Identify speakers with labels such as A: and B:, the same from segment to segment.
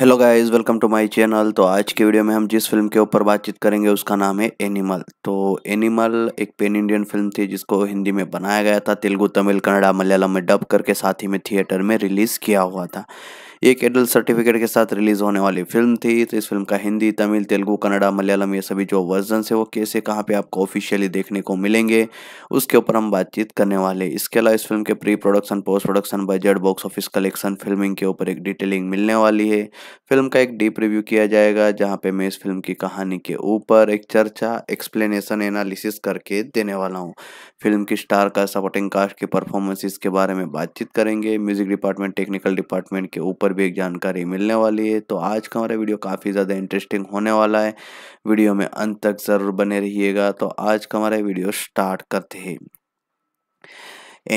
A: hello guys welcome to my channel तो आज के वीडियो में हम जिस फिल्म के ऊपर बातचीत करेंगे उसका नाम है एनिमल तो एनिमल एक पेन इंडियन फिल्म थी जिसको हिंदी में बनाया गया था तेलुगु तमिल कन्नड़ा मलयालम में डब करके साथ ही में थिएटर में रिलीज़ किया हुआ था एक एडल्ट सर्टिफिकेट के साथ रिलीज होने वाली फिल्म थी तो इस फिल्म का हिंदी तमिल तेलुगु कन्नडा मलयालम ये सभी जो वर्जन है वो कैसे कहाँ पे आपको ऑफिशियली देखने को मिलेंगे उसके ऊपर हम बातचीत करने वाले इसके अलावा इस फिल्म के pre production post production budget box office collection filming के ऊपर एक डिटेलिंग मिलने वाली है फिल्म का एक डीप रिव्यू किया जाएगा जहाँ पे मैं इस फिल्म की कहानी के ऊपर एक चर्चा एक्सप्लेनेशन एनालिसिस करके देने वाला हूँ फिल्म की स्टार का सपोर्टिंग कास्ट की परफॉर्मेंसिस के बारे में बातचीत करेंगे म्यूजिक डिपार्टमेंट टेक्निकल डिपार्टमेंट के ऊपर ऊपर भी एक जानकारी मिलने वाली है तो आज का हमारा वीडियो काफ़ी ज़्यादा इंटरेस्टिंग होने वाला है वीडियो में अंत तक ज़रूर बने रहिएगा तो आज का हमारा वीडियो स्टार्ट करते हैं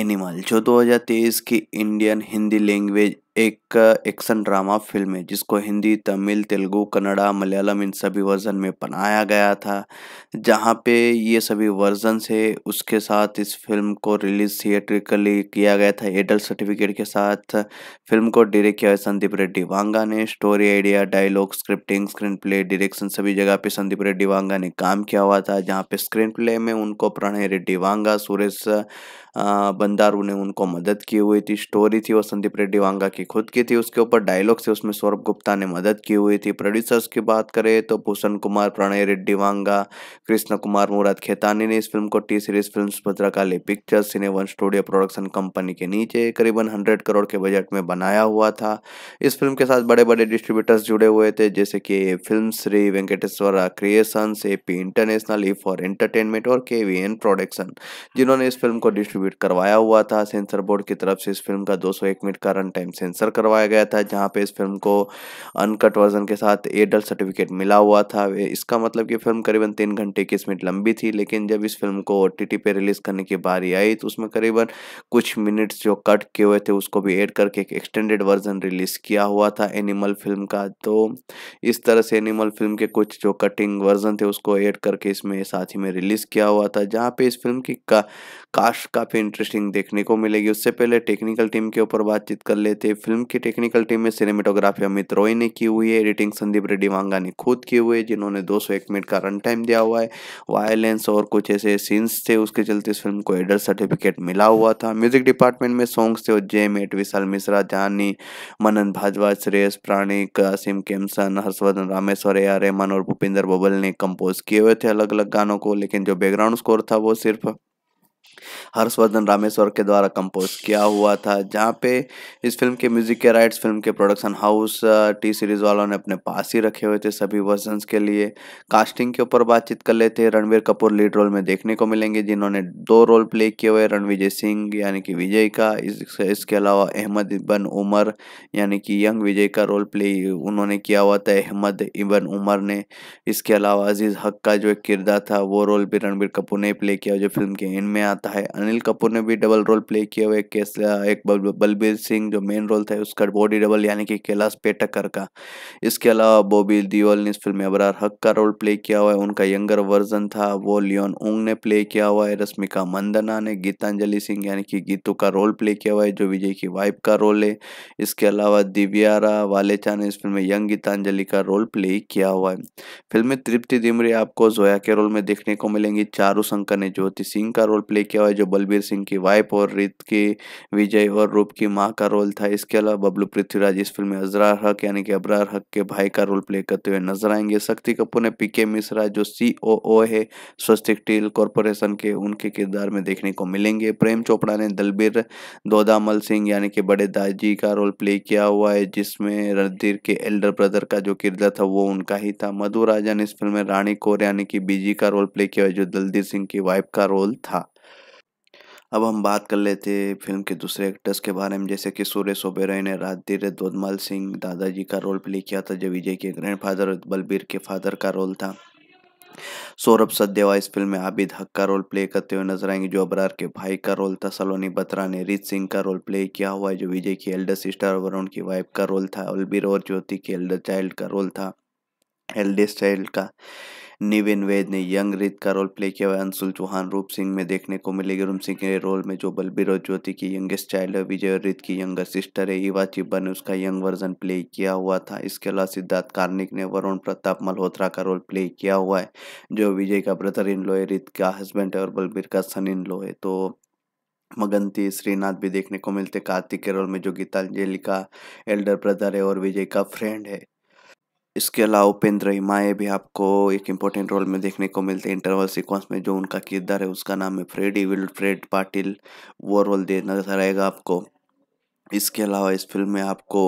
A: एनिमल जो 2023 की इंडियन हिंदी लैंग्वेज एक एक एक्शन ड्रामा फिल्म है जिसको हिंदी तमिल तेलुगु कन्नड़ा मलयालम इन सभी वर्जन में बनाया गया था जहाँ पे ये सभी वर्जन है उसके साथ इस फिल्म को रिलीज थिएट्रिकली किया गया था एडल्ट सर्टिफिकेट के साथ फिल्म को डायरेक्ट किया संदीप रेड्डी वांगा ने story idea dialogue scripting screenplay direction सभी जगह पे संदीप रेड्डी वांगा ने काम किया हुआ था जहाँ पे स्क्रीन प्ले में उनको प्रणय रेड्डी वांगा सुरेश बंदारू ने उनको मदद की हुई थी स्टोरी थी वो संदीप रेड्डी वांगा की खुद की की थी उसके ऊपर डायलॉग से उसमें सौरभ गुप्ता ने मदद की हुई थी प्रोड्यूसर्स की बात करें तो भूषण कुमार प्रणय रेड्डी वांगा कृष्ण कुमार मुराद खेतानी ने इस फिल्म को T series film Bhadrakali pictures cine one studio production company के नीचे करीबन हंड्रेड करोड़ के बजट में बनाया हुआ था इस फिल्म के साथ बड़े बड़े डिस्ट्रीब्यूटर्स जुड़े हुए थे जैसे कि film Shri Venkateswara creation A international E for entertainment और के प्रोडक्शन जिन्होंने इस फिल्म को डिस्ट्रीब्यूट करवाया हुआ था सेंसर बोर्ड की तरफ से इस फिल्म का 201 मिनट का रन टाइम सेंसर करवा करवाया गया था जहाँ पे इस फिल्म को अनकट वर्जन के साथ एडल सर्टिफिकेट मिला हुआ था इसका मतलब कि फिल्म करीबन तीन घंटे इक्कीस मिनट लंबी थी लेकिन जब इस फिल्म को ओ टी पे रिलीज़ करने की बारी आई तो उसमें करीबन कुछ मिनट्स जो कट किए हुए थे उसको भी एड करके एक एक्सटेंडेड वर्जन रिलीज़ किया हुआ था एनिमल फिल्म का तो इस तरह से एनिमल फिल्म के कुछ जो कटिंग वर्जन थे उसको एड करके इसमें साथ ही में रिलीज़ किया हुआ था जहाँ पे इस फिल्म की का, कास्ट काफ़ी इंटरेस्टिंग देखने को मिलेगी उससे पहले टेक्निकल टीम के ऊपर बातचीत कर लेते फिल्म के की टेक्निकल टीम में सिनेमेटोग्राफी अमित रॉय ने की हुई है एडिटिंग संदीप रेड्डी वांगा ने खुद की हुई है जिन्होंने 201 मिनट का रन टाइम दिया हुआ है वायलेंस और कुछ ऐसे सीन्स थे उसके चलते इस फिल्म को एडर सर्टिफिकेट मिला हुआ था म्यूजिक डिपार्टमेंट में सॉन्ग्स थे और जय मेट विशाल मिश्रा जानी मनन भाजवा श्रेयस प्राणिक असीम केमसन हर्षवर्धन रामेश्वर ए आर रहमान और भूपिंदर बबल ने कंपोज किए हुए थे अलग अलग गानों को लेकिन जो बैकग्राउंड स्कोर था वो सिर्फ हर्षवर्धन रामेश्वर के द्वारा कंपोज किया हुआ था जहाँ पे इस फिल्म के म्यूजिक के राइट्स फिल्म के प्रोडक्शन हाउस टी सीरीज वालों ने अपने पास ही रखे हुए थे सभी वर्जन्स के लिए कास्टिंग के ऊपर बातचीत कर लेते हैं रणवीर कपूर लीड रोल में देखने को मिलेंगे जिन्होंने दो रोल प्ले किए हुए रणविजय सिंह यानी कि विजय का इस, इसके अलावा अहमद इबन उमर यानी कि यंग विजय का रोल प्ले उन्होंने किया हुआ था अहमद इबन उमर ने इसके अलावा अजीज़ हक का जो एक किरदार था वो रोल भी रणबीर कपूर ने प्ले किया जो फिल्म के एंड में आता आता है अनिल कपूर ने भी डबल रोल प्ले किए हुए केस एक बलबीर सिंह जो मेन रोल था उसका बॉडी डबल यानी कि कैलाश पेटकर का इसके अलावा बॉबी दियोल ने इस फिल्म में अबरार हक का रोल प्ले किया हुआ है उनका यंगर वर्जन था वो लियोन उंग ने प्ले किया हुआ है रश्मिका मंदना ने गीतांजलि सिंह यानी कि गीतू का रोल प्ले किया हुआ है जो विजय की वाइफ का रोल है इसके अलावा दिव्यारा वालेचा ने इस फिल्म में यंग गीतांजलि का रोल प्ले किया हुआ है फिल्म में तृप्ति दिमरी आपको जोया के रोल में देखने को मिलेंगी चारू शंकर ने ज्योति सिंह का रोल प्ले किया हुआ है जो बलबीर सिंह की वाइफ और रीत की विजय और रूप की माँ का रोल था इसके अलावा बबलू पृथ्वीराज इस फिल्म में अजरार हक यानी कि अबरार हक के भाई का रोल प्ले करते हुए नजर आएंगे शक्ति कपूर ने पी मिश्रा जो सी है स्वस्तिक स्टील कॉरपोरेशन के उनके किरदार में देखने को मिलेंगे प्रेम चोपड़ा ने दलबीर दोदामल सिंह यानी कि बड़े दाजी का रोल प्ले किया हुआ है जिसमें रणधीर के एल्डर ब्रदर का जो किरदार था वो उनका ही था मधु राजा ने इस फिल्म में रानी कौर यानी कि बीजी का रोल प्ले किया हुआ है जो दलदीर सिंह की वाइफ का रोल था अब हम बात कर लेते हैं फिल्म के दूसरे एक्टर्स के बारे में जैसे कि सुरेश ओबेरॉय ने राजधीर दोदमल सिंह दादाजी का रोल प्ले किया था जो विजय के ग्रैंड फादर बलबीर के फादर का रोल था सौरभ सदेवा इस फिल्म में आबिद हक का रोल प्ले करते हुए नजर आएंगे जो अबरार के भाई का रोल था सलोनी बत्रा ने रीत सिंह का रोल प्ले किया हुआ है जो विजय की एल्डर सिस्टर वरुण की वाइफ का रोल था अलबीर और ज्योति के एल्डर चाइल्ड का रोल था एल्डेस्ट चाइल्ड का निविन वेद ने यंग रीत का रोल प्ले किया हुआ है अंशुल चौहान रूप सिंह में देखने को मिलेगी रूप सिंह के रोल में जो बलबीर और ज्योति की यंगेस्ट चाइल्ड है विजय और रीत की यंगर सिस्टर है इवा चिब्बा ने उसका यंग वर्जन प्ले किया हुआ था इसके अलावा सिद्धार्थ कार्निक ने वरुण प्रताप मल्होत्रा का रोल प्ले किया हुआ है जो विजय का ब्रदर इन लो है रीत का हस्बैंड है और बलबीर का सन इन लो है तो मगंती श्रीनाथ भी देखने को मिलते कार्तिक के रोल में जो गीतांजलि का एल्डर ब्रदर है और विजय का फ्रेंड है इसके अलावा उपेंद्र हिमाए भी आपको एक इम्पोर्टेंट रोल में देखने को मिलते हैं इंटरवल सीक्वेंस में जो उनका किरदार है उसका नाम है फ्रेडी फ्रेड पाटिल वो रोल दे नजर आएगा आपको इसके अलावा इस फिल्म में आपको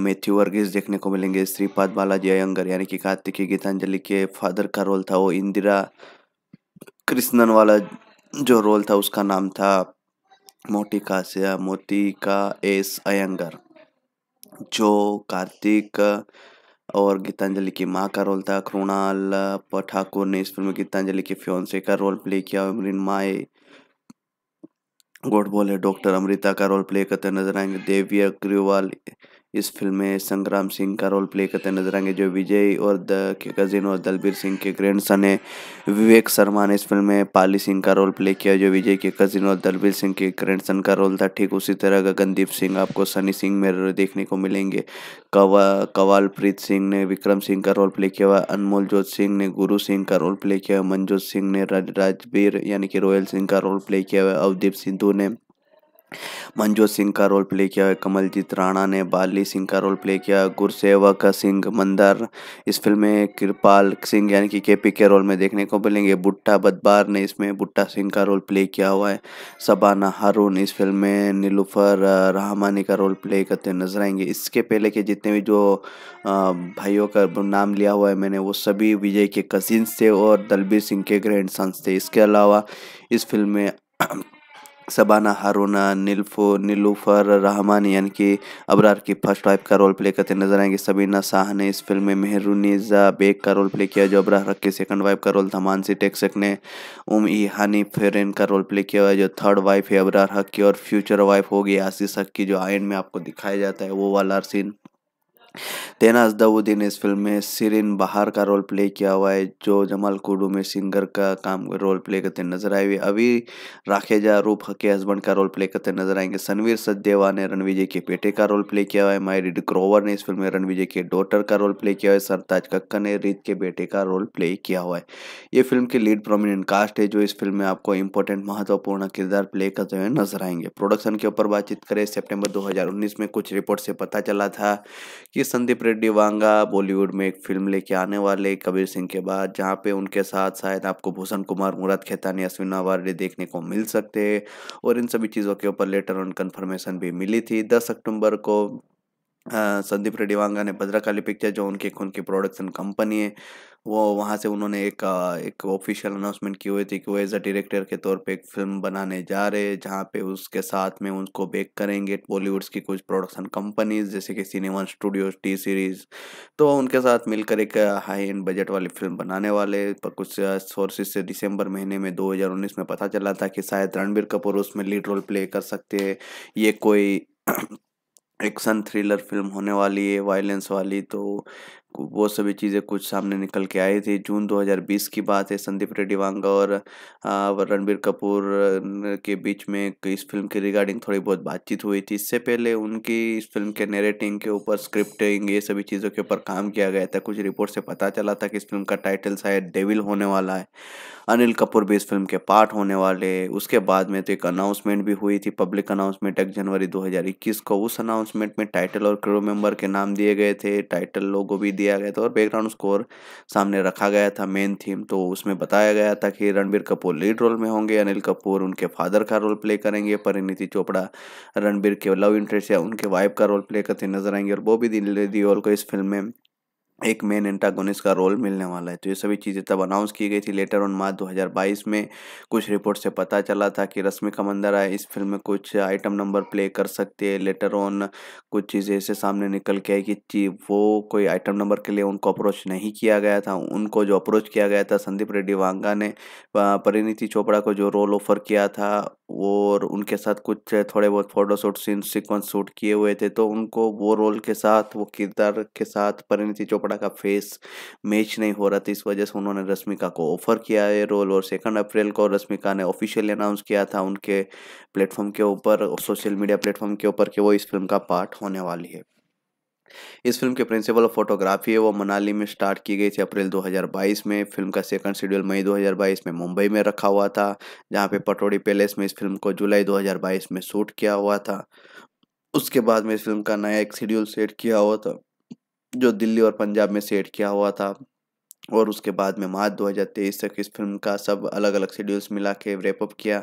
A: मैथ्यू वर्गीस देखने को मिलेंगे श्रीपाद बालाजी अयंगर यानी कि कार्तिकी गीतांजलि के फादर का रोल था वो इंदिरा कृष्णन वाला जो रोल था उसका नाम था मोटिका से मोती का एस अयंगर जो कार्तिक और गीतांजलि की माँ का रोल था कृणाल ठाकुर ने इस फिल्म में गीतांजलि के फ्योन्से का रोल प्ले किया अमरीन माए गोडबोल है डॉक्टर अमृता का रोल प्ले करते नजर आएंगे देविया अग्रवाल इस फिल्म में संग्राम सिंह का रोल प्ले करते नजर आएंगे जो विजय और द के कजिन और दलबीर सिंह के ग्रैंड सन है विवेक शर्मा ने इस फिल्म में पाली सिंह का रोल प्ले किया जो विजय के कजिन और दलबीर सिंह के ग्रैंड सन का रोल था ठीक उसी तरह गगनदीप सिंह आपको सनी सिंह में देखने को मिलेंगे कवा कवालप्रीत सिंह ने विक्रम सिंह का रोल प्ले किया हुआ अनमोल जोत सिंह ने गुरु सिंह का रोल प्ले किया मनजोत सिंह ने राजबीर यानी कि रोयल सिंह का रोल प्ले किया हुआ अवदीप सिंधु ने मंजोत सिंह का रोल प्ले किया है कमलजीत राणा ने बाली सिंह का रोल प्ले किया गुरसेवक सिंह मंदर इस फिल्म में कृपाल सिंह यानी कि के पी के रोल में देखने को मिलेंगे बुट्टा बदबार ने इसमें बुट्टा सिंह का रोल प्ले किया हुआ है सबाना हारून इस फिल्म में नीलूफर रहमानी का रोल प्ले करते नजर आएंगे इसके पहले के जितने भी जो भाइयों का नाम लिया हुआ है मैंने वो सभी विजय के कजिन्स थे और दलबीर सिंह के ग्रैंड सन्स थे इसके अलावा इस फिल्म में सबाना हारूना नीलफो नीलूफर रहमान यानी कि अबरार की फर्स्ट वाइफ का रोल प्ले करते नजर आएंगे सबीना शाह ने इस फिल्म में मेहरुनिजा बेग का रोल प्ले किया जो अबरार की सेकंड वाइफ का रोल था मानसी टेक्सक ने उम ई हानी फेरेन का रोल प्ले किया हुआ जो थर्ड वाइफ है अबरार हक की और फ्यूचर वाइफ होगी आशीष हक की जो आयन में आपको दिखाया जाता है वो वाला सीन तेनाज अजदाउद्दीन ने इस फिल्म में सिरिन बहार का रोल प्ले किया हुआ है जो जमाल कुडू में सिंगर का काम रोल प्ले करते नजर आए हुए अभी राखेजा रूप के हस्बैंड का रोल प्ले करते नजर आएंगे सनवीर सचदेवा ने रणविजय के बेटे का रोल प्ले किया हुआ है माइरिड ग्रोवर ने इस फिल्म में रणविजय के डॉटर का रोल प्ले किया हुआ है सरताज कक्कर ने रीत के बेटे का रोल प्ले किया हुआ है ये फिल्म की लीड प्रोमिनेंट कास्ट है जो इस फिल्म में आपको इंपॉर्टेंट महत्वपूर्ण किरदार प्ले करते हुए नजर आएंगे प्रोडक्शन के ऊपर बातचीत करें सेप्टेम्बर दो में कुछ रिपोर्ट से पता चला था कि ये संदीप रेड्डी वांगा बॉलीवुड में एक फिल्म लेके आने वाले कबीर सिंह के बाद जहाँ पे उनके साथ शायद आपको भूषण कुमार मुराद खेतानी अश्विन वारे देखने को मिल सकते हैं और इन सभी चीज़ों के ऊपर लेटर ऑन कन्फर्मेशन भी मिली थी दस अक्टूबर को संदीप रेड्डी वांगा ने भद्रकाली पिक्चर जो उनकी खुद की प्रोडक्शन कंपनी है वो वहाँ से उन्होंने एक एक ऑफिशियल अनाउंसमेंट की हुई थी कि वो एज अ डायरेक्टर के तौर पे एक फिल्म बनाने जा रहे हैं जहाँ पे उसके साथ में उनको बेक करेंगे बॉलीवुड्स की कुछ प्रोडक्शन कंपनीज जैसे कि सिनेमा स्टूडियोज टी सीरीज तो उनके साथ मिलकर एक हाई एंड बजट वाली फिल्म बनाने वाले पर कुछ सोर्सेज uh, से दिसंबर महीने में दो में पता चला था कि शायद रणबीर कपूर उसमें लीड रोल प्ले कर सकते हैं ये कोई एक्शन थ्रिलर फिल्म होने वाली है वायलेंस वाली तो वो सभी चीज़ें कुछ सामने निकल के आई थी जून 2020 की बात है संदीप रेड्डी वांगा और रणबीर कपूर के बीच में इस फिल्म के रिगार्डिंग थोड़ी बहुत बातचीत हुई थी इससे पहले उनकी इस फिल्म के नेरेटिंग के ऊपर स्क्रिप्टिंग ये सभी चीज़ों के ऊपर काम किया गया था कुछ रिपोर्ट से पता चला था कि इस फिल्म का टाइटल शायद डेविल होने वाला है अनिल कपूर भी इस फिल्म के पार्ट होने वाले उसके बाद में तो एक अनाउंसमेंट भी हुई थी पब्लिक अनाउंसमेंट एक जनवरी 2021 को उस अनाउंसमेंट में टाइटल और क्रू मेंबर के नाम दिए गए थे टाइटल लोगों भी दिया गया था और बैकग्राउंड स्कोर सामने रखा गया था मेन थीम तो उसमें बताया गया था कि रणबीर कपूर लीड रोल में होंगे अनिल कपूर उनके फादर का रोल प्ले करेंगे परिणीति चोपड़ा रणबीर के लव इंटरेस्ट या उनके वाइफ का रोल प्ले करते नजर आएंगे और बॉबी दिल देओल को इस फिल्म में एक मेन एंटागोनिस्ट का रोल मिलने वाला है तो ये सभी चीज़ें तब अनाउंस की गई थी लेटर ऑन मार्च 2022 में कुछ रिपोर्ट से पता चला था कि रश्मि कमंदरा इस फिल्म में कुछ आइटम नंबर प्ले कर सकती है लेटर ऑन कुछ चीज़ें ऐसे सामने निकल के आई कि वो कोई आइटम नंबर के लिए उनको अप्रोच नहीं किया गया था उनको जो अप्रोच किया गया था संदीप रेड्डी वांगा ने परिणीति चोपड़ा को जो रोल ऑफर किया था और उनके साथ कुछ थोड़े बहुत फोटोशूट सीन सिक्वेंस शूट किए हुए थे तो उनको वो रोल के साथ वो किरदार के साथ परिणीति चोपड़ा चोपड़ा का फेस मैच नहीं हो रहा था इस वजह से उन्होंने रश्मिका को ऑफर किया है रोल और सेकंड अप्रैल को रश्मिका ने ऑफिशियली अनाउंस किया था उनके प्लेटफॉर्म के ऊपर सोशल मीडिया प्लेटफॉर्म के ऊपर कि वो इस फिल्म का पार्ट होने वाली है इस फिल्म के प्रिंसिपल ऑफ फोटोग्राफी है वो मनाली में स्टार्ट की गई थी अप्रैल 2022 में फिल्म का सेकंड शेड्यूल मई 2022 में मुंबई में रखा हुआ था जहाँ पे पटोड़ी पैलेस में इस फिल्म को जुलाई 2022 में शूट किया हुआ था उसके बाद में इस फिल्म का नया एक शेड्यूल सेट किया हुआ था जो दिल्ली और पंजाब में सेट किया हुआ था और उसके बाद में मार्च 2023 तक इस फिल्म का सब अलग अलग शेड्यूल्स मिला के रेपअप किया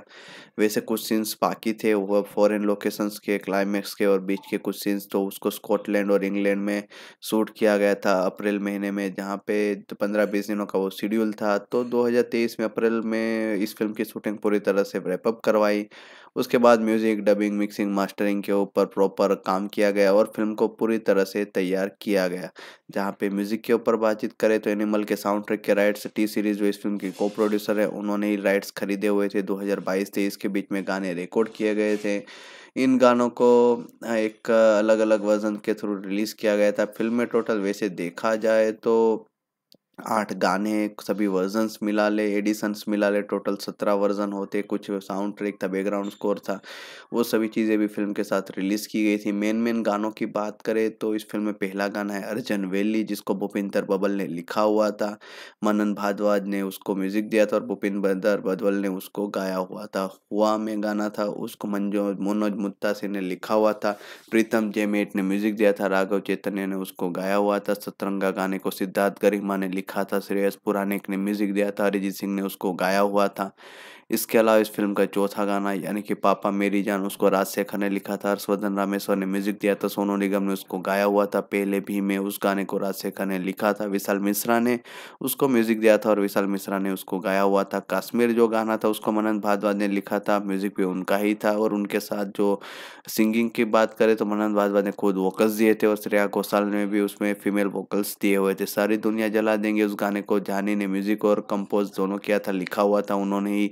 A: वैसे कुछ सीन्स बाकी थे वह फॉरेन लोकेशंस के क्लाइमैक्स के और बीच के कुछ सीन्स तो उसको स्कॉटलैंड और इंग्लैंड में शूट किया गया था अप्रैल महीने में जहाँ पे पंद्रह बीस दिनों का वो शेड्यूल था तो 2023 में अप्रैल में इस फिल्म की शूटिंग पूरी तरह से रेपअप करवाई उसके बाद म्यूज़िक डबिंग मिक्सिंग मास्टरिंग के ऊपर प्रॉपर काम किया गया और फिल्म को पूरी तरह से तैयार किया गया जहाँ पे म्यूज़िक के ऊपर बातचीत करें तो एनिमल के साउंड ट्रैक के राइट्स टी सीरीज़ जो इस फिल्म के को प्रोड्यूसर हैं उन्होंने ही राइट्स खरीदे हुए थे 2022-23 के बीच में गाने रिकॉर्ड किए गए थे इन गानों को एक अलग अलग वर्जन के थ्रू रिलीज़ किया गया था फिल्म में टोटल वैसे देखा जाए तो आठ गाने सभी वर्जन्स मिला ले एडिशंस मिला ले टोटल सत्रह वर्जन होते कुछ साउंड ट्रैक था बैकग्राउंड स्कोर था वो सभी चीज़ें भी फिल्म के साथ रिलीज़ की गई थी मेन मेन गानों की बात करें तो इस फिल्म में पहला गाना है अर्जन वेली जिसको भूपिंदर बबल ने लिखा हुआ था मनन भारद्वाज ने उसको म्यूज़िक दिया था और भूपिंदर बदवल ने उसको गाया हुआ था हुआ में गाना था उसको मंजो मनोज मुत्ता से ने लिखा हुआ था प्रीतम जेमेट ने म्यूज़िक दिया था राघव चैतन्य ने उसको गाया हुआ था सतरंगा गाने को सिद्धार्थ गरिमा ने लिखा था श्रेयस पुराने ने म्यूजिक दिया था अरिजीत सिंह ने उसको गाया हुआ था इसके अलावा इस फिल्म का चौथा गाना यानी कि पापा मेरी जान उसको राजशेखर ने लिखा था हर्षवर्धन रामेश्वर ने म्यूजिक दिया था सोनू निगम ने उसको गाया हुआ था पहले भी मैं उस गाने को राजशेखर ने लिखा था विशाल मिश्रा ने उसको म्यूजिक दिया था और विशाल मिश्रा ने उसको गाया हुआ था काश्मीर जो गाना था उसको मनन भारद्वाज ने लिखा था म्यूजिक भी उनका ही था और उनके साथ जो सिंगिंग की बात करें तो मनन भारद्वाज ने खुद वोकल्स दिए थे और श्रेया घोषाल ने भी उसमें फीमेल वोकल्स दिए हुए थे सारी दुनिया जला देंगे उस गाने को जानी ने म्यूजिक और कंपोज दोनों किया था लिखा हुआ था उन्होंने ही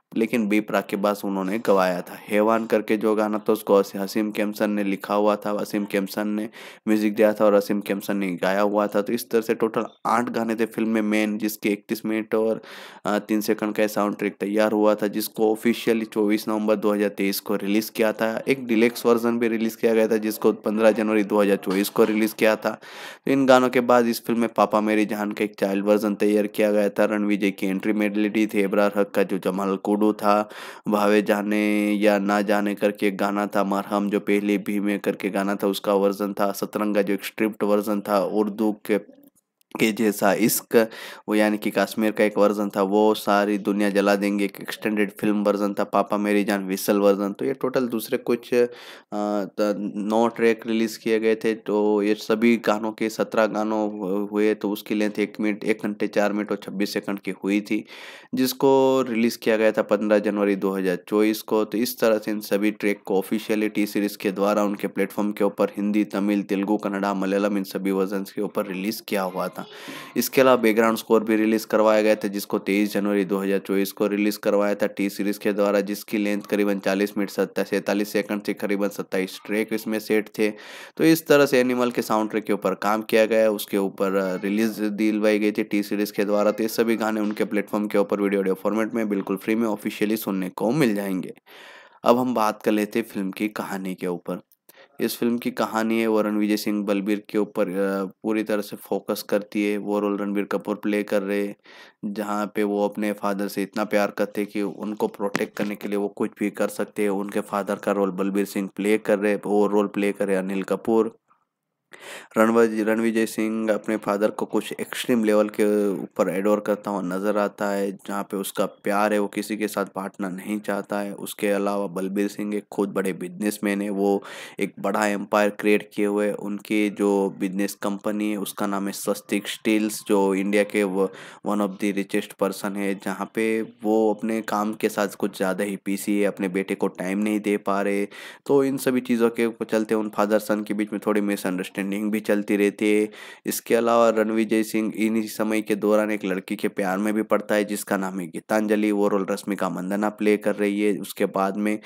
A: लेकिन बीपरा के पास उन्होंने गवाया था हेवान करके जो गाना था उसको हसीम केमसन ने लिखा हुआ था वसीम केमसन ने म्यूजिक दिया था और असीम केमसन ने गाया हुआ था तो इस तरह से टोटल आठ गाने थे फिल्म में मेन जिसके इकतीस मिनट और तीन सेकंड का साउंड ट्रैक तैयार हुआ था जिसको ऑफिशियली चौबीस नवंबर दो को रिलीज़ किया था एक डिलेक्स वर्जन भी रिलीज़ किया गया था जिसको पंद्रह जनवरी दो को रिलीज़ किया था तो इन गानों के बाद इस फिल्म में पापा मेरी जहान का एक चाइल्ड वर्जन तैयार किया गया था रणविजय की एंट्री मेडलिटी थी एबरार हक का जो जमाल कोड टुडू था भावे जाने या ना जाने करके एक गाना था मरहम जो पहले भी में करके गाना था उसका वर्जन था सतरंगा जो एक स्क्रिप्ट वर्जन था उर्दू के के जैसा इश्क वो यानी कि कश्मीर का एक वर्जन था वो सारी दुनिया जला देंगे एक एक्सटेंडेड फिल्म वर्जन था पापा मेरी जान विसल वर्जन तो ये टोटल दूसरे कुछ नौ ट्रैक रिलीज़ किए गए थे तो ये सभी गानों के सत्रह गानों हुए तो उसकी लेंथ एक मिनट एक घंटे चार मिनट और छब्बीस सेकंड की हुई थी जिसको रिलीज़ किया गया था पंद्रह जनवरी दो को तो इस तरह से इन सभी ट्रैक को ऑफिशियली टी सीरीज़ के द्वारा उनके प्लेटफॉर्म के ऊपर हिंदी तमिल तेलुगू कन्नडा मलयालम इन सभी वर्जन के ऊपर रिलीज़ किया हुआ था था इसके अलावा बैकग्राउंड स्कोर भी रिलीज करवाया गया था जिसको 23 जनवरी 2024 को रिलीज करवाया था टी सीरीज के द्वारा जिसकी लेंथ करीबन 40 मिनट सत्ता सैंतालीस सेकंड से करीबन सत्ताईस ट्रेक इसमें सेट थे तो इस तरह से एनिमल के साउंड ट्रेक के ऊपर काम किया गया उसके ऊपर रिलीज दिलवाई गई थी टी सीरीज के द्वारा तो ये सभी गाने उनके प्लेटफॉर्म के ऊपर वीडियो ऑडियो फॉर्मेट में बिल्कुल फ्री में ऑफिशियली सुनने को मिल जाएंगे अब हम बात कर लेते फिल्म की कहानी के ऊपर इस फिल्म की कहानी है वो रणविजय सिंह बलबीर के ऊपर पूरी तरह से फोकस करती है वो रोल रणबीर कपूर प्ले कर रहे हैं जहाँ पे वो अपने फादर से इतना प्यार करते कि उनको प्रोटेक्ट करने के लिए वो कुछ भी कर सकते हैं उनके फादर का रोल बलबीर सिंह प्ले कर रहे वो रोल प्ले कर रहे अनिल कपूर रणवीर रणविजय सिंह अपने फादर को कुछ एक्सट्रीम लेवल के ऊपर एडोर करता हुआ नज़र आता है जहाँ पे उसका प्यार है वो किसी के साथ बांटना नहीं चाहता है उसके अलावा बलबीर सिंह एक खुद बड़े बिजनेसमैन है वो एक बड़ा एम्पायर क्रिएट किए हुए उनके जो बिजनेस कंपनी है उसका नाम है स्वस्तिक स्टील्स जो इंडिया के one of the richest person है जहाँ पे वो अपने काम के साथ कुछ ज़्यादा ही पीसी है अपने बेटे को टाइम नहीं दे पा रहे तो इन सभी चीज़ों के चलते उन फादर सन के बीच में थोड़ी मिसअंडरस्टैंड ट्रेंडिंग भी चलती रहती है इसके अलावा रणविजय सिंह इन्हीं समय के दौरान एक लड़की के प्यार में भी पड़ता है जिसका नाम है गीतांजलि वो रोल रश्मिका मंदना प्ले कर रही है उसके बाद में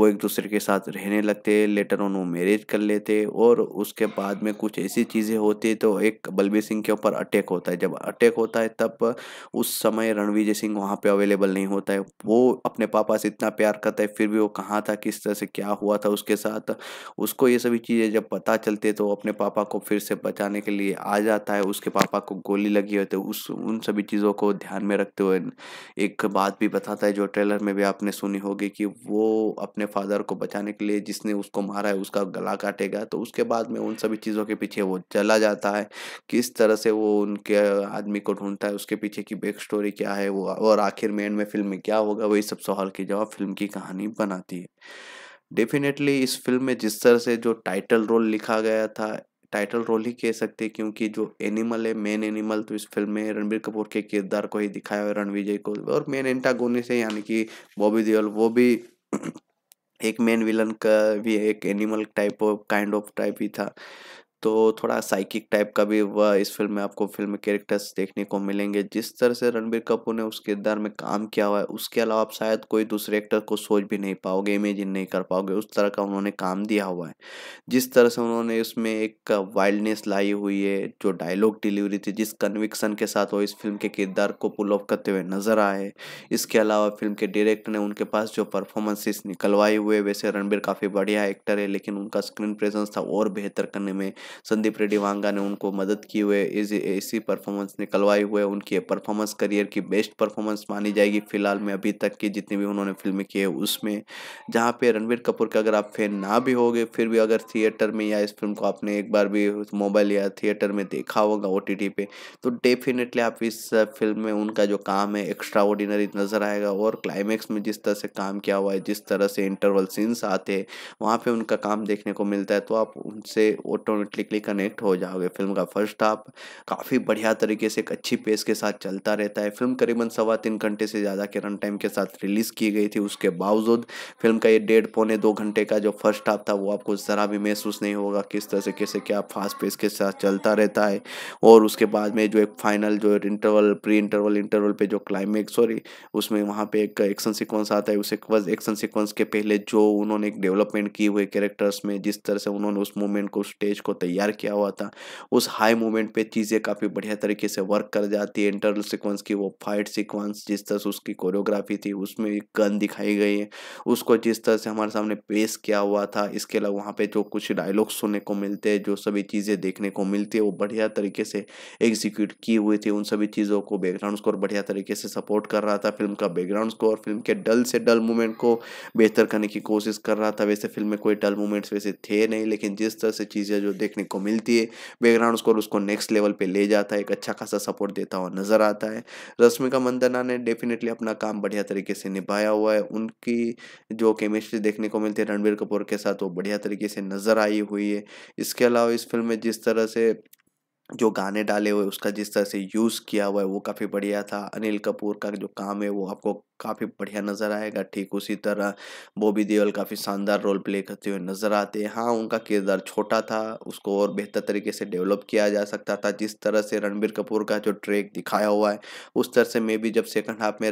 A: वो एक दूसरे के साथ रहने लगते हैं लेटर ऑन वो मैरिज कर लेते हैं और उसके बाद में कुछ ऐसी चीज़ें होती है तो एक बलबीर सिंह के ऊपर अटैक होता है जब अटैक होता है तब उस समय रणविजय सिंह वहाँ पे अवेलेबल नहीं होता है वो अपने पापा से इतना प्यार करता है फिर भी वो कहाँ था किस तरह से क्या हुआ था उसके साथ उसको ये सभी चीज़ें जब पता चलते तो अपने पापा को फिर से बचाने के लिए आ जाता है उसके पापा को गोली लगी होती है उस उन सभी चीज़ों को ध्यान में रखते हुए एक बात भी बताता है जो ट्रेलर में भी आपने सुनी होगी कि वो अपने फादर को बचाने के लिए जिसने उसको मारा है उसका गला काटेगा तो उसके बाद में उन सभी चीज़ों के पीछे वो चला जाता है किस तरह से वो उनके आदमी को ढूंढता है उसके पीछे की बैक स्टोरी क्या है वो और आखिर में एंड में फिल्म में क्या होगा वही सब सवाल के जवाब फिल्म की कहानी बनाती है डेफिनेटली इस फिल्म में जिस तरह से जो टाइटल रोल लिखा गया था टाइटल रोल ही कह सकते हैं क्योंकि जो एनिमल है मेन एनिमल तो इस फिल्म में रणबीर कपूर के किरदार को ही दिखाया है रणविजय को और मेन एंटागोनिस है यानी कि बॉबी देओल वो भी एक मेन विलन का भी एक animal type of kind of type ही था तो थोड़ा साइकिक टाइप का भी वह इस फिल्म में आपको फिल्म कैरेक्टर्स देखने को मिलेंगे जिस तरह से रणबीर कपूर ने उस किरदार में काम किया हुआ है उसके अलावा आप शायद कोई दूसरे एक्टर को सोच भी नहीं पाओगे इमेजिन नहीं कर पाओगे उस तरह का उन्होंने काम दिया हुआ है जिस तरह से उन्होंने उसमें एक वाइल्डनेस लाई हुई है जो डायलॉग डिलीवरी थी जिस कन्विक्सन के साथ वो इस फिल्म के किरदार को पुल ऑफ करते हुए नजर आए इसके अलावा फिल्म के डायरेक्टर ने उनके पास जो परफॉर्मेंसेस निकलवाए हुए वैसे रणबीर काफ़ी बढ़िया एक्टर है लेकिन उनका स्क्रीन प्रेजेंस था और बेहतर करने में संदीप रेड्डी वांगा ने उनको मदद की हुए इस ऐसी परफॉर्मेंस निकलवाई हुए उनकी परफॉर्मेंस करियर की बेस्ट परफॉर्मेंस मानी जाएगी फिलहाल में अभी तक की जितनी भी उन्होंने फिल्में की है उसमें जहाँ पे रणवीर कपूर का अगर आप फैन ना भी होगे फिर भी अगर थिएटर में या इस फिल्म को आपने एक बार भी मोबाइल या थिएटर में देखा होगा ओ टी पे तो डेफिनेटली आप इस फिल्म में उनका जो काम है एक्स्ट्रा ऑर्डिनरी नज़र आएगा और क्लाइमेक्स में जिस तरह से काम किया हुआ है जिस तरह से इंटरवल सीन्स आते हैं वहाँ पर उनका काम देखने को मिलता है तो आप उनसे ऑटोमेटिकली ऑटोमेटिकली कनेक्ट हो जाओगे फिल्म का फर्स्ट हाफ काफ़ी बढ़िया तरीके से एक अच्छी पेस के साथ चलता रहता है फिल्म करीबन सवा तीन घंटे से ज़्यादा के रन टाइम के साथ रिलीज़ की गई थी उसके बावजूद फिल्म का ये डेढ़ पौने दो घंटे का जो फर्स्ट हाफ था वो आपको ज़रा भी महसूस नहीं होगा किस तरह से कैसे क्या फास्ट पेस के साथ चलता रहता है और उसके बाद में जो एक फाइनल जो इंटरवल प्री इंटरवल इंटरवल पे जो क्लाइमेक्स सॉरी उसमें वहाँ पे एक एक्शन सिक्वेंस आता है उस एक्शन सिक्वेंस के पहले जो उन्होंने एक डेवलपमेंट की हुई कैरेक्टर्स में जिस तरह से उन्होंने उस मूवमेंट को स्टेज को तैयार तैयार किया हुआ था उस हाई मोमेंट पे चीज़ें काफ़ी बढ़िया तरीके से वर्क कर जाती है इंटरनल सिक्वेंस की वो फाइट सिक्वेंस जिस तरह से उसकी कोरियोग्राफी थी उसमें एक गन दिखाई गई है उसको जिस तरह से हमारे सामने पेश किया हुआ था इसके अलावा वहाँ पर जो कुछ डायलॉग सुनने को मिलते हैं जो सभी चीज़ें देखने को मिलती है वो बढ़िया तरीके से एग्जीक्यूट की हुई थी उन सभी चीज़ों को बैकग्राउंड स्कोर बढ़िया तरीके से सपोर्ट कर रहा था फिल्म का बैकग्राउंड स्कोर फिल्म के डल से डल मूवमेंट को बेहतर करने की कोशिश कर रहा था वैसे फिल्म में कोई डल मूवमेंट्स वैसे थे नहीं लेकिन जिस तरह से चीज़ें जो देख देखने को मिलती है बैकग्राउंड स्कोर उसको नेक्स्ट लेवल पे ले जाता है एक अच्छा खासा सपोर्ट देता हुआ नजर आता है रश्मिका मंदना ने डेफिनेटली अपना काम बढ़िया तरीके से निभाया हुआ है उनकी जो केमिस्ट्री देखने को मिलती है रणबीर कपूर के साथ वो बढ़िया तरीके से नजर आई हुई है इसके अलावा इस फिल्म में जिस तरह से जो गाने डाले हुए उसका जिस तरह से यूज़ किया हुआ है वो काफ़ी बढ़िया था अनिल कपूर का जो काम है वो आपको काफ़ी बढ़िया नज़र आएगा ठीक उसी तरह बॉबी देओल काफ़ी शानदार रोल प्ले करते हुए नज़र आते हैं हाँ उनका किरदार छोटा था उसको और बेहतर तरीके से डेवलप किया जा सकता था जिस तरह से रणबीर कपूर का जो ट्रैक दिखाया हुआ है उस तरह से मैं भी जब सेकंड हाफ में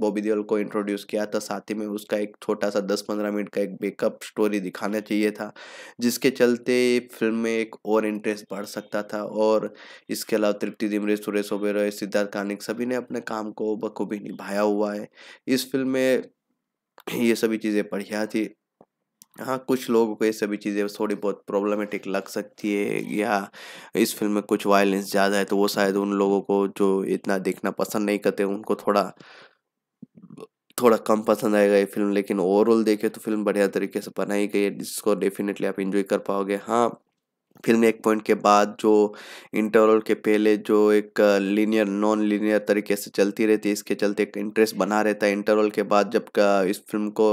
A: बॉबी देओल को इंट्रोड्यूस किया था साथ ही में उसका एक छोटा सा दस पंद्रह मिनट का एक बेकअप स्टोरी दिखाना चाहिए था जिसके चलते फिल्म में एक और इंटरेस्ट बढ़ सकता था और इसके अलावा तृप्ति दिमरे सुरेश ओबेरॉय सिद्धार्थ कानिक सभी ने अपने काम को बखूबी निभाया हुआ है इस फिल्म में ये सभी चीज़ें बढ़िया थी हाँ कुछ लोगों को ये सभी चीज़ें थोड़ी बहुत प्रॉब्लमेटिक लग सकती है या इस फिल्म में कुछ वायलेंस ज़्यादा है तो वो शायद उन लोगों को जो इतना देखना पसंद नहीं करते उनको थोड़ा थोड़ा कम पसंद आएगा ये फिल्म लेकिन ओवरऑल देखे तो फिल्म बढ़िया तरीके से बनाई गई है जिसको डेफिनेटली आप इन्जॉय कर पाओगे हाँ फिल्म एक पॉइंट के बाद जो इंटरवल के पहले जो एक लीनियर नॉन लीनियर तरीके से चलती रहती है इसके चलते एक इंटरेस्ट बना रहता है इंटरवल के बाद जब इस फिल्म को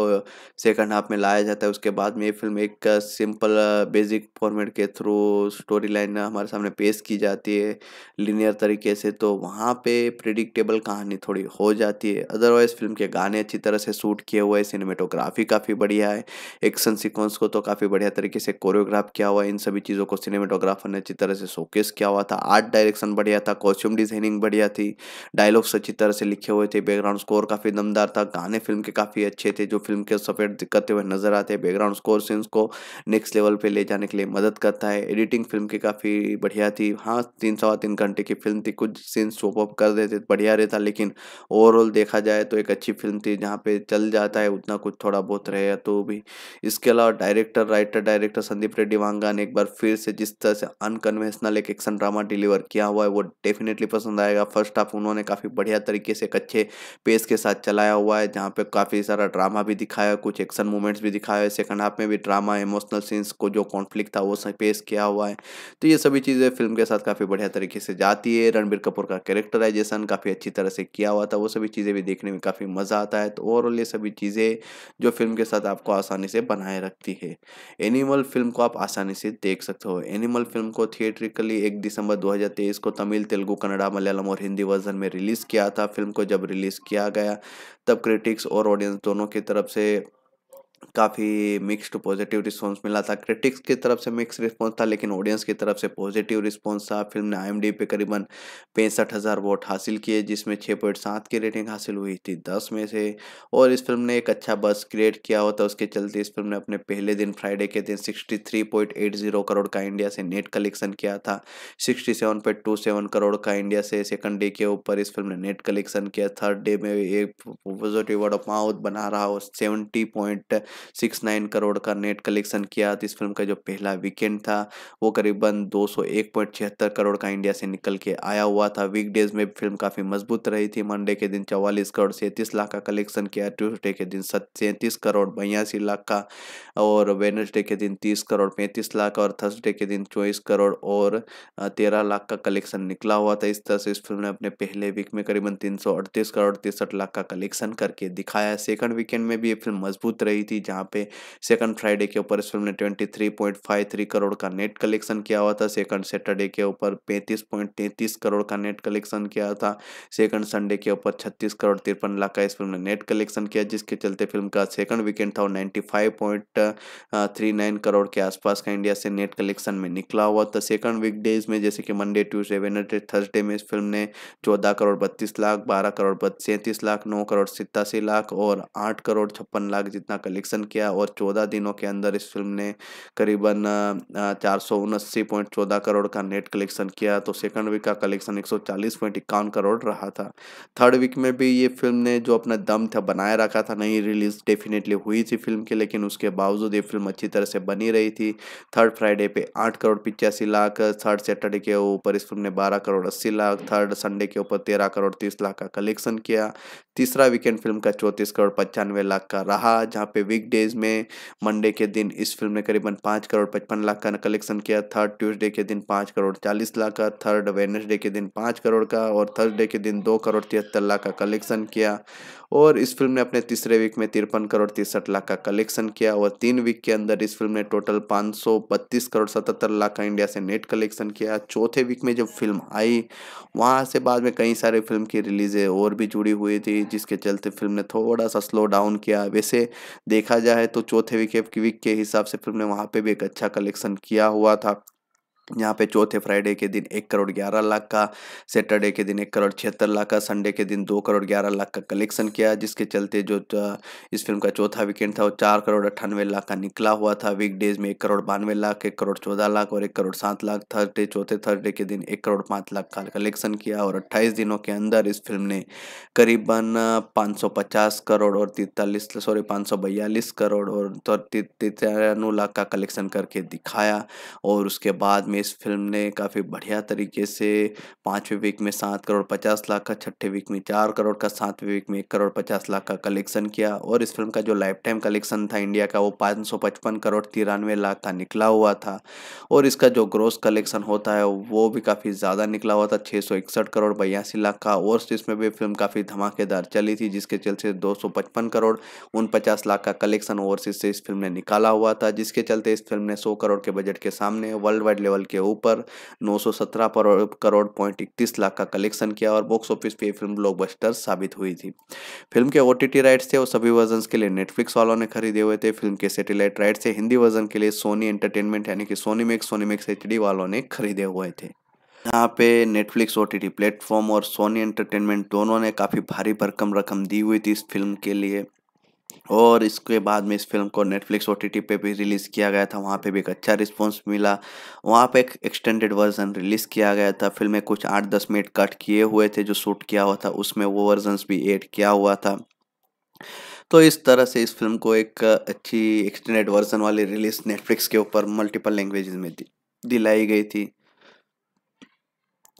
A: सेकंड हाफ में लाया जाता है उसके बाद में ये फिल्म एक सिंपल बेसिक फॉर्मेट के थ्रू स्टोरी लाइन हमारे सामने पेश की जाती है लीनियर तरीके से तो वहाँ पर प्रिडिक्टेबल कहानी थोड़ी हो जाती है अदरवाइज़ फिल्म के गाने अच्छी तरह से शूट किए हुए हैं सिनेमेटोग्राफी काफ़ी बढ़िया है एक्शन सिक्वेंस को तो काफ़ी बढ़िया तरीके से कोरियोग्राफ किया हुआ है इन सभी चीज़ों को को सिनेमेटोग्राफर ने अच्छी तरह से शोकेस किया हुआ था आर्ट डायरेक्शन बढ़िया था कॉस्ट्यूम डिजाइनिंग बढ़िया थी डायलॉग्स अच्छी तरह से लिखे हुए थे बैकग्राउंड स्कोर काफ़ी दमदार था गाने फिल्म के काफ़ी अच्छे थे जो फिल्म के सफेद दिक्कत हुए नजर आते हैं बैकग्राउंड स्कोर सीन्स को नेक्स्ट लेवल पर ले जाने के लिए मदद करता है एडिटिंग फिल्म की काफ़ी बढ़िया थी हाँ तीन सवा तीन घंटे की फिल्म थी कुछ सीन्स शोप अप कर देते बढ़िया रहता लेकिन ओवरऑल देखा जाए तो एक अच्छी फिल्म थी जहाँ पे चल जाता है उतना कुछ थोड़ा बहुत रहे तो भी इसके अलावा director writer director Sandeep Reddy Vanga ने एक बार फिर से जिस तरह से अनकन्वेंशनल एक एक्शन ड्रामा डिलीवर किया हुआ है वो डेफिनेटली पसंद आएगा फर्स्ट हाफ उन्होंने काफ़ी बढ़िया तरीके से एक अच्छे पेस के साथ चलाया हुआ है जहाँ पे काफ़ी सारा ड्रामा भी दिखाया कुछ एक्शन मूवमेंट्स भी दिखाया है सेकंड हाफ में भी ड्रामा इमोशनल सीन्स को जो कॉन्फ्लिक्ट था वो पेश किया हुआ है तो ये सभी चीज़ें फिल्म के साथ काफ़ी बढ़िया तरीके से जाती है रणबीर कपूर का कैरेक्टराइजेशन काफ़ी अच्छी तरह से किया हुआ था वो सभी चीज़ें भी देखने में काफ़ी मज़ा आता है तो ओवरऑल ये सभी चीज़ें जो फिल्म के साथ आपको आसानी से बनाए रखती है एनिमल फिल्म को आप आसानी से देख सकते हो एनिमल फिल्म को थिएट्रिकली एक दिसंबर 2023 को तमिल तेलुगु कन्नड़ा मलयालम और हिंदी वर्जन में रिलीज़ किया था फिल्म को जब रिलीज़ किया गया तब क्रिटिक्स और ऑडियंस दोनों की तरफ से काफ़ी मिक्स्ड पॉजिटिव रिस्पांस मिला था क्रिटिक्स की तरफ से मिक्स रिस्पांस था लेकिन ऑडियंस की तरफ से पॉजिटिव रिस्पांस था फिल्म ने आई पे करीबन पैंसठ हज़ार वोट हासिल किए जिसमें छः पॉइंट सात की रेटिंग हासिल हुई थी दस में से और इस फिल्म ने एक अच्छा बस क्रिएट किया होता उसके चलते इस फिल्म ने अपने पहले दिन फ्राइडे के दिन sixty three point eight zero crore का इंडिया से नेट कलेक्शन किया था sixty seven point two seven crore का इंडिया से सेकंड डे के ऊपर इस फिल्म ने नेट कलेक्शन किया थर्ड डे में एक पॉजिटिव वर्ड ऑफ माउथ बना रहा और seventy point six nine crore का नेट कलेक्शन किया था इस फिल्म का जो पहला वीकेंड था वो करीबन दो करोड़ का इंडिया से निकल के आया हुआ था वीकडेज में फिल्म काफ़ी मजबूत रही थी मंडे के दिन चौवालीस करोड़ सैंतीस लाख का कलेक्शन किया ट्यूसडे के दिन सैंतीस करोड़ बयासी लाख का और वेनसडे के दिन तीस करोड़ पैंतीस लाख और थर्सडे के दिन चौबीस करोड़ और तेरह लाख का कलेक्शन निकला हुआ था इस तरह से इस फिल्म ने अपने पहले वीक में करीबन तीन करोड़ तिरसठ लाख का कलेक्शन करके दिखाया सेकंड वीकेंड में भी ये फिल्म मजबूत रही थी थी जहाँ पे सेकंड फ्राइडे के ऊपर इस फिल्म ने 23.53 करोड़ का नेट कलेक्शन किया हुआ था सेकंड सैटरडे के ऊपर 35.33 करोड़ का नेट कलेक्शन किया था सेकंड संडे के ऊपर 36 करोड़ तिरपन लाख का इस फिल्म ने नेट कलेक्शन किया जिसके चलते फिल्म का सेकंड वीकेंड था और करोड़ के आसपास का इंडिया से नेट कलेक्शन में निकला हुआ था सेकंड वीकडेज में जैसे कि मंडे ट्यूजडे वेनडे थर्सडे में इस फिल्म ने चौदह करोड़ बत्तीस लाख बारह करोड़ सैंतीस लाख नौ करोड़ सितासी लाख और आठ करोड़ छप्पन लाख जितना कलेक्शन कलेक्शन किया और चौदह दिनों के अंदर इस फिल्म ने करीबन चार सौ करोड़ का नेट कलेक्शन किया तो सेकंड वीक का कलेक्शन एक इक्यावन करोड़ रहा था थर्ड वीक में भी ये फिल्म ने जो अपना दम था बनाए रखा था नई रिलीज डेफिनेटली हुई थी फिल्म की लेकिन उसके बावजूद ये फिल्म अच्छी तरह से बनी रही थी थर्ड फ्राइडे पे आठ करोड़ पिचासी लाख थर्ड सैटरडे के ऊपर इस फिल्म ने बारह करोड़ अस्सी लाख थर्ड संडे के ऊपर तेरह करोड़ तीस लाख का कलेक्शन किया तीसरा वीकेंड फिल्म का चौंतीस करोड़ पचानवे लाख का रहा जहाँ पे डेज में मंडे के दिन इस फिल्म ने करीबन पाँच करोड़ पचपन लाख का कलेक्शन किया थर्ड ट्यूसडे के दिन पाँच करोड़ चालीस लाख का थर्ड वेनसडे के दिन पाँच करोड़ का और थर्सडे के दिन दो करोड़ तिहत्तर लाख का कलेक्शन किया और इस फिल्म ने अपने तीसरे वीक में तिरपन करोड़ तिरसठ लाख का कलेक्शन किया और तीन वीक के अंदर इस फिल्म ने टोटल बत्तीस करोड़ सतहत्तर लाख का इंडिया से नेट कलेक्शन किया चौथे वीक में जब फिल्म आई वहाँ से बाद में कई सारे फिल्म की रिलीज़ें और भी जुड़ी हुई थी जिसके चलते फिल्म ने थोड़ा सा स्लो डाउन किया वैसे देखा जाए तो चौथे वीक वीक के हिसाब से फिल्म ने वहाँ पर भी एक अच्छा कलेक्शन किया हुआ था यहाँ पे चौथे फ्राइडे के दिन एक करोड़ ग्यारह लाख का सैटरडे के दिन एक करोड़ छिहत्तर लाख का संडे के दिन दो करोड़ ग्यारह लाख का कलेक्शन किया जिसके चलते जो इस फिल्म का चौथा वीकेंड था वो चार करोड़ अट्ठानवे लाख का निकला हुआ था वीकडेज में एक करोड़ बानवे लाख एक करोड़ चौदह लाख और एक करोड़ सात लाख थर्सडे चौथे थर्सडे के दिन एक करोड़ पाँच लाख का कलेक्शन किया और अट्ठाईस दिनों के अंदर इस फिल्म ने करीबन पाँच सौ पचास करोड़ और तिरतालीस सॉरी पाँच सौ बयालीस करोड़ और तिरानवे लाख का कलेक्शन करके दिखाया और उसके बाद में इस फिल्म ने काफ़ी बढ़िया तरीके से पाँचवें वीक में सात करोड़ पचास लाख का छठे वीक में चार करोड़ का सातवें वीक में एक करोड़ पचास लाख का कलेक्शन किया और इस फिल्म का जो लाइफ टाइम कलेक्शन था इंडिया का वो पाँच सौ पचपन करोड़ तिरानवे लाख का निकला हुआ था और इसका जो ग्रोस कलेक्शन होता है वो भी काफ़ी ज़्यादा निकला हुआ था छः सौ इकसठ करोड़ बयासी लाख का और इसमें भी फिल्म काफ़ी धमाकेदार चली थी जिसके चलते दो सौ पचपन करोड़ उन पचास लाख का कलेक्शन ओवरसीज से इस फिल्म ने निकाला हुआ था जिसके चलते इस फिल्म ने सौ करोड़ के बजट के सामने वर्ल्ड वाइड लेवल के ऊपर 917 करोड़ पॉइंट इकतीस लाख का कलेक्शन किया और बॉक्स ऑफिस पे फिल्म ब्लॉकबस्टर साबित हुई थी फिल्म के ओ राइट्स थे और सभी वर्जन के लिए नेटफ्लिक्स वालों ने खरीदे हुए थे फिल्म के सेटेलाइट राइट्स थे हिंदी वर्जन के लिए सोनी एंटरटेनमेंट यानी कि Sony Max Sony Max H वालों ने खरीदे हुए थे यहाँ पे नेटफ्लिक्स ओ टी प्लेटफॉर्म और सोनी एंटरटेनमेंट दोनों ने काफ़ी भारी भरकम रकम दी हुई थी इस फिल्म के लिए और इसके बाद में इस फिल्म को नेटफ्लिक्स ओ टी पे भी रिलीज़ किया गया था वहाँ पे भी एक अच्छा रिस्पॉन्स मिला वहाँ पे एक एक्सटेंडेड वर्जन रिलीज़ किया गया था फिल्म में कुछ आठ दस मिनट कट किए हुए थे जो शूट किया हुआ था उसमें वो वर्जन भी ऐड किया हुआ था तो इस तरह से इस फिल्म को एक अच्छी एक्सटेंडेड वर्जन वाली रिलीज़ नेटफ्लिक्स के ऊपर मल्टीपल लैंग्वेज में दिलाई गई थी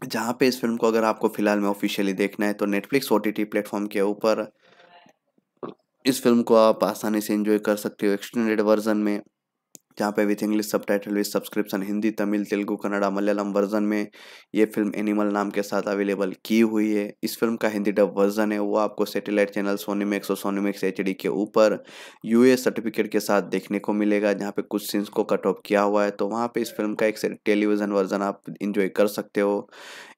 A: जहाँ पे इस फिल्म को अगर आपको फ़िलहाल में ऑफिशियली देखना है तो नेटफ्लिक्स ओ टी प्लेटफॉर्म के ऊपर इस फिल्म को आप आसानी से इंजॉय कर सकते हो एक्सटेंडेड वर्जन में जहाँ पे with English subtitle with subscription Hindi Tamil Telugu Kannada Malayalam version में ये फिल्म एनिमल नाम के साथ अवेलेबल की हुई है इस फिल्म का हिंदी डब वर्जन है वो आपको सैटेलाइट चैनल मैक्स और मैक्स एच के ऊपर यू सर्टिफिकेट के साथ देखने को मिलेगा जहाँ पे कुछ सीन्स को कट ऑफ किया हुआ है तो वहाँ पर इस फिल्म का एक टेलीविज़न वर्जन आप इंजॉय कर सकते हो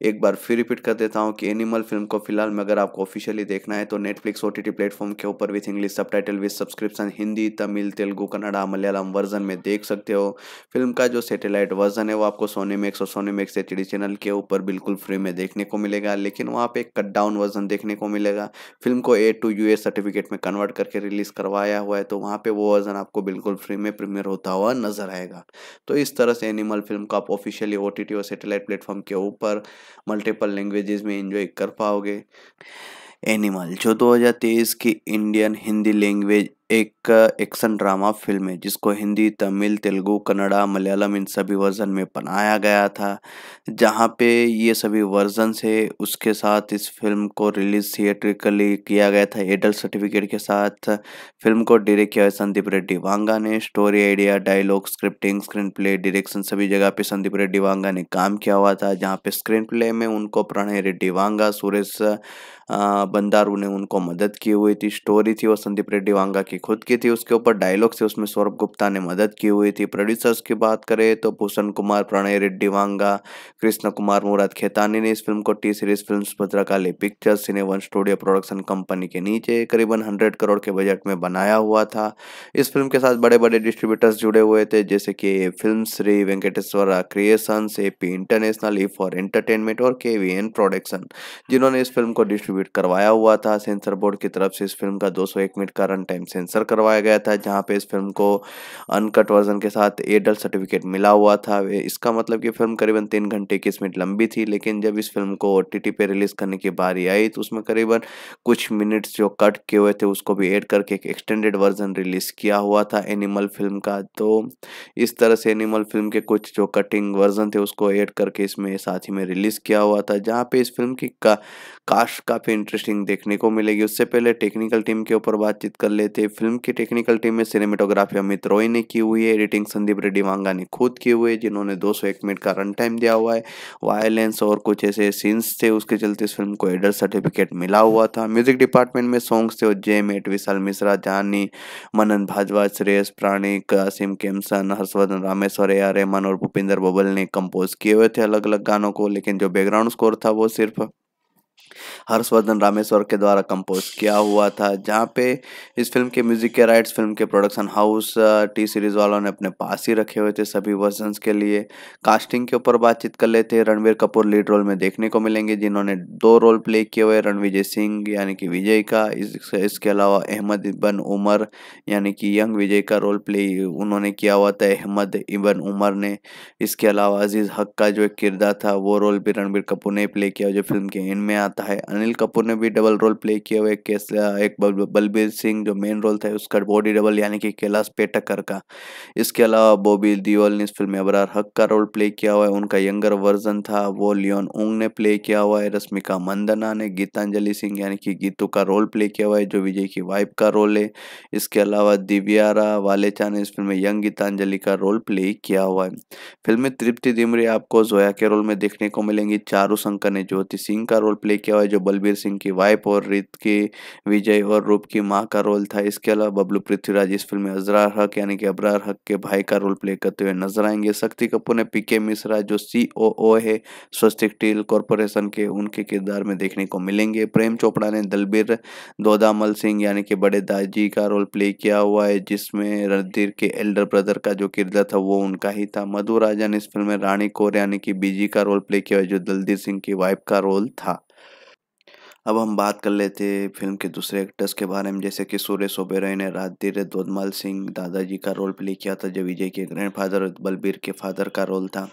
A: एक बार फिर रिपीट कर देता हूँ कि एनिमल फिल्म को फिलहाल में अगर आपको ऑफिशियली देखना है तो नेटफ्लिक्स ओ प्लेटफॉर्म के ऊपर with English subtitle with subscription Hindi Tamil Telugu Kannada Malayalam version में देख सकते हो फिल्म का जो सेटेलाइट वर्जन है वो आपको सोनी मैक्स और सोनी मैक्स एच चैनल के ऊपर बिल्कुल फ्री में देखने को मिलेगा लेकिन वहाँ पे कट डाउन वर्जन देखने को मिलेगा फिल्म को ए टू यू सर्टिफिकेट में कन्वर्ट करके रिलीज़ करवाया हुआ है तो वहाँ पे वो वर्जन आपको बिल्कुल फ्री में प्रीमियर होता हुआ नजर आएगा तो इस तरह से एनिमल फिल्म को आप ऑफिशियली ओ और सेटेलाइट प्लेटफॉर्म के ऊपर मल्टीपल लैंग्वेजेस में इंजॉय कर पाओगे एनिमल जो 2023 की इंडियन हिंदी लैंग्वेज एक एक्शन ड्रामा फिल्म है जिसको हिंदी तमिल तेलुगु कन्नड़ा मलयालम इन सभी वर्जन में बनाया गया था जहाँ पे ये सभी वर्जन से उसके साथ इस फिल्म को रिलीज थिएट्रिकली किया गया था एडल्ट सर्टिफिकेट के साथ फिल्म को डायरेक्ट किया संदीप रेड्डी वांगा ने story idea dialogue scripting screenplay direction सभी जगह पे संदीप रेड्डी वांगा ने काम किया हुआ था जहाँ पे स्क्रीन प्ले में उनको प्रणय रेड्डी वांगा सुरेश बंदारू ने उनको मदद की हुई थी स्टोरी थी वो संदीप रेड्डी वांगा की की खुद की थी उसके ऊपर डायलॉग से उसमें सौरभ गुप्ता ने मदद की हुई थी प्रोड्यूसर्स की बात करें तो भूषण कुमार प्रणय रेड्डी वांगा कृष्ण कुमार मुराद खेतानी ने इस फिल्म को T series film Bhadrakali pictures one studio production company के नीचे करीबन हंड्रेड करोड़ के बजट में बनाया हुआ था इस फिल्म के साथ बड़े बड़े डिस्ट्रीब्यूटर्स जुड़े हुए थे जैसे कि film Shri Venkateswara creation A P international E for entertainment और के वी एन प्रोडक्शन जिन्होंने इस फिल्म को डिस्ट्रीब्यूट करवाया हुआ था सेंसर बोर्ड की तरफ से इस फिल्म का 201 मिनट का रन टाइम सेंसर सेंसर करवाया गया था जहाँ पे इस फिल्म को अनकट वर्जन के साथ एडल सर्टिफिकेट मिला हुआ था इसका मतलब कि फिल्म करीबन तीन घंटे इक्कीस मिनट लंबी थी लेकिन जब इस फिल्म को ओ पे रिलीज करने की बारी आई तो उसमें करीबन कुछ मिनट्स जो कट किए हुए थे उसको भी एड करके एक एक्सटेंडेड वर्जन रिलीज किया हुआ था एनिमल फिल्म का तो इस तरह से एनिमल फिल्म के कुछ जो कटिंग वर्जन थे उसको एड करके इसमें साथ ही में रिलीज़ किया हुआ था जहाँ पे इस फिल्म की का, कास्ट काफ़ी इंटरेस्टिंग देखने को मिलेगी उससे पहले टेक्निकल टीम के ऊपर बातचीत कर लेते फिल्म की टेक्निकल टीम में सिनेमेटोग्राफी अमित रॉय ने की हुई है एडिटिंग संदीप रेड्डी वांगा ने खुद की हुई है जिन्होंने 201 मिनट का रन टाइम दिया हुआ है वायलेंस और कुछ ऐसे सीन्स थे उसके चलते इस फिल्म को एडर सर्टिफिकेट मिला हुआ था म्यूजिक डिपार्टमेंट में सॉन्ग्स थे और जे मेट विशाल मिश्रा जानी मनन भाजवा श्रेयस प्राणी कासिम केमसन हर्षवर्धन रामेश्वर ए रहमान और भूपिंदर बबल ने कंपोज किए हुए थे अलग अलग गानों को लेकिन जो बैकग्राउंड स्कोर था वो सिर्फ हर्षवर्धन रामेश्वर के द्वारा कंपोज किया हुआ था जहाँ पे इस फिल्म के म्यूजिक के राइट्स फिल्म के प्रोडक्शन हाउस टी सीरीज वालों ने अपने पास ही रखे हुए थे सभी वर्जन के लिए कास्टिंग के ऊपर बातचीत कर लेते रणवीर कपूर लीड रोल में देखने को मिलेंगे जिन्होंने दो रोल प्ले किए हुए रणविजय सिंह यानी कि विजय का इस, इसके अलावा अहमद इबन उमर यानी कि यंग विजय का रोल प्ले उन्होंने किया हुआ था अहमद इबन उमर ने इसके अलावा अजीज़ हक का जो एक किरदार था वो रोल भी रणबीर कपूर ने प्ले किया जो फिल्म के एंड में आता है अनिल कपूर ने भी डबल रोल प्ले किया हुआ एक एक बलबीर सिंह जो मेन रोल था उसका बॉडी डबल यानी कि कैलाश पेटकर का इसके अलावा बॉबी दिवल ने इस फिल्म में अबरार हक का रोल प्ले किया हुआ है उनका यंगर वर्जन था वो लियोन उंग ने प्ले किया हुआ है रश्मिका मंदना ने गीतांजलि सिंह यानी कि गीतू का रोल प्ले किया हुआ है जो विजय की वाइफ का रोल है इसके अलावा दिव्यारा वालेचा ने इस फिल्म में यंग गीतांजलि का रोल प्ले किया हुआ है फिल्म में तृप्ति दिमरी आपको जोया के रोल में देखने को मिलेंगी चारू शंकर ने ज्योति सिंह का रोल प्ले प्ले किया हुआ है जो बलबीर सिंह की वाइफ और रीत की विजय और रूप की माँ का रोल था इसके अलावा बबलू पृथ्वीराज इस फिल्म में अजरार हक यानी कि अबरार हक के भाई का रोल प्ले करते हुए नजर आएंगे शक्ति कपूर ने पी मिश्रा जो सी है स्वस्तिक स्टील कॉरपोरेशन के उनके किरदार में देखने को मिलेंगे प्रेम चोपड़ा ने दलबीर दोदामल सिंह यानी कि बड़े दाजी का रोल प्ले किया हुआ है जिसमें रणधीर के एल्डर ब्रदर का जो किरदार था वो उनका ही था मधु राजा ने इस फिल्म में रानी कौर यानी कि बीजी का रोल प्ले किया हुआ जो दलदीर सिंह की वाइफ का रोल था अब हम बात कर लेते हैं फिल्म के दूसरे एक्टर्स के बारे में जैसे कि सुरेश ओबेरॉय ने राजधीर दोदमाल सिंह दादाजी का रोल प्ले किया था जो विजय के ग्रैंड फादर और बलबीर के फादर का रोल था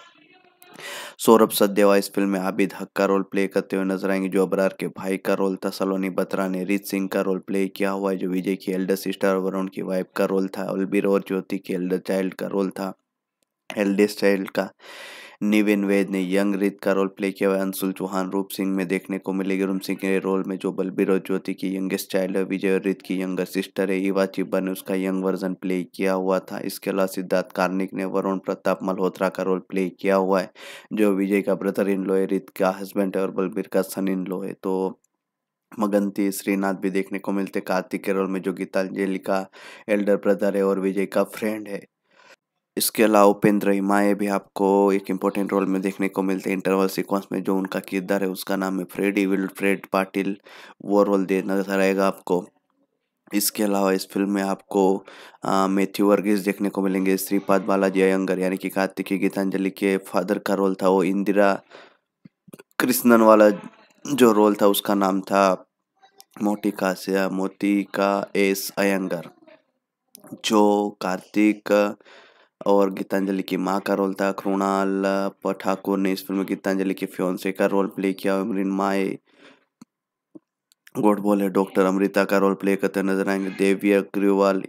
A: सौरभ सदेवा इस फिल्म में आबिद हक का रोल प्ले करते हुए नजर आएंगे जो अबरार के भाई का रोल था सलोनी बत्रा ने रीत सिंह का रोल प्ले किया हुआ है जो विजय की एल्डर सिस्टर वरुण की वाइफ का रोल था अलबीर और ज्योति के एल्डर चाइल्ड का रोल था एल्डेस्ट चाइल्ड का निविन वेद ने यंग रीत का रोल प्ले किया हुआ है अंशुल चौहान रूप सिंह में देखने को मिलेगी रूप सिंह के रोल में जो बलबीर और ज्योति की यंगेस्ट चाइल्ड है विजय रीत की यंगर सिस्टर है युवा चिब्बा ने उसका यंग वर्जन प्ले किया हुआ था इसके अलावा सिद्धार्थ कार्निक ने वरुण प्रताप मल्होत्रा का रोल प्ले किया हुआ है जो विजय का ब्रदर इन लो है रीत का हस्बैंड है और बलबीर का सन इन लो है तो मगंती श्रीनाथ भी देखने को मिलते कार्तिक के रोल में जो गीतांजलि का एल्डर ब्रदर है और विजय का फ्रेंड है इसके अलावा उपेंद्र हिमाए भी आपको एक इम्पोर्टेंट रोल में देखने को मिलते हैं इंटरवल सीक्वेंस में जो उनका किरदार है उसका नाम है फ्रेडी विल फ्रेड पाटिल वो रोल दे नजर आएगा आपको इसके अलावा इस फिल्म में आपको मैथ्यू वर्गीस देखने को मिलेंगे श्रीपाद बालाजी अयंगर यानी कि कार्तिकी गीतांजलि के फादर का रोल था वो इंदिरा कृष्णन वाला जो रोल था उसका नाम था मोटिका से मोती का एस अयंगर जो कार्तिक और गीतांजलि की माँ का रोल था कृणाल ठाकुर ने इस फिल्म में गीतांजलि के फ्योन्से का रोल प्ले किया अमरीन माए गोडबोल है डॉक्टर अमृता का रोल प्ले करते नजर आएंगे देवी अग्रवाल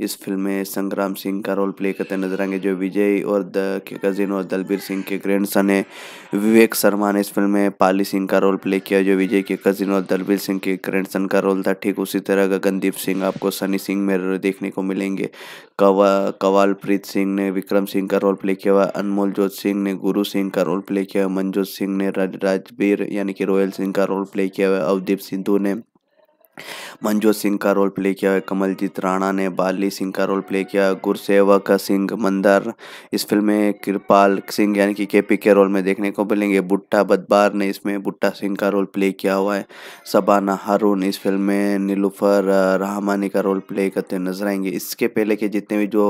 A: इस फिल्म में संग्राम सिंह का रोल प्ले करते नजर आएंगे जो विजय और द के कजिन और दलबीर सिंह के ग्रैंड सन है विवेक शर्मा ने इस फिल्म में पाली सिंह का रोल प्ले किया जो विजय के कजिन और दलबीर सिंह के ग्रैंड सन का रोल था ठीक उसी तरह गगनदीप सिंह आपको सनी सिंह में देखने को मिलेंगे कवा कवालप्रीत सिंह ने विक्रम सिंह का रोल प्ले किया हुआ अनमोल जोत सिंह ने गुरु सिंह का रोल प्ले किया मनजोत सिंह ने राजबीर यानी कि रॉयल सिंह का रोल प्ले किया हुआ अवदीप सिंधु ने मंजू सिंह का रोल प्ले किया है कमलजीत राणा ने बाली सिंह का रोल प्ले किया गुरसेवक सिंह मंदर इस फिल्म में कृपाल सिंह यानी कि के पी के रोल में देखने को मिलेंगे बुट्टा बदबार ने इसमें बुट्टा सिंह का रोल प्ले किया हुआ है सबाना हारून इस फिल्म में नीलूफर रहमानी का रोल प्ले करते हुए नजर आएंगे इसके पहले के जितने भी जो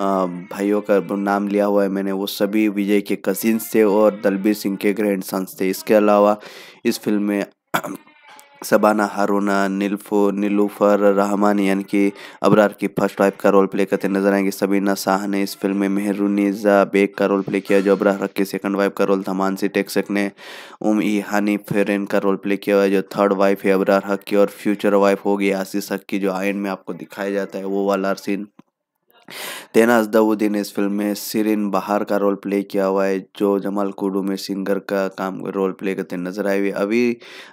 A: भाइयों का नाम लिया हुआ है मैंने वो सभी विजय के कजिन्स थे और दलबीर सिंह के ग्रैंड सन्स थे इसके अलावा इस फिल्म में सबाना हारोना नीलफो नीलूफर रहमान यानी कि अबरार की फर्स्ट वाइफ का रोल प्ले करते नजर आएंगे सबीना शाह ने इस फिल्म में मेहरूनिजा बेग का रोल प्ले किया जो अबरार की सेकंड वाइफ का रोल था मानसी टेक्सक ने उम ई हानी फेरेन का रोल प्ले किया हुआ जो थर्ड वाइफ है अबरार हक की और फ्यूचर वाइफ होगी आशीष हक की जो आयन में आपको दिखाया जाता है वो वाला सीन तना अजदाउद्दीन ने इस फिल्म में सिरिन बहार का रोल प्ले किया हुआ है जो जमाल कुडू में सिंगर का काम रोल प्ले करते नजर आए हुए अभी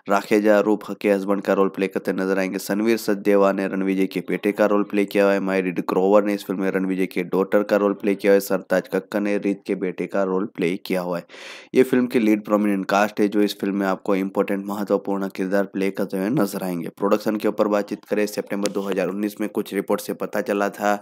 A: राखेजा रूप के हस्बैंड का रोल प्ले करते नजर आएंगे सनवीर सचदेवा ने रणविजय के बेटे का रोल प्ले किया हुआ है मायरिड ग्रोवर ने इस फिल्म में रणविजय के डॉटर का रोल प्ले किया हुआ है सरताज कक्कर ने रीत के बेटे का रोल प्ले किया हुआ है ये फिल्म की लीड प्रोमिनेंट कास्ट है जो इस फिल्म में आपको इंपॉर्टेंट महत्वपूर्ण किरदार प्ले करते हुए नजर आएंगे प्रोडक्शन के ऊपर बातचीत करें सेप्टेम्बर दो में कुछ रिपोर्ट से पता चला था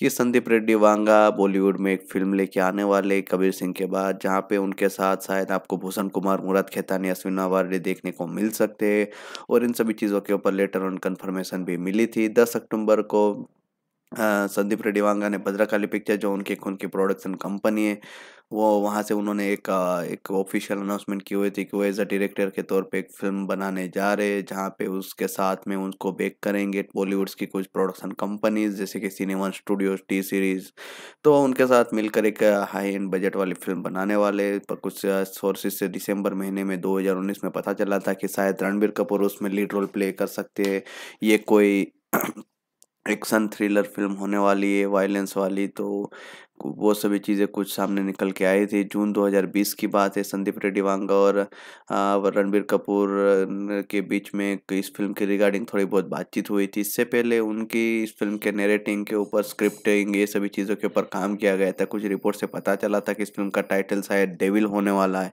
A: कि कि संदीप रेड्डी वांगा बॉलीवुड में एक फिल्म लेके आने वाले कबीर सिंह के बाद जहाँ पे उनके साथ शायद आपको भूषण कुमार मुराद खेतानी अश्विना वारे देखने को मिल सकते हैं और इन सभी चीज़ों के ऊपर लेटर ऑन कन्फर्मेशन भी मिली थी दस अक्टूबर को संदीप रेडीवांगा ने भद्रकाली पिक्चर जो उनकी खुद की प्रोडक्शन कंपनी है वो वहाँ से उन्होंने एक एक ऑफिशियल अनाउंसमेंट की हुई थी कि वो एज अ डायरेक्टर के तौर पे एक फिल्म बनाने जा रहे हैं जहाँ पे उसके साथ में उनको बेक करेंगे बॉलीवुड्स की कुछ प्रोडक्शन कंपनीज जैसे कि सिनेमा स्टूडियोज टी सीरीज तो उनके साथ मिलकर एक हाई एंड बजट वाली फिल्म बनाने वाले पर कुछ सोर्सेज से दिसंबर महीने में दो में पता चला था कि शायद रणबीर कपूर उसमें लीड रोल प्ले कर सकते हैं ये कोई एक्शन थ्रिलर फिल्म होने वाली है वायलेंस वाली तो वो सभी चीज़ें कुछ सामने निकल के आई थी जून 2020 की बात है संदीप रेड्डी वांगा और रणबीर कपूर के बीच में इस फिल्म के रिगार्डिंग थोड़ी बहुत बातचीत हुई थी इससे पहले उनकी इस फिल्म के नेरेटिंग के ऊपर स्क्रिप्टिंग ये सभी चीज़ों के ऊपर काम किया गया था कुछ रिपोर्ट से पता चला था कि इस फिल्म का टाइटल शायद डेविल होने वाला है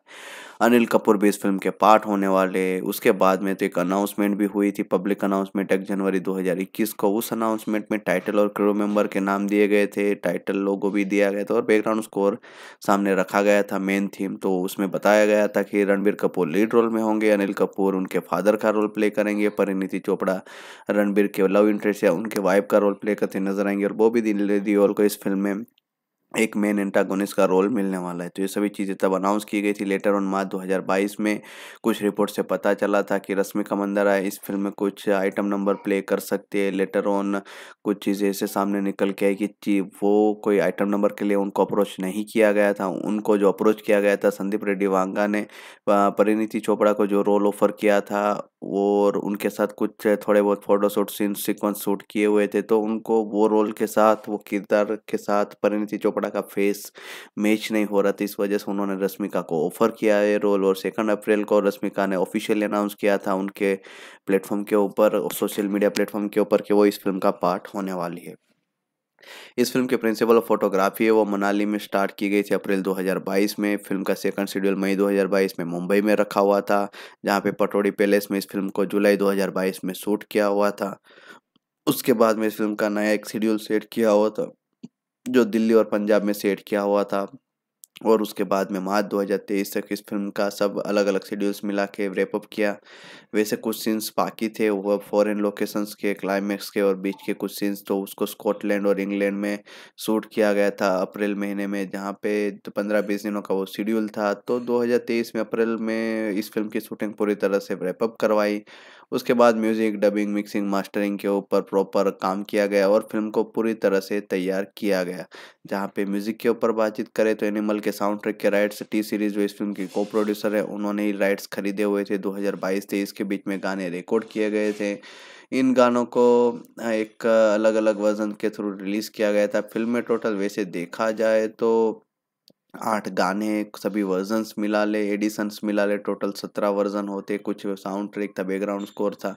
A: अनिल कपूर भी इस फिल्म के पार्ट होने वाले उसके बाद में तो एक अनाउंसमेंट भी हुई थी पब्लिक अनाउंसमेंट एक जनवरी 2021 को उस अनाउंसमेंट में टाइटल और क्रू मेंबर के नाम दिए गए थे टाइटल लोगो भी दिया गया था और बैकग्राउंड स्कोर सामने रखा गया था मेन थीम तो उसमें बताया गया था कि रणबीर कपूर लीड रोल में होंगे अनिल कपूर उनके फादर का रोल प्ले करेंगे परिणीति चोपड़ा रणबीर के लव इंटरेस्ट या उनके वाइफ का रोल प्ले करते नजर आएंगे और भी दिल दियोल को इस फिल्म में एक मेन एंटागोनिस का रोल मिलने वाला है तो ये सभी चीज़ें तब अनाउंस की गई थी लेटर ऑन मार्च 2022 में कुछ रिपोर्ट से पता चला था कि रश्मि कमंदरा इस फिल्म में कुछ आइटम नंबर प्ले कर सकती है लेटर ऑन कुछ चीज़ें ऐसे सामने निकल के आई कि वो कोई आइटम नंबर के लिए उनको अप्रोच नहीं किया गया था उनको जो अप्रोच किया गया था संदीप रेड्डी वांगा ने परिणीति चोपड़ा को जो रोल ऑफर किया था और उनके साथ कुछ थोड़े बहुत फोटोशूट सीन सिक्वेंस शूट किए हुए थे तो उनको वो रोल के साथ वो किरदार के साथ परिणीति चोपड़ा थोपड़ा का फेस मैच नहीं हो रहा था इस वजह से उन्होंने रश्मिका को ऑफर किया है रोल और सेकंड अप्रैल को रश्मिका ने ऑफिशियली अनाउंस किया था उनके प्लेटफॉर्म के ऊपर सोशल मीडिया प्लेटफॉर्म के ऊपर कि वो इस फिल्म का पार्ट होने वाली है इस फिल्म के प्रिंसिपल ऑफ फोटोग्राफी है वो मनाली में स्टार्ट की गई थी अप्रैल 2022 में फिल्म का सेकंड शेड्यूल मई 2022 में मुंबई में रखा हुआ था जहाँ पे पटोड़ी पैलेस में इस फिल्म को जुलाई 2022 में शूट किया हुआ था उसके बाद में इस फिल्म का नया एक शेड्यूल सेट किया हुआ था जो दिल्ली और पंजाब में सेट किया हुआ था और उसके बाद में मार्च 2023 तक इस फिल्म का सब अलग अलग शेड्यूल्स मिला के रेपअप किया वैसे कुछ सीन्स बाकी थे वह फॉरेन लोकेशंस के क्लाइमैक्स के और बीच के कुछ सीन्स तो उसको स्कॉटलैंड और इंग्लैंड में शूट किया गया था अप्रैल महीने में जहाँ पे तो पंद्रह बीस दिनों का वो शेड्यूल था तो 2023 में अप्रैल में इस फिल्म की शूटिंग पूरी तरह से रेपअप करवाई उसके बाद म्यूज़िक डबिंग मिक्सिंग मास्टरिंग के ऊपर प्रॉपर काम किया गया और फिल्म को पूरी तरह से तैयार किया गया जहाँ पे म्यूज़िक के ऊपर बातचीत करें तो एनिमल के साउंड ट्रैक के राइट्स टी सीरीज़ जो इस फिल्म के को प्रोड्यूसर है उन्होंने ही राइट्स खरीदे हुए थे 2022 हजार के बीच में गाने रिकॉर्ड किए गए थे इन गानों को एक अलग अलग वर्जन के थ्रू रिलीज़ किया गया था फिल्म में टोटल वैसे देखा जाए तो आठ गाने सभी वर्जन्स मिला ले एडिशंस मिला ले टोटल सत्रह वर्जन होते कुछ साउंड ट्रैक था बैकग्राउंड स्कोर था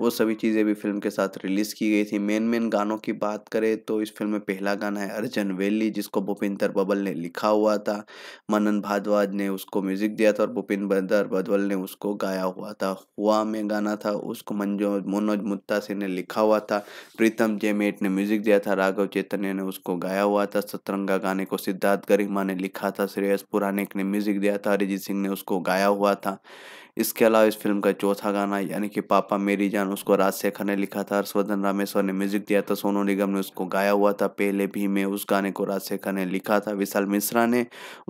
A: वो सभी चीज़ें भी फिल्म के साथ रिलीज़ की गई थी मेन मेन गानों की बात करें तो इस फिल्म में पहला गाना है अर्जन वेली जिसको भूपिंदर बबल ने लिखा हुआ था मनन भारद्वाज ने उसको म्यूज़िक दिया था और भूपिंदर बदवल ने उसको गाया हुआ था हुआ में गाना था उसको मंजो मनोज मुत्ता सिंह ने लिखा हुआ था प्रीतम जेमेट ने म्यूज़िक दिया था राघव चैतन्य ने उसको गाया हुआ था सतरंगा गाने को सिद्धार्थ गरिमा ने लिखा लिखा था श्रेयस पुराने ने म्यूजिक दिया था अरिजीत सिंह ने उसको गाया हुआ था इसके अलावा इस फिल्म का चौथा गाना यानी कि पापा मेरी जान उसको राजशेखर ने लिखा था हर्षवर्धन रामेश्वर ने म्यूजिक दिया था सोनू निगम ने उसको गाया हुआ था पहले भी मैं उस गाने को राजशेखर ने लिखा था विशाल मिश्रा ने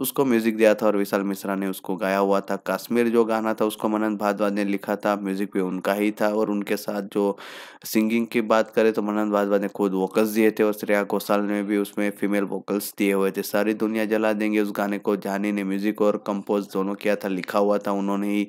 A: उसको म्यूजिक दिया था और विशाल मिश्रा ने उसको गाया हुआ था काश्मीर जो गाना था उसको मनन भारद्वाज ने लिखा था म्यूजिक भी उनका ही था और उनके साथ जो सिंगिंग की बात करें तो मनन भारद्वाज ने खुद वोकल्स दिए थे और श्रेया घोषाल ने भी उसमें फीमेल वोकल्स दिए हुए थे सारी दुनिया जला देंगे उस गाने को जानी ने म्यूजिक और कंपोज दोनों किया था लिखा हुआ था उन्होंने ही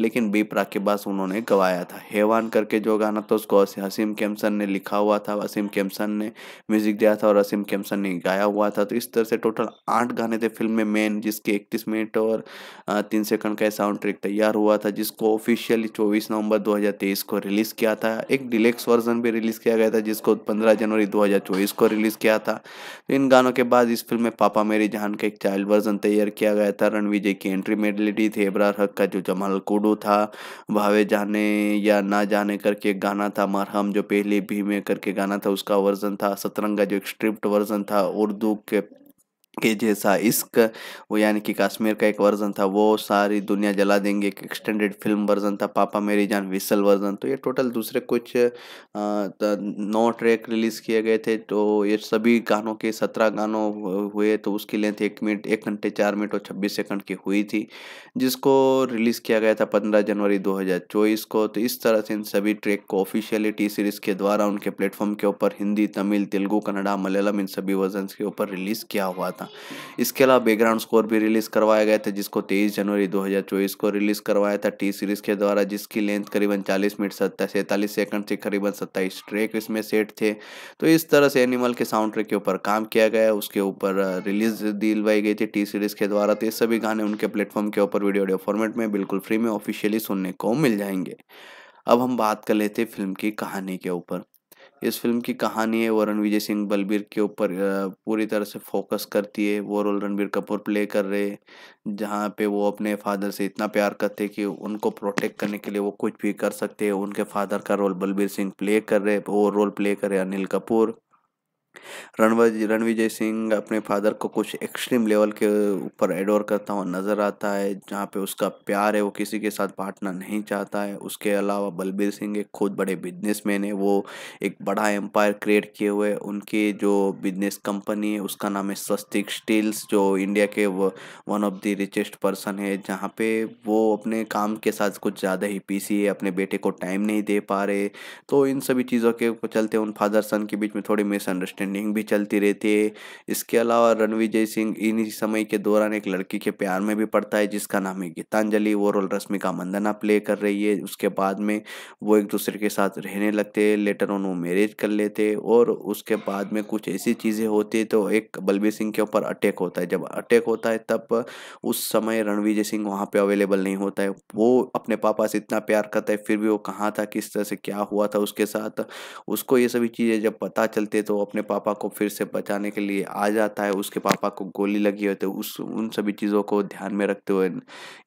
A: लेकिन बीपरा के पास उन्होंने गवाया था हेवान करके जो गाना था उसको असीम कैमसन ने लिखा हुआ था वसीम कैमसन ने म्यूजिक दिया था और असीम कैमसन ने गाया हुआ था तो इस तरह से टोटल आठ गाने थे फिल्म में मेन जिसके इकतीस मिनट और तीन सेकंड का साउंड ट्रैक तैयार हुआ था जिसको ऑफिशियली चौबीस नवंबर दो को रिलीज़ किया था एक डिलेक्स वर्जन भी रिलीज़ किया गया था जिसको पंद्रह जनवरी दो को रिलीज़ किया था तो इन गानों के बाद इस फिल्म में पापा मेरी जहान का एक चाइल्ड वर्जन तैयार किया गया था रणविजय की एंट्री मेडलिटी थी एबरार हक का जो जमाल कोडू शुरू था भावे जाने या ना जाने करके एक गाना था मरहम जो पहले भी में करके गाना था उसका वर्जन था सतरंगा जो एक स्ट्रिप्ट वर्जन था उर्दू के के जैसा इश्क वो यानी कि कश्मीर का एक वर्जन था वो सारी दुनिया जला देंगे एक एक्सटेंडेड फिल्म वर्जन था पापा मेरी जान विसल वर्जन तो ये टोटल दूसरे कुछ नौ ट्रैक रिलीज़ किए गए थे तो ये सभी गानों के सत्रह गानों हुए तो उसकी लेंथ एक मिनट एक घंटे चार मिनट और छब्बीस सेकंड की हुई थी जिसको रिलीज़ किया गया था पंद्रह जनवरी दो को तो इस तरह से इन सभी ट्रैक को ऑफिशियली टी सीरीज़ के द्वारा उनके प्लेटफॉर्म के ऊपर हिंदी तमिल तेलुगू कन्नडा मलयालम इन सभी वर्जन के ऊपर रिलीज़ किया हुआ था था इसके अलावा बैकग्राउंड स्कोर भी रिलीज़ करवाया गए थे जिसको 23 जनवरी 2024 को रिलीज़ करवाया था टी सीरीज़ के द्वारा जिसकी लेंथ करीबन 40 मिनट सत्ता सैंतालीस सेकंड से करीबन सत्ताईस ट्रैक इसमें सेट थे तो इस तरह से एनिमल के साउंड ट्रैक के ऊपर काम किया गया उसके ऊपर रिलीज दिलवाई गई थी टी सीरीज़ के द्वारा तो ये सभी गाने उनके प्लेटफॉर्म के ऊपर वीडियो ऑडियो फॉर्मेट में बिल्कुल फ्री में ऑफिशियली सुनने को मिल जाएंगे अब हम बात कर लेते हैं फिल्म की कहानी के ऊपर इस फिल्म की कहानी है वो रणविजय सिंह बलबीर के ऊपर पूरी तरह से फोकस करती है वो रोल रणबीर कपूर प्ले कर रहे जहाँ पे वो अपने फादर से इतना प्यार करते हैं कि उनको प्रोटेक्ट करने के लिए वो कुछ भी कर सकते हैं उनके फादर का रोल बलबीर सिंह प्ले कर रहे वो रोल प्ले कर रहे अनिल कपूर रणवीर रणविजय सिंह अपने फादर को कुछ एक्सट्रीम लेवल के ऊपर एडोर करता हुआ नज़र आता है जहाँ पे उसका प्यार है वो किसी के साथ बांटना नहीं चाहता है उसके अलावा बलबीर सिंह एक खुद बड़े बिजनेसमैन है वो एक बड़ा एम्पायर क्रिएट किए हुए उनके जो बिजनेस कंपनी है उसका नाम है स्वस्तिक स्टील्स जो इंडिया के one of the richest person है जहाँ पे वो अपने काम के साथ कुछ ज़्यादा ही पीसी है अपने बेटे को टाइम नहीं दे पा रहे तो इन सभी चीज़ों के चलते उन फादर सन के बीच में थोड़ी मिसअंडरस्टैंड ट्रेंडिंग भी चलती रहती है इसके अलावा रणविजय सिंह इन्हीं समय के दौरान एक लड़की के प्यार में भी पड़ता है जिसका नाम है गीतांजलि वो रोल रश्मिका मंदना प्ले कर रही है उसके बाद में वो एक दूसरे के साथ रहने लगते हैं लेटर ऑन वो मैरिज कर लेते और उसके बाद में कुछ ऐसी चीज़ें होती है तो एक बलबीर सिंह के ऊपर अटैक होता है जब अटैक होता है तब उस समय रणविजय सिंह वहाँ पे अवेलेबल नहीं होता है वो अपने पापा से इतना प्यार करता है फिर भी वो कहाँ था किस तरह से क्या हुआ था उसके साथ उसको ये सभी चीज़ें जब पता चलते तो अपने पापा पापा को फिर से बचाने के लिए आ जाता है उसके पापा को गोली लगी होती है उस उन सभी चीज़ों को ध्यान में रखते हुए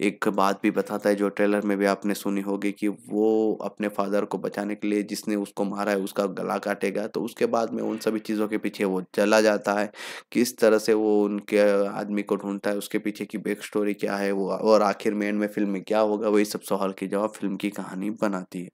A: एक बात भी बताता है जो ट्रेलर में भी आपने सुनी होगी कि वो अपने फादर को बचाने के लिए जिसने उसको मारा है उसका गला काटेगा तो उसके बाद में उन सभी चीज़ों के पीछे वो चला जाता है किस तरह से वो उनके आदमी को ढूंढता है उसके पीछे की बैक स्टोरी क्या है वो और आखिर में एंड में फिल्म में क्या होगा वही सब सवाल के जवाब फिल्म की कहानी बनाती है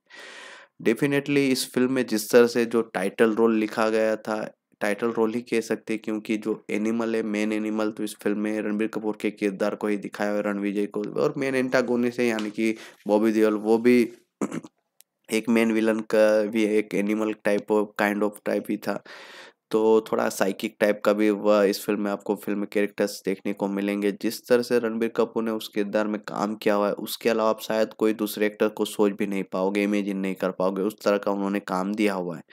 A: डेफिनेटली इस फिल्म में जिस तरह से जो टाइटल रोल लिखा गया था टाइटल रोल ही कह सकते हैं क्योंकि जो एनिमल है मेन एनिमल तो इस फिल्म में रणबीर कपूर के किरदार को ही दिखाया है रणविजय को और मेन एंटागोनी से यानी कि बॉबी देओल वो भी एक मेन विलन का भी एक animal type of kind of type ही था तो थोड़ा साइकिक टाइप का भी वह इस फिल्म में आपको फिल्म कैरेक्टर्स देखने को मिलेंगे जिस तरह से रणबीर कपूर ने उस किरदार में काम किया हुआ है उसके अलावा आप शायद कोई दूसरे एक्टर को सोच भी नहीं पाओगे इमेजिन नहीं कर पाओगे उस तरह का उन्होंने काम दिया हुआ है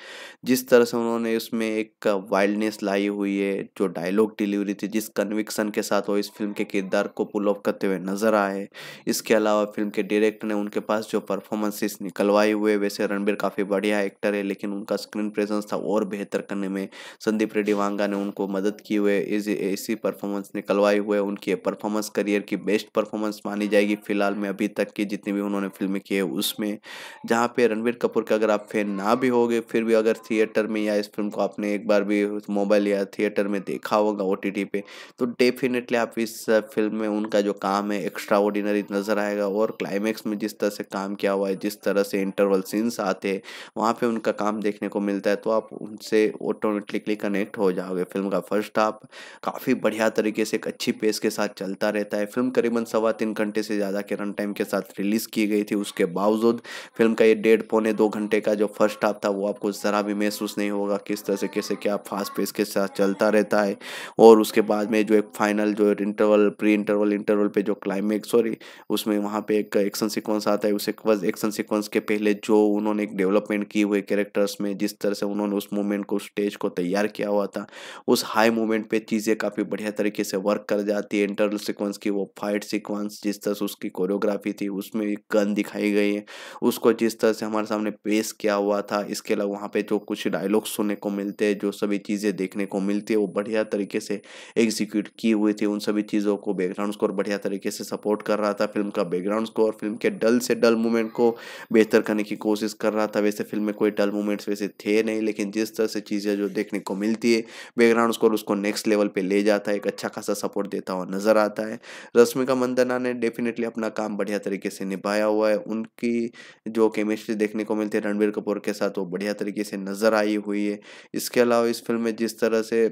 A: जिस तरह से उन्होंने उसमें एक वाइल्डनेस लाई हुई है जो डायलॉग डिलीवरी थी जिस कन्विक्सन के साथ वो इस फिल्म के किरदार को पुल ऑफ करते हुए नजर आए इसके अलावा फिल्म के डायरेक्टर ने उनके पास जो परफॉर्मेंसेस निकलवाए हुए वैसे रणबीर काफ़ी बढ़िया एक्टर है लेकिन उनका स्क्रीन प्रेजेंस था और बेहतर करने में संदीप वांगा ने उनको मदद की हुए इस ऐसी परफॉर्मेंस निकलवाई हुए उनकी परफॉर्मेंस करियर की बेस्ट परफॉर्मेंस मानी जाएगी फिलहाल में अभी तक की जितनी भी उन्होंने फिल्में की है उसमें जहाँ पे रणबीर कपूर का अगर आप फैन ना भी हो फिर भी अगर थिएटर में या इस फिल्म को आपने एक बार भी मोबाइल या थिएटर में देखा होगा ओ पे तो डेफिनेटली आप इस फिल्म में उनका जो काम है एक्स्ट्रा ऑर्डिनरी नज़र आएगा और क्लाइमैक्स में जिस तरह से काम किया हुआ है जिस तरह से इंटरवल सीन्स आते हैं वहाँ पर उनका काम देखने को मिलता है तो आप उनसे ऑटोमेटिक डायरेक्टली कनेक्ट हो जाओगे फिल्म का फर्स्ट हाफ काफ़ी बढ़िया तरीके से एक अच्छी पेस के साथ चलता रहता है फिल्म करीबन सवा तीन घंटे से ज़्यादा के रन टाइम के साथ रिलीज़ की गई थी उसके बावजूद फिल्म का ये डेढ़ पौने दो घंटे का जो फर्स्ट हाफ था वो आपको ज़रा भी महसूस नहीं होगा किस तरह से कैसे क्या फास्ट पेस के साथ चलता रहता है और उसके बाद में जो एक फाइनल जो इंटरवल प्री इंटरवल इंटरवल पे जो क्लाइमेक्स सॉरी उसमें वहाँ पे एक एक्शन सिक्वेंस आता है उस एक्शन सिक्वेंस के पहले जो उन्होंने एक डेवलपमेंट की हुई कैरेक्टर्स में जिस तरह से उन्होंने उस मूवमेंट को स्टेज को तैयार तैयार किया हुआ था उस हाई मोमेंट पे चीज़ें काफ़ी बढ़िया तरीके से वर्क कर जाती है इंटरनल सिक्वेंस की वो फाइट सिक्वेंस जिस तरह से उसकी कोरियोग्राफी थी उसमें एक गन दिखाई गई है उसको जिस तरह से हमारे सामने पेश किया हुआ था इसके अलावा वहाँ पर जो कुछ डायलॉग सुनने को मिलते हैं जो सभी चीज़ें देखने को मिलती है वो बढ़िया तरीके से एग्जीक्यूट की हुई थी उन सभी चीज़ों को बैकग्राउंड स्कोर बढ़िया तरीके से सपोर्ट कर रहा था फिल्म का बैकग्राउंड स्कोर फिल्म के डल से डल मूवमेंट को बेहतर करने की कोशिश कर रहा था वैसे फिल्म में कोई डल मोमेंट्स वैसे थे नहीं लेकिन जिस तरह से चीज़ें जो देखने देखने को मिलती है बैकग्राउंड स्कोर उसको नेक्स्ट लेवल पे ले जाता है एक अच्छा खासा सपोर्ट देता हुआ नजर आता है रश्मिका मंदना ने डेफिनेटली अपना काम बढ़िया तरीके से निभाया हुआ है उनकी जो केमिस्ट्री देखने को मिलती है रणबीर कपूर के साथ वो बढ़िया तरीके से नजर आई हुई है इसके अलावा इस फिल्म में जिस तरह से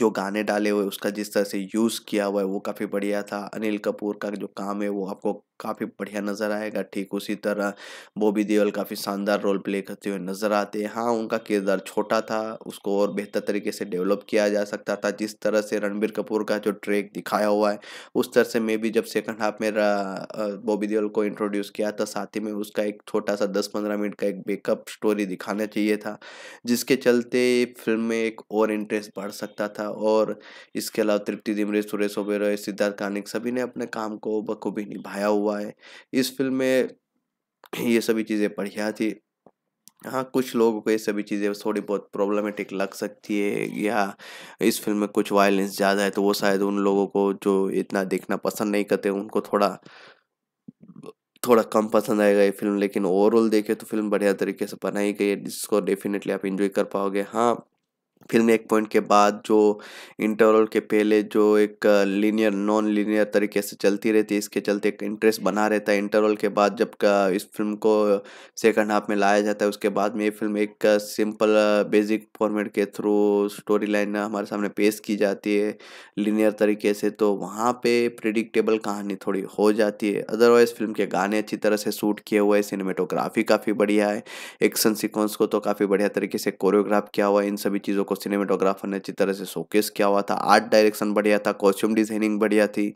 A: जो गाने डाले हुए उसका जिस तरह से यूज़ किया हुआ है वो काफ़ी बढ़िया था अनिल कपूर का जो काम है वो आपको काफ़ी बढ़िया नज़र आएगा ठीक उसी तरह बॉबी देओल काफ़ी शानदार रोल प्ले करते हुए नज़र आते हैं हाँ उनका किरदार छोटा था उसको और बेहतर तरीके से डेवलप किया जा सकता था जिस तरह से रणबीर कपूर का जो ट्रैक दिखाया हुआ है उस तरह से मैं भी जब सेकंड हाफ में बॉबी देओल को इंट्रोड्यूस किया था साथ ही में उसका एक छोटा सा दस पंद्रह मिनट का एक बेकअप स्टोरी दिखाना चाहिए था जिसके चलते फिल्म में एक और इंटरेस्ट बढ़ सकता था और इसके अलावा तृप्ति दिमरे सुरेश ओबेरॉय सिद्धार्थ कानिक सभी ने अपने काम को बखूबी निभाया हुआ हुआ है इस फिल्म में ये सभी चीज़ें बढ़िया थी हाँ कुछ लोगों को ये सभी चीज़ें थोड़ी बहुत प्रॉब्लमेटिक लग सकती है या इस फिल्म में कुछ वायलेंस ज़्यादा है तो वो शायद उन लोगों को जो इतना देखना पसंद नहीं करते उनको थोड़ा थोड़ा कम पसंद आएगा ये फिल्म लेकिन ओवरऑल देखे तो फिल्म बढ़िया तरीके से बनाई गई है जिसको डेफिनेटली आप इन्जॉय कर पाओगे हाँ फिल्म एक पॉइंट के बाद जो इंटरवल के पहले जो एक लीनियर नॉन लीनियर तरीके से चलती रहती है इसके चलते एक इंटरेस्ट बना रहता है इंटरवल के बाद जब का इस फिल्म को सेकंड हाफ में लाया जाता है उसके बाद में ये फिल्म एक सिंपल बेसिक फॉर्मेट के थ्रू स्टोरी लाइन हमारे सामने पेश की जाती है लीनियर तरीके से तो वहाँ पर प्रिडिक्टेबल कहानी थोड़ी हो जाती है अदरवाइज़ फिल्म के गाने अच्छी तरह से शूट किए हुए हैं सिनेमेटोग्राफी काफ़ी बढ़िया है एक्शन सिक्वेंस को तो काफ़ी बढ़िया तरीके से कोरियोग्राफ किया हुआ है इन सभी चीज़ों को सिनेमेटोग्राफर ने अच्छी तरह से शोकेस किया हुआ था आर्ट डायरेक्शन बढ़िया था कॉस्ट्यूम डिजाइनिंग बढ़िया थी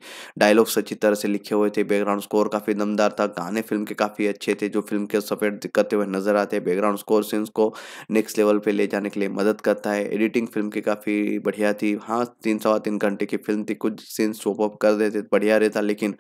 A: डायलॉग्स अच्छी तरह से लिखे हुए थे बैकग्राउंड स्कोर काफ़ी दमदार था गाने फिल्म के काफ़ी अच्छे थे जो फिल्म के सफेद दिक्कतें हुए नजर आते हैं बैकग्राउंड स्कोर सीन्स को नेक्स्ट लेवल पर ले जाने के लिए मदद करता है एडिटिंग फिल्म की काफ़ी बढ़िया थी हाँ तीन सवा तीन घंटे की फिल्म थी कुछ सीन्स शोप अप कर देते बढ़िया रहता लेकिन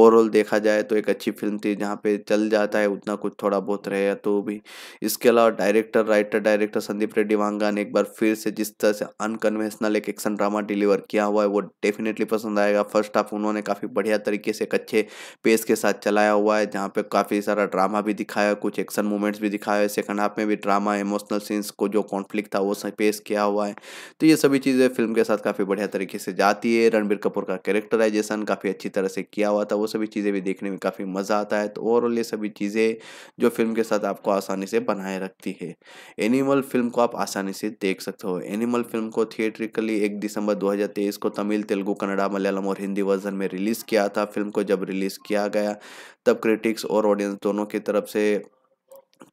A: ओवरऑल देखा जाए तो एक अच्छी फिल्म थी जहाँ पे चल जाता है उतना कुछ थोड़ा बहुत रहे तो भी इसके अलावा director writer director Sandeep Reddy Vanga ने एक बार फिर से जिस तरह से अनकन्वेंशनल एक एक्शन ड्रामा डिलीवर किया हुआ है वो डेफिनेटली पसंद आएगा फर्स्ट हाफ उन्होंने काफ़ी बढ़िया तरीके से एक अच्छे पेस के साथ चलाया हुआ है जहाँ पे काफ़ी सारा ड्रामा भी दिखाया कुछ एक्शन मूवमेंट्स भी दिखाया है सेकंड हाफ में भी ड्रामा इमोशनल सीन्स को जो कॉन्फ्लिक्ट था वो पेश किया हुआ है तो ये सभी चीज़ें फिल्म के साथ काफ़ी बढ़िया तरीके से जाती है रणबीर कपूर का कैरेक्टराइजेशन काफ़ी अच्छी तरह से किया हुआ था वो सभी चीज़ें भी देखने में काफ़ी मज़ा आता है तो ओवरऑल ये सभी चीज़ें जो फिल्म के साथ आपको आसानी से बनाए रखती है एनिमल फिल्म को आप आसानी से देख सकते हो हो एनिमल फिल्म को थिएट्रिकली एक दिसंबर 2023 को तमिल तेलुगू कन्नड़ा मलयालम और हिंदी वर्जन में रिलीज़ किया था फिल्म को जब रिलीज़ किया गया तब क्रिटिक्स और ऑडियंस दोनों की तरफ से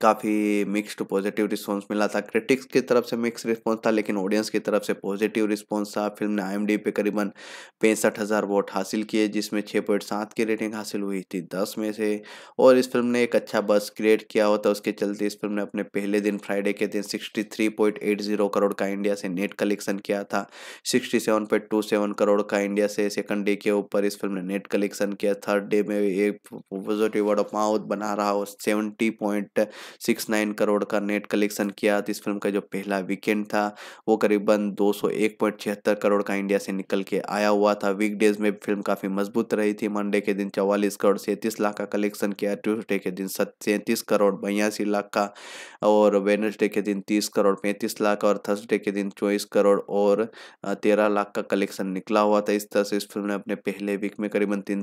A: काफ़ी मिक्स्ड पॉजिटिव रिस्पांस मिला था क्रिटिक्स की तरफ से मिक्स रिस्पांस था लेकिन ऑडियंस की तरफ से पॉजिटिव रिस्पांस था फिल्म ने आईएमडी पे करीबन पैंसठ हज़ार वोट हासिल किए जिसमें छः पॉइंट सात की रेटिंग हासिल हुई थी दस में से और इस फिल्म ने एक अच्छा बस क्रिएट किया होता उसके चलते इस फिल्म ने अपने पहले दिन फ्राइडे के दिन sixty three point eight zero crore का इंडिया से नेट कलेक्शन किया था sixty seven point two seven crore का इंडिया से सेकंड डे के ऊपर इस फिल्म ने नेट कलेक्शन किया थर्ड डे में एक पॉजिटिव वर्ड ऑफ माउथ बना रहा हो seventy point six nine crore का नेट कलेक्शन किया तो इस फिल्म का जो पहला वीकेंड था वो करीबन दो करोड़ का इंडिया से निकल के आया हुआ था वीकडेज में फिल्म काफ़ी मजबूत रही थी मंडे के दिन चौवालीस करोड़ सैंतीस लाख का कलेक्शन किया ट्यूसडे के दिन सैंतीस करोड़ बयासी लाख का और वेनसडे के दिन तीस करोड़ पैंतीस लाख और थर्सडे के दिन चौबीस करोड़ और तेरह लाख का कलेक्शन निकला हुआ था इस तरह से इस फिल्म ने अपने पहले वीक में करीबन तीन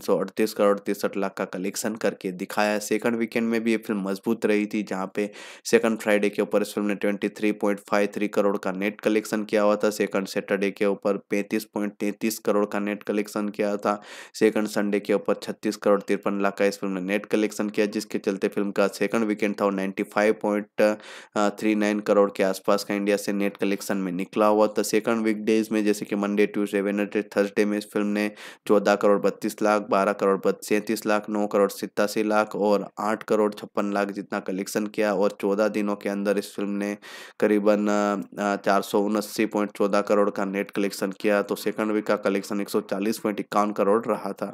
A: करोड़ तिरसठ लाख का कलेक्शन करके दिखाया सेकंड वीकेंड में भी ये फिल्म मजबूत रही थी जहाँ पे सेकंड फ्राइडे के ऊपर इस फिल्म ने 23.53 करोड़ का नेट कलेक्शन किया हुआ था सेकंड सैटरडे के ऊपर 35.33 करोड़ का नेट कलेक्शन किया था सेकंड संडे के ऊपर 36 करोड़ तिरपन लाख का इस फिल्म ने नेट कलेक्शन किया जिसके चलते फिल्म का सेकंड वीकेंड था और 95.39 करोड़ के आसपास का इंडिया से नेट कलेक्शन में निकला हुआ था सेकंड वीकडेज में जैसे कि मंडे ट्यूजडे वेनडे थर्सडे में इस फिल्म ने चौदह करोड़ बत्तीस लाख बारह करोड़ सैंतीस लाख नौ करोड़ सितासी लाख और आठ करोड़ छप्पन लाख जितना कलेक्शन प्रदर्शन किया और चौदह दिनों के अंदर इस फिल्म ने करीबन चार करोड़ का नेट कलेक्शन किया तो सेकंड वीक का कलेक्शन एक करोड़ रहा था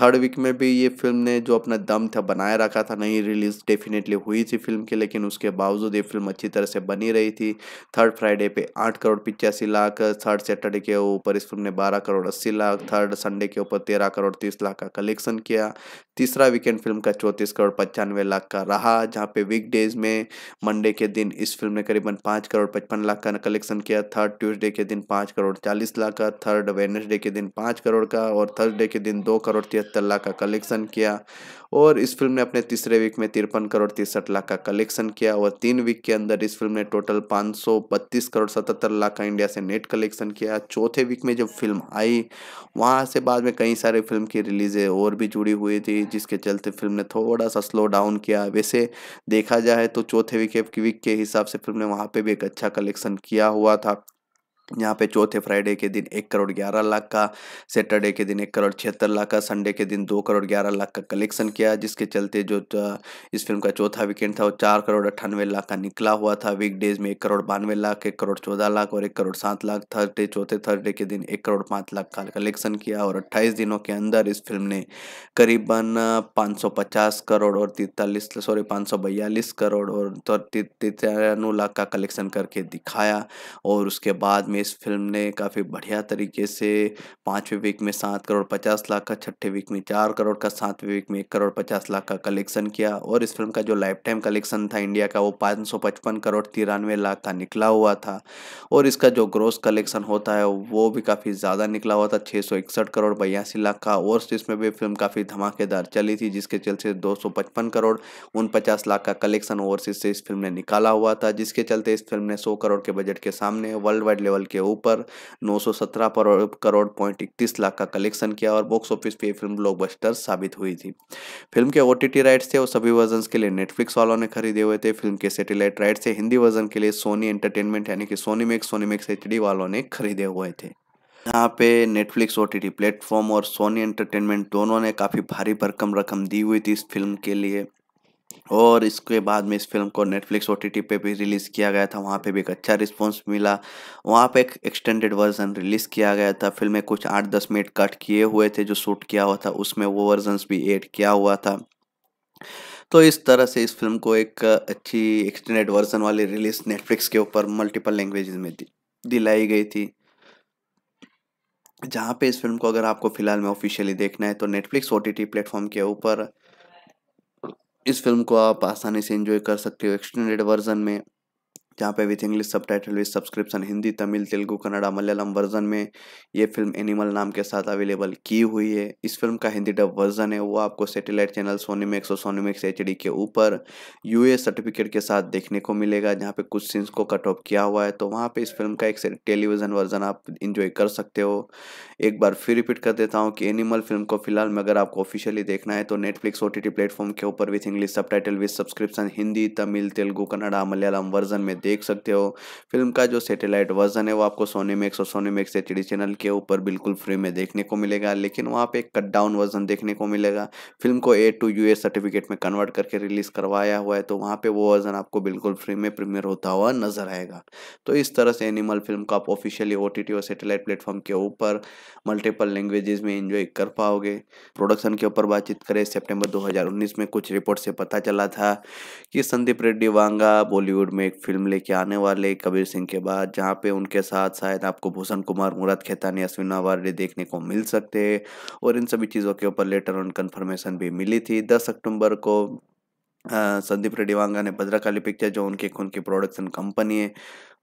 A: थर्ड वीक में भी ये फिल्म ने जो अपना दम था बनाए रखा था नई रिलीज डेफिनेटली हुई थी फिल्म की लेकिन उसके बावजूद ये फिल्म अच्छी तरह से बनी रही थी थर्ड फ्राइडे पे आठ करोड़ पिचासी लाख थर्ड सैटरडे के ऊपर इस फिल्म ने बारह करोड़ अस्सी लाख थर्ड संडे के ऊपर तेरह करोड़ तीस लाख का कलेक्शन किया तीसरा वीकेंड फिल्म का चौंतीस करोड़ पचानवे लाख का रहा जहाँ पे वीक डेज में मंडे के दिन इस फिल्म ने करीबन पाँच करोड़ पचपन लाख का कलेक्शन किया थर्ड ट्यूसडे के दिन पाँच करोड़ चालीस लाख का थर्ड वेनसडे के दिन पाँच करोड़ का और थर्सडे के दिन दो करोड़ तिहत्तर लाख का कलेक्शन किया और इस फिल्म ने अपने तीसरे वीक में तिरपन करोड़ तिरसठ लाख का कलेक्शन किया और तीन वीक के अंदर इस फिल्म ने टोटल पाँच करोड़ सतहत्तर लाख का इंडिया से नेट कलेक्शन किया चौथे वीक में जब फिल्म आई वहाँ से बाद में कई सारे फिल्म की रिलीज़ें और भी जुड़ी हुई थी जिसके चलते फिल्म ने थोड़ा सा स्लो डाउन किया वैसे देखा जाए तो चौथे वीक के हिसाब से फिल्म ने वहाँ पर भी एक अच्छा कलेक्शन किया हुआ था यहाँ पे चौथे फ्राइडे के दिन एक करोड़ ग्यारह लाख का सैटरडे के दिन एक करोड़ छिहत्तर लाख का संडे के दिन दो करोड़ ग्यारह लाख का कलेक्शन किया जिसके चलते जो इस फिल्म का चौथा वीकेंड था वो चार करोड़ अट्ठानवे लाख का निकला हुआ था वीकडेज में एक करोड़ बानवे लाख एक करोड़ चौदह लाख और एक करोड़ सात लाख थर्सडे चौथे थर्सडे के दिन एक करोड़ पाँच लाख का कलेक्शन किया और अट्ठाईस दिनों के अंदर इस फिल्म ने करीबन पाँच सौ पचास करोड़ और तिरतालीस सॉरी पाँच सौ बयालीस करोड़ और तिरानवे लाख का कलेक्शन करके दिखाया और उसके बाद में इस फिल्म ने काफ़ी बढ़िया तरीके से पाँचवें वीक में सात करोड़ पचास लाख का छठे वीक में चार करोड़ का सातवें वीक में एक करोड़ पचास लाख का कलेक्शन किया और इस फिल्म का जो लाइफ टाइम कलेक्शन था इंडिया का वो पाँच सौ पचपन करोड़ तिरानवे लाख का निकला हुआ था और इसका जो ग्रोस कलेक्शन होता है वो भी काफ़ी ज़्यादा निकला हुआ था छः सौ इकसठ करोड़ बयासी लाख का और इसमें भी फिल्म काफ़ी धमाकेदार चली थी जिसके चलते दो सौ पचपन करोड़ उनपचास लाख का कलेक्शन ओवरसीज से इस फिल्म ने निकाला हुआ था जिसके चलते इस फिल्म ने सौ करोड़ के बजट के सामने वर्ल्ड वाइड लेवल के ऊपर 917 करोड़ पॉइंट इकतीस लाख का कलेक्शन किया और बॉक्स ऑफिस पे फिल्म ब्लॉकबस्टर साबित हुई थी फिल्म के ओ राइट्स थे और सभी वर्जन के लिए नेटफ्लिक्स वालों ने खरीदे हुए थे फिल्म के सेटेलाइट राइट्स थे हिंदी वर्जन के लिए सोनी एंटरटेनमेंट यानी कि Sony Max Sony Max H वालों ने खरीदे हुए थे यहाँ पे नेटफ्लिक्स ओ टी प्लेटफॉर्म और सोनी एंटरटेनमेंट दोनों ने काफ़ी भारी भरकम रकम दी हुई थी इस फिल्म के लिए और इसके बाद में इस फिल्म को नेटफ्लिक्स ओ टी पे भी रिलीज़ किया गया था वहाँ पे भी एक अच्छा रिस्पॉन्स मिला वहाँ पे एक एक्सटेंडेड वर्जन रिलीज़ किया गया था फिल्म में कुछ आठ दस मिनट कट किए हुए थे जो शूट किया हुआ था उसमें वो वर्जन भी एड किया हुआ था तो इस तरह से इस फिल्म को एक अच्छी एक्सटेंडेड वर्जन वाली रिलीज़ नेटफ्लिक्स के ऊपर मल्टीपल लैंग्वेज में दिलाई गई थी जहाँ पे इस फिल्म को अगर आपको फ़िलहाल में ऑफिशियली देखना है तो नेटफ्लिक्स ओ टी प्लेटफॉर्म के ऊपर इस फिल्म को आप आसानी से इंजॉय कर सकते हो एक्सटेंडेड वर्जन में जहाँ पे with English subtitle with subscription Hindi Tamil Telugu Kannada Malayalam version में ये फिल्म एनिमल नाम के साथ अवेलेबल की हुई है इस फिल्म का हिंदी डब वर्जन है वो आपको सेटेलाइट चैनल सोनी मैक्स और मैक्स एच के ऊपर यू सर्टिफिकेट के साथ देखने को मिलेगा जहाँ पे कुछ सीन्स को कट ऑफ किया हुआ है तो वहाँ पे इस फिल्म का एक टेलीविज़न वर्जन आप इंजॉय कर सकते हो एक बार फिर रिपीट कर देता हूँ कि एनिमल फिल्म को फिलहाल में अगर आपको ऑफिशियली देखना है तो नेटफ्लिक्स ओ प्लेटफॉर्म के ऊपर with English subtitle with subscription Hindi Tamil Telugu Kannada Malayalam version में देख देख सकते हो फिल्म का जो सेटेलाइट वर्जन है वो आपको सोनी मैक्स और सोनी मैक्स एच चैनल के ऊपर बिल्कुल फ्री में देखने को मिलेगा लेकिन वहाँ पे कट डाउन वर्जन देखने को मिलेगा फिल्म को ए टू यू सर्टिफिकेट में कन्वर्ट करके रिलीज़ करवाया हुआ है तो वहाँ पर वो वर्जन आपको बिल्कुल फ्री में प्रीमियर होता हुआ नजर आएगा तो इस तरह से एनिमल फिल्म को आप ऑफिशियली ओ और सेटेलाइट प्लेटफॉर्म के ऊपर मल्टीपल लैंग्वेजेस में एंजॉय कर पाओगे प्रोडक्शन के ऊपर बातचीत करें सितंबर 2019 में कुछ रिपोर्ट से पता चला था कि संदीप रेड्डी वांगा बॉलीवुड में एक फिल्म ले लेके आने वाले कबीर सिंह के बाद जहाँ पे उनके साथ शायद आपको भूषण कुमार मुराद खेतानी अश्विन नावारे देखने को मिल सकते हैं और इन सभी चीज़ों के ऊपर लेटर ऑन कन्फर्मेशन भी मिली थी दस अक्टूबर को संदीप रेडिवांगा ने भद्रकाली पिक्चर जो उनके खुद की प्रोडक्शन कंपनी है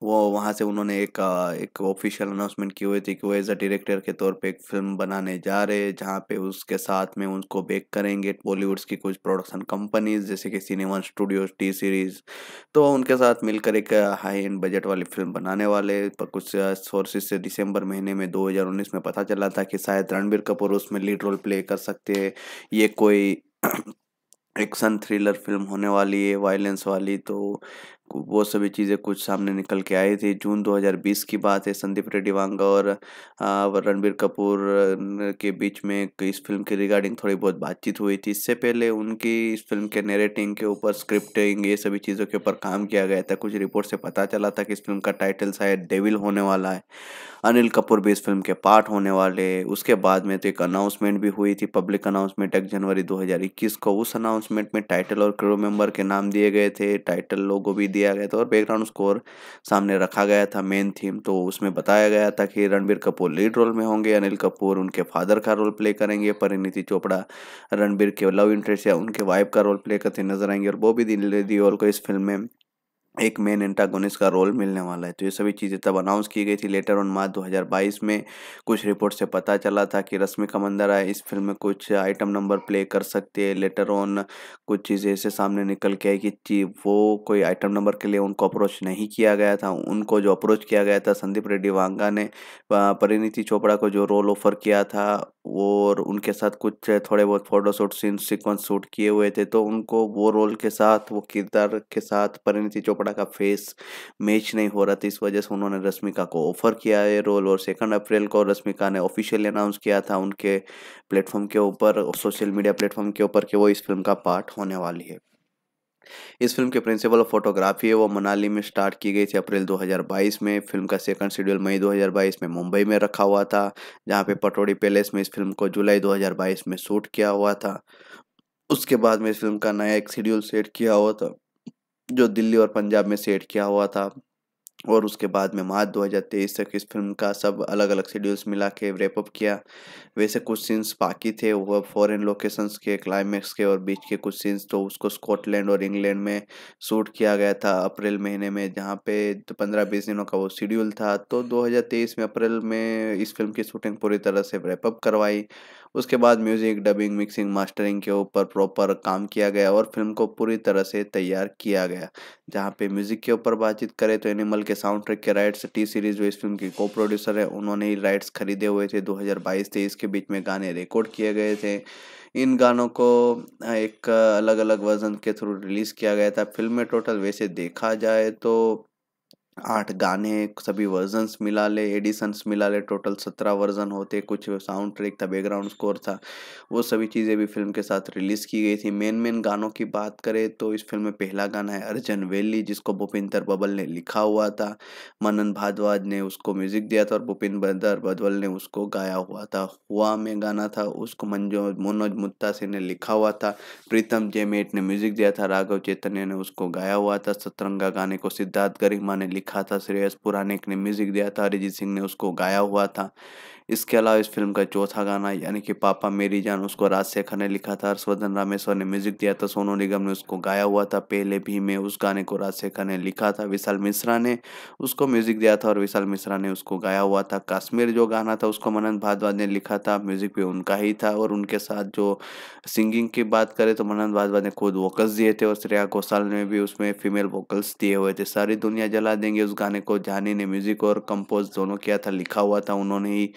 A: वो वहाँ से उन्होंने एक एक ऑफिशियल अनाउंसमेंट की हुई थी कि वो एज अ डायरेक्टर के तौर पे एक फिल्म बनाने जा रहे हैं जहाँ पे उसके साथ में उनको बेक करेंगे बॉलीवुड्स की कुछ प्रोडक्शन कंपनीज जैसे कि सिनेमा स्टूडियोज टी सीरीज तो उनके साथ मिलकर एक हाई एंड बजट वाली फिल्म बनाने वाले पर कुछ सोर्सेज से दिसंबर महीने में दो में पता चला था कि शायद रणबीर कपूर उसमें लीड रोल प्ले कर सकते हैं ये कोई एक्शन थ्रिलर फिल्म होने वाली है वायलेंस वाली तो वो सभी चीज़ें कुछ सामने निकल के आई थी जून 2020 की बात है संदीप रेड्डी वांगा और रणबीर कपूर के बीच में इस फिल्म की रिगार्डिंग थोड़ी बहुत बातचीत हुई थी इससे पहले उनकी इस फिल्म के नेरेटिंग के ऊपर स्क्रिप्टिंग ये सभी चीज़ों के ऊपर काम किया गया था कुछ रिपोर्ट से पता चला था कि इस फिल्म का टाइटल शायद डेविल होने वाला है अनिल कपूर भी इस फिल्म के पार्ट होने वाले उसके बाद में तो एक अनाउंसमेंट भी हुई थी पब्लिक अनाउंसमेंट एक जनवरी 2021 को उस अनाउंसमेंट में टाइटल और क्रू मेंबर के नाम दिए गए थे टाइटल लोगो भी दिया गया था और बैकग्राउंड स्कोर सामने रखा गया था मेन थीम तो उसमें बताया गया था कि रणबीर कपूर लीड रोल में होंगे अनिल कपूर उनके फादर का रोल प्ले करेंगे परिणीति चोपड़ा रणबीर के लव इंटरेस्ट या उनके वाइफ का रोल प्ले करते नजर आएंगे और बॉबी दिल दियोल को इस फिल्म में एक मेन एंटागोनिस का रोल मिलने वाला है तो ये सभी चीज़ें तब अनाउंस की गई थी लेटर ऑन मार्च 2022 में कुछ रिपोर्ट से पता चला था कि रश्मिका आए इस फिल्म में कुछ आइटम नंबर प्ले कर सकती है लेटर ऑन कुछ चीज़ें ऐसे सामने निकल के आई कि वो कोई आइटम नंबर के लिए उनको अप्रोच नहीं किया गया था उनको जो अप्रोच किया गया था संदीप रेड्डी वांगा ने परिणीति चोपड़ा को जो रोल ऑफर किया था और उनके साथ कुछ थोड़े बहुत शूट सीन सिक्वेंस शूट किए हुए थे तो उनको वो रोल के साथ वो किरदार के साथ परिणीति चोपड़ा का फेस मैच नहीं हो रहा था इस वजह से उन्होंने रश्मिका को ऑफर किया है रोल और सेकंड अप्रैल को रश्मिका ने ऑफिशियली अनाउंस किया था उनके प्लेटफॉर्म के ऊपर सोशल मीडिया प्लेटफॉर्म के ऊपर कि वो इस फिल्म का पार्ट होने वाली है इस फिल्म के प्रिंसिपल ऑफ फोटोग्राफी है वो मनाली में स्टार्ट की गई थी अप्रैल 2022 में फिल्म का सेकंड शेड्यूल मई 2022 में मुंबई में रखा हुआ था जहाँ पे पटोड़ी पैलेस में इस फिल्म को जुलाई 2022 में शूट किया हुआ था उसके बाद में इस फिल्म का नया एक शेड्यूल सेट किया हुआ था जो दिल्ली और पंजाब में सेट किया हुआ था और उसके बाद में मार्च 2023 तक इस फिल्म का सब अलग अलग शेड्यूल्स मिला के रेपअप किया वैसे कुछ सीन्स बाकी थे वह फॉरेन लोकेशंस के क्लाइमैक्स के और बीच के कुछ सीन्स तो उसको स्कॉटलैंड और इंग्लैंड में शूट किया गया था अप्रैल महीने में जहाँ पे तो पंद्रह बीस दिनों का वो शेड्यूल था तो 2023 में अप्रैल में इस फिल्म की शूटिंग पूरी तरह से रेपअप करवाई उसके बाद म्यूज़िक डबिंग मिक्सिंग मास्टरिंग के ऊपर प्रॉपर काम किया गया और फिल्म को पूरी तरह से तैयार किया गया जहाँ पे म्यूज़िक के ऊपर बातचीत करें तो एनिमल के साउंड ट्रैक के राइट्स टी सीरीज़ जो इस फिल्म के को प्रोड्यूसर है उन्होंने ही राइट्स खरीदे हुए थे 2022-23 के बीच में गाने रिकॉर्ड किए गए थे इन गानों को एक अलग अलग वर्जन के थ्रू रिलीज़ किया गया था फिल्म में टोटल वैसे देखा जाए तो आठ गाने सभी वर्जन्स मिला ले एडिशंस मिला ले टोटल सत्रह वर्जन होते कुछ साउंड ट्रैक था बैकग्राउंड स्कोर था वो सभी चीज़ें भी फिल्म के साथ रिलीज़ की गई थी मेन मेन गानों की बात करें तो इस फिल्म में पहला गाना है अर्जन वेली जिसको भूपिंदर बबल ने लिखा हुआ था मनन भारद्वाज ने उसको म्यूज़िक दिया था और भूपिंदर बदवल ने उसको गाया हुआ था हुआ में गाना था उसको मंजो मनोज मुत्ता सिंह ने लिखा हुआ था प्रीतम जेमेट ने म्यूज़िक दिया था राघव चैतन्य ने उसको गाया हुआ था सतरंगा गाने को सिद्धार्थ गरिमा ने लिखा लिखा था श्रेयस पुराने ने म्यूजिक दिया था अरिजीत सिंह ने उसको गाया हुआ था इसके अलावा इस फिल्म का चौथा गाना यानी कि पापा मेरी जान उसको राजशेखर ने लिखा था हर्षवर्धन रामेश्वर ने म्यूजिक दिया था सोनू निगम ने उसको गाया हुआ था पहले भी मैं उस गाने को राजशेखर ने लिखा था विशाल मिश्रा ने उसको म्यूजिक दिया था और विशाल मिश्रा ने उसको गाया हुआ था काश्मीर जो गाना था उसको मनन भारद्वाज ने लिखा था म्यूजिक भी उनका ही था और उनके साथ जो सिंगिंग की बात करें तो मनन भारद्वाज ने खुद वोकल्स दिए थे और श्रेया घोषाल ने भी उसमें फीमेल वोकल्स दिए हुए थे सारी दुनिया जला देंगे उस गाने को जानी ने म्यूजिक और कंपोज दोनों किया था लिखा हुआ था उन्होंने ही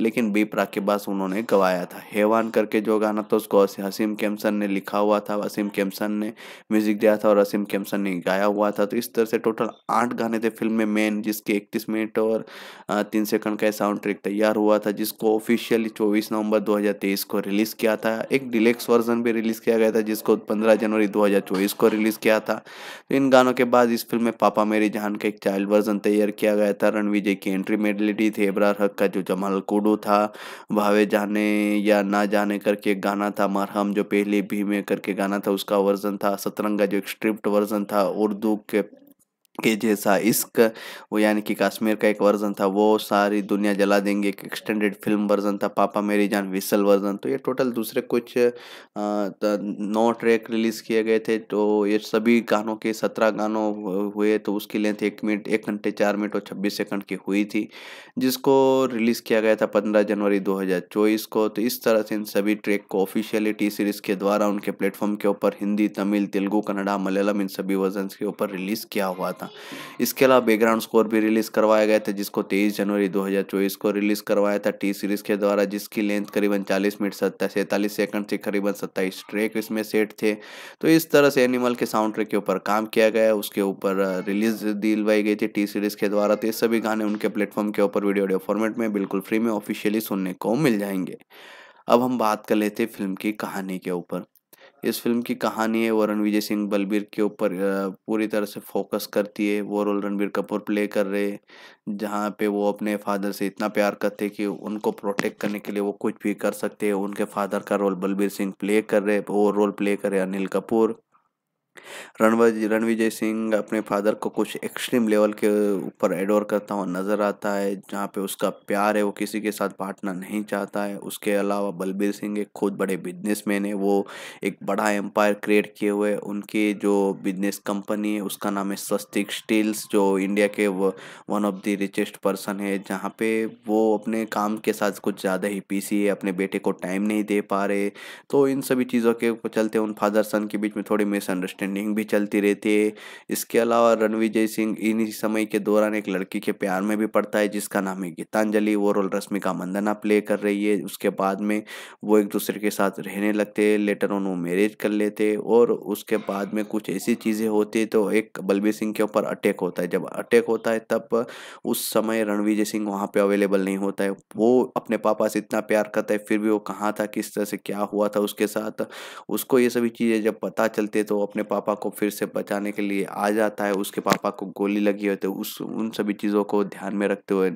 A: लेकिन बीपरा के पास उन्होंने गवाया था हेवान करके जो गाना था उसको असीम केमसन ने लिखा हुआ था वसीम केमसन ने म्यूजिक दिया था और असीम केमसन ने गाया हुआ था तो इस तरह से टोटल आठ गाने थे फिल्म में मेन जिसके इकतीस मिनट और तीन सेकंड का साउंड ट्रैक तैयार हुआ था जिसको ऑफिशियली चौबीस नवंबर दो को रिलीज़ किया था एक डिलेक्स वर्जन भी रिलीज़ किया गया था जिसको पंद्रह जनवरी दो को रिलीज़ किया था तो इन गानों के बाद इस फिल्म में पापा मेरी जहान का एक चाइल्ड वर्जन तैयार किया गया था रणविजय की एंट्री मेडलिटी थी एबरार हक का जो जमाल कुडू था भावे जाने या ना जाने करके एक गाना था मरहम जो पहले भी में करके गाना था उसका वर्जन था सतरंगा जो एक स्क्रिप्ट वर्जन था उर्दू के के जैसा इश्क वो यानी कि कश्मीर का एक वर्जन था वो सारी दुनिया जला देंगे एक एक्सटेंडेड फिल्म वर्जन था पापा मेरी जान विसल वर्जन तो ये टोटल दूसरे कुछ नौ ट्रैक रिलीज़ किए गए थे तो ये सभी गानों के सत्रह गानों हुए तो उसकी लेंथ एक मिनट एक घंटे चार मिनट और छब्बीस सेकंड की हुई थी जिसको रिलीज़ किया गया था पंद्रह जनवरी दो को तो इस तरह से इन सभी ट्रैक को ऑफिशियली टी सीरीज़ के द्वारा उनके प्लेटफॉर्म के ऊपर हिंदी तमिल तेलुगू कन्नडा मलयालम इन सभी वर्जन के ऊपर रिलीज़ किया हुआ था था इसके अलावा बैकग्राउंड स्कोर भी रिलीज करवाए गए थे जिसको तेईस जनवरी 2024 को रिलीज करवाया था टी सीरीज के द्वारा जिसकी लेंथ करीबन 40 मिनट सत्ता सैंतालीस सेकंड से करीबन सत्ताईस ट्रैक इसमें सेट थे तो इस तरह से एनिमल के साउंड ट्रैक के ऊपर काम किया गया उसके ऊपर रिलीज दिलवाई गई थी टी सीरीज के द्वारा तो ये सभी गाने उनके प्लेटफॉर्म के ऊपर वीडियो ऑडियो फॉर्मेट में बिल्कुल फ्री में ऑफिशियली सुनने को मिल जाएंगे अब हम बात कर लेते हैं फिल्म की कहानी के ऊपर इस फिल्म की कहानी है वो रणविजय सिंह बलबीर के ऊपर पूरी तरह से फोकस करती है वो रोल रणबीर कपूर प्ले कर रहे जहाँ पे वो अपने फादर से इतना प्यार करते हैं कि उनको प्रोटेक्ट करने के लिए वो कुछ भी कर सकते हैं उनके फादर का रोल बलबीर सिंह प्ले कर रहे वो रोल प्ले कर रहे अनिल कपूर रणवीर रणविजय सिंह अपने फादर को कुछ एक्सट्रीम लेवल के ऊपर एडोर करता हुआ नज़र आता है जहाँ पे उसका प्यार है वो किसी के साथ बांटना नहीं चाहता है उसके अलावा बलबीर सिंह एक खुद बड़े बिजनेसमैन है वो एक बड़ा एम्पायर क्रिएट किए हुए उनके जो बिजनेस कंपनी है उसका नाम है स्वस्तिक स्टील्स जो इंडिया के one of the richest person है जहाँ पे वो अपने काम के साथ कुछ ज़्यादा ही पीसी है अपने बेटे को टाइम नहीं दे पा रहे तो इन सभी चीज़ों के चलते उन फादर सन के बीच में थोड़ी मिसअंडरस्टैंड ट्रेंडिंग भी चलती रहती है इसके अलावा रणविजय सिंह इन्हीं समय के दौरान एक लड़की के प्यार में भी पड़ता है जिसका नाम है गीतांजलि वो रोल रश्मिका मंदना प्ले कर रही है उसके बाद में वो एक दूसरे के साथ रहने लगते हैं लेटर ऑन वो मैरिज कर लेते और उसके बाद में कुछ ऐसी चीज़ें होती तो एक बलबीर सिंह के ऊपर अटैक होता है जब अटैक होता है तब उस समय रणविजय सिंह वहाँ पे अवेलेबल नहीं होता है वो अपने पापा से इतना प्यार करता है फिर भी वो कहाँ था किस तरह से क्या हुआ था उसके साथ उसको ये सभी चीज़ें जब पता चलते तो अपने पापा पापा को फिर से बचाने के लिए आ जाता है उसके पापा को गोली लगी होती है उस उन सभी चीज़ों को ध्यान में रखते हुए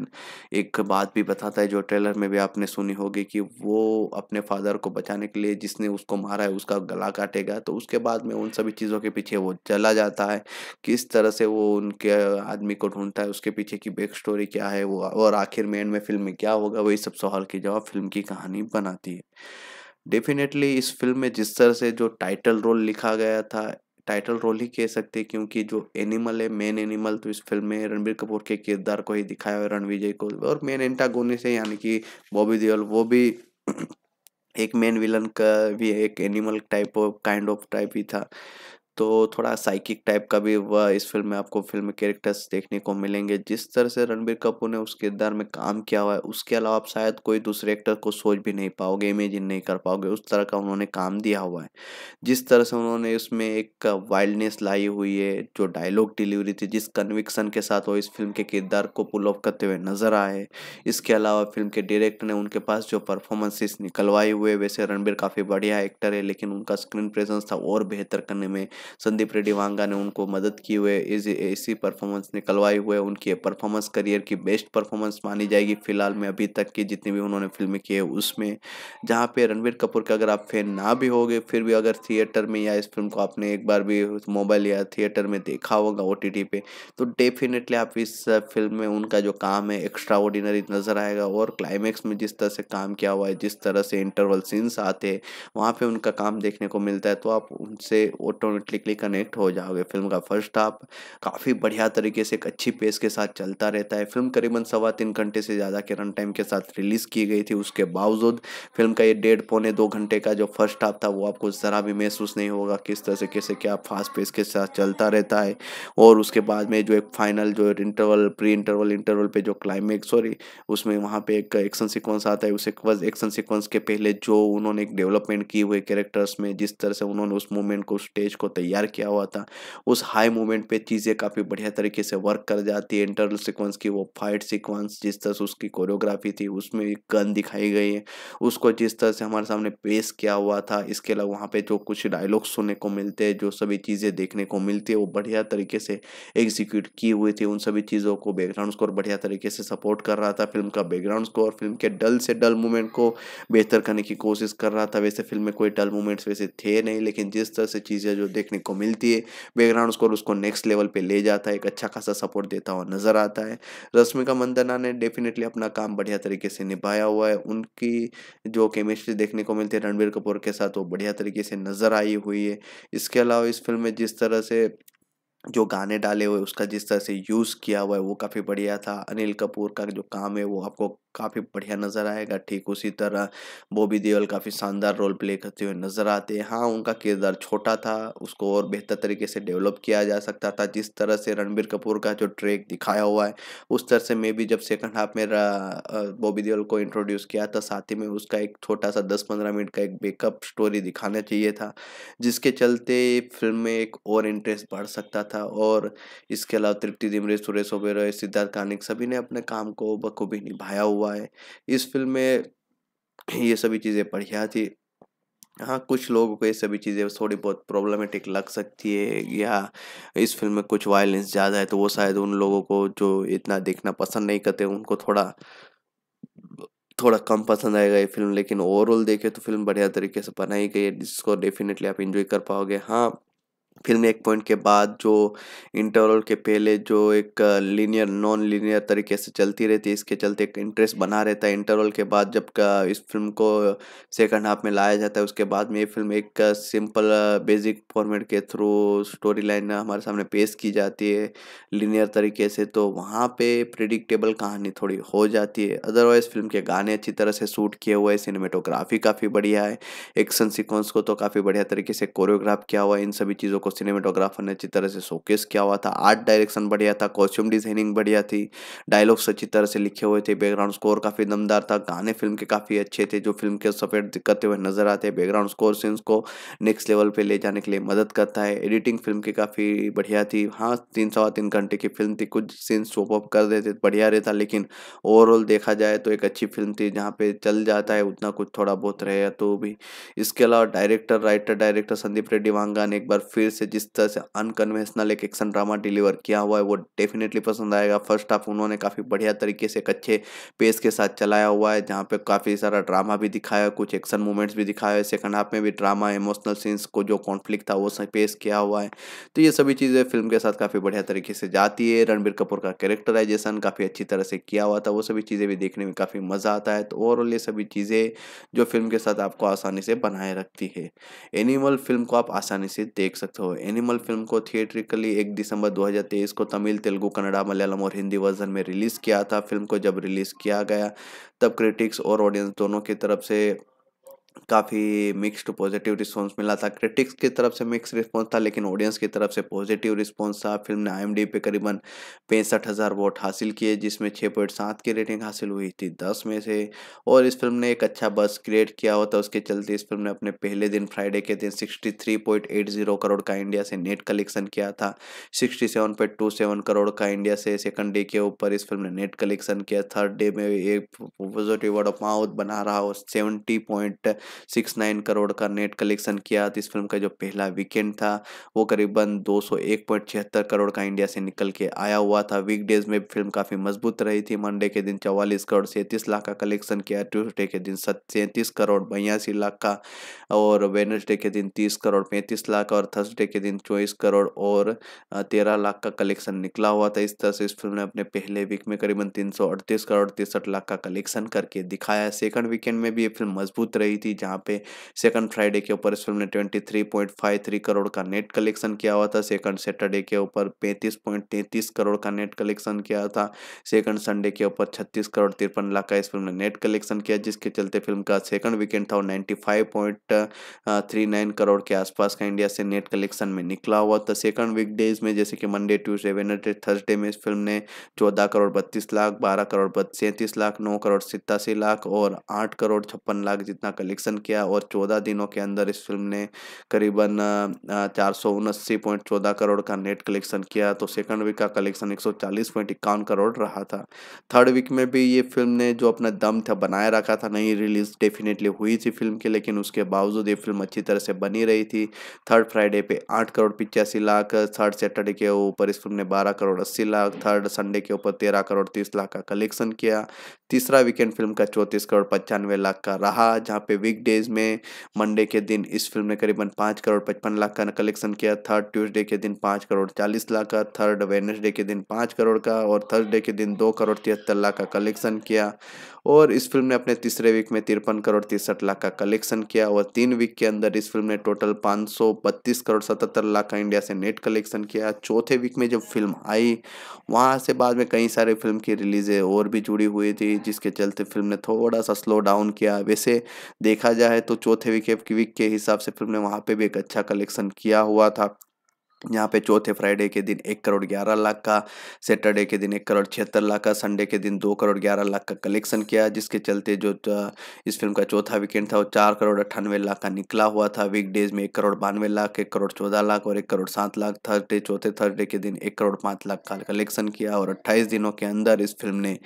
A: एक बात भी बताता है जो ट्रेलर में भी आपने सुनी होगी कि वो अपने फादर को बचाने के लिए जिसने उसको मारा है उसका गला काटेगा तो उसके बाद में उन सभी चीज़ों के पीछे वो चला जाता है किस तरह से वो उनके आदमी को ढूंढता है उसके पीछे की बैक स्टोरी क्या है वो और आखिर में एंड में फिल्म में क्या होगा वही सब सवाल के जवाब फिल्म की कहानी बनाती है डेफिनेटली इस फिल्म में जिस तरह से जो टाइटल रोल लिखा गया था टाइटल रोल ही कह सकते हैं क्योंकि जो एनिमल है मेन एनिमल तो इस फिल्म में रणबीर कपूर के किरदार को ही दिखाया है रणविजय को और मेन एंटागोनी से यानी कि बॉबी देओल वो भी एक मेन विलन का भी एक animal type of kind of type ही था तो थोड़ा साइकिक टाइप का भी वह इस फिल्म में आपको फिल्म कैरेक्टर्स देखने को मिलेंगे जिस तरह से रणबीर कपूर ने उस किरदार में काम किया हुआ है उसके अलावा आप शायद कोई दूसरे एक्टर को सोच भी नहीं पाओगे इमेजिन नहीं कर पाओगे उस तरह का उन्होंने काम दिया हुआ है जिस तरह से उन्होंने इसमें एक वाइल्डनेस लाई हुई है जो डायलॉग डिलीवरी थी जिस कन्विक्सन के साथ वो इस फिल्म के किरदार को पुल ऑफ करते हुए नजर आए इसके अलावा फिल्म के डायरेक्टर ने उनके पास जो परफॉर्मेंसेस निकलवाए हुए वैसे रणबीर काफ़ी बढ़िया एक्टर है लेकिन उनका स्क्रीन प्रेजेंस था और बेहतर करने में संदीप वांगा ने उनको मदद की हुए इस ऐसी परफॉर्मेंस निकलवाई हुए उनकी परफॉर्मेंस करियर की बेस्ट परफॉर्मेंस मानी जाएगी फिलहाल में अभी तक की जितनी भी उन्होंने फिल्में की है उसमें जहाँ पे रणबीर कपूर का अगर आप फैन ना भी होगे फिर भी अगर थिएटर में या इस फिल्म को आपने एक बार भी मोबाइल या थिएटर में देखा होगा ओ पे तो डेफिनेटली आप इस फिल्म में उनका जो काम है एक्स्ट्रा ऑर्डिनरी नज़र आएगा और क्लाइमैक्स में जिस तरह से काम किया हुआ है जिस तरह से इंटरवल सीन्स आते हैं वहाँ पर उनका काम देखने को मिलता है तो आप उनसे ऑटोमेटिक डायरेक्टली कनेक्ट हो जाओगे फिल्म का फर्स्ट हाफ काफ़ी बढ़िया तरीके से एक अच्छी पेस के साथ चलता रहता है फिल्म करीबन सवा तीन घंटे से ज़्यादा के रन टाइम के साथ रिलीज़ की गई थी उसके बावजूद फिल्म का ये डेढ़ पौने दो घंटे का जो फर्स्ट हाफ था वो आपको ज़रा भी महसूस नहीं होगा किस तरह से कैसे क्या फास्ट पेस के साथ चलता रहता है और उसके बाद में जो एक फाइनल जो इंटरवल प्री इंटरवल इंटरवल पर जो क्लाइमेक्स सॉरी उसमें वहाँ पर एक एक्शन सिक्वेंस आता है उस एक्शन सिक्वेंस के पहले जो उन्होंने एक डेवलपमेंट की हुई कैरेक्टर्स में जिस तरह से उन्होंने उस मूवमेंट को स्टेज को तैयार किया हुआ था उस हाई मोमेंट पे चीज़ें काफ़ी बढ़िया तरीके से वर्क कर जाती है इंटरनल सिक्वेंस की वो फाइट सिक्वेंस जिस तरह से उसकी कोरियोग्राफी थी उसमें एक गन दिखाई गई है उसको जिस तरह से हमारे सामने पेश किया हुआ था इसके अलावा वहाँ पर जो कुछ डायलॉग सुनने को मिलते हैं जो सभी चीज़ें देखने को मिलती है वो बढ़िया तरीके से एग्जीक्यूट की हुई थी उन सभी चीज़ों को बैकग्राउंड स्कोर बढ़िया तरीके से सपोर्ट कर रहा था फिल्म का बैकग्राउंड स्कोर फिल्म के डल से डल मूवमेंट को बेहतर करने की कोशिश कर रहा था वैसे फिल्म में कोई डल मूवमेंट्स वैसे थे नहीं लेकिन जिस तरह से चीज़ें जो देख देखने को मिलती है बैकग्राउंड स्कोर उसको नेक्स्ट लेवल पे ले जाता है एक अच्छा खासा सपोर्ट देता हुआ नजर आता है रश्मिका मंदना ने डेफिनेटली अपना काम बढ़िया तरीके से निभाया हुआ है उनकी जो केमिस्ट्री देखने को मिलती है रणबीर कपूर के साथ वो बढ़िया तरीके से नजर आई हुई है इसके अलावा इस फिल्म में जिस तरह से जो गाने डाले हुए उसका जिस तरह से यूज़ किया हुआ है वो काफ़ी बढ़िया था अनिल कपूर का जो काम है वो आपको काफ़ी बढ़िया नज़र आएगा ठीक उसी तरह बॉबी देओल काफ़ी शानदार रोल प्ले करते हुए नज़र आते हैं हाँ उनका किरदार छोटा था उसको और बेहतर तरीके से डेवलप किया जा सकता था जिस तरह से रणबीर कपूर का जो ट्रैक दिखाया हुआ है उस तरह से मैं भी जब सेकंड हाफ में बॉबी देओल को इंट्रोड्यूस किया था साथ ही में उसका एक छोटा सा दस पंद्रह मिनट का एक बेकअप स्टोरी दिखाना चाहिए था जिसके चलते फिल्म में एक और इंटरेस्ट बढ़ सकता था और इसके अलावा तृप्ति दिमरे सुरेश ओबेरॉय सिद्धार्थ कानिक सभी ने अपने काम को बखूबी निभाया हुआ हुआ है इस फिल्म में ये सभी चीज़ें बढ़िया थी हाँ कुछ लोगों को ये सभी चीज़ें थोड़ी बहुत प्रॉब्लमेटिक लग सकती है या इस फिल्म में कुछ वायलेंस ज़्यादा है तो वो शायद उन लोगों को जो इतना देखना पसंद नहीं करते उनको थोड़ा थोड़ा कम पसंद आएगा ये फिल्म लेकिन ओवरऑल देखे तो फिल्म बढ़िया तरीके से बनाई गई है जिसको डेफिनेटली आप इन्जॉय कर पाओगे हाँ फिल्म एक पॉइंट के बाद जो इंटरवल के पहले जो एक लीनियर नॉन लीनियर तरीके से चलती रहती है इसके चलते एक इंटरेस्ट बना रहता है इंटरवल के बाद जब इस फिल्म को सेकंड हाफ में लाया जाता है उसके बाद में ये फिल्म एक सिंपल बेसिक फॉर्मेट के थ्रू स्टोरी लाइन हमारे सामने पेश की जाती है लीनियर तरीके से तो वहाँ पर प्रिडिक्टेबल कहानी थोड़ी हो जाती है अदरवाइज़ फिल्म के गाने अच्छी तरह से शूट किए हुए हैं सिनेमेटोग्राफी काफ़ी बढ़िया है एक्शन सिक्वेंस को तो काफ़ी बढ़िया तरीके से कोरियोग्राफ किया हुआ है इन सभी चीज़ों को सिनेमेटोग्राफर ने अच्छी तरह से शोकेस किया हुआ था आर्ट डायरेक्शन बढ़िया था कॉस्ट्यूम डिजाइनिंग बढ़िया थी डायलॉग्स अच्छी तरह से लिखे हुए थे बैकग्राउंड स्कोर काफ़ी दमदार था गाने फिल्म के काफ़ी अच्छे थे जो फिल्म के सफेद दिक्कतें हुए नजर आते हैं बैकग्राउंड स्कोर सीन्स को नेक्स्ट लेवल पर ले जाने के लिए मदद करता है एडिटिंग फिल्म की काफ़ी बढ़िया थी हाँ तीन सवा तीन घंटे की फिल्म थी कुछ सीन्स शोप अप कर देते बढ़िया रहता लेकिन ओवरऑल देखा जाए तो एक अच्छी फिल्म थी जहाँ पे चल जाता है उतना कुछ थोड़ा बहुत रहे तो भी इसके अलावा director writer director Sandeep Reddy Vanga ने एक बार फिर से से जिस तरह से अनकन्वेंशनल एक एक्शन ड्रामा डिलीवर किया हुआ है वो डेफिनेटली पसंद आएगा फर्स्ट हाफ उन्होंने काफ़ी बढ़िया तरीके से एक अच्छे पेस के साथ चलाया हुआ है जहाँ पे काफ़ी सारा ड्रामा भी दिखाया कुछ एक्शन मूवमेंट्स भी दिखाया है सेकंड हाफ में भी ड्रामा इमोशनल सीन्स को जो कॉन्फ्लिक्ट था वो पेश किया हुआ है तो ये सभी चीज़ें फिल्म के साथ काफ़ी बढ़िया तरीके से जाती है रणबीर कपूर का कैरेक्टराइजेशन काफ़ी अच्छी तरह से किया हुआ था वो सभी चीज़ें भी देखने में काफ़ी मज़ा आता है तो ओवरऑल ये सभी चीज़ें जो फिल्म के साथ आपको आसानी से बनाए रखती है एनिमल फिल्म को आप आसानी से देख सकते हो एनिमल फिल्म को थिएट्रिकली एक दिसंबर 2023 को तमिल तेलुगु कन्नड़ा मलयालम और हिंदी वर्जन में रिलीज़ किया था फिल्म को जब रिलीज़ किया गया तब क्रिटिक्स और ऑडियंस दोनों की तरफ से काफ़ी मिक्स्ड पॉजिटिव रिस्पांस मिला था क्रिटिक्स की तरफ से मिक्स रिस्पांस था लेकिन ऑडियंस की तरफ से पॉजिटिव रिस्पांस था फिल्म ने आई पे करीबन पैंसठ हज़ार वोट हासिल किए जिसमें छः पॉइंट सात की रेटिंग हासिल हुई थी दस में से और इस फिल्म ने एक अच्छा बस क्रिएट किया होता उसके चलते इस फिल्म ने अपने पहले दिन फ्राइडे के दिन sixty three point eight zero crore का इंडिया से नेट कलेक्शन किया था sixty seven point two seven crore का इंडिया से सेकंड डे के ऊपर इस फिल्म ने नेट कलेक्शन किया थर्ड डे में एक पॉजिटिव वर्ड ऑफ माउथ बना रहा हो seventy point six nine crore का नेट कलेक्शन किया तो इस फिल्म का जो पहला वीकेंड था वो करीबन दो सौ एक पॉइंट छिहत्तर करोड़ का इंडिया से निकल के आया हुआ था वीकडेज में फिल्म काफ़ी मजबूत रही थी मंडे के दिन चौवालीस करोड़ सैंतीस लाख का कलेक्शन किया ट्यूसडे के दिन सैंतीस करोड़ बयासी लाख का और वेनसडे के दिन तीस करोड़ पैंतीस लाख और थर्सडे के दिन चौबीस करोड़ और तेरह लाख का कलेक्शन निकला हुआ था इस तरह से इस फिल्म ने अपने पहले वीक में करीबन तीन सौ अड़तीस करोड़ तिरसठ लाख का कलेक्शन करके दिखाया सेकंड वीकेंड में भी ये फिल्म मजबूत रही थी थी जहाँ पे सेकंड फ्राइडे के ऊपर इस फिल्म ने 23.53 करोड़ का नेट कलेक्शन किया हुआ था सेकंड सैटरडे के ऊपर 35.33 करोड़ का नेट कलेक्शन किया था सेकंड संडे के ऊपर 36 करोड़ तिरपन लाख का इस फिल्म ने नेट कलेक्शन किया जिसके चलते फिल्म का सेकंड वीकेंड था और 95.39 करोड़ के आसपास का इंडिया से नेट कलेक्शन में निकला हुआ था सेकंड वीकडेज में जैसे कि मंडे ट्यूजडे वेनडे थर्सडे में इस फिल्म ने चौदह करोड़ बत्तीस लाख बारह करोड़ सैंतीस लाख नौ करोड़ सितासी लाख और आठ करोड़ छप्पन लाख जितना कलेक्शन कलेक्शन किया और चौदह दिनों के अंदर इस फिल्म ने करीबन चार सौ पॉइंट चौदह करोड़ का नेट कलेक्शन किया तो सेकंड वीक का कलेक्शन एक सौ चालीस इक्यावन करोड़ रहा था थर्ड वीक में भी ये फिल्म ने जो अपना दम था बनाए रखा था नहीं रिलीज डेफिनेटली हुई थी फिल्म की लेकिन उसके बावजूद ये फिल्म अच्छी तरह से बनी रही थी थर्ड फ्राइडे पे आठ करोड़ पिचासी लाख थर्ड सैटरडे के ऊपर इस फिल्म ने बारह करोड़ अस्सी लाख थर्ड संडे के ऊपर तेरह करोड़ तीस लाख का कलेक्शन किया तीसरा वीकेंड फिल्म का चौंतीस करोड़ पचानवे लाख का रहा जहाँ पे वीक डेज में मंडे के दिन इस फिल्म ने करीबन पाँच करोड़ पचपन लाख का कलेक्शन किया थर्ड ट्यूसडे के दिन पाँच करोड़ चालीस लाख का थर्ड वेनसडे के दिन पाँच करोड़ का और थर्सडे के दिन दो करोड़ तिहत्तर लाख का कलेक्शन किया और इस फिल्म ने अपने तीसरे वीक में तिरपन करोड़ तिरसठ लाख का कलेक्शन किया और तीन वीक के अंदर इस फिल्म ने टोटल पाँच करोड़ सतहत्तर लाख का इंडिया से नेट कलेक्शन किया चौथे वीक में जब फिल्म आई वहाँ से बाद में कई सारे फिल्म की रिलीज़ें और भी जुड़ी हुई थी जिसके चलते फिल्म ने थोड़ा सा स्लो डाउन किया वैसे देखा जाए तो चौथे वीक वीक के हिसाब से फिल्म ने वहाँ पर भी एक अच्छा कलेक्शन किया हुआ था यहाँ पे चौथे फ्राइडे के दिन एक करोड़ ग्यारह लाख का सैटरडे के दिन एक करोड़ छिहत्तर लाख का संडे के दिन दो करोड़ ग्यारह लाख का कलेक्शन किया जिसके चलते जो इस फिल्म का चौथा वीकेंड था वो चार करोड़ अट्ठानवे लाख का निकला हुआ था वीकडेज में एक करोड़ बानवे लाख एक करोड़ चौदह लाख और एक करोड़ सात लाख थर्सडे चौथे थर्सडे के दिन एक करोड़ पाँच लाख का कलेक्शन किया और अट्ठाईस दिनों के अंदर इस फिल्म ने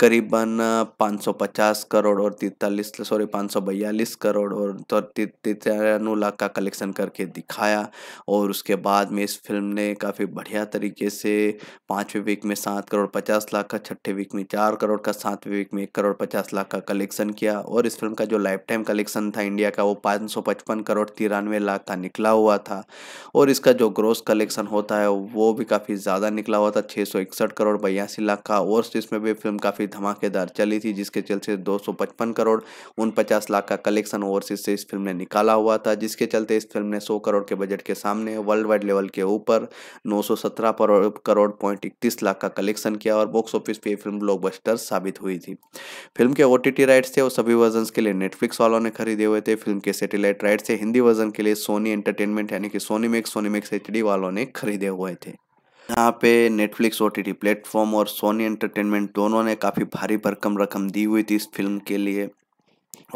A: करीबन पाँच सौ पचास करोड़ और तिरतालीस सॉरी पाँच सौ बयालीस करोड़ और तिरानवे लाख का कलेक्शन करके दिखाया और उसके बाद में में इस फिल्म ने काफ़ी बढ़िया तरीके से पाँचवें वीक में सात करोड़ पचास लाख का छठे वीक में चार करोड़ का सातवें वीक में एक करोड़ पचास लाख का कलेक्शन किया और इस फिल्म का जो लाइफ टाइम कलेक्शन था इंडिया का वो पाँच सौ पचपन करोड़ तिरानवे लाख का निकला हुआ था और इसका जो ग्रोस कलेक्शन होता है वो भी काफ़ी ज़्यादा निकला हुआ था छः सौ इकसठ करोड़ बयासी लाख का और इसमें भी फिल्म काफ़ी धमाकेदार चली थी जिसके चलते दो सौ पचपन करोड़ पचास लाख का कलेक्शन ओवरसीज से इस फिल्म ने निकाला हुआ था जिसके चलते इस फिल्म ने सौ करोड़ के बजट के सामने वर्ल्ड वाइड लेवल के ऊपर 917 करोड़ पॉइंट इकतीस लाख का कलेक्शन किया और बॉक्स ऑफिस पे फिल्म ब्लॉकबस्टर साबित हुई थी फिल्म के ओ राइट्स थे और सभी वर्जन के लिए नेटफ्लिक्स वालों ने खरीदे हुए थे फिल्म के सेटेलाइट राइट्स थे हिंदी वर्जन के लिए सोनी एंटरटेनमेंट यानी कि Sony Max Sony Max H वालों ने खरीदे हुए थे यहाँ पे नेटफ्लिक्स ओ टी प्लेटफॉर्म और सोनी एंटरटेनमेंट दोनों ने काफ़ी भारी भरकम रकम दी हुई थी इस फिल्म के लिए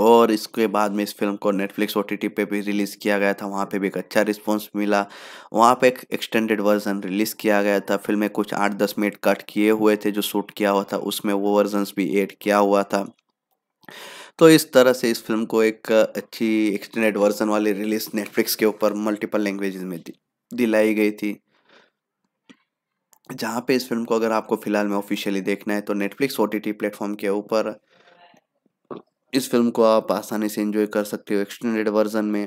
A: और इसके बाद में इस फिल्म को नेटफ्लिक्स ओ टी पे भी रिलीज़ किया गया था वहाँ पे भी एक अच्छा रिस्पॉन्स मिला वहाँ पे एक एक्सटेंडेड वर्जन रिलीज़ किया गया था फिल्म में कुछ आठ दस मिनट कट किए हुए थे जो शूट किया हुआ था उसमें वो वर्जनस भी एड किया हुआ था तो इस तरह से इस फिल्म को एक अच्छी एक्सटेंडेड वर्जन वाली रिलीज़ नेटफ्लिक्स के ऊपर मल्टीपल लैंग्वेज में दिलाई गई थी जहाँ पे इस फिल्म को अगर आपको फ़िलहाल में ऑफिशियली देखना है तो नेटफ्लिक्स ओ टी प्लेटफॉर्म के ऊपर इस फिल्म को आप आसानी से इंजॉय कर सकते हो एक्सटेंडेड वर्जन में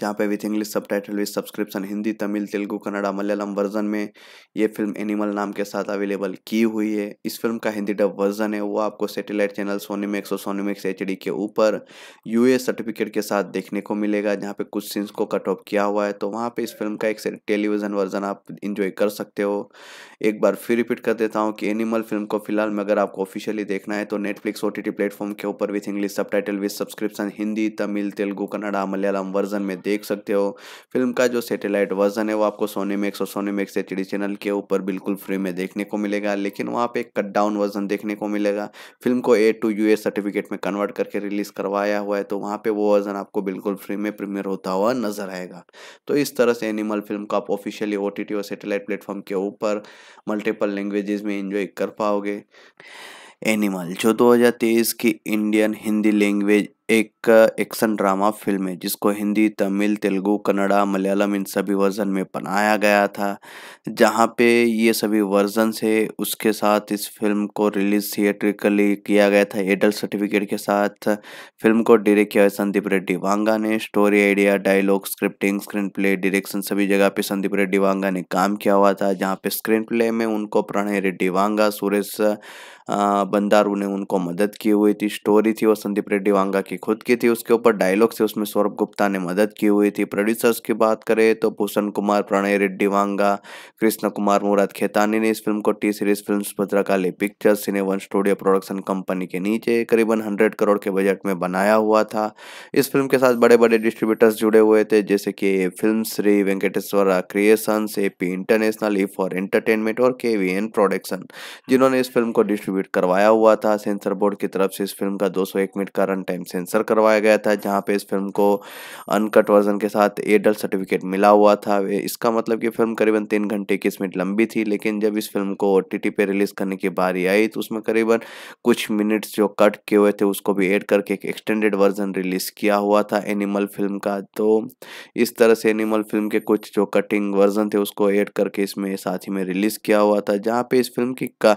A: जहाँ पे with English subtitle with subscription Hindi Tamil Telugu Kannada Malayalam version में ये फिल्म एनिमल नाम के साथ अवेलेबल की हुई है इस फिल्म का हिंदी डब वर्जन है वो आपको सैटेलाइट चैनल सोनी मैक्स और सोनीमेक्स एच के ऊपर यू सर्टिफिकेट के साथ देखने को मिलेगा जहाँ पे कुछ सीन्स को कट ऑफ किया हुआ है तो वहाँ पर इस फिल्म का एक टेलीविज़न वर्जन आप इंजॉय कर सकते हो एक बार फिर रिपीट कर देता हूँ कि एनिमल फिल्म को फिलहाल में अगर आपको ऑफिशियली देखना है तो Netflix O T T platform के ऊपर with English subtitle with subscription Hindi Tamil Telugu Kannada Malayalam version में देख सकते हो फिल्म का जो सेटेलाइट वर्जन है वो आपको सोनी मैक्स और सोनी मैक्स एच चैनल के ऊपर बिल्कुल फ्री में देखने को मिलेगा लेकिन वहाँ एक कट डाउन वर्जन देखने को मिलेगा फिल्म को ए टू यू सर्टिफिकेट में कन्वर्ट करके रिलीज़ करवाया हुआ है तो वहाँ पर वो वर्जन आपको बिल्कुल फ्री में प्रीमियर होता हुआ नजर आएगा तो इस तरह से एनिमल फिल्म को आप ऑफिशियली ओ टी टी और सेटेलाइट प्लेटफॉर्म के ऊपर मल्टीपल लैंग्वेजेस में एंजॉय कर पाओगे एनिमल जो 2023 की इंडियन हिंदी लैंग्वेज एक एक्शन ड्रामा फिल्म है जिसको हिंदी तमिल तेलुगु कन्नड़ा मलयालम इन सभी वर्जन में बनाया गया था जहाँ पे ये सभी वर्जन है उसके साथ इस फिल्म को रिलीज थिएट्रिकली किया गया था एडल्ट सर्टिफिकेट के साथ फिल्म को डायरेक्ट किया है संदीप रेड्डी वांगा ने story idea dialogue scripting screenplay direction सभी जगह पे संदीप रेड्डी वांगा ने काम किया हुआ था जहाँ पे स्क्रीन प्ले में उनको प्रणय रेड्डी वांगा सुरेश बंदारू ने उनको मदद की हुई थी स्टोरी थी वो संदीप रेड्डी वांगा की खुद की थी उसके ऊपर डायलॉग से उसमें सौरभ गुप्ता ने मदद की हुई थी प्रोड्यूसर्स की बात करें तो भूषण कुमार प्रणय रेड्डी वांगा कृष्ण कुमार मुराद खेतानी ने इस फिल्म को T series film Bhadrakali pictures सिने वन स्टूडियो प्रोडक्शन कंपनी के नीचे करीबन हंड्रेड करोड़ के बजट में बनाया हुआ था इस फिल्म के साथ बड़े बड़े डिस्ट्रीब्यूटर्स जुड़े हुए थे जैसे कि film Shri Venkateswara creation A P international E for entertainment और के वी एन प्रोडक्शन जिन्होंने इस फिल्म को डिस्ट्रीब्यूट करवाया हुआ था सेंसर बोर्ड की तरफ से इस फिल्म का दो सौ एक मिनट का रन टाइम सेंसर सेंसर करवाया गया था जहाँ पे इस फिल्म को अनकट वर्जन के साथ एडल सर्टिफिकेट मिला हुआ था इसका मतलब कि फिल्म करीबन तीन घंटे इक्कीस मिनट लंबी थी लेकिन जब इस फिल्म को ओ टी पे रिलीज़ करने की बारी आई तो उसमें करीबन कुछ मिनट्स जो कट किए हुए थे उसको भी एड करके एक एक्सटेंडेड वर्जन रिलीज़ किया हुआ था एनिमल फिल्म का तो इस तरह से एनिमल फिल्म के कुछ जो कटिंग वर्जन थे उसको एड करके इसमें साथ ही में रिलीज़ किया हुआ था जहाँ पे इस फिल्म की का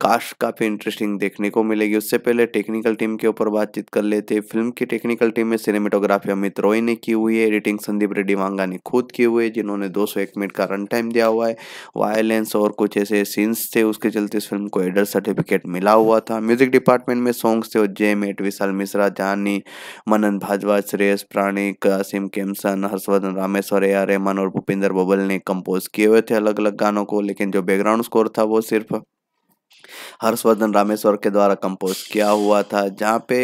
A: कास्ट काफ़ी इंटरेस्टिंग देखने को मिलेगी उससे पहले टेक्निकल टीम के ऊपर बातचीत कर लेते हैं फिल्म की टेक्निकल टीम में सिनेमेटोग्राफी अमित रॉय ने की हुई है एडिटिंग संदीप रेड्डी वांगा ने खुद की हुई है जिन्होंने दो मिनट का रन टाइम दिया हुआ है वायलेंस और कुछ ऐसे सीन्स थे उसके चलते इस फिल्म को एडर सर्टिफिकेट मिला हुआ था म्यूजिक डिपार्टमेंट में सॉन्ग्स थे और जय मेट विशाल मिश्रा जानी मनन भाजवा श्रेयस प्राणिक कासिम केमसन हर्षवर्धन रामेश्वर ए आर रहमान और भूपिंदर बबल ने कंपोज किए हुए थे अलग अलग गानों को लेकिन जो बैकग्राउंड स्कोर था वो सिर्फ हर्षवर्धन रामेश्वर के द्वारा कंपोज किया हुआ था जहाँ पे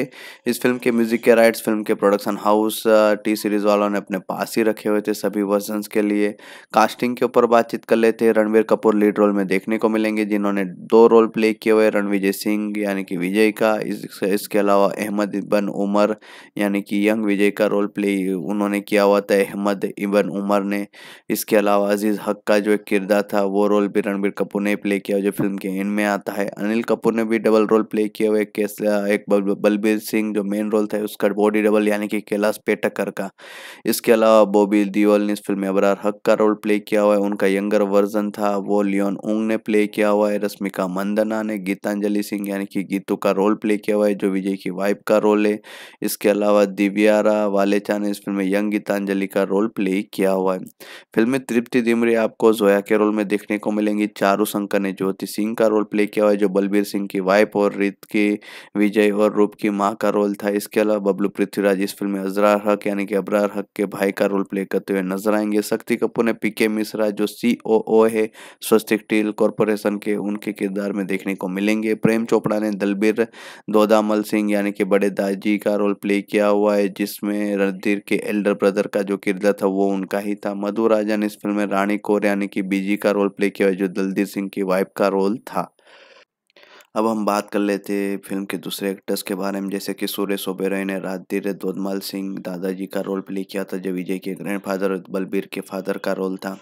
A: इस फिल्म के म्यूजिक के राइट्स फिल्म के प्रोडक्शन हाउस टी सीरीज वालों ने अपने पास ही रखे हुए थे सभी वर्जन्स के लिए कास्टिंग के ऊपर बातचीत कर लेते रणवीर कपूर लीड रोल में देखने को मिलेंगे जिन्होंने दो रोल प्ले किए हुए रणविजय सिंह यानी कि विजय का इस, इसके अलावा अहमद इबन उमर यानी कि यंग विजय का रोल प्ले उन्होंने किया हुआ था अहमद इबन उमर ने इसके अलावा अजीज़ हक का जो एक किरदार था वो रोल भी रणबीर कपूर ने प्ले किया जो फिल्म के एंड में आता है अनिल कपूर ने भी डबल रोल प्ले किया हुआ केस एक बलबीर सिंह जो मेन रोल था उसका बॉडी डबल यानी कि कैलाश पेटकर का इसके अलावा बॉबी दियोल ने इस फिल्म में अबरार हक का रोल प्ले किया हुआ है उनका यंगर वर्जन था वो लियोन उंग ने प्ले किया हुआ है रश्मिका मंदना ने गीतांजलि सिंह यानी कि गीतू का रोल प्ले किया हुआ है जो विजय की वाइफ का रोल है इसके अलावा दिव्यारा वालेचा ने इस फिल्म में यंग गीतांजलि का रोल प्ले किया हुआ है फिल्म में तृप्ति दिमरी आपको जोया के रोल में देखने को मिलेंगी चारू शंकर ने ज्योति सिंह का रोल प्ले प्ले किया हुआ है जो बलबीर सिंह की वाइफ और रीत की विजय और रूप की माँ का रोल था इसके अलावा बबलू पृथ्वीराज इस फिल्म में अजरार हक यानी कि अबरार हक के भाई का रोल प्ले करते हुए नजर आएंगे शक्ति कपूर ने पी मिश्रा जो सी है स्वस्तिक टील कॉरपोरेशन के उनके किरदार में देखने को मिलेंगे प्रेम चोपड़ा ने दलबीर दोदामल सिंह यानी कि बड़े दाजी का रोल प्ले किया हुआ है जिसमें रणधीर के एल्डर ब्रदर का जो किरदार था वो उनका ही था मधु राजा ने इस फिल्म में रानी कौर यानी कि बीजी का रोल प्ले किया जो दलदीर सिंह की वाइफ का रोल था अब हम बात कर लेते हैं फिल्म के दूसरे एक्टर्स के बारे में जैसे कि सुरेश ओबेरॉय ने राजधीर दोधमाल सिंह दादाजी का रोल प्ले किया था जो विजय के ग्रैंडफादर बलबीर के फादर का रोल था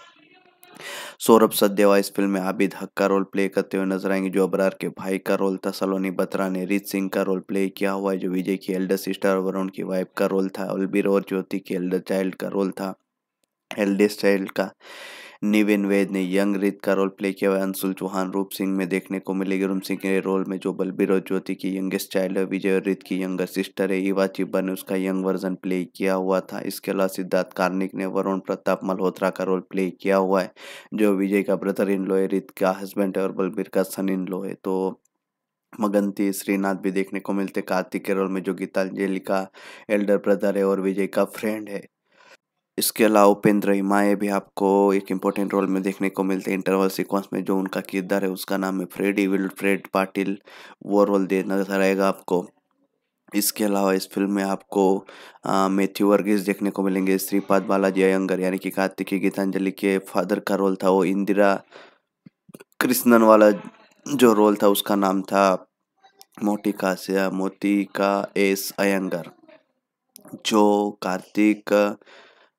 A: सौरभ सद्देवा इस फिल्म में आबिद हक का रोल प्ले करते हुए नजर आएंगे जो अबरार के भाई का रोल था सलोनी बत्रा ने रीत सिंह का रोल प्ले किया हुआ है जो विजय की एल्डर सिस्टर और वरुण की वाइफ का रोल था अलबीर और ज्योति के एल्डर चाइल्ड का रोल था एल्डेस्ट चाइल्ड का निविन वेद ने यंग रीत का रोल प्ले किया हुआ अंशुल चौहान रूप सिंह में देखने को मिलेगी रूप सिंह के रोल में जो बलबीर और ज्योति की यंगेस्ट चाइल्ड है विजय और रीत की यंगर सिस्टर है ईवा चिब्बा ने उसका यंग वर्जन प्ले किया हुआ था इसके अलावा सिद्धार्थ कार्निक ने वरुण प्रताप मल्होत्रा का रोल प्ले किया हुआ है जो विजय का ब्रदर इन लो है रीत का हस्बैंड है और बलबीर का सन इन लो है तो मगंती श्रीनाथ भी देखने को मिलते कार्तिक के रोल में जो गीतांजलि का एल्डर ब्रदर है और विजय का फ्रेंड है इसके अलावा उपेंद्र हिमाए भी आपको एक इम्पोर्टेंट रोल में देखने को मिलते हैं इंटरवल सीक्वेंस में जो उनका किरदार है उसका नाम है फ्रेडी फ्रेड पाटिल वो रोल दे नजर आएगा आपको इसके अलावा इस फिल्म में आपको मैथ्यू वर्गीस देखने को मिलेंगे श्रीपाद बालाजी अयंगर यानी कि कार्तिकी गीतांजलि के फादर का रोल था वो इंदिरा कृष्णन वाला जो रोल था उसका नाम था मोटिका से मोती का एस अयंगर जो कार्तिक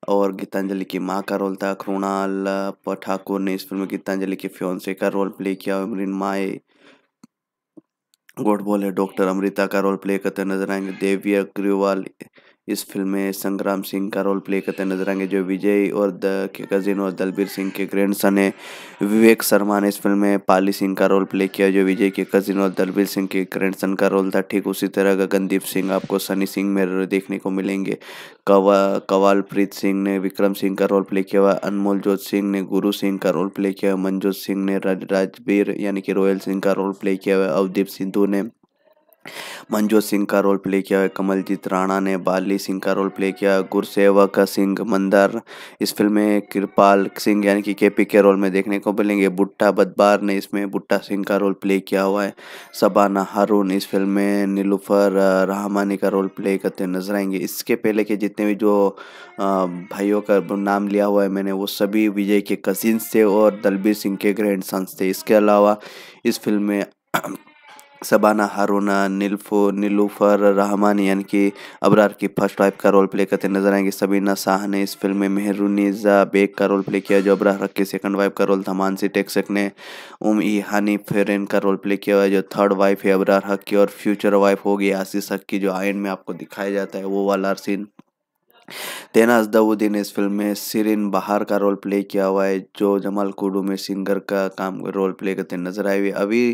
A: और गीतांजलि की माँ का रोल था कृणाल ठाकुर ने इस फिल्म में गीतांजलि के फ्योन्से का रोल प्ले किया इमरिन माए गोडबोले डॉक्टर अमृता का रोल प्ले करते नजर आएंगे देवी अग्रवाल इस फिल्म में संग्राम सिंह का रोल प्ले करते नजर आएंगे जो विजय और द के कजिन और दलबीर सिंह के ग्रैंड सन है विवेक शर्मा ने इस फिल्म में पाली सिंह का रोल प्ले किया जो विजय के कजिन और दलबीर सिंह के ग्रैंड सन का रोल था ठीक उसी तरह गगनदीप सिंह आपको सनी सिंह में देखने को मिलेंगे कवा कवालप्रीत सिंह ने विक्रम सिंह का रोल प्ले किया हुआ अनमोल जोत सिंह ने गुरु सिंह का रोल प्ले किया हुआ मनजोत सिंह ने राजबीर यानी कि रॉयल सिंह का रोल प्ले किया हुआ अवदीप सिंधु ने मंजोत सिंह का रोल प्ले किया है कमलजीत राणा ने बाली सिंह का रोल प्ले किया गुरसेवक सिंह मंदर इस फिल्म में कृपाल सिंह यानी कि के पी के रोल में देखने को मिलेंगे बुट्टा बदबार ने इसमें बुट्टा सिंह का रोल प्ले किया हुआ है सबाना हारून इस फिल्म में नीलूफर रहमानी का रोल प्ले करते नजर आएंगे इसके पहले के जितने भी जो भाइयों का नाम लिया हुआ है मैंने वो सभी विजय के कजिन्स थे और दलबीर सिंह के ग्रैंड सन्स थे इसके अलावा इस फिल्म में सबाना हारोना नीलफो नीलूफर रहमान यानी कि अबरार की फर्स्ट वाइफ का रोल प्ले करते नजर आएंगे सबीना शाह ने इस फिल्म में मेहरुनिजा बेग का रोल प्ले किया जो अबरार की सेकंड वाइफ का रोल था मानसी टेक्सक ने उम ई हानी फेरेन का रोल प्ले किया हुआ जो थर्ड वाइफ है अबरार हक की और फ्यूचर वाइफ होगी आशीष हक की जो आयन में आपको दिखाया जाता है वो वाला सीन दाऊदी ने इस फिल्म में सिरिन बहार का रोल प्ले किया हुआ है जो जमाल कुडू में सिंगर का काम रोल प्ले करते नजर आए हुए अभी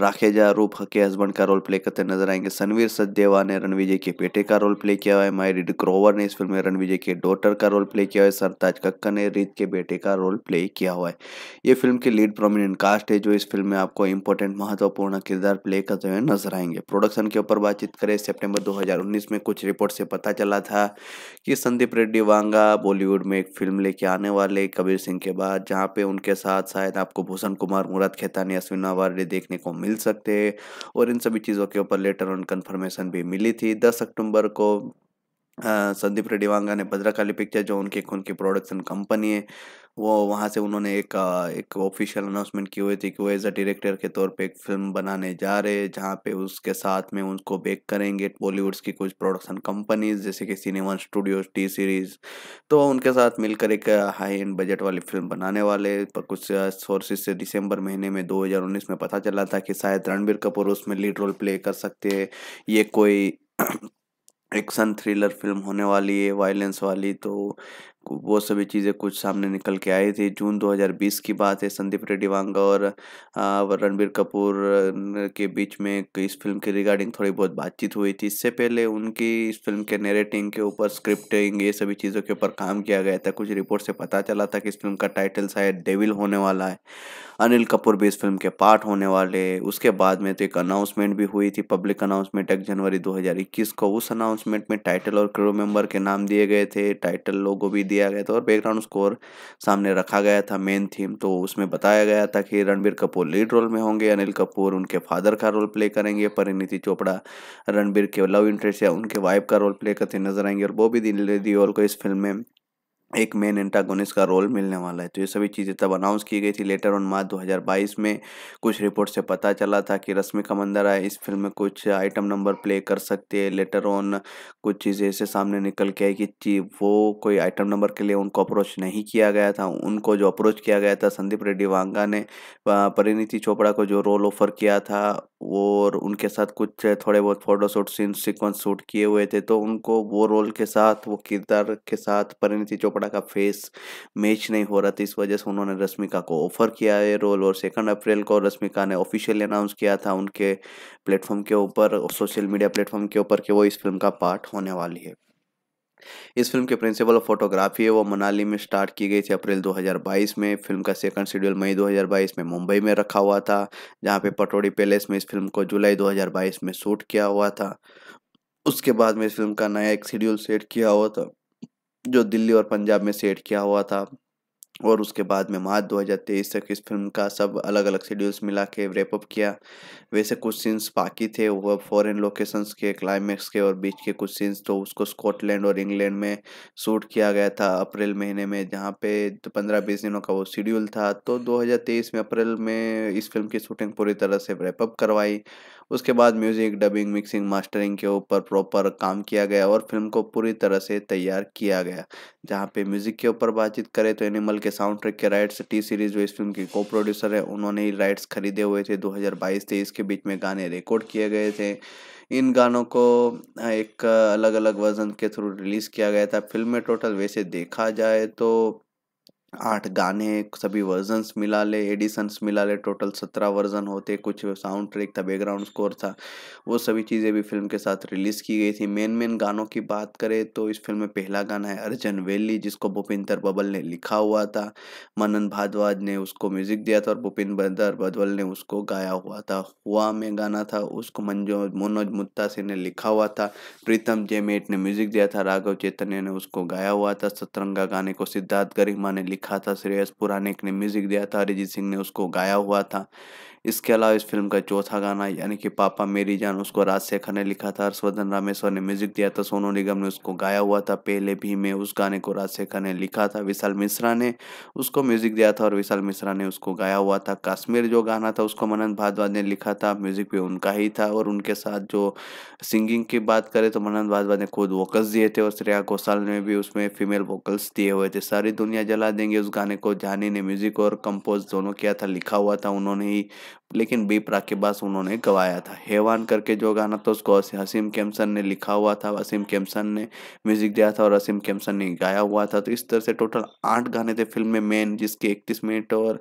A: राखेजा रूप के हस्बैंड का रोल प्ले करते नजर आएंगे सनवीर सचदेवा ने रणविजय के बेटे का रोल प्ले किया हुआ है मायरिड ग्रोवर ने इस फिल्म में रणविजय के डॉटर का रोल प्ले किया हुआ है सरताज कक्कर ने रीत के बेटे का रोल प्ले किया हुआ है ये फिल्म की लीड प्रोमिनेंट कास्ट है जो इस फिल्म में आपको इंपॉर्टेंट महत्वपूर्ण किरदार प्ले करते हुए नजर आएंगे प्रोडक्शन के ऊपर बातचीत करें सेप्टेम्बर दो में कुछ रिपोर्ट से पता चला था कि संदीप रेड्डी वांगा बॉलीवुड में एक फिल्म लेके आने वाले कबीर सिंह के बाद जहाँ पे उनके साथ शायद आपको भूषण कुमार मुराद खेतानी अश्विन वार्डे देखने को मिल सकते हैं और इन सभी चीज़ों के ऊपर लेटर ऑन कन्फर्मेशन भी मिली थी दस अक्टूबर को संदीप रेड्डी वांगा ने भद्रकाली पिक्चर जो उनकी खुद की प्रोडक्शन कंपनी है वो वहाँ से उन्होंने एक एक ऑफिशियल अनाउंसमेंट की हुई थी कि वो एज अ डायरेक्टर के तौर पे एक फिल्म बनाने जा रहे हैं जहाँ पे उसके साथ में उनको बेक करेंगे बॉलीवुड्स की कुछ प्रोडक्शन कंपनीज जैसे कि सिनेमा स्टूडियोज टी सीरीज़ तो उनके साथ मिलकर एक हाई एंड बजट वाली फिल्म बनाने वाले पर कुछ सोर्सेज से दिसंबर महीने में दो में पता चला था कि शायद रणबीर कपूर उसमें लीड रोल प्ले कर सकते हैं ये कोई एक्शन थ्रिलर फिल्म होने वाली है वायलेंस वाली तो वो सभी चीज़ें कुछ सामने निकल के आई थी जून 2020 की बात है संदीप रेड्डी वांगा और रणबीर कपूर के बीच में इस फिल्म के रिगार्डिंग थोड़ी बहुत बातचीत हुई थी इससे पहले उनकी इस फिल्म के नेरेटिंग के ऊपर स्क्रिप्टिंग ये सभी चीज़ों के ऊपर काम किया गया था कुछ रिपोर्ट से पता चला था कि इस फिल्म का टाइटल शायद डेविल होने वाला है अनिल कपूर भी इस फिल्म के पार्ट होने वाले उसके बाद में तो एक अनाउंसमेंट भी हुई थी पब्लिक अनाउंसमेंट एक जनवरी दो को उस अनाउंसमेंट में टाइटल और क्रू मेंबर के नाम दिए गए थे टाइटल लोगो भी दिया दिया गया था और बैकग्राउंड स्कोर सामने रखा गया था मेन थीम तो उसमें बताया गया था कि रणबीर कपूर लीड रोल में होंगे अनिल कपूर उनके फादर का रोल प्ले करेंगे परिणीति चोपड़ा रणबीर के लव इंटरेस्ट या उनके वाइफ का रोल प्ले करते नजर आएंगे और बॉबी दिल दियोल को इस फिल्म में एक मेन एंटागोनिस का रोल मिलने वाला है तो ये सभी चीज़ें तब अनाउंस की गई थी लेटर ऑन मार्च 2022 में कुछ रिपोर्ट से पता चला था कि रश्मि कमंदरा इस फिल्म में कुछ आइटम नंबर प्ले कर सकती है लेटर ऑन कुछ चीज़ें ऐसे सामने निकल के आई कि वो कोई आइटम नंबर के लिए उनको अप्रोच नहीं किया गया था उनको जो अप्रोच किया गया था संदीप रेड्डी वांगा ने परिणीति चोपड़ा को जो रोल ऑफर किया था और उनके साथ कुछ थोड़े बहुत photo shoot scene sequence shoot किए हुए थे तो उनको वो रोल के साथ वो किरदार के साथ परिणति चोपड़ा का फेस मैच नहीं हो रहा था इस वजह से उन्होंने रश्मिका को ऑफर किया है रोल और सेकंड अप्रैल को रश्मिका ने ऑफिशियली अनाउंस किया था उनके प्लेटफॉर्म के ऊपर सोशल मीडिया प्लेटफॉर्म के ऊपर कि वो इस फिल्म का पार्ट होने वाली है इस फिल्म के प्रिंसिपल ऑफ फोटोग्राफी है वो मनाली में स्टार्ट की गई थी अप्रैल 2022 में फिल्म का सेकंड शेड्यूल मई 2022 में मुंबई में रखा हुआ था जहाँ पे पटोड़ी पैलेस में इस फिल्म को जुलाई 2022 में शूट किया हुआ था उसके बाद में इस फिल्म का नया एक शेड्यूल सेट किया हुआ था जो दिल्ली और पंजाब में सेट किया हुआ था और उसके बाद में मार्च 2023 तक इस फिल्म का सब अलग अलग शेड्यूल्स मिला के रेपअप किया वैसे कुछ सीन्स बाकी थे वह फॉरेन लोकेशंस के क्लाइमैक्स के और बीच के कुछ सीन्स तो उसको स्कॉटलैंड और इंग्लैंड में शूट किया गया था अप्रैल महीने में जहाँ पे पंद्रह बीस दिनों का वो शेड्यूल था तो 2023 में अप्रैल में इस फिल्म की शूटिंग पूरी तरह से रेपअप करवाई उसके बाद म्यूज़िक डबिंग मिक्सिंग मास्टरिंग के ऊपर प्रॉपर काम किया गया और फिल्म को पूरी तरह से तैयार किया गया जहाँ पे म्यूज़िक के ऊपर बातचीत करें तो एनिमल के साउंड ट्रैक के राइट्स टी सीरीज़ जो इस फिल्म के को प्रोड्यूसर है उन्होंने ही राइट्स खरीदे हुए थे 2022 हजार के बीच में गाने रिकॉर्ड किए गए थे इन गानों को एक अलग अलग वर्जन के थ्रू रिलीज़ किया गया था फिल्म में टोटल वैसे देखा जाए तो आठ गाने सभी वर्जन्स मिला ले एडिशंस मिला ले टोटल सत्रह वर्जन होते कुछ साउंड ट्रैक था बैकग्राउंड स्कोर था वो सभी चीज़ें भी फिल्म के साथ रिलीज़ की गई थी मेन मेन गानों की बात करें तो इस फिल्म में पहला गाना है अर्जन वेली जिसको भूपिंदर बबल ने लिखा हुआ था मनन भारद्वाज ने उसको म्यूज़िक दिया था और भूपिंदर बदवल ने उसको गाया हुआ था हुआ में गाना था उसको मंजो मनोज मुत्ता सिंह ने लिखा हुआ था प्रीतम जेमेट ने म्यूज़िक दिया था राघव चैतन्य ने उसको गाया हुआ था सतरंगा गाने को सिद्धार्थ गरिमा ने लिखा था श्रेयस पुराने ने म्यूजिक दिया था अरिजीत सिंह ने उसको गाया हुआ था इसके अलावा इस फिल्म का चौथा गाना यानी कि पापा मेरी जान उसको राजशेखर ने लिखा था हर्षवर्धन रामेश्वर ने म्यूजिक दिया था सोनू निगम ने उसको गाया हुआ था पहले भी मैं उस गाने को राजशेखर ने लिखा था विशाल मिश्रा ने उसको म्यूजिक दिया था और विशाल मिश्रा ने उसको गाया हुआ था काश्मीर जो गाना था उसको मनन भारद्वाज ने लिखा था म्यूजिक भी उनका ही था और उनके साथ जो सिंगिंग की बात करें तो मनन भारद्वाज ने खुद वोकल्स दिए थे और श्रेया घोषाल ने भी उसमें फीमेल वोकल्स दिए हुए थे सारी दुनिया जला देंगे उस गाने को जानी ने म्यूजिक और कंपोज दोनों किया था लिखा हुआ था उन्होंने ही लेकिन बीपरा के पास उन्होंने गवाया था हेवान करके जो गाना था उसको हसीम केमसन ने लिखा हुआ था वसीम केमसन ने म्यूजिक दिया था और वसीम केमसन ने गाया हुआ था तो इस तरह से टोटल आठ गाने थे फिल्म में मेन जिसके इकतीस मिनट और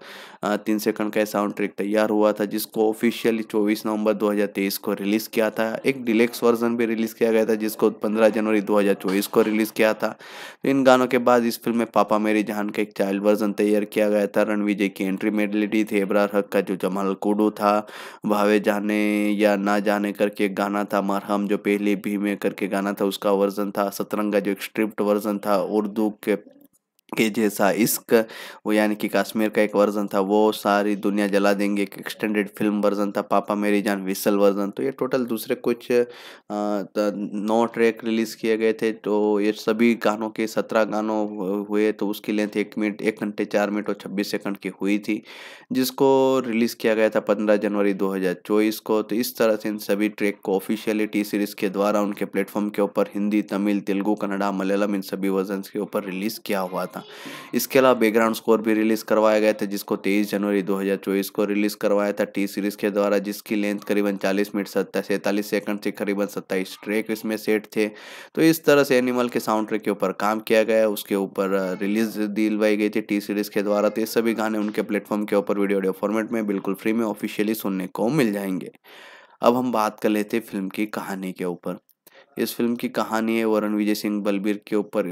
A: तीन सेकंड का साउंड ट्रैक तैयार हुआ था जिसको ऑफिशियली चौबीस नवंबर दो को रिलीज़ किया था एक डिलेक्स वर्जन भी रिलीज़ किया गया था जिसको पंद्रह जनवरी दो को रिलीज़ किया था तो इन गानों के बाद इस फिल्म में पापा मेरी जहान का एक चाइल्ड वर्जन तैयार किया गया था रणविजय की एंट्री मेडलिटी थी एबरार हक का जो जमाल टोडो था भावे जाने या ना जाने करके एक गाना था मरहम जो पहले भीमे करके गाना था उसका वर्जन था सतरंगा जो एक स्क्रिप्ट वर्जन था उर्दू के के जैसा इश्क वो यानी कि कश्मीर का एक वर्जन था वो सारी दुनिया जला देंगे एक एक्सटेंडेड फिल्म वर्जन था पापा मेरी जान विसल वर्जन तो ये टोटल दूसरे कुछ नौ ट्रैक रिलीज़ किए गए थे तो ये सभी गानों के सत्रह गानों हुए तो उसकी लेंथ एक मिनट एक घंटे चार मिनट और छब्बीस सेकंड की हुई थी जिसको रिलीज़ किया गया था पंद्रह जनवरी दो को तो इस तरह से इन सभी ट्रैक को ऑफिशियली टी सीरीज़ के द्वारा उनके प्लेटफॉर्म के ऊपर हिंदी तमिल तेलुगू कन्नडा मलयालम इन सभी वर्जन के ऊपर रिलीज़ किया हुआ था था इसके अलावा बैकग्राउंड स्कोर भी रिलीज करवाए गए थे जिसको तेईस जनवरी 2024 को रिलीज करवाया था टी सीरीज के द्वारा जिसकी लेंथ करीबन 40 मिनट सत्ता सैंतालीस सेकंड से करीबन सत्ताईस ट्रैक इसमें सेट थे तो इस तरह से एनिमल के साउंड ट्रैक के ऊपर काम किया गया उसके ऊपर रिलीज दिलवाई गई थी टी सीरीज के द्वारा तो ये सभी गाने उनके प्लेटफॉर्म के ऊपर वीडियो ऑडियो फॉर्मेट में बिल्कुल फ्री में ऑफिशियली सुनने को मिल जाएंगे अब हम बात कर लेते फिल्म की कहानी के ऊपर इस फिल्म की कहानी है वो रणवीर सिंह बलबीर के ऊपर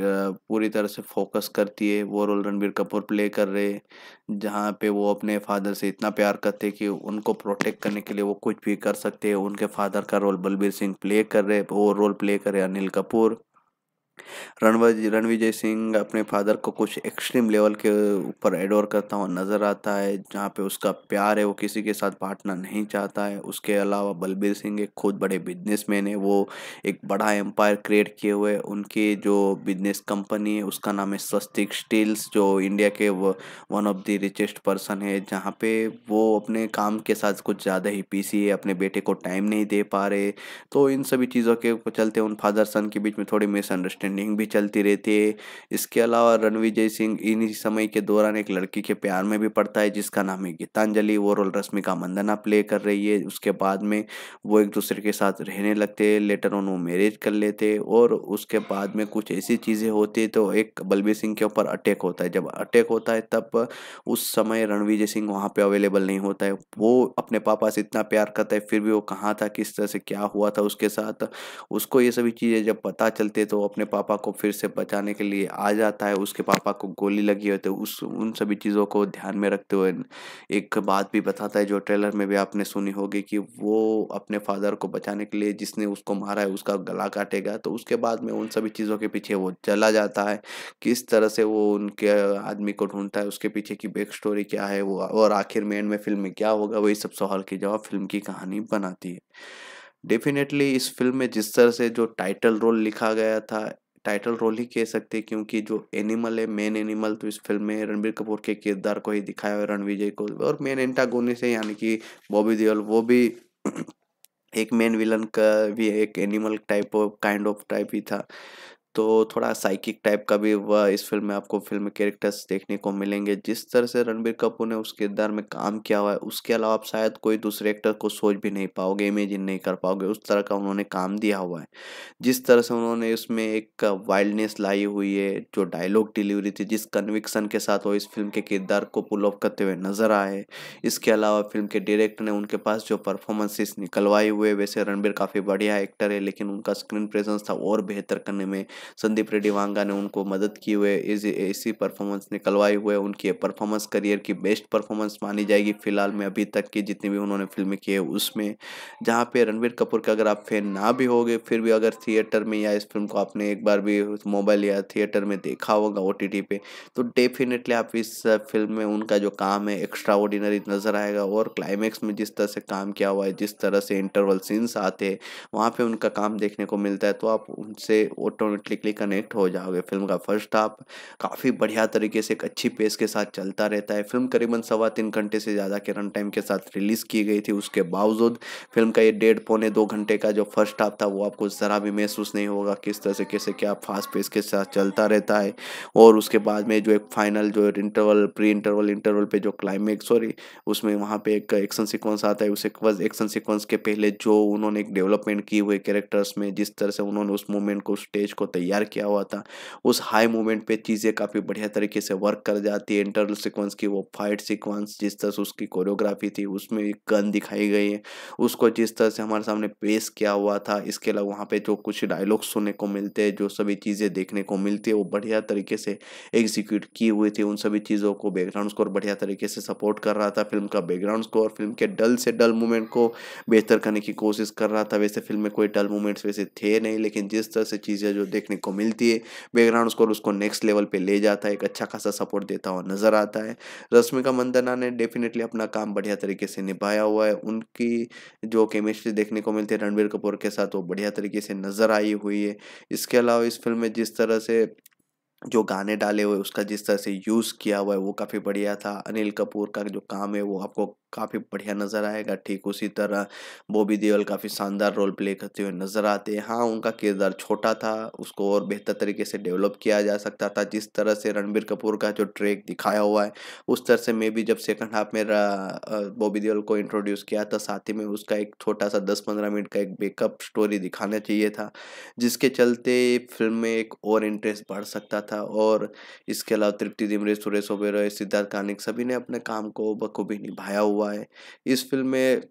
A: पूरी तरह से फोकस करती है वो रोल रणबीर कपूर प्ले कर रहे हैं जहाँ पे वो अपने फादर से इतना प्यार करते हैं कि उनको प्रोटेक्ट करने के लिए वो कुछ भी कर सकते हैं उनके फादर का रोल बलबीर सिंह प्ले कर रहे वो रोल प्ले कर रहे अनिल कपूर रणविजय सिंह अपने फादर को कुछ एक्सट्रीम लेवल के ऊपर एडोर करता हुआ नज़र आता है जहाँ पे उसका प्यार है वो किसी के साथ बांटना नहीं चाहता है उसके अलावा बलबीर सिंह एक खुद बड़े बिजनेसमैन है वो एक बड़ा एम्पायर क्रिएट किए हुए उनके जो बिजनेस कंपनी है उसका नाम है स्वस्तिक स्टील्स जो इंडिया के one of the richest person है जहाँ पे वो अपने काम के साथ कुछ ज़्यादा ही पीसी है अपने बेटे को टाइम नहीं दे पा रहे तो इन सभी चीज़ों के चलते उन फादर सन के बीच में थोड़ी मिसअंडरस्टैंड स्टैंडिंग भी चलती रहती है इसके अलावा रणविजय सिंह इन्हीं समय के दौरान एक लड़की के प्यार में भी पड़ता है जिसका नाम है गीतांजलि वो रोल रश्मिका मंदना प्ले कर रही है उसके बाद में वो एक दूसरे के साथ रहने लगते हैं लेटर ऑन वो मैरिज कर लेते हैं और उसके बाद में कुछ ऐसी चीज़ें होती है तो एक बलबीर सिंह के ऊपर अटैक होता है जब अटैक होता है तब उस समय रणविजय सिंह वहाँ पे अवेलेबल नहीं होता है वो अपने पापा से इतना प्यार करता है फिर भी वो कहाँ था किस तरह से क्या हुआ था उसके साथ उसको ये सभी चीज़ें जब पता चलते तो अपने पापा को फिर से बचाने के लिए आ जाता है उसके पापा को गोली लगी होती है उस उन सभी चीज़ों को ध्यान में रखते हुए एक बात भी बताता है जो ट्रेलर में भी आपने सुनी होगी कि वो अपने फादर को बचाने के लिए जिसने उसको मारा है उसका गला काटेगा तो उसके बाद में उन सभी चीज़ों के पीछे वो चला जाता है किस तरह से वो उनके आदमी को ढूंढता है उसके पीछे की बैक स्टोरी क्या है वो और आखिर में एंड में फिल्म में क्या होगा वही सब सवाल के जवाब फिल्म की कहानी बनाती है डेफिनेटली इस फिल्म में जिस तरह से जो टाइटल रोल लिखा गया था टाइटल रोल ही कह सकते हैं क्योंकि जो एनिमल है मेन एनिमल तो इस फिल्म में रणबीर कपूर के किरदार को ही दिखाया है रणविजय को और मेन एंटागोनिस है यानी कि बॉबी देओल वो भी एक मेन विलन का भी एक animal type of kind of type ही था तो थोड़ा साइकिक टाइप का भी वह इस फिल्म में आपको फिल्म कैरेक्टर्स देखने को मिलेंगे जिस तरह से रणबीर कपूर ने उस किरदार में काम किया हुआ है उसके अलावा आप शायद कोई दूसरे एक्टर को सोच भी नहीं पाओगे इमेजिन नहीं कर पाओगे उस तरह का उन्होंने काम दिया हुआ है जिस तरह से उन्होंने उसमें एक वाइल्डनेस लाई हुई है जो डायलॉग डिलीवरी थी जिस कन्विक्सन के साथ वो इस फिल्म के किरदार को पुल ऑफ करते हुए नजर आए इसके अलावा फिल्म के डायरेक्टर ने उनके पास जो परफॉर्मेंसेस निकलवाए हुए वैसे रणबीर काफ़ी बढ़िया एक्टर है लेकिन उनका स्क्रीन प्रेजेंस था और बेहतर करने में संदीप रेड्डी वांगा ने उनको मदद की हुए इस ऐसी परफॉर्मेंस निकलवाई हुए उनकी परफॉर्मेंस करियर की बेस्ट परफॉर्मेंस मानी जाएगी फिलहाल में अभी तक की जितनी भी उन्होंने फिल्में की है उसमें जहाँ पे रणवीर कपूर का अगर आप फैन ना भी होगे फिर भी अगर थिएटर में या इस फिल्म को आपने एक बार भी मोबाइल या थिएटर में देखा होगा ओ टी पे तो डेफिनेटली आप इस फिल्म में उनका जो काम है एक्स्ट्रा ऑर्डिनरी नज़र आएगा और क्लाइमैक्स में जिस तरह से काम किया हुआ है जिस तरह से इंटरवल सीन्स आते हैं वहाँ पर उनका काम देखने को मिलता है तो आप उनसे ऑटोमेटिक ऑटोमेटिकली कनेक्ट हो जाओगे फिल्म का फर्स्ट हाफ काफ़ी बढ़िया तरीके से एक अच्छी पेस के साथ चलता रहता है फिल्म करीबन सवा तीन घंटे से ज़्यादा के रन टाइम के साथ रिलीज़ की गई थी उसके बावजूद फिल्म का ये डेढ़ पौने दो घंटे का जो फर्स्ट हाफ था वो आपको ज़रा भी महसूस नहीं होगा किस तरह से कैसे क्या फास्ट पेस के साथ चलता रहता है और उसके बाद में जो एक फाइनल जो इंटरवल प्री इंटरवल इंटरवल पर जो क्लाइमेक्स सॉरी उसमें वहाँ पर एक एक्शन सिक्वेंस आता है उस एक्शन सिक्वेंस के पहले जो उन्होंने एक डेवलपमेंट की हुई कैरेक्टर्स में जिस तरह से उन्होंने उस मूवमेंट को स्टेज को तैयार तैयार किया हुआ था उस हाई मोमेंट पे चीज़ें काफ़ी बढ़िया तरीके से वर्क कर जाती है इंटरनल सिक्वेंस की वो फाइट सिक्वेंस जिस तरह से उसकी कोरियोग्राफी थी उसमें एक गन दिखाई गई है उसको जिस तरह से हमारे सामने पेश किया हुआ था इसके अलावा वहाँ पर जो कुछ डायलॉग्स सुनने को मिलते हैं जो सभी चीज़ें देखने को मिलती है वो बढ़िया तरीके से एग्जीक्यूट की हुई थी उन सभी चीज़ों को बैकग्राउंड स्कोर बढ़िया तरीके से सपोर्ट कर रहा था फिल्म का बैकग्राउंड स्कोर फिल्म के डल से डल मूवमेंट को बेहतर करने की कोशिश कर रहा था वैसे फिल्म में कोई डल मूवमेंट्स वैसे थे नहीं लेकिन जिस तरह से चीज़ें जो देख देखने को मिलती है बैकग्राउंड स्कोर उसको नेक्स्ट लेवल पे ले जाता है एक अच्छा खासा सपोर्ट देता हुआ नजर आता है रश्मिका मंदना ने डेफिनेटली अपना काम बढ़िया तरीके से निभाया हुआ है उनकी जो केमिस्ट्री देखने को मिलती है रणबीर कपूर के साथ वो बढ़िया तरीके से नजर आई हुई है इसके अलावा इस फिल्म में जिस तरह से जो गाने डाले हुए उसका जिस तरह से यूज़ किया हुआ है वो काफ़ी बढ़िया था अनिल कपूर का जो काम है वो आपको काफ़ी बढ़िया नज़र आएगा ठीक उसी तरह बॉबी देओल काफ़ी शानदार रोल प्ले करते हुए नज़र आते हैं हाँ उनका किरदार छोटा था उसको और बेहतर तरीके से डेवलप किया जा सकता था जिस तरह से रणबीर कपूर का जो ट्रैक दिखाया हुआ है उस तरह से मैं भी जब सेकंड हाफ में बॉबी देओल को इंट्रोड्यूस किया था तो साथ ही में उसका एक छोटा सा दस पंद्रह मिनट का एक बेकअप स्टोरी दिखाना चाहिए था जिसके चलते फिल्म में एक और इंटरेस्ट बढ़ सकता था था और इसके अलावा तृप्ति दिमरे सुरेश ओबेरॉय सिद्धार्थ कानिक सभी ने अपने काम को बखूबी निभाया हुआ है इस फिल्म में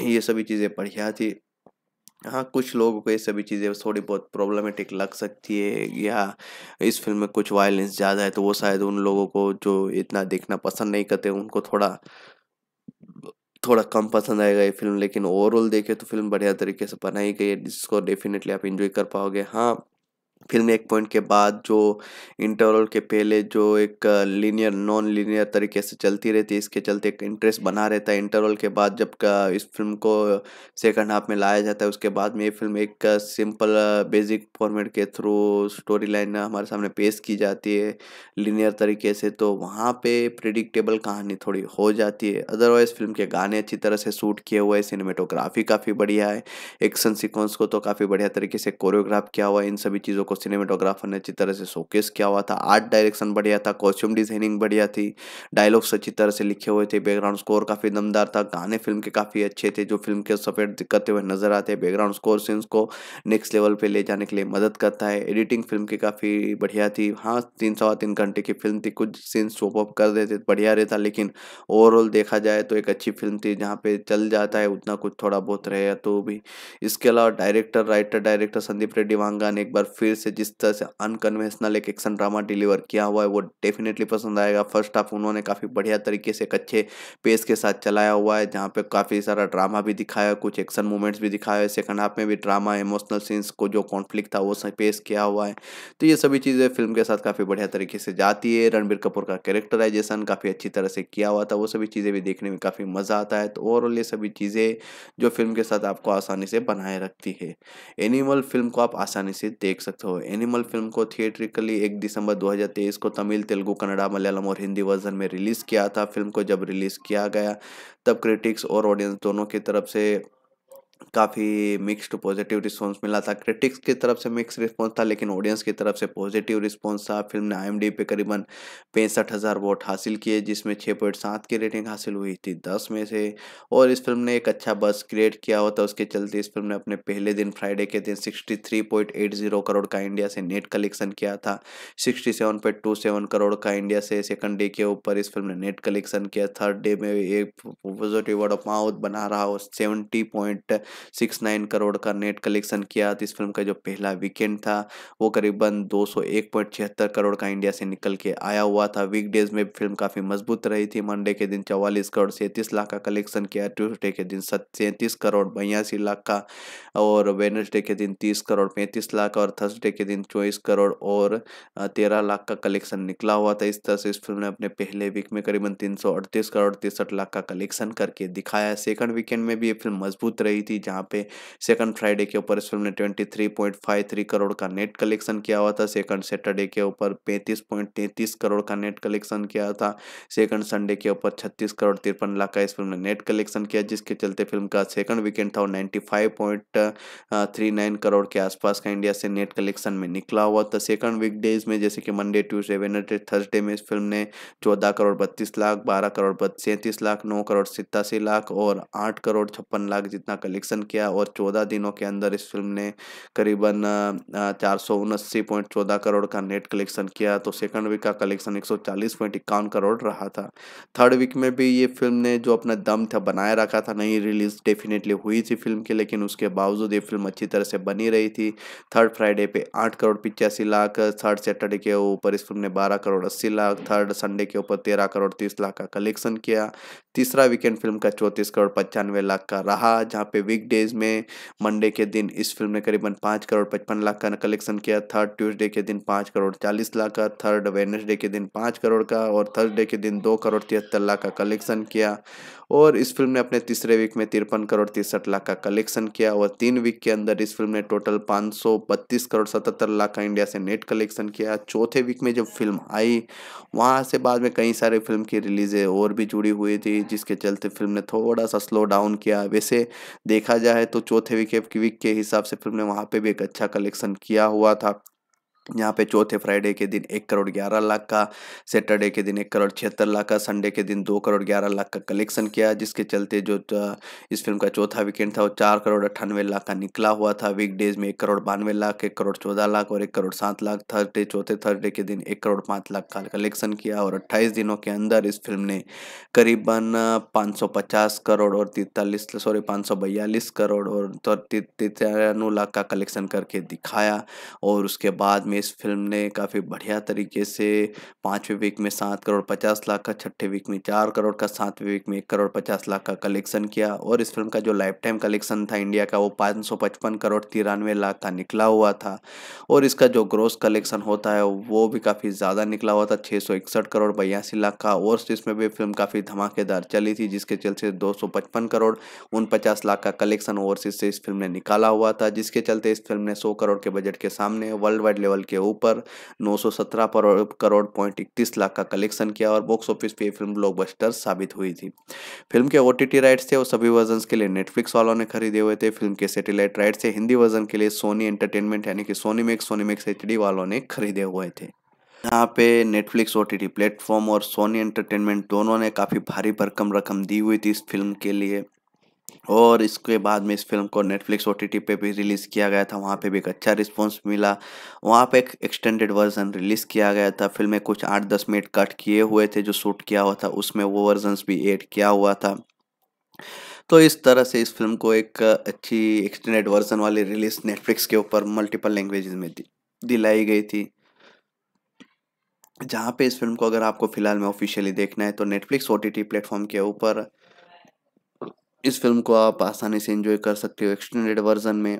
A: ये सभी चीज़ें बढ़िया थी हाँ कुछ लोगों को ये सभी चीज़ें थोड़ी बहुत प्रॉब्लमेटिक लग सकती है या इस फिल्म में कुछ वायलेंस ज़्यादा है तो वो शायद उन लोगों को जो इतना देखना पसंद नहीं करते उनको थोड़ा थोड़ा कम पसंद आएगा ये फिल्म लेकिन ओवरऑल देखे तो फिल्म बढ़िया तरीके से बनाई गई है जिसको डेफिनेटली आप इन्जॉय कर पाओगे हाँ फिल्म एक पॉइंट के बाद जो इंटरवल के पहले जो एक लीनियर नॉन लीनियर तरीके से चलती रहती है इसके चलते एक इंटरेस्ट बना रहता है इंटरवल के बाद जब इस फिल्म को सेकंड हाफ में लाया जाता है उसके बाद में ये फिल्म एक सिंपल बेसिक फॉर्मेट के थ्रू स्टोरी लाइन हमारे सामने पेश की जाती है लीनियर तरीके से तो वहाँ पर प्रिडिक्टेबल कहानी थोड़ी हो जाती है अदरवाइज़ फिल्म के गाने अच्छी तरह से शूट किए हुए हैं सिनेमेटोग्राफी काफ़ी बढ़िया है एक्शन सिक्वेंस को तो काफ़ी बढ़िया तरीके से कोरियोग्राफ किया हुआ है इन सभी चीज़ों को को सिनेमेटोग्राफर ने अच्छी तरह से शोकेस किया हुआ था आर्ट डायरेक्शन बढ़िया था कॉस्ट्यूम डिजाइनिंग बढ़िया थी डायलॉग्स अच्छी तरह से लिखे हुए थे बैकग्राउंड स्कोर काफ़ी दमदार था गाने फिल्म के काफ़ी अच्छे थे जो फिल्म के सफेद दिक्कत हुए नजर आते बैकग्राउंड स्कोर सीन्स को नेक्स्ट लेवल पर ले जाने के लिए मदद करता है एडिटिंग फिल्म की काफ़ी बढ़िया थी हाँ तीन सवा तीन घंटे की फिल्म थी कुछ सीन्स शोप अप कर देते बढ़िया रहता लेकिन ओवरऑल देखा जाए तो एक अच्छी फिल्म थी जहाँ पे चल जाता है उतना कुछ थोड़ा बहुत रहेगा तो भी इसके अलावा director writer director Sandeep Reddy Vanga ने एक बार फिर से जिस तरह से अनकन्वेंशनल एक एक्शन ड्रामा डिलीवर किया हुआ है वो डेफिनेटली पसंद आएगा फर्स्ट हाफ उन्होंने काफ़ी बढ़िया तरीके से एक अच्छे पेस के साथ चलाया हुआ है जहाँ पे काफ़ी सारा ड्रामा भी दिखाया कुछ एक्शन मूवमेंट्स भी दिखाया है सेकंड हाफ में भी ड्रामा इमोशनल सीन्स को जो कॉन्फ्लिक्ट था वो पेश किया हुआ है तो ये सभी चीज़ें फिल्म के साथ काफ़ी बढ़िया तरीके से जाती है रणबीर कपूर का कैरेक्टराइजेशन काफ़ी अच्छी तरह से किया हुआ था वो सभी चीज़ें भी देखने में काफ़ी मज़ा आता है तो ओवरऑल ये सभी चीज़ें जो फिल्म के साथ आपको आसानी से बनाए रखती है एनिमल फिल्म को आप आसानी से देख सकते हो एनिमल फिल्म को थिएट्रिकली एक दिसंबर 2023 को तमिल तेलुगु कन्नड़ा मलयालम और हिंदी वर्जन में रिलीज़ किया था फिल्म को जब रिलीज़ किया गया तब क्रिटिक्स और ऑडियंस दोनों की तरफ से काफ़ी मिक्स्ड पॉजिटिव रिस्पांस मिला था क्रिटिक्स की तरफ से मिक्स रिस्पांस था लेकिन ऑडियंस की तरफ से पॉजिटिव रिस्पांस था फिल्म ने आई पे करीबन पैंसठ हज़ार वोट हासिल किए जिसमें छः पॉइंट सात की रेटिंग हासिल हुई थी दस में से और इस फिल्म ने एक अच्छा बस क्रिएट किया होता उसके चलते इस फिल्म ने अपने पहले दिन फ्राइडे के दिन sixty three point eight zero crore का इंडिया से नेट कलेक्शन किया था sixty seven point two seven crore का इंडिया से सेकंड डे के ऊपर इस फिल्म ने नेट कलेक्शन किया थर्ड डे में एक पॉजिटिव वर्ड ऑफ माउथ बना रहा और seventy point six nine crore का नेट कलेक्शन किया तो इस फिल्म का जो पहला वीकेंड था वो करीबन दो करोड़ का इंडिया से निकल के आया हुआ था वीकडेज में फिल्म काफ़ी मजबूत रही थी मंडे के दिन चौवालीस करोड़ सैंतीस लाख का कलेक्शन किया ट्यूसडे के दिन सैंतीस करोड़ बयासी लाख का और वेनसडे के दिन तीस करोड़ पैंतीस लाख और थर्सडे के दिन चौबीस करोड़ और तेरह लाख का कलेक्शन निकला हुआ था इस तरह से इस फिल्म ने अपने पहले वीक में करीबन तीन करोड़ तिरसठ लाख का कलेक्शन करके दिखाया सेकंड वीकेंड में भी ये फिल्म मजबूत रही थी जहाँ पे सेकंड फ्राइडे के ऊपर इस फिल्म ने twenty three point five three crore का नेट कलेक्शन किया हुआ था सेकंड सैटरडे के ऊपर पैंतीस पॉइंट तैंतीस करोड़ का नेट कलेक्शन किया था सेकंड संडे के ऊपर छत्तीस करोड़ तिरपन लाख का इस फिल्म ने नेट कलेक्शन किया जिसके चलते फिल्म का सेकंड वीकेंड था नाइन्टी करोड़ के आसपास का इंडिया से नेट कलेक्शन में निकला हुआ था सेकंड वीकडेज में जैसे कि मंडे ट्यूजडे वेनडे थर्सडे में इस फिल्म ने चौदह करोड़ बत्तीस लाख बारह करोड़ सैंतीस लाख नौ करोड़ सितासी लाख और आठ करोड़ छप्पन लाख जितना कलेक्शन कलेक्शन किया और चौदह दिनों के अंदर इस फिल्म ने करीबन चार सौ उनासी पॉइंट चौदह करोड़ का नेट कलेक्शन किया तो सेकंड वीक का कलेक्शन एक सौ चालीस पॉइंट इक्यावन करोड़ रहा था थर्ड वीक में भी ये फिल्म ने जो अपना दम था बनाए रखा था नई रिलीज डेफिनेटली हुई थी फिल्म की लेकिन उसके बावजूद ये फिल्म अच्छी तरह से बनी रही थी थर्ड फ्राइडे पे आठ करोड़ पिचासी लाख थर्ड सैटरडे के ऊपर इस फिल्म ने बारह करोड़ अस्सी लाख थर्ड संडे के ऊपर तेरह करोड़ तीस लाख का कलेक्शन किया तीसरा वीकेंड फिल्म का चौंतीस करोड़ पचानवे लाख का रहा जहाँ पे डेज में मंडे के दिन इस फिल्म ने करीबन पाँच करोड़ पचपन लाख का कलेक्शन किया थर्ड ट्यूसडे के दिन पाँच करोड़ चालीस लाख का थर्ड वेनसडे के दिन पाँच करोड़ का और थर्सडे के दिन दो करोड़ तिहत्तर लाख का कलेक्शन किया और इस फिल्म ने अपने तीसरे वीक में तिरपन करोड़ तिरसठ लाख का कलेक्शन किया और तीन वीक के अंदर इस फिल्म ने टोटल पाँच करोड़ सतहत्तर लाख का इंडिया से नेट कलेक्शन किया चौथे वीक में जब फिल्म आई वहाँ से बाद में कई सारे फिल्म की रिलीज़ें और भी जुड़ी हुई थी जिसके चलते फिल्म ने थोड़ा सा स्लो डाउन किया वैसे देखा जाए तो चौथे वीक वीक के हिसाब से फिल्म ने वहाँ पर भी एक अच्छा कलेक्शन किया हुआ था यहाँ पे चौथे फ्राइडे के दिन एक करोड़ ग्यारह लाख का सैटरडे के दिन एक करोड़ छिहत्तर लाख का संडे के दिन दो करोड़ ग्यारह लाख का कलेक्शन किया जिसके चलते जो इस फिल्म का चौथा वीकेंड था वो चार करोड़ अट्ठानवे लाख का निकला हुआ था वीकडेज में एक करोड़ बानवे लाख एक करोड़ चौदह लाख और एक करोड़ सात लाख थर्डे चौथे थर्डे के दिन एक करोड़ पाँच लाख का कलेक्शन किया और अट्ठाईस दिनों के अंदर इस फिल्म ने करीबन पाँच सौ पचास करोड़ और तिरतालीस सॉरी पाँच सौ बयालीस करोड़ और तिरानवे लाख का कलेक्शन करके दिखाया और उसके बाद में इस फिल्म ने काफ़ी बढ़िया तरीके से पाँचवें वीक में सात करोड़ पचास लाख का छठे वीक में चार करोड़ का सातवें वीक में एक करोड़ पचास लाख का कलेक्शन किया और इस फिल्म का जो लाइफ टाइम कलेक्शन था इंडिया का वो पाँच सौ पचपन करोड़ तिरानवे लाख का निकला हुआ था और इसका जो ग्रोस कलेक्शन होता है वो भी काफ़ी ज़्यादा निकला हुआ था छः सौ इकसठ करोड़ बयासी लाख का और इसमें भी फिल्म काफ़ी धमाकेदार चली थी जिसके चलते दो सौ पचपन करोड़ उन पचास लाख का कलेक्शन ओवरसीज से इस फिल्म ने निकाला हुआ था जिसके चलते इस फिल्म ने सौ करोड़ के बजट के सामने वर्ल्ड वाइड लेवल लेवल के ऊपर 917 पर करोड़ पॉइंट इकतीस लाख का कलेक्शन किया और बॉक्स ऑफिस पे फिल्म ब्लॉकबस्टर साबित हुई थी फिल्म के ओ राइट्स थे और सभी वर्जन के लिए नेटफ्लिक्स वालों ने खरीदे हुए थे फिल्म के सेटेलाइट राइट्स थे हिंदी वर्जन के लिए सोनी एंटरटेनमेंट यानी कि Sony Max Sony Max H वालों ने खरीदे हुए थे यहाँ पे Netflix O T T platform और सोनी एंटरटेनमेंट दोनों ने काफ़ी भारी भरकम रकम दी हुई थी इस फिल्म के लिए और इसके बाद में इस फिल्म को नेटफ्लिक्स ओ टी पे भी रिलीज़ किया गया था वहाँ पे भी एक अच्छा रिस्पॉन्स मिला वहाँ पे एक एक्सटेंडेड वर्जन रिलीज़ किया गया था फिल्म में कुछ आठ दस मिनट कट किए हुए थे जो शूट किया हुआ था उसमें वो वर्जन भी ऐड किया हुआ था तो इस तरह से इस फिल्म को एक अच्छी एक्सटेंडेड वर्जन वाली रिलीज़ नेटफ्लिक्स के ऊपर मल्टीपल लैंग्वेज में दिलाई गई थी जहाँ पे इस फिल्म को अगर आपको फ़िलहाल में ऑफिशियली देखना है तो नेटफ्लिक्स ओ टी प्लेटफॉर्म के ऊपर इस फिल्म को आप आसानी से इंजॉय कर सकते हो एक्सटेंडेड वर्जन में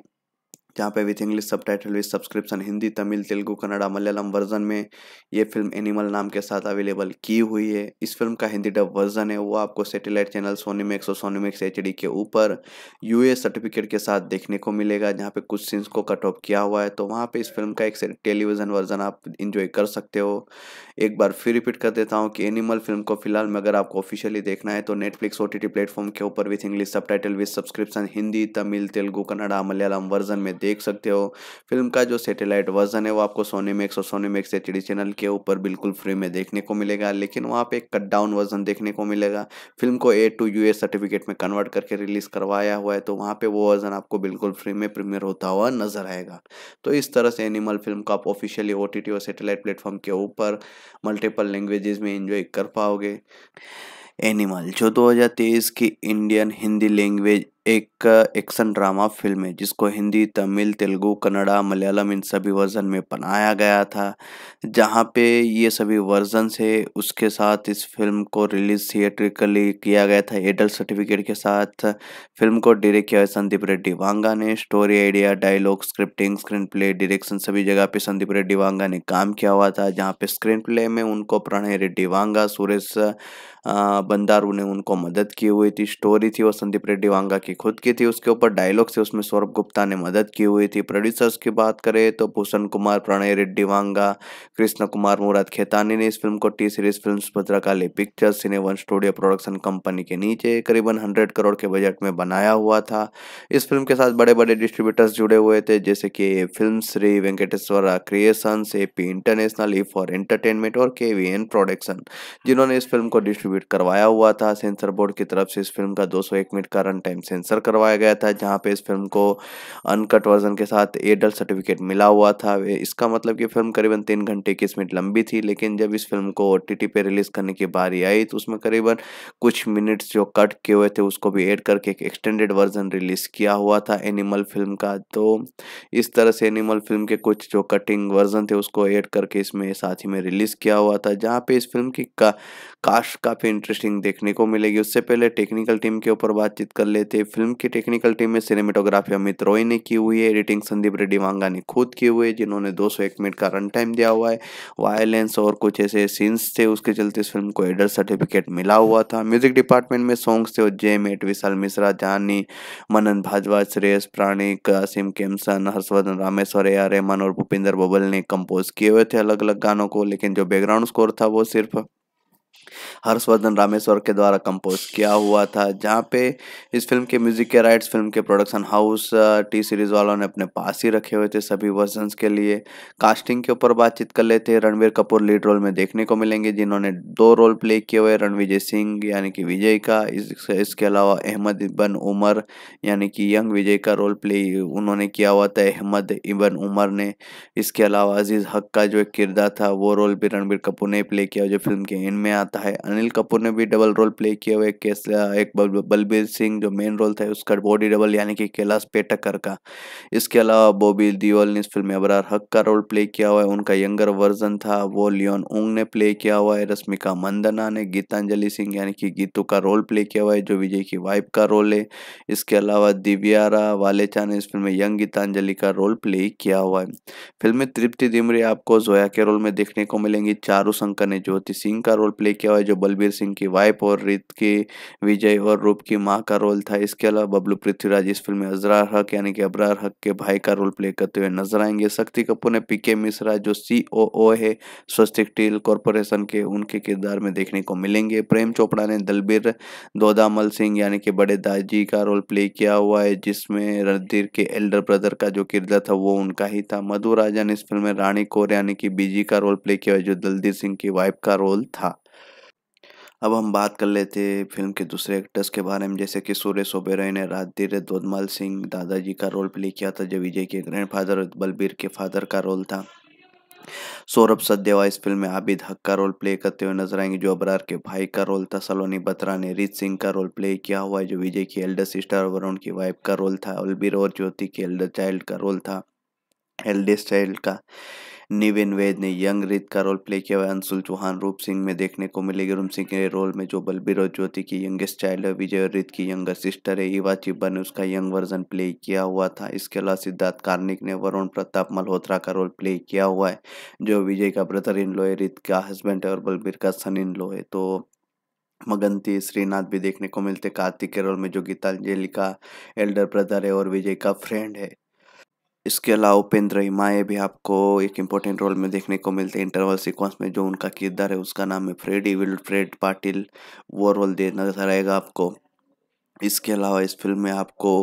A: जहाँ पे with English subtitle with subscription Hindi Tamil Telugu Kannada Malayalam version में ये फिल्म एनिमल नाम के साथ अवेलेबल की हुई है इस फिल्म का हिंदी डब वर्जन है वो आपको सैटेलाइट चैनल मैक्स और मैक्स एच के ऊपर यू सर्टिफिकेट के साथ देखने को मिलेगा जहाँ पे कुछ सीन्स को कट ऑफ किया हुआ है तो वहाँ पर इस फिल्म का एक टेलीविज़न वर्जन आप इंजॉय कर सकते हो एक बार फिर रिपीट कर देता हूँ कि एनिमल फिल्म को फिलहाल में अगर आपको ऑफिशियली देखना है तो नेटफ्लिक्स ओ प्लेटफॉर्म के ऊपर with English subtitle with subscription Hindi Tamil Telugu Kannada Malayalam version में देख सकते हो फिल्म का जो सेटेलाइट वर्जन है वो आपको सोनी मैक्स और Sony Max H D channel के ऊपर बिल्कुल फ्री में देखने को मिलेगा लेकिन वहाँ पे कट डाउन वर्जन देखने को मिलेगा फिल्म को ए टू यू सर्टिफिकेट में कन्वर्ट करके रिलीज़ करवाया हुआ है तो वहाँ पे वो वर्जन आपको बिल्कुल फ्री में प्रीमियर होता हुआ नजर आएगा तो इस तरह से एनिमल फिल्म को आप ऑफिशियली ओ और सेटेलाइट प्लेटफॉर्म के ऊपर मल्टीपल लैंग्वेजेस में इंजॉय कर पाओगे एनिमल जो 2023 की इंडियन हिंदी लैंग्वेज एक एक्शन ड्रामा फिल्म है जिसको हिंदी तमिल तेलुगु कन्नड़ा मलयालम इन सभी वर्ज़न में बनाया गया था जहाँ पे ये सभी वर्ज़न से उसके साथ इस फिल्म को रिलीज़ थिएट्रिकली किया गया था एडल्ट सर्टिफिकेट के साथ फिल्म को डायरेक्ट किया संदीप रेड्डी वांगा ने story idea dialogue scripting screenplay direction सभी जगह पे संदीप रेड्डी वांगा ने काम किया हुआ था जहाँ पे स्क्रीन प्ले में उनको प्रणय रेड्डी वांगा सुरेश बंदारू ने उनको मदद की हुई थी स्टोरी थी वो संदीप रेड्डी वांगा की की खुद की थी उसके ऊपर डायलॉग से उसमें सौरभ गुप्ता ने मदद की हुई थी प्रोड्यूसर्स की बात करें तो भूषण कुमार प्रणय रेड्डी वांगा कृष्ण कुमार मुराद खेतानी ने इस फिल्म को T series film Bhadrakali pictures सिने वन स्टूडियो प्रोडक्शन कंपनी के नीचे करीबन हंड्रेड करोड़ के बजट में बनाया हुआ था इस फिल्म के साथ बड़े बड़े डिस्ट्रीब्यूटर्स जुड़े हुए थे जैसे कि film Shri Venkateswara creation A P international E for entertainment और के वी एन प्रोडक्शन जिन्होंने इस फिल्म को डिस्ट्रीब्यूट करवाया हुआ था सेंसर बोर्ड की तरफ से इस फिल्म का 201 मिनट का रन टाइम सेंसर सेंसर करवाया गया था जहाँ पे इस फिल्म को अनकट वर्जन के साथ एडल सर्टिफिकेट मिला हुआ था इसका मतलब कि फिल्म करीबन तीन घंटे इक्कीस मिनट लंबी थी लेकिन जब इस फिल्म को ओ पे रिलीज़ करने की बारी आई तो उसमें करीबन कुछ मिनट्स जो कट किए हुए थे उसको भी एड करके एक एक्सटेंडेड वर्जन रिलीज़ किया हुआ था एनिमल फिल्म का तो इस तरह से एनिमल फिल्म के कुछ जो कटिंग वर्जन थे उसको एड करके इसमें साथ ही में रिलीज़ किया हुआ था जहाँ पे इस फिल्म की का कास्ट काफ़ी इंटरेस्टिंग देखने को मिलेगी उससे पहले टेक्निकल टीम के ऊपर बातचीत कर लेते हैं फिल्म की टेक्निकल टीम में सिनेमेटोग्राफी अमित रॉय ने की हुई है एडिटिंग संदीप रेड्डी वांगा ने खुद की हुई है जिन्होंने 201 मिनट का रन टाइम दिया हुआ है वायलेंस और कुछ ऐसे सीन्स थे उसके चलते इस फिल्म को एडर सर्टिफिकेट मिला हुआ था म्यूजिक डिपार्टमेंट में सॉन्ग्स थे जय मेट विशाल मिश्रा जानी मनन भाजवा श्रेयस प्राणिक कासिम केमसन हर्षवर्धन रामेश्वर ए आर रहमान और भूपिंदर बबल ने कंपोज किए हुए थे अलग अलग गानों को लेकिन जो बैकग्राउंड स्कोर था वो सिर्फ हर्षवर्धन रामेश्वर के द्वारा कंपोज किया हुआ था जहाँ पे इस फिल्म के म्यूजिक के राइट्स फिल्म के प्रोडक्शन हाउस टी सीरीज वालों ने अपने पास ही रखे हुए थे सभी वर्जन के लिए कास्टिंग के ऊपर बातचीत कर लेते हैं रणवीर कपूर लीड रोल में देखने को मिलेंगे जिन्होंने दो रोल प्ले किए हुए रणविजय सिंह यानी कि विजय का इस, इसके अलावा अहमद इबन उमर यानी कि यंग विजय का रोल प्ले उन्होंने किया हुआ था अहमद इबन उमर ने इसके अलावा अजीज़ हक का जो एक किरदार था वो रोल भी रणबीर कपूर ने प्ले किया जो फिल्म के एंड में आता है अनिल कपूर ने भी डबल रोल प्ले किया हुआ एक एक बलबीर सिंह जो मेन रोल था उसका बॉडी डबल यानी कि कैलाश पेटकर का इसके अलावा बॉबी दिवल ने इस फिल्म में अबरार हक का रोल प्ले किया हुआ है उनका यंगर वर्जन था वो लियोन उंग ने प्ले किया हुआ है रश्मिका मंदना ने गीतांजलि सिंह यानी कि गीतू का रोल प्ले किया हुआ है जो विजय की वाइफ का रोल है इसके अलावा दिव्यारा वालेचा ने इस फिल्म में यंग गीतांजलि का रोल प्ले किया हुआ है फिल्म में तृप्ति दिमरी आपको जोया के रोल में देखने को मिलेंगी चारू शंकर ने ज्योति सिंह का रोल प्ले अभिनय किया हुआ है जो बलबीर सिंह की वाइफ और रीत की विजय और रूप की माँ का रोल था इसके अलावा बबलू पृथ्वीराज इस फिल्म में अजरार हक यानी कि अबरार हक के भाई का रोल प्ले करते हुए नजर आएंगे शक्ति कपूर ने पीके मिश्रा जो सी है स्वस्तिक टील कॉरपोरेशन के उनके किरदार में देखने को मिलेंगे प्रेम चोपड़ा ने दलबीर दोदामल सिंह यानी कि बड़े दाजी का रोल प्ले किया हुआ है जिसमें रणधीर के एल्डर ब्रदर का जो किरदार था वो उनका ही था मधु राजा ने इस फिल्म में रानी कौर यानी कि बीजी का रोल प्ले किया जो दलदीप सिंह की वाइफ का रोल था अब हम बात कर लेते हैं फिल्म के दूसरे एक्टर्स के बारे में जैसे कि सुरेश ओबेरॉय ने राजधीर दोदमाल सिंह दादाजी का रोल प्ले किया था जो विजय के ग्रैंड फादर और बलबीर के फादर का रोल था सौरभ सदेवा इस फिल्म में आबिद हक का रोल प्ले करते हुए नजर आएंगे जो अबरार के भाई का रोल था सलोनी बत्रा ने रीत सिंह का रोल प्ले किया हुआ है जो विजय की एल्डर सिस्टर वरुण की वाइफ का रोल था अलबीर और ज्योति के एल्डर चाइल्ड का रोल था एल्डेस्ट चाइल्ड का निविन वेद ने यंग रीत का रोल प्ले किया हुआ अंशुल चौहान रूप सिंह में देखने को मिलेगी रूप सिंह के रोल में जो बलबीर और ज्योति की यंगेस्ट चाइल्ड है विजय रीत की यंगर सिस्टर है युवा चिब्बा ने उसका यंग वर्जन प्ले किया हुआ था इसके अलावा सिद्धार्थ कार्निक ने वरुण प्रताप मल्होत्रा का रोल प्ले किया हुआ है जो विजय का ब्रदर इन लो है रीत का हस्बैंड है और बलबीर का सन इन लो है तो मगंती श्रीनाथ भी देखने को मिलते कार्तिक के रोल में जो गीतांजलि का एल्डर ब्रदर है और विजय का फ्रेंड है इसके अलावा उपेंद्र हिमाए भी आपको एक इम्पोर्टेंट रोल में देखने को मिलते हैं इंटरवल सीक्वेंस में जो उनका किरदार है उसका नाम है फ्रेडी विल फ्रेड पाटिल वो रोल दे नजर आएगा आपको इसके अलावा इस फिल्म में आपको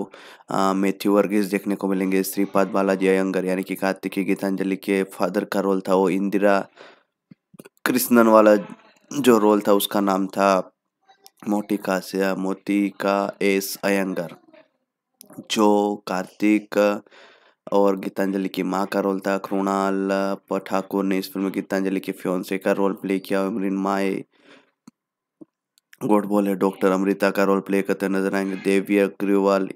A: मैथ्यू वर्गीस देखने को मिलेंगे श्रीपाद बालाजी अयंगर यानी कि कार्तिकी गीतांजलि के फादर का रोल था वो इंदिरा कृष्णन वाला जो रोल था उसका नाम था मोटी से मोती का एस अयंगर जो कार्तिक और गीतांजलि की माँ का रोल था कृणाल ठाकुर ने इस फिल्म में गीतांजलि के फ्योन्से का रोल प्ले किया इमरीन माए गोडबोल है डॉक्टर अमृता का रोल प्ले करते नजर आएंगे देवी अग्रवाल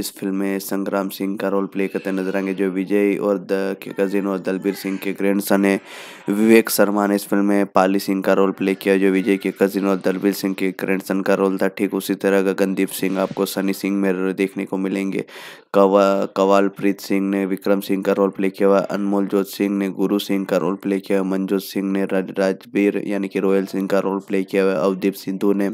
A: इस फिल्म में संग्राम सिंह का रोल प्ले करते नजर आएंगे जो विजय और द के कजिन और दलबीर सिंह के सन है विवेक शर्मा ने इस फिल्म में पाली सिंह का रोल प्ले किया जो विजय के कजिन और दलबीर सिंह के ग्रैंड सन का रोल था ठीक उसी तरह गगनदीप सिंह आपको सनी सिंह में देखने को मिलेंगे कवा कवालप्रीत सिंह ने विक्रम सिंह का रोल प्ले किया हुआ अनमोल जोत सिंह ने गुरु सिंह का रोल प्ले किया मनजोत सिंह ने राजबीर यानी कि रॉयल सिंह का रोल प्ले किया हुआ अवदीप सिंधु ने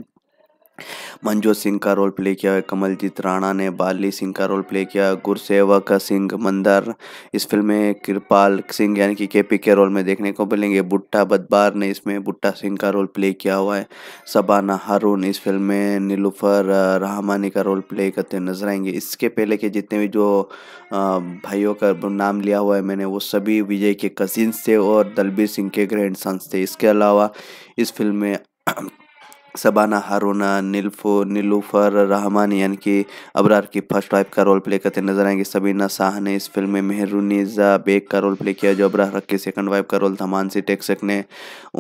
A: मंजू सिंह का रोल प्ले किया है कमलजीत राणा ने बाली सिंह का रोल प्ले किया गुरसेवक सिंह मंदर इस फिल्म में कृपाल सिंह यानी कि के पी के रोल में देखने को मिलेंगे बुट्टा बदबार ने इसमें बुट्टा सिंह का रोल प्ले किया हुआ है सबाना हारून इस फिल्म में नीलूफर रहमानी का रोल प्ले करते नजर आएंगे इसके पहले के जितने भी जो भाइयों का नाम लिया हुआ है मैंने वो सभी विजय के कजिन्स थे और दलबीर सिंह के ग्रैंड सन्स थे इसके अलावा इस फिल्म में सबाना हारोना नीलफो नीलूफर रहमान यानी कि अबरार की फर्स्ट वाइफ का रोल प्ले करते नजर आएंगे सबीना शाह ने इस फिल्म में मेहरुनिजा बेग का रोल प्ले किया जो अबरार की सेकंड वाइफ का रोल था मानसी टेक्सक ने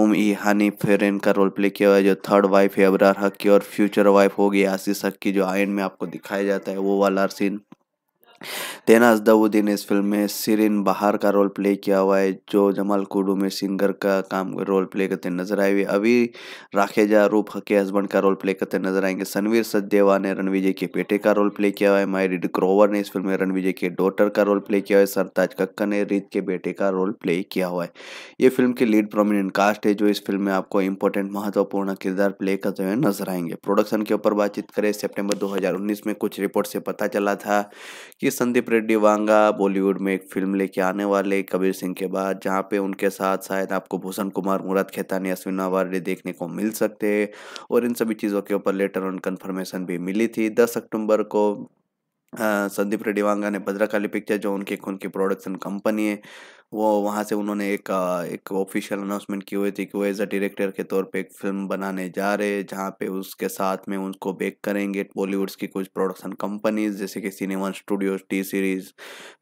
A: उम ई हानी फेरेन का रोल प्ले किया जो थर्ड वाइफ है अबरार हक की और फ्यूचर वाइफ होगी आशीष हक की जो आयन में आपको दिखाया जाता है वो वाला सीन तना अजदाउद्दीन इस फिल्म में सिरिन बहार का रोल प्ले किया हुआ है जो जमाल कुडू में सिंगर का काम रोल प्ले करते नजर आए हुए अभी राखेजा रूप के हस्बैंड का रोल प्ले करते नजर आएंगे सनवीर सचदेवा ने रणविजय के बेटे का रोल प्ले किया हुआ है मायरिड ग्रोवर ने इस फिल्म में रणविजय के डॉटर का रोल प्ले किया हुआ है सरताज कक्कर ने रीत के बेटे का रोल प्ले किया हुआ है ये फिल्म की लीड प्रोमिनेंट कास्ट है जो इस फिल्म में आपको इंपॉर्टेंट महत्वपूर्ण किरदार प्ले करते हुए नजर आएंगे प्रोडक्शन के ऊपर बातचीत करें सेप्टेम्बर दो में कुछ रिपोर्ट से पता चला था कि कि संदीप रेड्डी वांगा बॉलीवुड में एक फिल्म लेके आने वाले कबीर सिंह के बाद जहाँ पे उनके साथ शायद आपको भूषण कुमार मुराद खेतानी अश्विना वारे देखने को मिल सकते हैं और इन सभी चीज़ों के ऊपर लेटर ऑन कन्फर्मेशन भी मिली थी दस अक्टूबर को संदीप रेड्डी वांगा ने भद्रकाली पिक्चर जो उनकी खुन की प्रोडक्शन कंपनी है वो वहाँ से उन्होंने एक एक ऑफिशियल अनाउंसमेंट की हुई थी कि वो एज अ डायरेक्टर के तौर पे एक फिल्म बनाने जा रहे हैं जहाँ पे उसके साथ में उनको बेक करेंगे बॉलीवुड्स की कुछ प्रोडक्शन कंपनीज जैसे कि सिनेमा स्टूडियोज टी सीरीज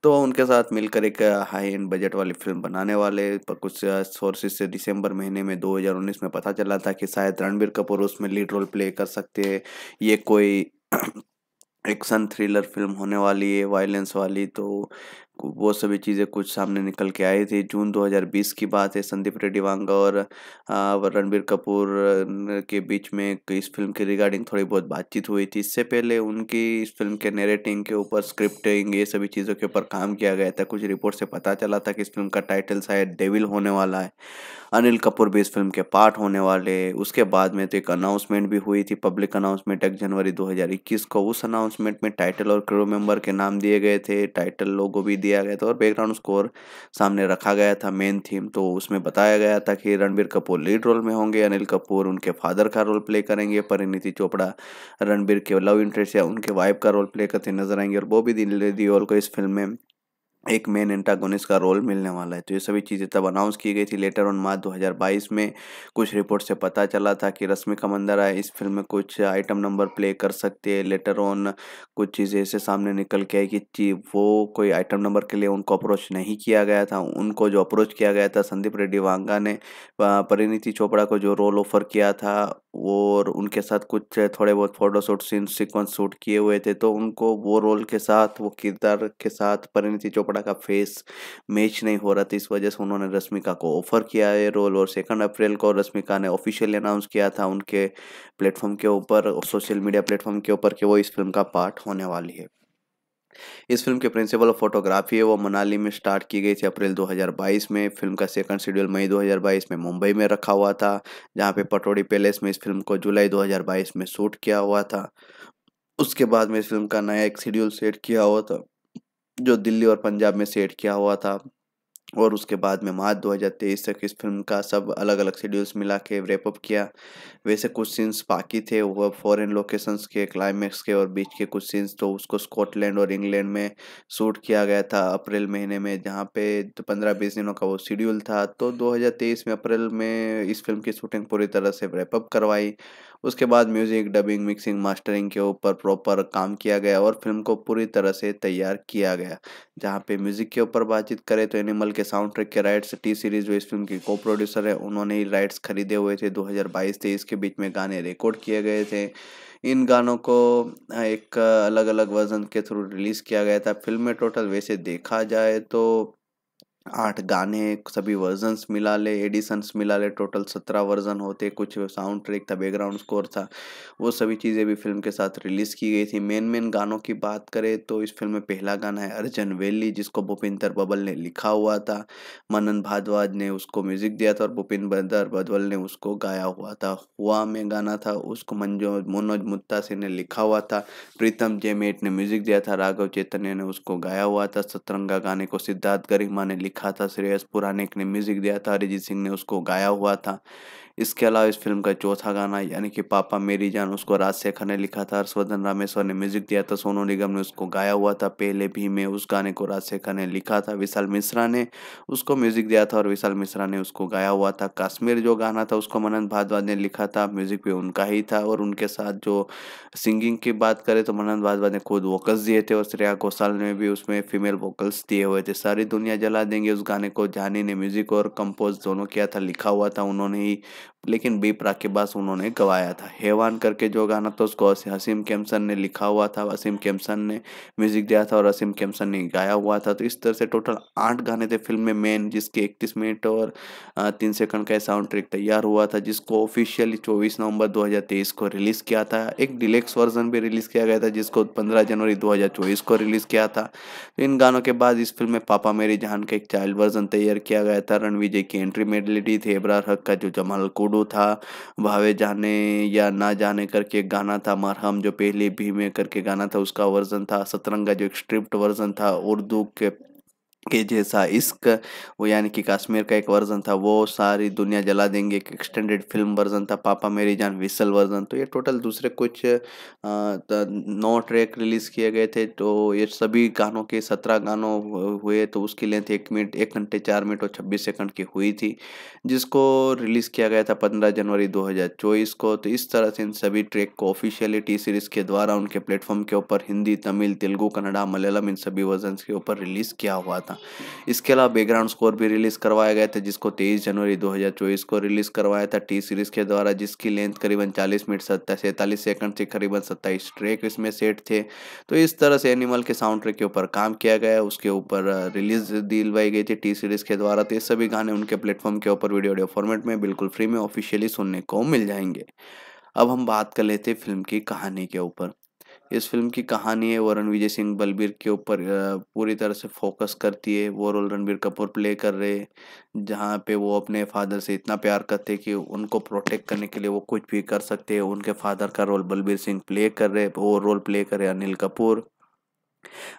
A: तो उनके साथ मिलकर एक हाई एंड बजट वाली फिल्म बनाने वाले पर कुछ सोर्सेज से दिसंबर महीने में दो में पता चला था कि शायद रणबीर कपूर उसमें लीड रोल प्ले कर सकते हैं ये कोई एक्शन थ्रिलर फिल्म होने वाली है वायलेंस वाली तो वो सभी चीज़ें कुछ सामने निकल के आई थी जून 2020 की बात है संदीप रेड्डी वांगा और रणबीर कपूर के बीच में इस फिल्म के रिगार्डिंग थोड़ी बहुत बातचीत हुई थी इससे पहले उनकी इस फिल्म के नेरेटिंग के ऊपर स्क्रिप्टिंग ये सभी चीज़ों के ऊपर काम किया गया था कुछ रिपोर्ट से पता चला था कि इस फिल्म का टाइटल शायद डेविल होने वाला है अनिल कपूर भी इस फिल्म के पार्ट होने वाले उसके बाद में तो एक अनाउंसमेंट भी हुई थी पब्लिक अनाउंसमेंट एक जनवरी 2021 को उस अनाउंसमेंट में टाइटल और क्रू मेंबर के नाम दिए गए थे टाइटल लोगों भी दिया गया था और बैकग्राउंड स्कोर सामने रखा गया था मेन थीम तो उसमें बताया गया था कि रणबीर कपूर लीड रोल में होंगे अनिल कपूर उनके फादर का रोल प्ले करेंगे परिणीति चोपड़ा रणबीर के लव इंटरेस्ट या उनके वाइफ का रोल प्ले करते नजर आएंगे और बॉबी दिल देओल को इस फिल्म में एक मेन एंटागोनिस का रोल मिलने वाला है तो ये सभी चीज़ें तब अनाउंस की गई थी लेटर ऑन मार्च 2022 में कुछ रिपोर्ट से पता चला था कि रश्मि आए इस फिल्म में कुछ आइटम नंबर प्ले कर सकती है लेटर ऑन कुछ चीज़ें ऐसे सामने निकल के आई कि वो कोई आइटम नंबर के लिए उनको अप्रोच नहीं किया गया था उनको जो अप्रोच किया गया था संदीप रेड्डी वांगा ने परिणीति चोपड़ा को जो रोल ऑफर किया था और उनके साथ कुछ थोड़े बहुत शूट सीन सिक्वेंस शूट किए हुए थे तो उनको वो रोल के साथ वो किरदार के साथ परिणीति चोपड़ा का फेस मैच नहीं हो रहा था इस वजह से उन्होंने रश्मिका को ऑफर किया है रोल और सेकंड अप्रैल को रश्मिका ने ऑफिशियली अनाउंस किया था उनके प्लेटफॉर्म के ऊपर सोशल मीडिया प्लेटफॉर्म के ऊपर कि वो इस फिल्म का पार्ट होने वाली है इस फिल्म के प्रिंसिपल ऑफ फोटोग्राफी है वो मनाली में स्टार्ट की गई थी अप्रैल 2022 में फिल्म का सेकंड शेड्यूल मई 2022 में मुंबई में रखा हुआ था जहाँ पे पटोड़ी पैलेस में इस फिल्म को जुलाई 2022 में शूट किया हुआ था उसके बाद में इस फिल्म का नया एक शेड्यूल सेट किया हुआ था जो दिल्ली और पंजाब में सेट किया हुआ था और उसके बाद में मार्च 2023 तक इस फिल्म का सब अलग अलग शेड्यूल्स मिला के रेपअप किया वैसे कुछ सीन्स बाकी थे वह फॉरेन लोकेशंस के क्लाइमैक्स के और बीच के कुछ सीन्स तो उसको स्कॉटलैंड और इंग्लैंड में शूट किया गया था अप्रैल महीने में जहाँ पे पंद्रह बीस दिनों का वो शेड्यूल था तो 2023 में अप्रैल में इस फिल्म की शूटिंग पूरी तरह से रेपअप करवाई उसके बाद म्यूज़िक डबिंग मिक्सिंग मास्टरिंग के ऊपर प्रॉपर काम किया गया और फिल्म को पूरी तरह से तैयार किया गया जहाँ पे म्यूज़िक के ऊपर बातचीत करें तो एनिमल के साउंड ट्रैक के राइट्स टी सीरीज़ जो इस फिल्म के को प्रोड्यूसर है उन्होंने ही राइट्स खरीदे हुए थे 2022 हजार के बीच में गाने रिकॉर्ड किए गए थे इन गानों को हाँ, एक अलग अलग वर्जन के थ्रू रिलीज़ किया गया था फिल्म में टोटल वैसे देखा जाए तो आठ गाने सभी वर्जन्स मिला ले एडिशंस मिला ले टोटल सत्रह वर्जन होते कुछ साउंड ट्रैक था बैकग्राउंड स्कोर था वो सभी चीज़ें भी फिल्म के साथ रिलीज़ की गई थी मेन मेन गानों की बात करें तो इस फिल्म में पहला गाना है अर्जन वेली जिसको भूपिंदर बबल ने लिखा हुआ था मनन भारद्वाज ने उसको म्यूज़िक दिया था और भूपिंदर बदवल ने उसको गाया हुआ था हुआ में गाना था उसको मंजो मनोज मुत्ता सिंह ने लिखा हुआ था प्रीतम जेमेट ने म्यूज़िक दिया था राघव चैतन्य ने उसको गाया हुआ था सतरंगा गाने को सिद्धार्थ गरिमा ने लिखा लिखा था श्रेयस पुराने ने म्यूजिक दिया था अरिजीत सिंह ने उसको गाया हुआ था इसके अलावा इस फिल्म का चौथा गाना यानी कि पापा मेरी जान उसको राजशेखर ने लिखा था हर्षवर्धन रामेश्वर ने म्यूजिक दिया था सोनू निगम ने उसको गाया हुआ था पहले भी में उस गाने को राजशेखर ने लिखा था विशाल मिश्रा ने उसको म्यूजिक दिया था और विशाल मिश्रा ने उसको गाया हुआ था काश्मीर जो गाना था उसको मनन भारद्वाज ने लिखा था म्यूजिक भी उनका ही था और उनके साथ जो सिंगिंग की बात करें तो मनन भारद्वाज ने खुद वोकल्स दिए थे और श्रेया घोषाल ने भी उसमें फीमेल वोकल्स दिए हुए थे सारी दुनिया जला देंगे उस गाने को जानी ने म्यूजिक और कंपोज दोनों किया था लिखा हुआ था उन्होंने ही लेकिन बीपरा के पास उन्होंने गवाया था हेवान करके जो गाना था उसको असीम केमसन ने लिखा हुआ था वसीम केमसन ने म्यूजिक दिया था और असीम केमसन ने गाया हुआ था तो इस तरह से टोटल आठ गाने थे फिल्म में मेन जिसके इकतीस मिनट और तीन सेकंड का साउंड ट्रैक तैयार हुआ था जिसको ऑफिशियली चौबीस नवंबर दो को रिलीज़ किया था एक डिलेक्स वर्जन भी रिलीज़ किया गया था जिसको पंद्रह जनवरी दो को रिलीज़ किया था तो इन गानों के बाद इस फिल्म में पापा मेरी जहान का एक चाइल्ड वर्जन तैयार किया गया था रणविजय की एंट्री मेडलिटी थी एबरार हक का जो जमाल कूडो था भावे जाने या ना जाने करके एक गाना था मरहम जो पहले भी में करके गाना था उसका वर्जन था सतरंगा जो एक स्ट्रिप्ट वर्जन था उर्दू के के जैसा इश्क वो यानी कि कश्मीर का एक वर्जन था वो सारी दुनिया जला देंगे एक एक्सटेंडेड फिल्म वर्जन था पापा मेरी जान विसल वर्जन तो ये टोटल दूसरे कुछ नौ ट्रैक रिलीज़ किए गए थे तो ये सभी गानों के सत्रह गानों हुए तो उसकी लेंथ एक मिनट एक घंटे चार मिनट और छब्बीस सेकंड की हुई थी जिसको रिलीज़ किया गया था पंद्रह जनवरी दो को तो इस तरह से इन सभी ट्रैक को ऑफिशियली टी सीरीज़ के द्वारा उनके प्लेटफॉर्म के ऊपर हिंदी तमिल तेलुगू कन्नडा मलयालम इन सभी वर्जन के ऊपर रिलीज़ किया हुआ था था इसके अलावा बैकग्राउंड स्कोर भी रिलीज़ करवाए गए थे जिसको 23 जनवरी 2024 को रिलीज़ करवाया था टी सीरीज़ के द्वारा जिसकी लेंथ करीबन 40 मिनट सत्ता सैंतालीस सेकंड से करीबन सत्ताईस ट्रैक इसमें सेट थे तो इस तरह से एनिमल के साउंड ट्रैक के ऊपर काम किया गया उसके ऊपर रिलीज दिलवाई गई थी टी सीरीज़ के द्वारा तो ये सभी गाने उनके प्लेटफॉर्म के ऊपर वीडियो ऑडियो फॉर्मेट में बिल्कुल फ्री में ऑफिशियली सुनने को मिल जाएंगे अब हम बात कर लेते हैं फिल्म की कहानी के ऊपर इस फिल्म की कहानी है वो रणविजय सिंह बलबीर के ऊपर पूरी तरह से फोकस करती है वो रोल रणबीर कपूर प्ले कर रहे जहाँ पे वो अपने फादर से इतना प्यार करते हैं कि उनको प्रोटेक्ट करने के लिए वो कुछ भी कर सकते हैं उनके फादर का रोल बलबीर सिंह प्ले कर रहे वो रोल प्ले कर रहे अनिल कपूर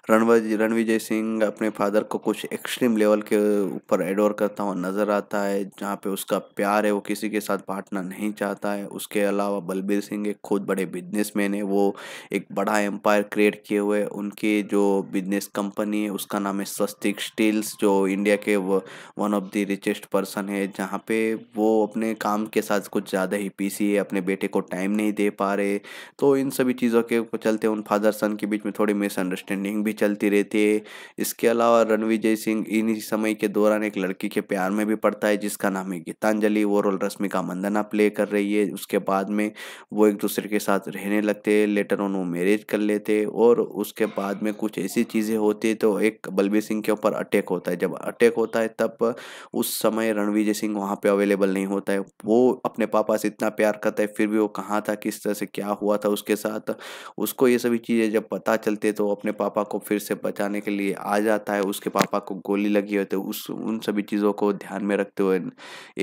A: रणविजय सिंह अपने फादर को कुछ एक्सट्रीम लेवल के ऊपर एडोर करता हुआ नज़र आता है जहाँ पे उसका प्यार है वो किसी के साथ बांटना नहीं चाहता है उसके अलावा बलबीर सिंह एक खुद बड़े बिजनेसमैन है वो एक बड़ा एम्पायर क्रिएट किए हुए उनके जो बिजनेस कंपनी है उसका नाम है स्वस्तिक स्टील्स जो इंडिया के one of the richest person है जहाँ पे वो अपने काम के साथ कुछ ज़्यादा ही पीसी है अपने बेटे को टाइम नहीं दे पा रहे तो इन सभी चीज़ों के चलते उन फादर सन के बीच में थोड़ी मिसअंडरस्टैंड ट्रेंडिंग भी चलती रहती है इसके अलावा रणविजय सिंह इन्हीं समय के दौरान एक लड़की के प्यार में भी पड़ता है जिसका नाम है गीतांजलि वो रोल रश्मिका मंदना प्ले कर रही है उसके बाद में वो एक दूसरे के साथ रहने लगते हैं लेटर ऑन वो मैरिज कर लेते और उसके बाद में कुछ ऐसी चीज़ें होती तो एक बलबीर सिंह के ऊपर अटैक होता है जब अटैक होता है तब उस समय रणविजय सिंह वहाँ पे अवेलेबल नहीं होता है वो अपने पापा से इतना प्यार करता है फिर भी वो कहाँ था किस तरह से क्या हुआ था उसके साथ उसको ये सभी चीज़ें जब पता चलते तो अपने पापा पापा को फिर से बचाने के लिए आ जाता है उसके पापा को गोली लगी होती है उस उन सभी चीज़ों को ध्यान में रखते हुए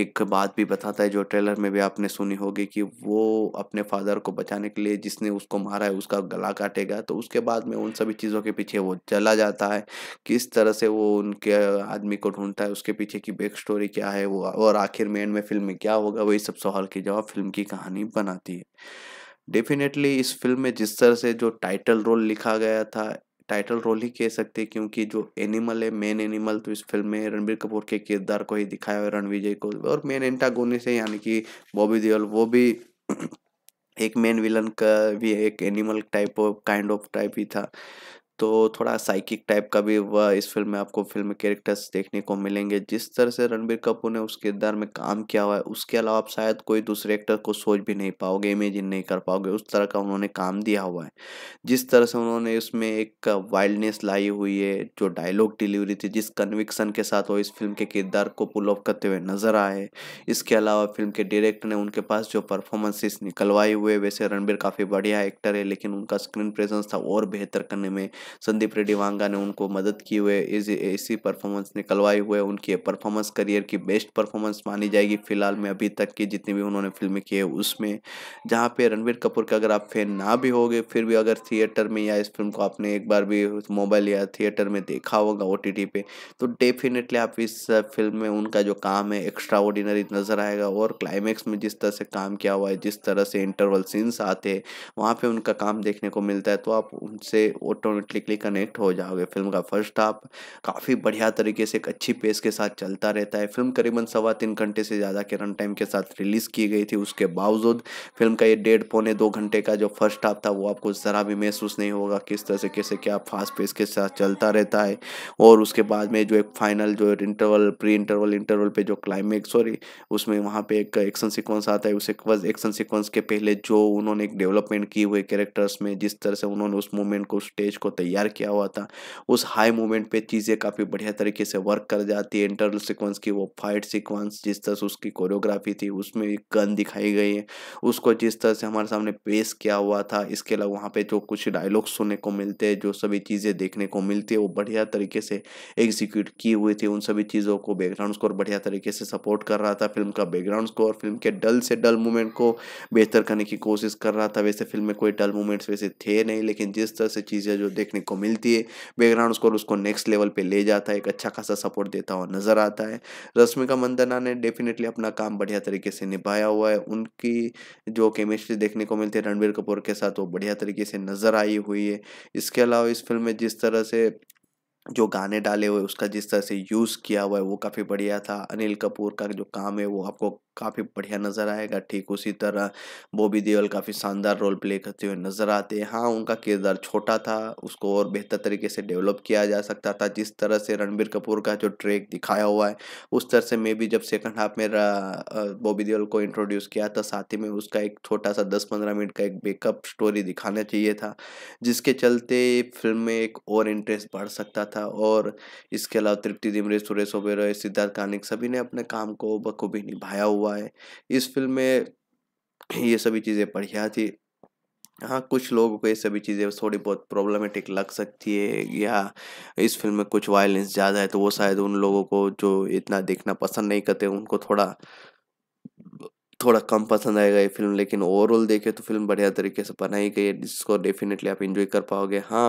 A: एक बात भी बताता है जो ट्रेलर में भी आपने सुनी होगी कि वो अपने फादर को बचाने के लिए जिसने उसको मारा है उसका गला काटेगा तो उसके बाद में उन सभी चीज़ों के पीछे वो चला जाता है किस तरह से वो उनके आदमी को ढूंढता है उसके पीछे की बैक स्टोरी क्या है वो और आखिर में एंड में फिल्म में क्या होगा वही सब सवाल के जवाब फिल्म की कहानी बनाती है डेफिनेटली इस फिल्म में जिस तरह से जो टाइटल रोल लिखा गया था टाइटल रोल ही कह सकते हैं क्योंकि जो एनिमल है मेन एनिमल तो इस फिल्म में रणबीर कपूर के किरदार को ही दिखाया है रणविजय को और मेन एंटागोनी से यानी कि बॉबी देओल वो भी एक मेन विलन का भी एक animal type of kind of type ही था तो थोड़ा साइकिक टाइप का भी वह इस फिल्म में आपको फिल्म कैरेक्टर्स देखने को मिलेंगे जिस तरह से रणबीर कपूर ने उस किरदार में काम किया हुआ है उसके अलावा आप शायद कोई दूसरे एक्टर को सोच भी नहीं पाओगे इमेजिन नहीं कर पाओगे उस तरह का उन्होंने काम दिया हुआ है जिस तरह से उन्होंने इसमें एक वाइल्डनेस लाई हुई है जो डायलॉग डिलीवरी थी जिस कन्विक्सन के साथ वो इस फिल्म के किरदार को पुल ऑफ करते हुए नजर आए इसके अलावा फिल्म के डायरेक्टर ने उनके पास जो परफॉर्मेंसेस निकलवाए हुए वैसे रणबीर काफ़ी बढ़िया एक्टर है लेकिन उनका स्क्रीन प्रेजेंस था और बेहतर करने में संदीप वांगा ने उनको मदद की हुए इस ऐसी परफॉर्मेंस निकलवाई हुए उनकी परफॉर्मेंस करियर की बेस्ट परफॉर्मेंस मानी जाएगी फिलहाल में अभी तक की जितनी भी उन्होंने फिल्में की है उसमें जहाँ पे रणबीर कपूर का अगर आप फैन ना भी होगे फिर भी अगर थिएटर में या इस फिल्म को आपने एक बार भी मोबाइल या थिएटर में देखा होगा ओ पे तो डेफिनेटली आप इस फिल्म में उनका जो काम है एक्स्ट्रा ऑर्डिनरी नज़र आएगा और क्लाइमैक्स में जिस तरह से काम किया हुआ है जिस तरह से इंटरवल सीन्स आते हैं वहाँ पर उनका काम देखने को मिलता है तो आप उनसे ऑटोमेटिक डायरेक्टली कनेक्ट हो जाओगे फिल्म का फर्स्ट हाफ काफ़ी बढ़िया तरीके से एक अच्छी पेस के साथ चलता रहता है फिल्म करीबन सवा तीन घंटे से ज़्यादा के रन टाइम के साथ रिलीज़ की गई थी उसके बावजूद फिल्म का ये डेढ़ पौने दो घंटे का जो फर्स्ट हाफ था वो आपको ज़रा भी महसूस नहीं होगा किस तरह से कैसे क्या फास्ट पेस के साथ चलता रहता है और उसके बाद में जो एक फाइनल जो इंटरवल प्री इंटरवल इंटरवल पर जो क्लाइमेक्स सॉरी उसमें वहाँ पर एक एक्शन सिक्वेंस आता है उस एक्शन सिक्वेंस के पहले जो उन्होंने एक डेवलपमेंट की हुई कैरेक्टर्स में जिस तरह से उन्होंने उस मूवमेंट को स्टेज को तैयार किया हुआ था उस हाई मोमेंट पे चीज़ें काफ़ी बढ़िया तरीके से वर्क कर जाती है इंटरनल सिक्वेंस की वो फाइट सिक्वेंस जिस तरह से उसकी कोरियोग्राफी थी उसमें एक गन दिखाई गई है उसको जिस तरह से हमारे सामने पेश किया हुआ था इसके अलावा वहाँ पर जो कुछ डायलॉग सुनने को मिलते हैं जो सभी चीज़ें देखने को मिलती है वो बढ़िया तरीके से एग्जीक्यूट की हुई थी उन सभी चीज़ों को बैकग्राउंड स्कोर बढ़िया तरीके से सपोर्ट कर रहा था फिल्म का बैकग्राउंड स्कोर फिल्म के डल से डल मूवमेंट को बेहतर करने की कोशिश कर रहा था वैसे फिल्म में कोई डल मूवमेंट्स वैसे थे नहीं लेकिन जिस तरह से चीज़ें जो देख देखने को मिलती है बैकग्राउंड स्कोर उसको नेक्स्ट लेवल पे ले जाता है एक अच्छा खासा सपोर्ट देता हुआ नजर आता है रश्मिका मंदना ने डेफिनेटली अपना काम बढ़िया तरीके से निभाया हुआ है उनकी जो केमिस्ट्री देखने को मिलती है रणबीर कपूर के साथ वो बढ़िया तरीके से नजर आई हुई है इसके अलावा इस फिल्म में जिस तरह से जो गाने डाले हुए उसका जिस तरह से यूज़ किया हुआ है वो काफ़ी बढ़िया था अनिल कपूर का जो काम है वो आपको काफ़ी बढ़िया नज़र आएगा ठीक उसी तरह बॉबी देओल काफ़ी शानदार रोल प्ले करते हुए नज़र आते हैं हाँ उनका किरदार छोटा था उसको और बेहतर तरीके से डेवलप किया जा सकता था जिस तरह से रणबीर कपूर का जो ट्रैक दिखाया हुआ है उस तरह से मैं भी जब सेकंड हाफ में बॉबी देओल को इंट्रोड्यूस किया था तो साथ ही में उसका एक छोटा सा दस पंद्रह मिनट का एक बेकअप स्टोरी दिखाना चाहिए था जिसके चलते फिल्म में एक और इंटरेस्ट बढ़ सकता था और इसके अलावा तृप्ति दिमरे सुरेश ओबेरॉय सिद्धार्थ कानिक सभी ने अपने काम को बखूबी निभाया हुआ हुआ है इस फिल्म में ये सभी चीज़ें बढ़िया थी हाँ कुछ लोगों को ये सभी चीज़ें थोड़ी बहुत प्रॉब्लमेटिक लग सकती है या इस फिल्म में कुछ वायलेंस ज़्यादा है तो वो शायद उन लोगों को जो इतना देखना पसंद नहीं करते उनको थोड़ा थोड़ा कम पसंद आएगा ये फिल्म लेकिन ओवरऑल देखे तो फिल्म बढ़िया तरीके से बनाई गई है जिसको डेफिनेटली आप इन्जॉय कर पाओगे हाँ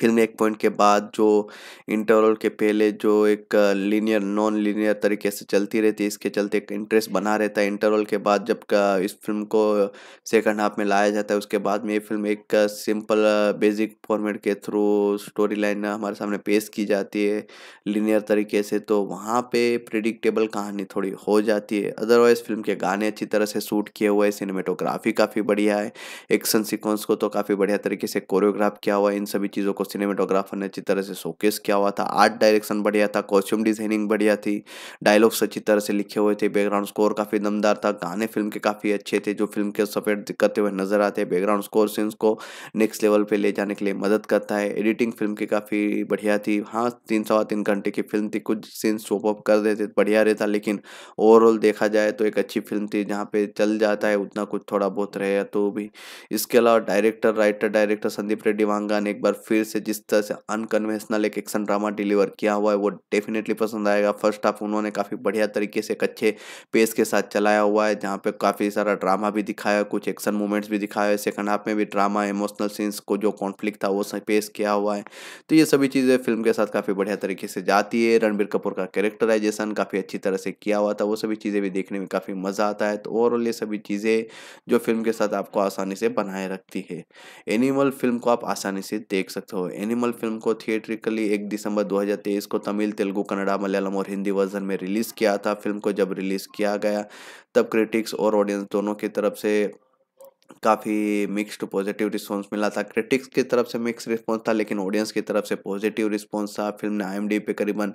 A: फिल्म एक पॉइंट के बाद जो इंटरवल के पहले जो एक लीनियर नॉन लीनियर तरीके से चलती रहती है इसके चलते एक इंटरेस्ट बना रहता है इंटरवल के बाद जब का इस फिल्म को सेकंड हाफ में लाया जाता है उसके बाद में ये फिल्म एक सिंपल बेसिक फॉर्मेट के थ्रू स्टोरी लाइन हमारे सामने पेश की जाती है लीनियर तरीके से तो वहाँ पर प्रिडिक्टेबल कहानी थोड़ी हो जाती है अदरवाइज़ फिल्म के गाने अच्छी तरह से शूट किए हुए हैं सिनेमेटोग्राफी काफ़ी बढ़िया है एक्शन सिक्वेंस को तो काफ़ी बढ़िया तरीके से कोरियोग्राफ किया हुआ है इन सभी चीज़ों को सिनेमेटोग्राफर ने अच्छी तरह से शोकेस किया हुआ था आर्ट डायरेक्शन बढ़िया था कॉस्ट्यूम डिजाइनिंग बढ़िया थी डायलॉग्स अच्छी तरह से लिखे हुए थे बैकग्राउंड स्कोर काफ़ी दमदार था गाने फिल्म के काफ़ी अच्छे थे जो फिल्म के सफेद करते हुए नजर आते हैं बैकग्राउंड स्कोर सीन्स को नेक्स्ट लेवल पर ले जाने के लिए मदद करता है एडिटिंग फिल्म की काफ़ी बढ़िया थी हाँ तीन सवा तीन घंटे की फिल्म थी कुछ सीन्स शोप अप कर देते बढ़िया रहता लेकिन ओवरऑल देखा जाए तो एक अच्छी फिल्म थी जहाँ पे चल जाता है उतना कुछ थोड़ा बहुत रहे तो भी इसके अलावा director writer director Sandeep Reddy Vanga ने एक बार फिर से जिस तरह से अनकन्वेंशनल एक एक्शन ड्रामा डिलीवर किया हुआ है वो डेफिनेटली पसंद आएगा फर्स्ट हाफ उन्होंने काफ़ी बढ़िया तरीके से एक अच्छे पेस के साथ चलाया हुआ है जहाँ पे काफ़ी सारा ड्रामा भी दिखाया कुछ एक्शन मूवमेंट्स भी दिखाया है सेकंड हाफ में भी ड्रामा इमोशनल सीन्स को जो कॉन्फ्लिक्ट था वो पेश किया हुआ है तो ये सभी चीज़ें फिल्म के साथ काफ़ी बढ़िया तरीके से जाती है रणबीर कपूर का कैरेक्टराइजेशन काफ़ी अच्छी तरह से किया हुआ था वो सभी चीज़ें भी देखने में काफ़ी मज़ा आता है तो ओवरऑल ये सभी चीज़ें जो फिल्म के साथ आपको आसानी से बनाए रखती है एनिमल फिल्म को आप आसानी से देख सकते हो हो एनिमल फिल्म को थिएट्रिकली एक दिसंबर 2023 को तमिल तेलुगु कन्नड़ा मलयालम और हिंदी वर्जन में रिलीज़ किया था फिल्म को जब रिलीज़ किया गया तब क्रिटिक्स और ऑडियंस दोनों की तरफ से काफ़ी मिक्स्ड पॉजिटिव रिस्पांस मिला था क्रिटिक्स की तरफ से मिक्स रिस्पांस था लेकिन ऑडियंस की तरफ से पॉजिटिव रिस्पांस था फिल्म ने आई पे करीबन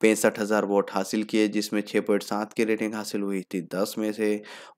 A: पैंसठ हज़ार वोट हासिल किए जिसमें छः पॉइंट सात की रेटिंग हासिल हुई थी दस में से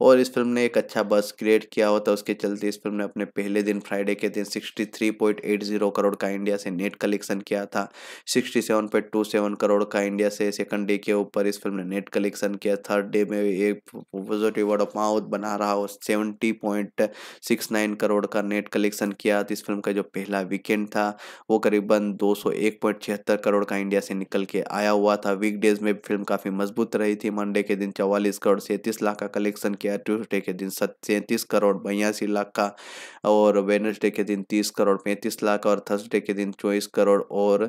A: और इस फिल्म ने एक अच्छा बस क्रिएट किया होता उसके चलते इस फिल्म ने अपने पहले दिन फ्राइडे के दिन sixty three point eight zero crore का इंडिया से नेट कलेक्शन किया था sixty seven point two seven crore का इंडिया से सेकंड डे के ऊपर इस फिल्म ने नेट कलेक्शन किया थर्ड डे में एक पॉजिटिव वर्ड ऑफ माउथ बना रहा हो seventy point six nine crore का नेट कलेक्शन किया तो इस फिल्म का जो पहला वीकेंड था वो करीबन दो सौ एक पॉइंट छिहत्तर करोड़ का इंडिया से निकल के आया हुआ था वीकडेज में फिल्म काफ़ी मजबूत रही थी मंडे के दिन चौवालीस करोड़ सैंतीस लाख का कलेक्शन किया ट्यूसडे के दिन सैंतीस करोड़ बयासी लाख का और वेनसडे के दिन तीस करोड़ पैंतीस लाख और थर्सडे के दिन चौबीस करोड़ और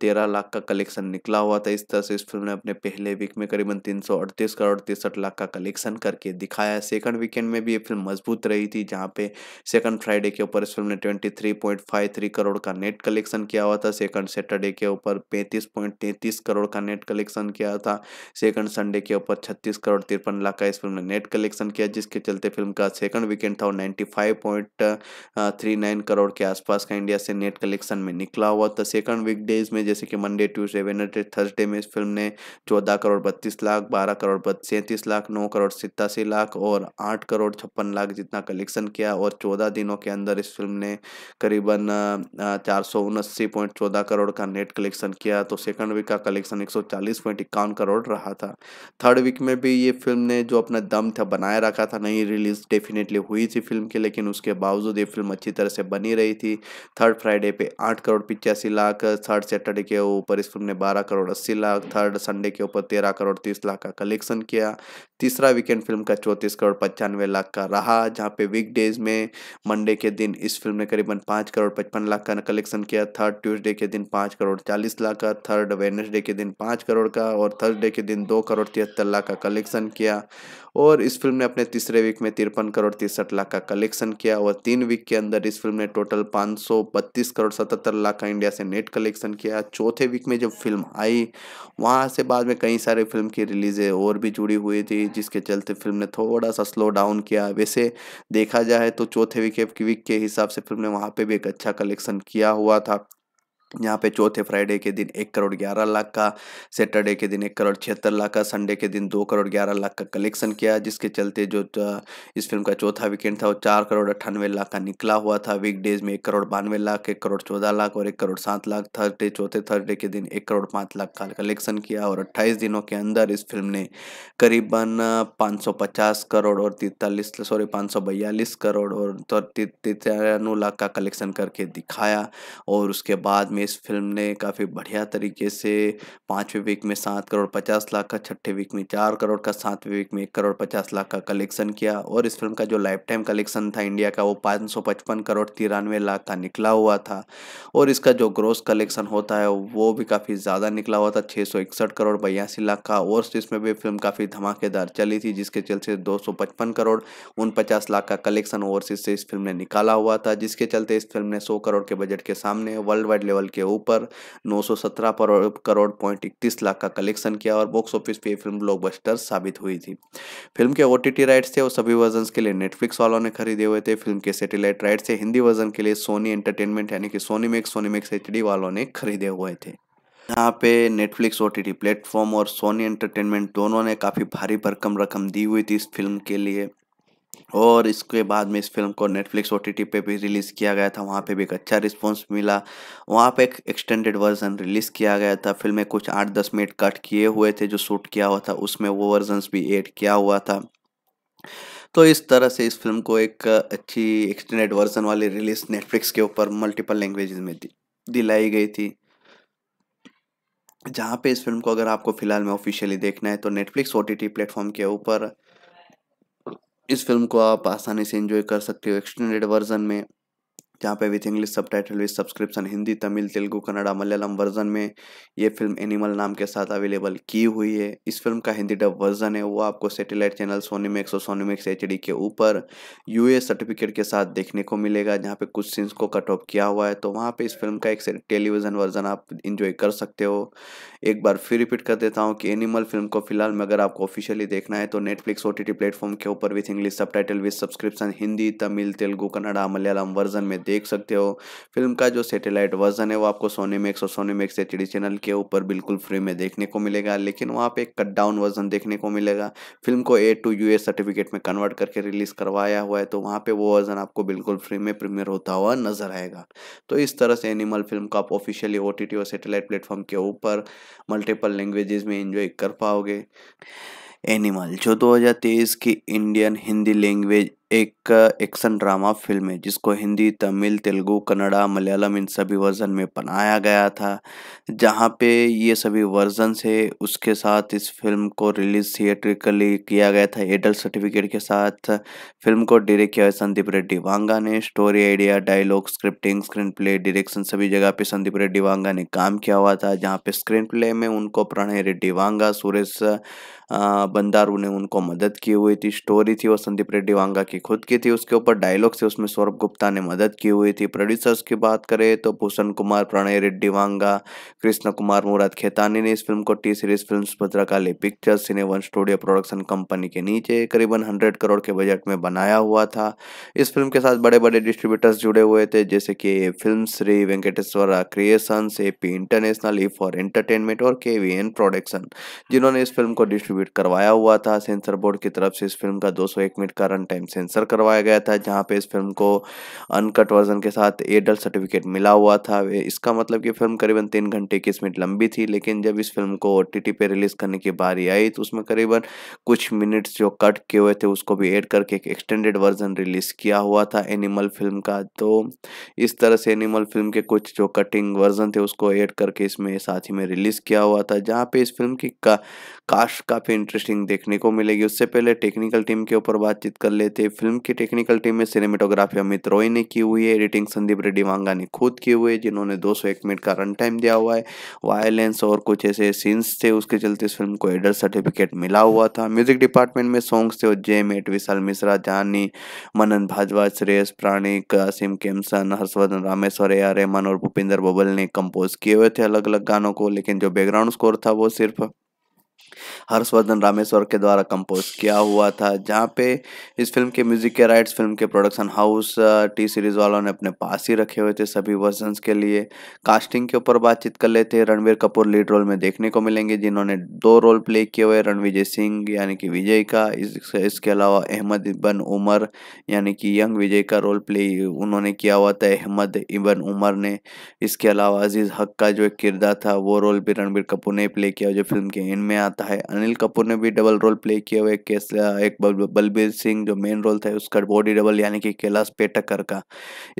A: तेरह लाख का कलेक्शन निकला हुआ था इस तरह से इस फिल्म ने अपने पहले वीक में करीबन तीन सौ अड़तीस करोड़ तिरसठ लाख का कलेक्शन करके दिखाया सेकंड वीकेंड में भी ये फिल्म मजबूत रही थी थी जहाँ पे सेकंड फ्राइडे के ऊपर इस फिल्म ने 23.53 करोड़ का नेट कलेक्शन किया हुआ था सेकंड सैटरडे के ऊपर 35.33 करोड़ का नेट कलेक्शन किया था सेकंड संडे के ऊपर 36 करोड़ तिरपन लाख का इस फिल्म ने नेट कलेक्शन किया जिसके चलते फिल्म का सेकंड वीकेंड था और 95.39 करोड़ के आसपास का इंडिया से नेट कलेक्शन में निकला हुआ था सेकंड वीक डेज में जैसे कि मंडे ट्यूजडे वेनडे थर्सडे में इस फिल्म ने चौदह करोड़ बत्तीस लाख बारह करोड़ सैंतीस लाख नौ करोड़ सितासी लाख और आठ करोड़ छप्पन लाख जितना कलेक्शन कलेक्शन किया और चौदह दिनों के अंदर इस फिल्म ने करीबन चार सौ पॉइंट चौदह करोड़ का नेट कलेक्शन किया तो सेकंड वीक का कलेक्शन एक सौ चालीस इक्यावन करोड़ रहा था थर्ड वीक में भी ये फिल्म ने जो अपना दम था बनाए रखा था नई रिलीज डेफिनेटली हुई थी फिल्म की लेकिन उसके बावजूद ये फिल्म अच्छी तरह से बनी रही थी थर्ड फ्राइडे पे आठ करोड़ पिचासी लाख थर्ड सैटरडे के ऊपर इस फिल्म ने बारह करोड़ अस्सी लाख थर्ड संडे के ऊपर तेरह करोड़ तीस लाख का कलेक्शन किया तीसरा वीकेंड फिल्म का चौंतीस करोड़ पचानवे लाख का रहा जहाँ पे वीक वीक डेज में मंडे के दिन इस फिल्म ने करीबन पाँच करोड़ पचपन लाख का कलेक्शन किया थर्ड ट्यूसडे के दिन पाँच करोड़ चालीस लाख का थर्ड वेनसडे के दिन पाँच करोड़ का और थर्सडे के दिन दो करोड़ तिहत्तर लाख का कलेक्शन किया और इस फिल्म ने अपने तीसरे वीक में तिरपन करोड़ तिरसठ लाख का कलेक्शन किया और तीन वीक के अंदर इस फिल्म ने टोटल पाँच करोड़ सतहत्तर लाख का इंडिया से नेट कलेक्शन किया चौथे वीक में जब फिल्म आई वहाँ से बाद में कई सारे फिल्म की रिलीज़ें और भी जुड़ी हुई थी जिसके चलते फिल्म ने थोड़ा सा स्लो डाउन किया वैसे देखा जाए तो चौथे वीक वीक के हिसाब से फिल्म ने वहाँ पर भी एक अच्छा कलेक्शन किया हुआ था यहाँ पे चौथे फ्राइडे के दिन एक करोड़ ग्यारह लाख का सैटरडे के दिन एक करोड़ छिहत्तर लाख का संडे के दिन दो करोड़ ग्यारह लाख का कलेक्शन किया जिसके चलते जो इस फिल्म का चौथा वीकेंड था वो चार करोड़ अट्ठानवे लाख का निकला हुआ था वीकडेज में एक करोड़ बानवे लाख एक करोड़ चौदह लाख और एक करोड़ सात लाख थर्सडे चौथे थर्सडे के दिन एक करोड़ पाँच लाख का कलेक्शन किया और अट्ठाईस दिनों के अंदर इस फिल्म ने करीबन पाँच सौ पचास करोड़ और तिरतालीस सॉरी पाँच सौ बयालीस करोड़ और तिरानवे लाख का कलेक्शन करके दिखाया और उसके बाद में में इस फिल्म ने काफ़ी बढ़िया तरीके से पाँचवें वीक में सात करोड़ पचास लाख का छठे वीक में चार करोड़ का सातवें वीक में एक करोड़ पचास लाख का कलेक्शन किया और इस फिल्म का जो लाइफ टाइम कलेक्शन था इंडिया का वो पाँच सौ पचपन करोड़ तिरानवे लाख का निकला हुआ था और इसका जो ग्रोस कलेक्शन होता है वो भी काफ़ी ज़्यादा निकला हुआ था छः सौ इकसठ करोड़ बयासी लाख का और इसमें भी फिल्म काफ़ी धमाकेदार चली थी जिसके चलते दो सौ पचपन करोड़ पचास लाख का कलेक्शन ओवरसीज से इस फिल्म ने निकाला हुआ था जिसके चलते इस फिल्म ने सौ करोड़ के बजट के सामने वर्ल्ड वाइड लेवल के ऊपर 917 करोड़ पॉइंट इकतीस लाख का कलेक्शन किया और बॉक्स ऑफिस पे फिल्म ब्लॉकबस्टर साबित हुई थी फिल्म के ओ राइट्स थे और सभी वर्जन के लिए नेटफ्लिक्स वालों ने खरीदे हुए थे फिल्म के सेटेलाइट राइट्स थे हिंदी वर्जन के लिए सोनी एंटरटेनमेंट यानी कि Sony Max Sony Max H वालों ने खरीदे हुए थे यहाँ पे नेटफ्लिक्स ओ टी प्लेटफॉर्म और सोनी एंटरटेनमेंट दोनों ने काफ़ी भारी भरकम रकम दी हुई थी इस फिल्म के लिए और इसके बाद में इस फिल्म को नेटफ्लिक्स ओ टी पे भी रिलीज़ किया गया था वहाँ पे भी एक अच्छा रिस्पॉन्स मिला वहाँ पे एक एक्सटेंडेड वर्जन रिलीज़ किया गया था फिल्म में कुछ आठ दस मिनट कट किए हुए थे जो शूट किया हुआ था उसमें वो वर्जन भी एड किया हुआ था तो इस तरह से इस फिल्म को एक अच्छी एक्सटेंडेड वर्जन वाली रिलीज़ नेटफ्लिक्स के ऊपर मल्टीपल लैंग्वेज में दिलाई गई थी जहाँ पे इस फिल्म को अगर आपको फ़िलहाल में ऑफिशियली देखना है तो नेटफ्लिक्स ओ टी प्लेटफॉर्म के ऊपर इस फिल्म को आप आसानी से इंजॉय कर सकते हो एक्सटेंडेड वर्जन में जहाँ पे with English subtitle with subscription Hindi Tamil Telugu Kannada Malayalam version में ये फिल्म एनिमल नाम के साथ अवेलेबल की हुई है इस फिल्म का हिंदी डब वर्जन है वो आपको सेटेलाइट चैनल सोनीमेक्स और सोनीमेक्स एच के ऊपर यू सर्टिफिकेट के साथ देखने को मिलेगा जहाँ पे कुछ सीन्स को कट ऑफ किया हुआ है तो वहाँ पे इस फिल्म का एक टेलीविज़न वर्जन आप इंजॉय कर सकते हो एक बार फिर रिपीट कर देता हूँ कि एनिमल फिल्म को फिलहाल में अगर आपको ऑफिशियली देखना है तो नेटफ्लिक्स ओ टी प्लेटफॉर्म के ऊपर with English subtitle with subscription Hindi Tamil Telugu Kannada Malayalam version में देख सकते हो फिल्म का जो सेटेलाइट वर्जन है वो आपको सोनी मैक्स और सोनी मैक्स एच चैनल के ऊपर बिल्कुल फ्री में देखने को मिलेगा लेकिन वहाँ पे कट डाउन वर्जन देखने को मिलेगा फिल्म को ए टू यू सर्टिफिकेट में कन्वर्ट करके रिलीज़ करवाया हुआ है तो वहाँ पर वो वर्जन आपको बिल्कुल फ्री में प्रीमियर होता हुआ नजर आएगा तो इस तरह से एनिमल फिल्म को आप ऑफिशियली ओ और सेटेलाइट प्लेटफॉर्म के ऊपर मल्टीपल लैंग्वेजेस में इंजॉय कर पाओगे एनिमल जो 2023 की इंडियन हिंदी लैंग्वेज एक एक्शन ड्रामा फिल्म है जिसको हिंदी तमिल तेलुगु कन्नड़ा मलयालम इन सभी वर्जन में बनाया गया था जहाँ पे ये सभी वर्जन है उसके साथ इस फिल्म को रिलीज थिएट्रिकली किया गया था एडल्ट सर्टिफिकेट के साथ फिल्म को डायरेक्ट किया है संदीप रेड्डी वांगा ने story idea dialogue scripting screenplay direction सभी जगह पे संदीप रेड्डी वांगा ने काम किया हुआ था जहाँ पे स्क्रीन प्ले में उनको प्रणय रेड्डी वांगा सुरेश बंदारू ने उनको मदद की हुई थी स्टोरी थी वो संदीप रेड्डी वांगा की खुद की थी उसके ऊपर डायलॉग से उसमें सौरभ गुप्ता ने मदद की हुई थी प्रोड्यूसर्स की बात करें तो भूषण कुमार प्रणय रेड्डी वांगा कृष्ण कुमार मुराद खेतानी ने इस फिल्म को T series film Bhadrakali pictures सिने वन स्टूडियो प्रोडक्शन कंपनी के नीचे करीबन हंड्रेड करोड़ के बजट में बनाया हुआ था इस फिल्म के साथ बड़े बड़े डिस्ट्रीब्यूटर्स जुड़े हुए थे जैसे कि film Shri Venkateswara creation A P international E for entertainment और के एन प्रोडक्शन जिन्होंने इस फिल्म को डिस्ट्रीब्यूट करवाया हुआ था सेंसर बोर्ड की तरफ से इस फिल्म का 201 मिनट का रन टाइम सेंसर सेंसर करवाया गया था जहाँ पे इस फिल्म को अनकट वर्जन के साथ एडल सर्टिफिकेट मिला हुआ था इसका मतलब कि फिल्म करीबन तीन घंटे इक्कीस मिनट लंबी थी लेकिन जब इस फिल्म को ओ टी पे रिलीज़ करने की बारी आई तो उसमें करीबन कुछ मिनट्स जो कट किए हुए थे उसको भी एड करके एक एक्सटेंडेड वर्जन रिलीज़ किया हुआ था एनिमल फिल्म का तो इस तरह से एनिमल फिल्म के कुछ जो कटिंग वर्जन थे उसको एड करके इसमें साथ ही में रिलीज़ किया हुआ था जहाँ पे इस फिल्म की का, कास्ट काफ़ी इंटरेस्टिंग देखने को मिलेगी उससे पहले टेक्निकल टीम के ऊपर बातचीत कर लेते फिल्म की टेक्निकल टीम में सिनेमेटोग्राफी अमित रॉय ने की हुई है एडिटिंग संदीप रेड्डी वांगा ने खुद की हुई है जिन्होंने 201 मिनट का रन टाइम दिया हुआ है वायलेंस और कुछ ऐसे सीन्स थे उसके चलते इस फिल्म को एडर सर्टिफिकेट मिला हुआ था म्यूजिक डिपार्टमेंट में सॉन्ग्स थे और जय मेट विशाल मिश्रा जानी मनन भाजवा श्रेयस प्राणिक कासिम केमसन हर्षवर्धन रामेश्वर ए रहमान और भूपिंदर बबल ने कंपोज किए हुए थे अलग अलग गानों को लेकिन जो बैकग्राउंड स्कोर था वो सिर्फ हर्षवर्धन रामेश्वर के द्वारा कंपोज किया हुआ था जहाँ पे इस फिल्म के म्यूजिक के राइट्स फिल्म के प्रोडक्शन हाउस टी सीरीज वालों ने अपने पास ही रखे हुए थे सभी वर्जन्स के लिए कास्टिंग के ऊपर बातचीत कर लेते रणवीर कपूर लीड रोल में देखने को मिलेंगे जिन्होंने दो रोल प्ले किए हुए रणविजय सिंह यानी कि विजय का इस, इसके अलावा अहमद इबन उमर यानी कि यंग विजय का रोल प्ले उन्होंने किया हुआ था अहमद इबन उमर ने इसके अलावा अजीज़ हक का जो एक किरदार था वो रोल भी रणबीर कपूर ने प्ले किया जो फिल्म के एंड में आता करता है अनिल कपूर ने भी डबल रोल प्ले किए हुए केस एक बलबीर सिंह जो मेन रोल था उसका बॉडी डबल यानी कि कैलाश पेटकर का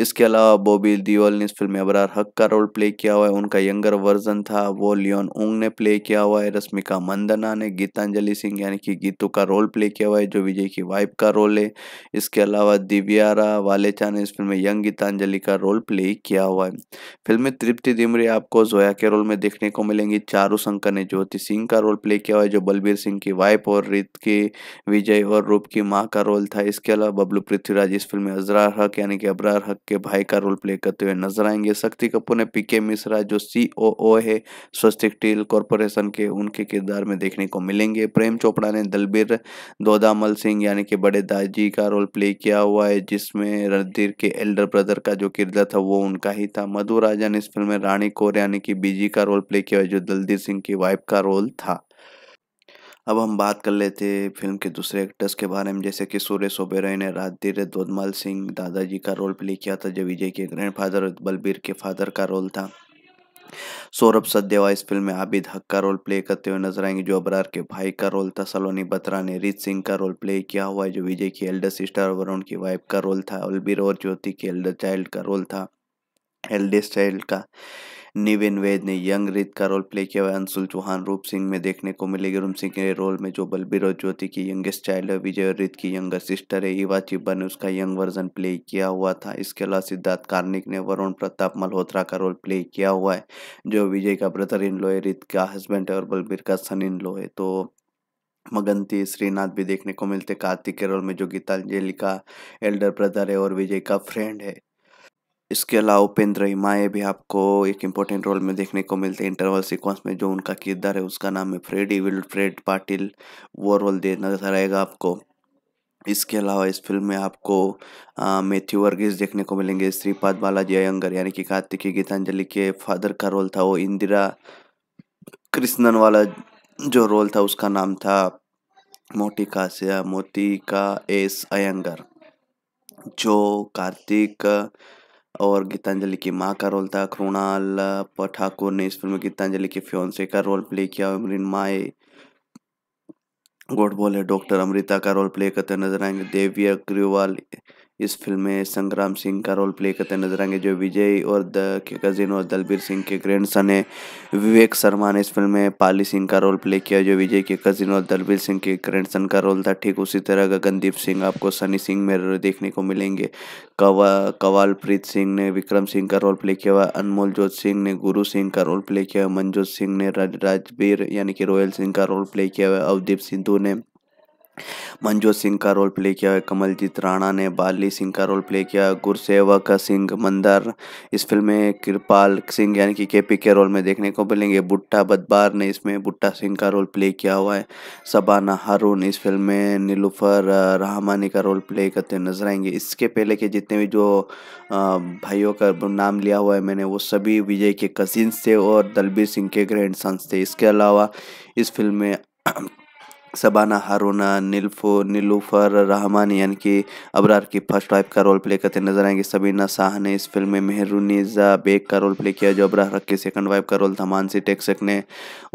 A: इसके अलावा बॉबी दिवल ने इस फिल्म में अबरार हक का रोल प्ले किया हुआ है उनका यंगर वर्जन था वो लियोन उंग ने प्ले किया हुआ है रश्मिका मंदना ने गीतांजलि सिंह यानी कि गीतू का रोल प्ले किया हुआ है जो विजय की वाइफ का रोल है इसके अलावा दिव्यारा वालेचा ने इस फिल्म में यंग गीतांजलि का रोल प्ले किया हुआ है फिल्म में तृप्ति दिमरी आपको जोया के रोल में देखने को मिलेंगी चारू शंकर ने ज्योति सिंह का रोल प्ले किया किया हुआ है जो बलबीर सिंह की वाइफ और रीत की विजय और रूप की माँ का रोल था इसके अलावा बबलू पृथ्वीराज इस फिल्म में अजरार हक यानी कि अबरार हक के भाई का रोल प्ले करते हुए नजर आएंगे शक्ति कपूर ने पी मिश्रा जो सी है स्वस्तिक टील कॉरपोरेशन के उनके किरदार में देखने को मिलेंगे प्रेम चोपड़ा ने दलबीर दोदामल सिंह यानी कि बड़े दाजी का रोल प्ले किया हुआ है जिसमें रणधीर के एल्डर ब्रदर का जो किरदार था वो उनका ही था मधु राजा ने इस फिल्म में रानी कौर यानी कि बीजी का रोल प्ले किया है जो दलदीर सिंह की वाइफ का रोल था अब हम बात कर लेते हैं फिल्म के दूसरे एक्टर्स के बारे में जैसे कि सुरेश ओबेरॉय ने राजधीर दोधमाल सिंह दादाजी का रोल प्ले किया था जो विजय के ग्रैंडफादर बलबीर के फादर का रोल था सौरभ सदेवा इस फिल्म में आबिद हक का रोल प्ले करते हुए नजर आएंगे जो अबरार के भाई का रोल था सलोनी बत्रा ने रीत सिंह का रोल प्ले किया हुआ है जो विजय की एल्डर सिस्टर और वरुण की वाइफ का रोल था अलबीर और ज्योति के एल्डर चाइल्ड का रोल था एल्डेस्ट चाइल्ड का निविन वेद ने यंग रीत का रोल प्ले किया हुआ अंशुल चौहान रूप सिंह में देखने को मिलेगी रूप सिंह के रोल में जो बलबीर और ज्योति की यंगेस्ट चाइल्ड है विजय रीत की यंगर सिस्टर है ईवा चिब्बा ने उसका यंग वर्जन प्ले किया हुआ था इसके अलावा सिद्धार्थ कार्निक ने वरुण प्रताप मल्होत्रा का रोल प्ले किया हुआ है जो विजय का ब्रदर इन लो है रीत का हस्बैंड है और बलबीर का सन इन लो है तो मगंती श्रीनाथ भी देखने को मिलते कार्तिक के रोल में जो गीतांजलि का एल्डर ब्रदर है और विजय का फ्रेंड है इसके अलावा उपेंद्र हिमाए भी आपको एक इम्पोर्टेंट रोल में देखने को मिलते हैं इंटरवल सीक्वेंस में जो उनका किरदार है उसका नाम है फ्रेडी फ्रेड पाटिल वो रोल दे नजर आएगा आपको इसके अलावा इस फिल्म में आपको मैथ्यू वर्गीस देखने को मिलेंगे श्रीपाद बालाजी अयंगर यानी कि कार्तिकी गीतांजलि के फादर का रोल था वो इंदिरा कृष्णन वाला जो रोल था उसका नाम था मोटिका से मोती का एस अयंगर जो कार्तिक और गीतांजलि की माँ का रोल था कृणाल ठाकुर ने इस फिल्म में गीतांजलि के फ्योन्से का रोल प्ले किया अमरीन माए गोडबोले डॉक्टर अमृता का रोल प्ले करते नजर आएंगे देवी अग्रवाल इस फिल्म में संग्राम सिंह का रोल प्ले करते नजर आएंगे जो विजय और द के कजिन और दलबीर सिंह के ग्रैंड सन है विवेक शर्मा ने इस फिल्म में पाली सिंह का रोल प्ले किया जो विजय के कजिन और दलबीर सिंह के ग्रैंड सन का रोल था ठीक उसी तरह गगनदीप सिंह आपको सनी सिंह में देखने को मिलेंगे कवा कवालप्रीत सिंह ने विक्रम सिंह का रोल प्ले किया हुआ अनमोल जोत सिंह ने गुरु सिंह का रोल प्ले किया हुआ मनजोत सिंह ने राजबीर यानी कि रॉयल सिंह का रोल प्ले किया हुआ अवदीप सिंधु ने मंजोत सिंह का रोल प्ले किया है कमलजीत राणा ने बाली सिंह का रोल प्ले किया गुरसेवक सिंह मंदर इस फिल्म में कृपाल सिंह यानी कि के पी के रोल में देखने को मिलेंगे बुट्टा बदबार ने इसमें बुट्टा सिंह का रोल प्ले किया हुआ है सबाना हारून इस फिल्म में नीलूफर रहमानी का रोल प्ले करते नजर आएंगे इसके पहले के जितने भी जो भाइयों का नाम लिया हुआ है मैंने वो सभी विजय के कजिन्स थे और दलबीर सिंह के ग्रैंड सन्स थे इसके अलावा इस फिल्म में सबाना हारोना नीलफो नीलूफर रहमान यानी कि अबरार की फर्स्ट वाइफ का रोल प्ले करते नजर आएंगे सबीना शाह ने इस फिल्म में मेहरूनिजा बेग का रोल प्ले किया जो अबरार की सेकंड वाइफ का रोल था मानसी टेक्सक ने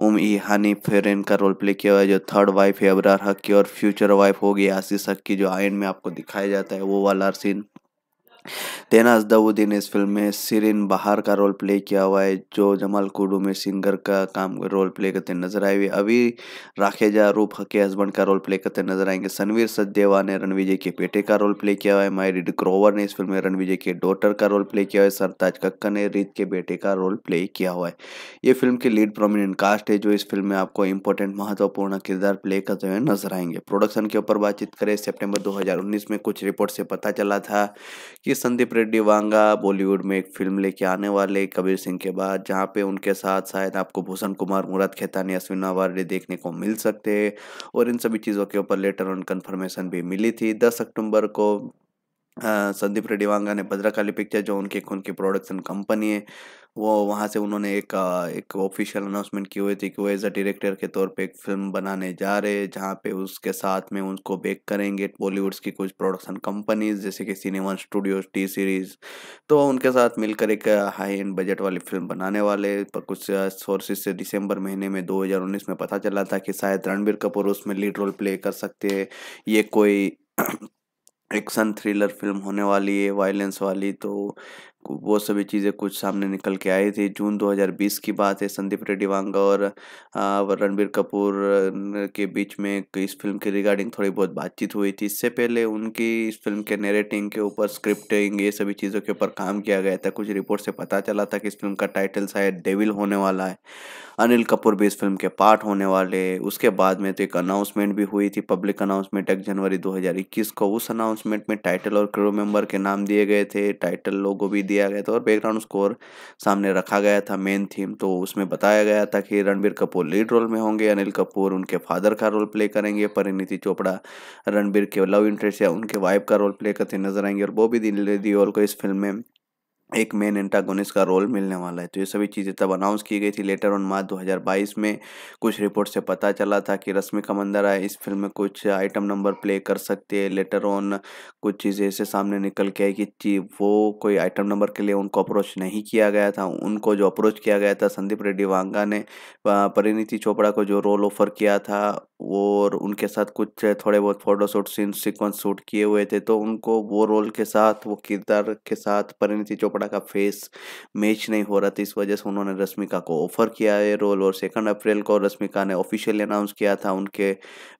A: उम ई हानी फेरेन का रोल प्ले किया हुआ जो थर्ड वाइफ है अबरार हक की और फ्यूचर वाइफ होगी आशीष हक की जो आयन में आपको दिखाया जाता है वो वाला सीन तना ने इस फिल्म में सिरिन बहार का रोल प्ले किया हुआ है जो जमाल कुडू में सिंगर का काम रोल प्ले करते नजर आए हुए अभी राखेजा रूप के हस्बैंड का रोल प्ले करते नजर आएंगे सनवीर सचदेवा ने रणविजय के बेटे का रोल प्ले किया हुआ है माइरिड ग्रोवर ने इस फिल्म में रणविजय के डॉटर का रोल प्ले किया हुआ है सरताज कक्कर ने रीत के बेटे का रोल प्ले किया हुआ है ये फिल्म की लीड प्रोमिनेंट कास्ट है जो इस फिल्म में आपको इंपॉर्टेंट महत्वपूर्ण किरदार प्ले करते हुए नजर आएंगे प्रोडक्शन के ऊपर बातचीत करें सेप्टेम्बर दो में कुछ रिपोर्ट से पता चला था कि संदीप रेड्डी वांगा बॉलीवुड में एक फिल्म लेके आने वाले कबीर सिंह के बाद जहाँ पे उनके साथ शायद आपको भूषण कुमार मुराद खेतानी अश्विन वार्डे देखने को मिल सकते हैं और इन सभी चीज़ों के ऊपर लेटर ऑन कन्फर्मेशन भी मिली थी दस अक्टूबर को संदीप रेड्डी वांगा ने भद्रकाली पिक्चर जो उनकी खुद की प्रोडक्शन कंपनी है वो वहाँ से उन्होंने एक एक ऑफिशियल अनाउंसमेंट की हुई थी कि वो एज अ डायरेक्टर के तौर पे एक फिल्म बनाने जा रहे हैं जहाँ पे उसके साथ में उनको बेक करेंगे बॉलीवुड्स की कुछ प्रोडक्शन कंपनीज जैसे कि सिनेमा स्टूडियोज टी सीरीज़ तो उनके साथ मिलकर एक हाई एंड बजट वाली फिल्म बनाने वाले पर कुछ सोर्सेज uh, से दिसंबर महीने में दो में पता चला था कि शायद रणबीर कपूर उसमें लीड रोल प्ले कर सकते हैं ये कोई एक्शन थ्रिलर फिल्म होने वाली है वायलेंस वाली तो वो सभी चीज़ें कुछ सामने निकल के आई थी जून 2020 की बात है संदीप रेड्डी वांगा और रणबीर कपूर के बीच में इस फिल्म के रिगार्डिंग थोड़ी बहुत बातचीत हुई थी इससे पहले उनकी इस फिल्म के नेरेटिंग के ऊपर स्क्रिप्टिंग ये सभी चीज़ों के ऊपर काम किया गया था कुछ रिपोर्ट से पता चला था कि इस फिल्म का टाइटल शायद डेविल होने वाला है अनिल कपूर भी इस फिल्म के पार्ट होने वाले उसके बाद में तो एक अनाउंसमेंट भी हुई थी पब्लिक अनाउंसमेंट एक जनवरी दो को उस अनाउंसमेंट में टाइटल और क्रू मेंबर के नाम दिए गए थे टाइटल लोगो भी दिया दिया गया था और बैकग्राउंड स्कोर सामने रखा गया था मेन थीम तो उसमें बताया गया था कि रणबीर कपूर लीड रोल में होंगे अनिल कपूर उनके फादर का रोल प्ले करेंगे परिणीति चोपड़ा रणबीर के लव इंटरेस्ट या उनके वाइफ का रोल प्ले करते नजर आएंगे और बॉबी दिल दियोल को इस फिल्म में एक मेन एंटागोनिस का रोल मिलने वाला है तो ये सभी चीज़ें तब अनाउंस की गई थी लेटर ऑन मार्च 2022 में कुछ रिपोर्ट से पता चला था कि रश्मि कमंदरा इस फिल्म में कुछ आइटम नंबर प्ले कर सकती है लेटर ऑन कुछ चीज़ें ऐसे सामने निकल के आई कि वो कोई आइटम नंबर के लिए उनको अप्रोच नहीं किया गया था उनको जो अप्रोच किया गया था संदीप रेड्डी वांगा ने परिणीति चोपड़ा को जो रोल ऑफर किया था और उनके साथ कुछ थोड़े बहुत photo shoot scene sequence shoot किए हुए थे तो उनको वो रोल के साथ वो किरदार के साथ परिणति चोपड़ा का फेस मैच नहीं हो रहा था इस वजह से उन्होंने रश्मिका को ऑफर किया है रोल और सेकंड अप्रैल को रश्मिका ने ऑफिशियली अनाउंस किया था उनके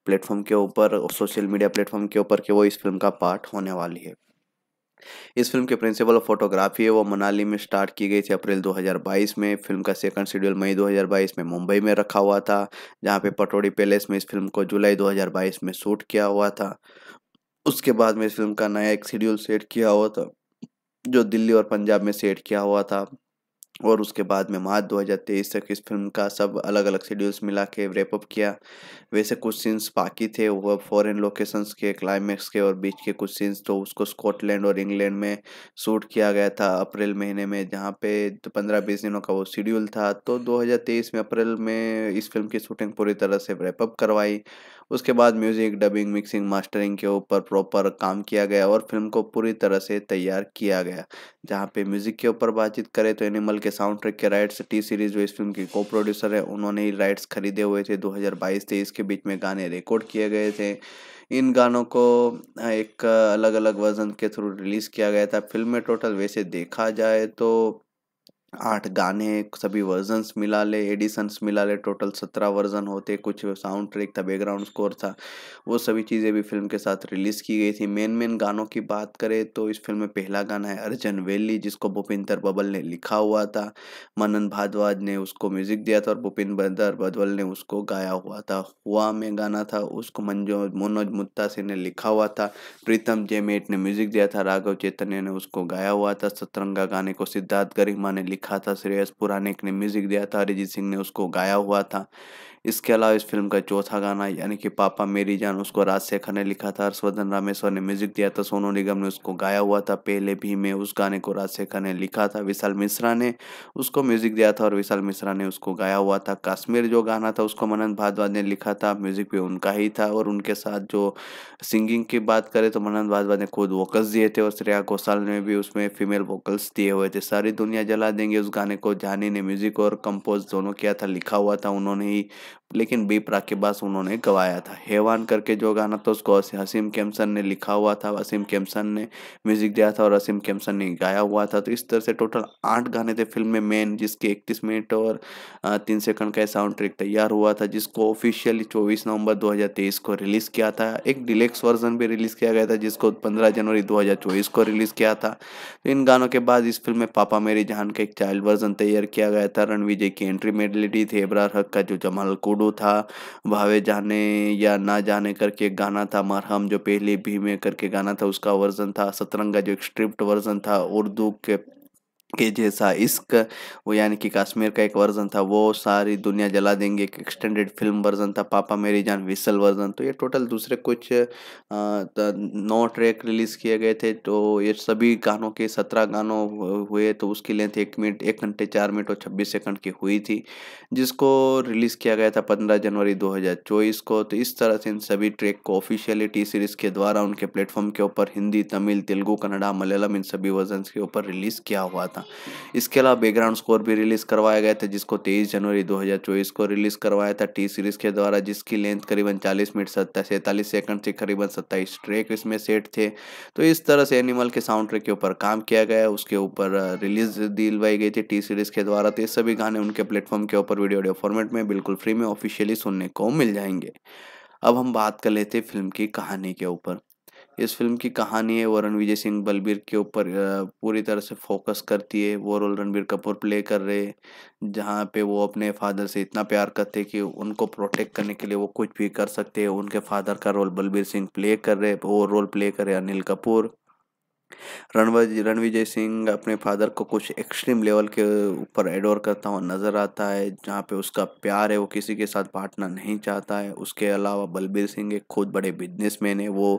A: प्लेटफॉर्म के ऊपर सोशल मीडिया प्लेटफॉर्म के ऊपर कि वो इस फिल्म का पार्ट होने वाली है इस फिल्म के प्रिंसिपल ऑफ फोटोग्राफी है वो मनाली में स्टार्ट की गई थी अप्रैल 2022 में फिल्म का सेकंड शेड्यूल मई 2022 में मुंबई में रखा हुआ था जहाँ पे पटोड़ी पैलेस में इस फिल्म को जुलाई 2022 में शूट किया हुआ था उसके बाद में इस फिल्म का नया एक शेड्यूल सेट किया हुआ था जो दिल्ली और पंजाब में सेट किया हुआ था और उसके बाद में मार्च 2023 तक इस फिल्म का सब अलग अलग शेड्यूल्स मिला के रेपअप किया वैसे कुछ सीन्स बाकी थे वह फॉरेन लोकेशंस के क्लाइमैक्स के और बीच के कुछ सीन्स तो उसको स्कॉटलैंड और इंग्लैंड में शूट किया गया था अप्रैल महीने में जहाँ पे पंद्रह बीस दिनों का वो शेड्यूल था तो 2023 में अप्रैल में इस फिल्म की शूटिंग पूरी तरह से रेपअप करवाई उसके बाद म्यूज़िक डबिंग मिक्सिंग मास्टरिंग के ऊपर प्रॉपर काम किया गया और फिल्म को पूरी तरह से तैयार किया गया जहाँ पे म्यूज़िक के ऊपर बातचीत करें तो एनिमल के साउंड ट्रैक के राइट्स टी सीरीज़ जो इस फिल्म के को प्रोड्यूसर है उन्होंने ही राइट्स खरीदे हुए थे 2022-23 के बीच में गाने रिकॉर्ड किए गए थे इन गानों को एक अलग अलग वर्जन के थ्रू रिलीज़ किया गया था फिल्म में टोटल वैसे देखा जाए तो आठ गाने सभी वर्जन्स मिला ले एडिशंस मिला ले टोटल सत्रह वर्जन होते कुछ साउंड ट्रैक था बैकग्राउंड स्कोर था वो सभी चीज़ें भी फिल्म के साथ रिलीज़ की गई थी मेन मेन गानों की बात करें तो इस फिल्म में पहला गाना है अर्जन वेली जिसको भूपिंदर बबल ने लिखा हुआ था मनन भारद्वाज ने उसको म्यूज़िक दिया था और भूपिंदर बदवल ने उसको गाया हुआ था हुआ में गाना था उसको मंजो मनोज मुत्ता ने लिखा हुआ था प्रीतम जेमेट ने म्यूज़िक दिया था राघव चैतन्य ने उसको गाया हुआ था सतरंगा गाने को सिद्धार्थ गरिमा ने लिखा था श्रेयस पुराने ने म्यूजिक दिया था अरिजीत सिंह ने उसको गाया हुआ था इसके अलावा इस फिल्म का चौथा गाना यानी कि पापा मेरी जान उसको राजशेखर ने लिखा था हर्षवर्धन रामेश्वर ने म्यूजिक दिया था सोनू निगम ने उसको गाया हुआ था पहले भी में उस गाने को राजशेखर ने लिखा था विशाल मिश्रा ने उसको म्यूजिक दिया था और विशाल मिश्रा ने उसको गाया हुआ था काश्मीर जो गाना था उसको मनन भारद्वाज ने लिखा था म्यूजिक भी उनका ही था और उनके साथ जो सिंगिंग की बात करें तो मनन भारद्वाज ने खुद वोकल्स दिए थे और श्रेया घोषाल ने भी उसमें फीमेल वोकल्स दिए हुए थे सारी दुनिया जला देंगे उस गाने को जानी ने म्यूजिक और कंपोज दोनों किया था लिखा हुआ था उन्होंने ही लेकिन बीपरा के पास उन्होंने गवाया था हेवान करके जो गाना था उसको हसीम केमसन ने लिखा हुआ था वसीम केमसन ने म्यूजिक दिया था और असीम केमसन ने गाया हुआ था तो इस तरह से टोटल आठ गाने थे फिल्म में मेन जिसके इकतीस मिनट और तीन सेकंड का साउंड ट्रैक तैयार हुआ था जिसको ऑफिशियली चौबीस नवंबर दो को रिलीज़ किया था एक डिलेक्स वर्जन भी रिलीज़ किया गया था जिसको पंद्रह जनवरी दो को रिलीज़ किया था तो इन गानों के बाद इस फिल्म में पापा मेरी जहान का एक चाइल्ड वर्जन तैयार किया गया था रणवीजय की एंट्री मेडलिटी थी एबरार हक का जो जमाल कोडो था भावे जाने या ना जाने करके एक गाना था मरहम जो पहले भी में करके गाना था उसका वर्जन था सतरंगा जो एक स्क्रिप्ट वर्जन था उर्दू के के जैसा इश्क वो यानी कि कश्मीर का एक वर्जन था वो सारी दुनिया जला देंगे एक एक्सटेंडेड फिल्म वर्जन था पापा मेरी जान विसल वर्जन तो ये टोटल दूसरे कुछ नौ ट्रैक रिलीज़ किए गए थे तो ये सभी गानों के सत्रह गानों हुए तो उसकी लेंथ एक मिनट एक घंटे चार मिनट और छब्बीस सेकंड की हुई थी जिसको रिलीज़ किया गया था पंद्रह जनवरी दो को तो इस तरह से इन सभी ट्रैक को ऑफिशियली टी सीरीज़ के द्वारा उनके प्लेटफॉर्म के ऊपर हिंदी तमिल तेलुगू कन्नडा मलयालम इन सभी वर्जन के ऊपर रिलीज़ किया हुआ था था इसके अलावा बैकग्राउंड स्कोर भी रिलीज करवाया गया था जिसको तेईस जनवरी 2024 को रिलीज करवाया था टी सीरीज के द्वारा जिसकी लेंथ करीबन 40 मिनट सत्ता सैंतालीस सेकंड से करीबन सत्ताईस ट्रैक इसमें सेट थे तो इस तरह से एनिमल के साउंड ट्रैक के ऊपर काम किया गया उसके ऊपर रिलीज दिलवाई गई थी टी सीरीज के द्वारा तो ये सभी गाने उनके प्लेटफॉर्म के ऊपर वीडियो ऑडियो फॉर्मेट में बिल्कुल फ्री में ऑफिशियली सुनने को मिल जाएंगे अब हम बात कर लेते फिल्म की कहानी के ऊपर इस फिल्म की कहानी है वो रणवीर सिंह बलबीर के ऊपर पूरी तरह से फोकस करती है वो रोल रणबीर कपूर प्ले कर रहे हैं जहाँ पे वो अपने फादर से इतना प्यार करते हैं कि उनको प्रोटेक्ट करने के लिए वो कुछ भी कर सकते हैं उनके फादर का रोल बलबीर सिंह प्ले कर रहे वो रोल प्ले कर रहे अनिल कपूर रणविजय सिंह अपने फादर को कुछ एक्सट्रीम लेवल के ऊपर एडोर करता हुआ नज़र आता है जहाँ पे उसका प्यार है वो किसी के साथ बांटना नहीं चाहता है उसके अलावा बलबीर सिंह एक खुद बड़े बिजनेसमैन है वो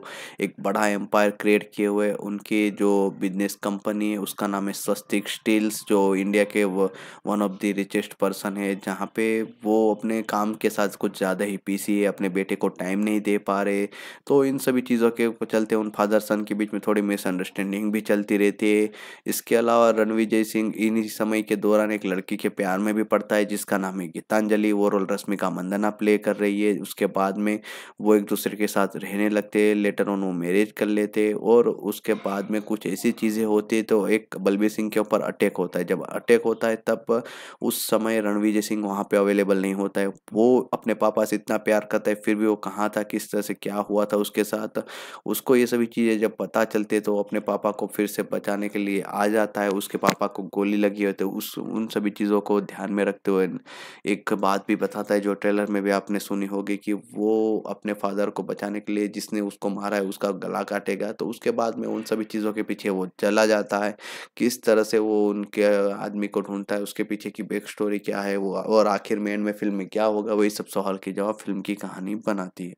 A: एक बड़ा एम्पायर क्रिएट किए हुए उनके जो बिजनेस कंपनी है उसका नाम है स्वस्तिक स्टील्स जो इंडिया के one of the richest person है जहाँ पे वो अपने काम के साथ कुछ ज़्यादा ही पीसी है अपने बेटे को टाइम नहीं दे पा रहे तो इन सभी चीज़ों के चलते उन फादर सन के बीच में थोड़ी मिसअंडरस्टैंड अंडरस्टैंडिंग भी चलती रहती है इसके अलावा रणविजय सिंह इन्हीं समय के दौरान एक लड़की के प्यार में भी पड़ता है जिसका नाम है गीतांजलि वो रोल रश्मिका मंदना प्ले कर रही है उसके बाद में वो एक दूसरे के साथ रहने लगते हैं लेटर ऑन वो मैरिज कर लेते हैं और उसके बाद में कुछ ऐसी चीज़ें होती है तो एक बलबीर सिंह के ऊपर अटैक होता है जब अटैक होता है तब उस समय रणविजय सिंह वहाँ पे अवेलेबल नहीं होता है वो अपने पापा से इतना प्यार करता है फिर भी वो कहाँ था किस तरह से क्या हुआ था उसके साथ उसको ये सभी चीज़ें जब पता चलते तो अपने पापा को फिर से बचाने के लिए आ जाता है उसके पापा को गोली लगी होती है उस उन सभी चीज़ों को ध्यान में रखते हुए एक बात भी बताता है जो ट्रेलर में भी आपने सुनी होगी कि वो अपने फादर को बचाने के लिए जिसने उसको मारा है उसका गला काटेगा तो उसके बाद में उन सभी चीज़ों के पीछे वो चला जाता है किस तरह से वो उनके आदमी को ढूंढता है उसके पीछे की बैक स्टोरी क्या है वो और आखिर में एंड में फिल्म में क्या होगा वही सब सवाल के जवाब फिल्म की कहानी बनाती है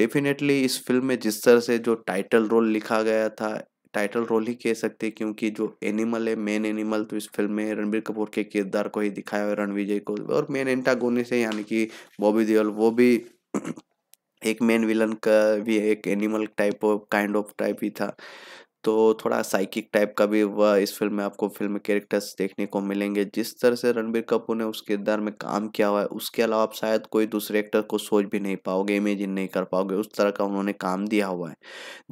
A: डेफिनेटली इस फिल्म में जिस तरह से जो टाइटल रोल लिखा गया था टाइटल रोल ही कह सकते हैं क्योंकि जो एनिमल है मेन एनिमल तो इस फिल्म में रणबीर कपूर के किरदार को ही दिखाया है रणविजय को और मेन एंटागोनिस है यानी कि बॉबी देओल वो भी एक मेन विलन का भी एक animal type of kind of type ही था तो थोड़ा साइकिक टाइप का भी वह इस फिल्म में आपको फिल्म कैरेक्टर्स देखने को मिलेंगे जिस तरह से रणबीर कपूर ने उस किरदार में काम किया हुआ है उसके अलावा आप शायद कोई दूसरे एक्टर को सोच भी नहीं पाओगे इमेजिन नहीं कर पाओगे उस तरह का उन्होंने काम दिया हुआ है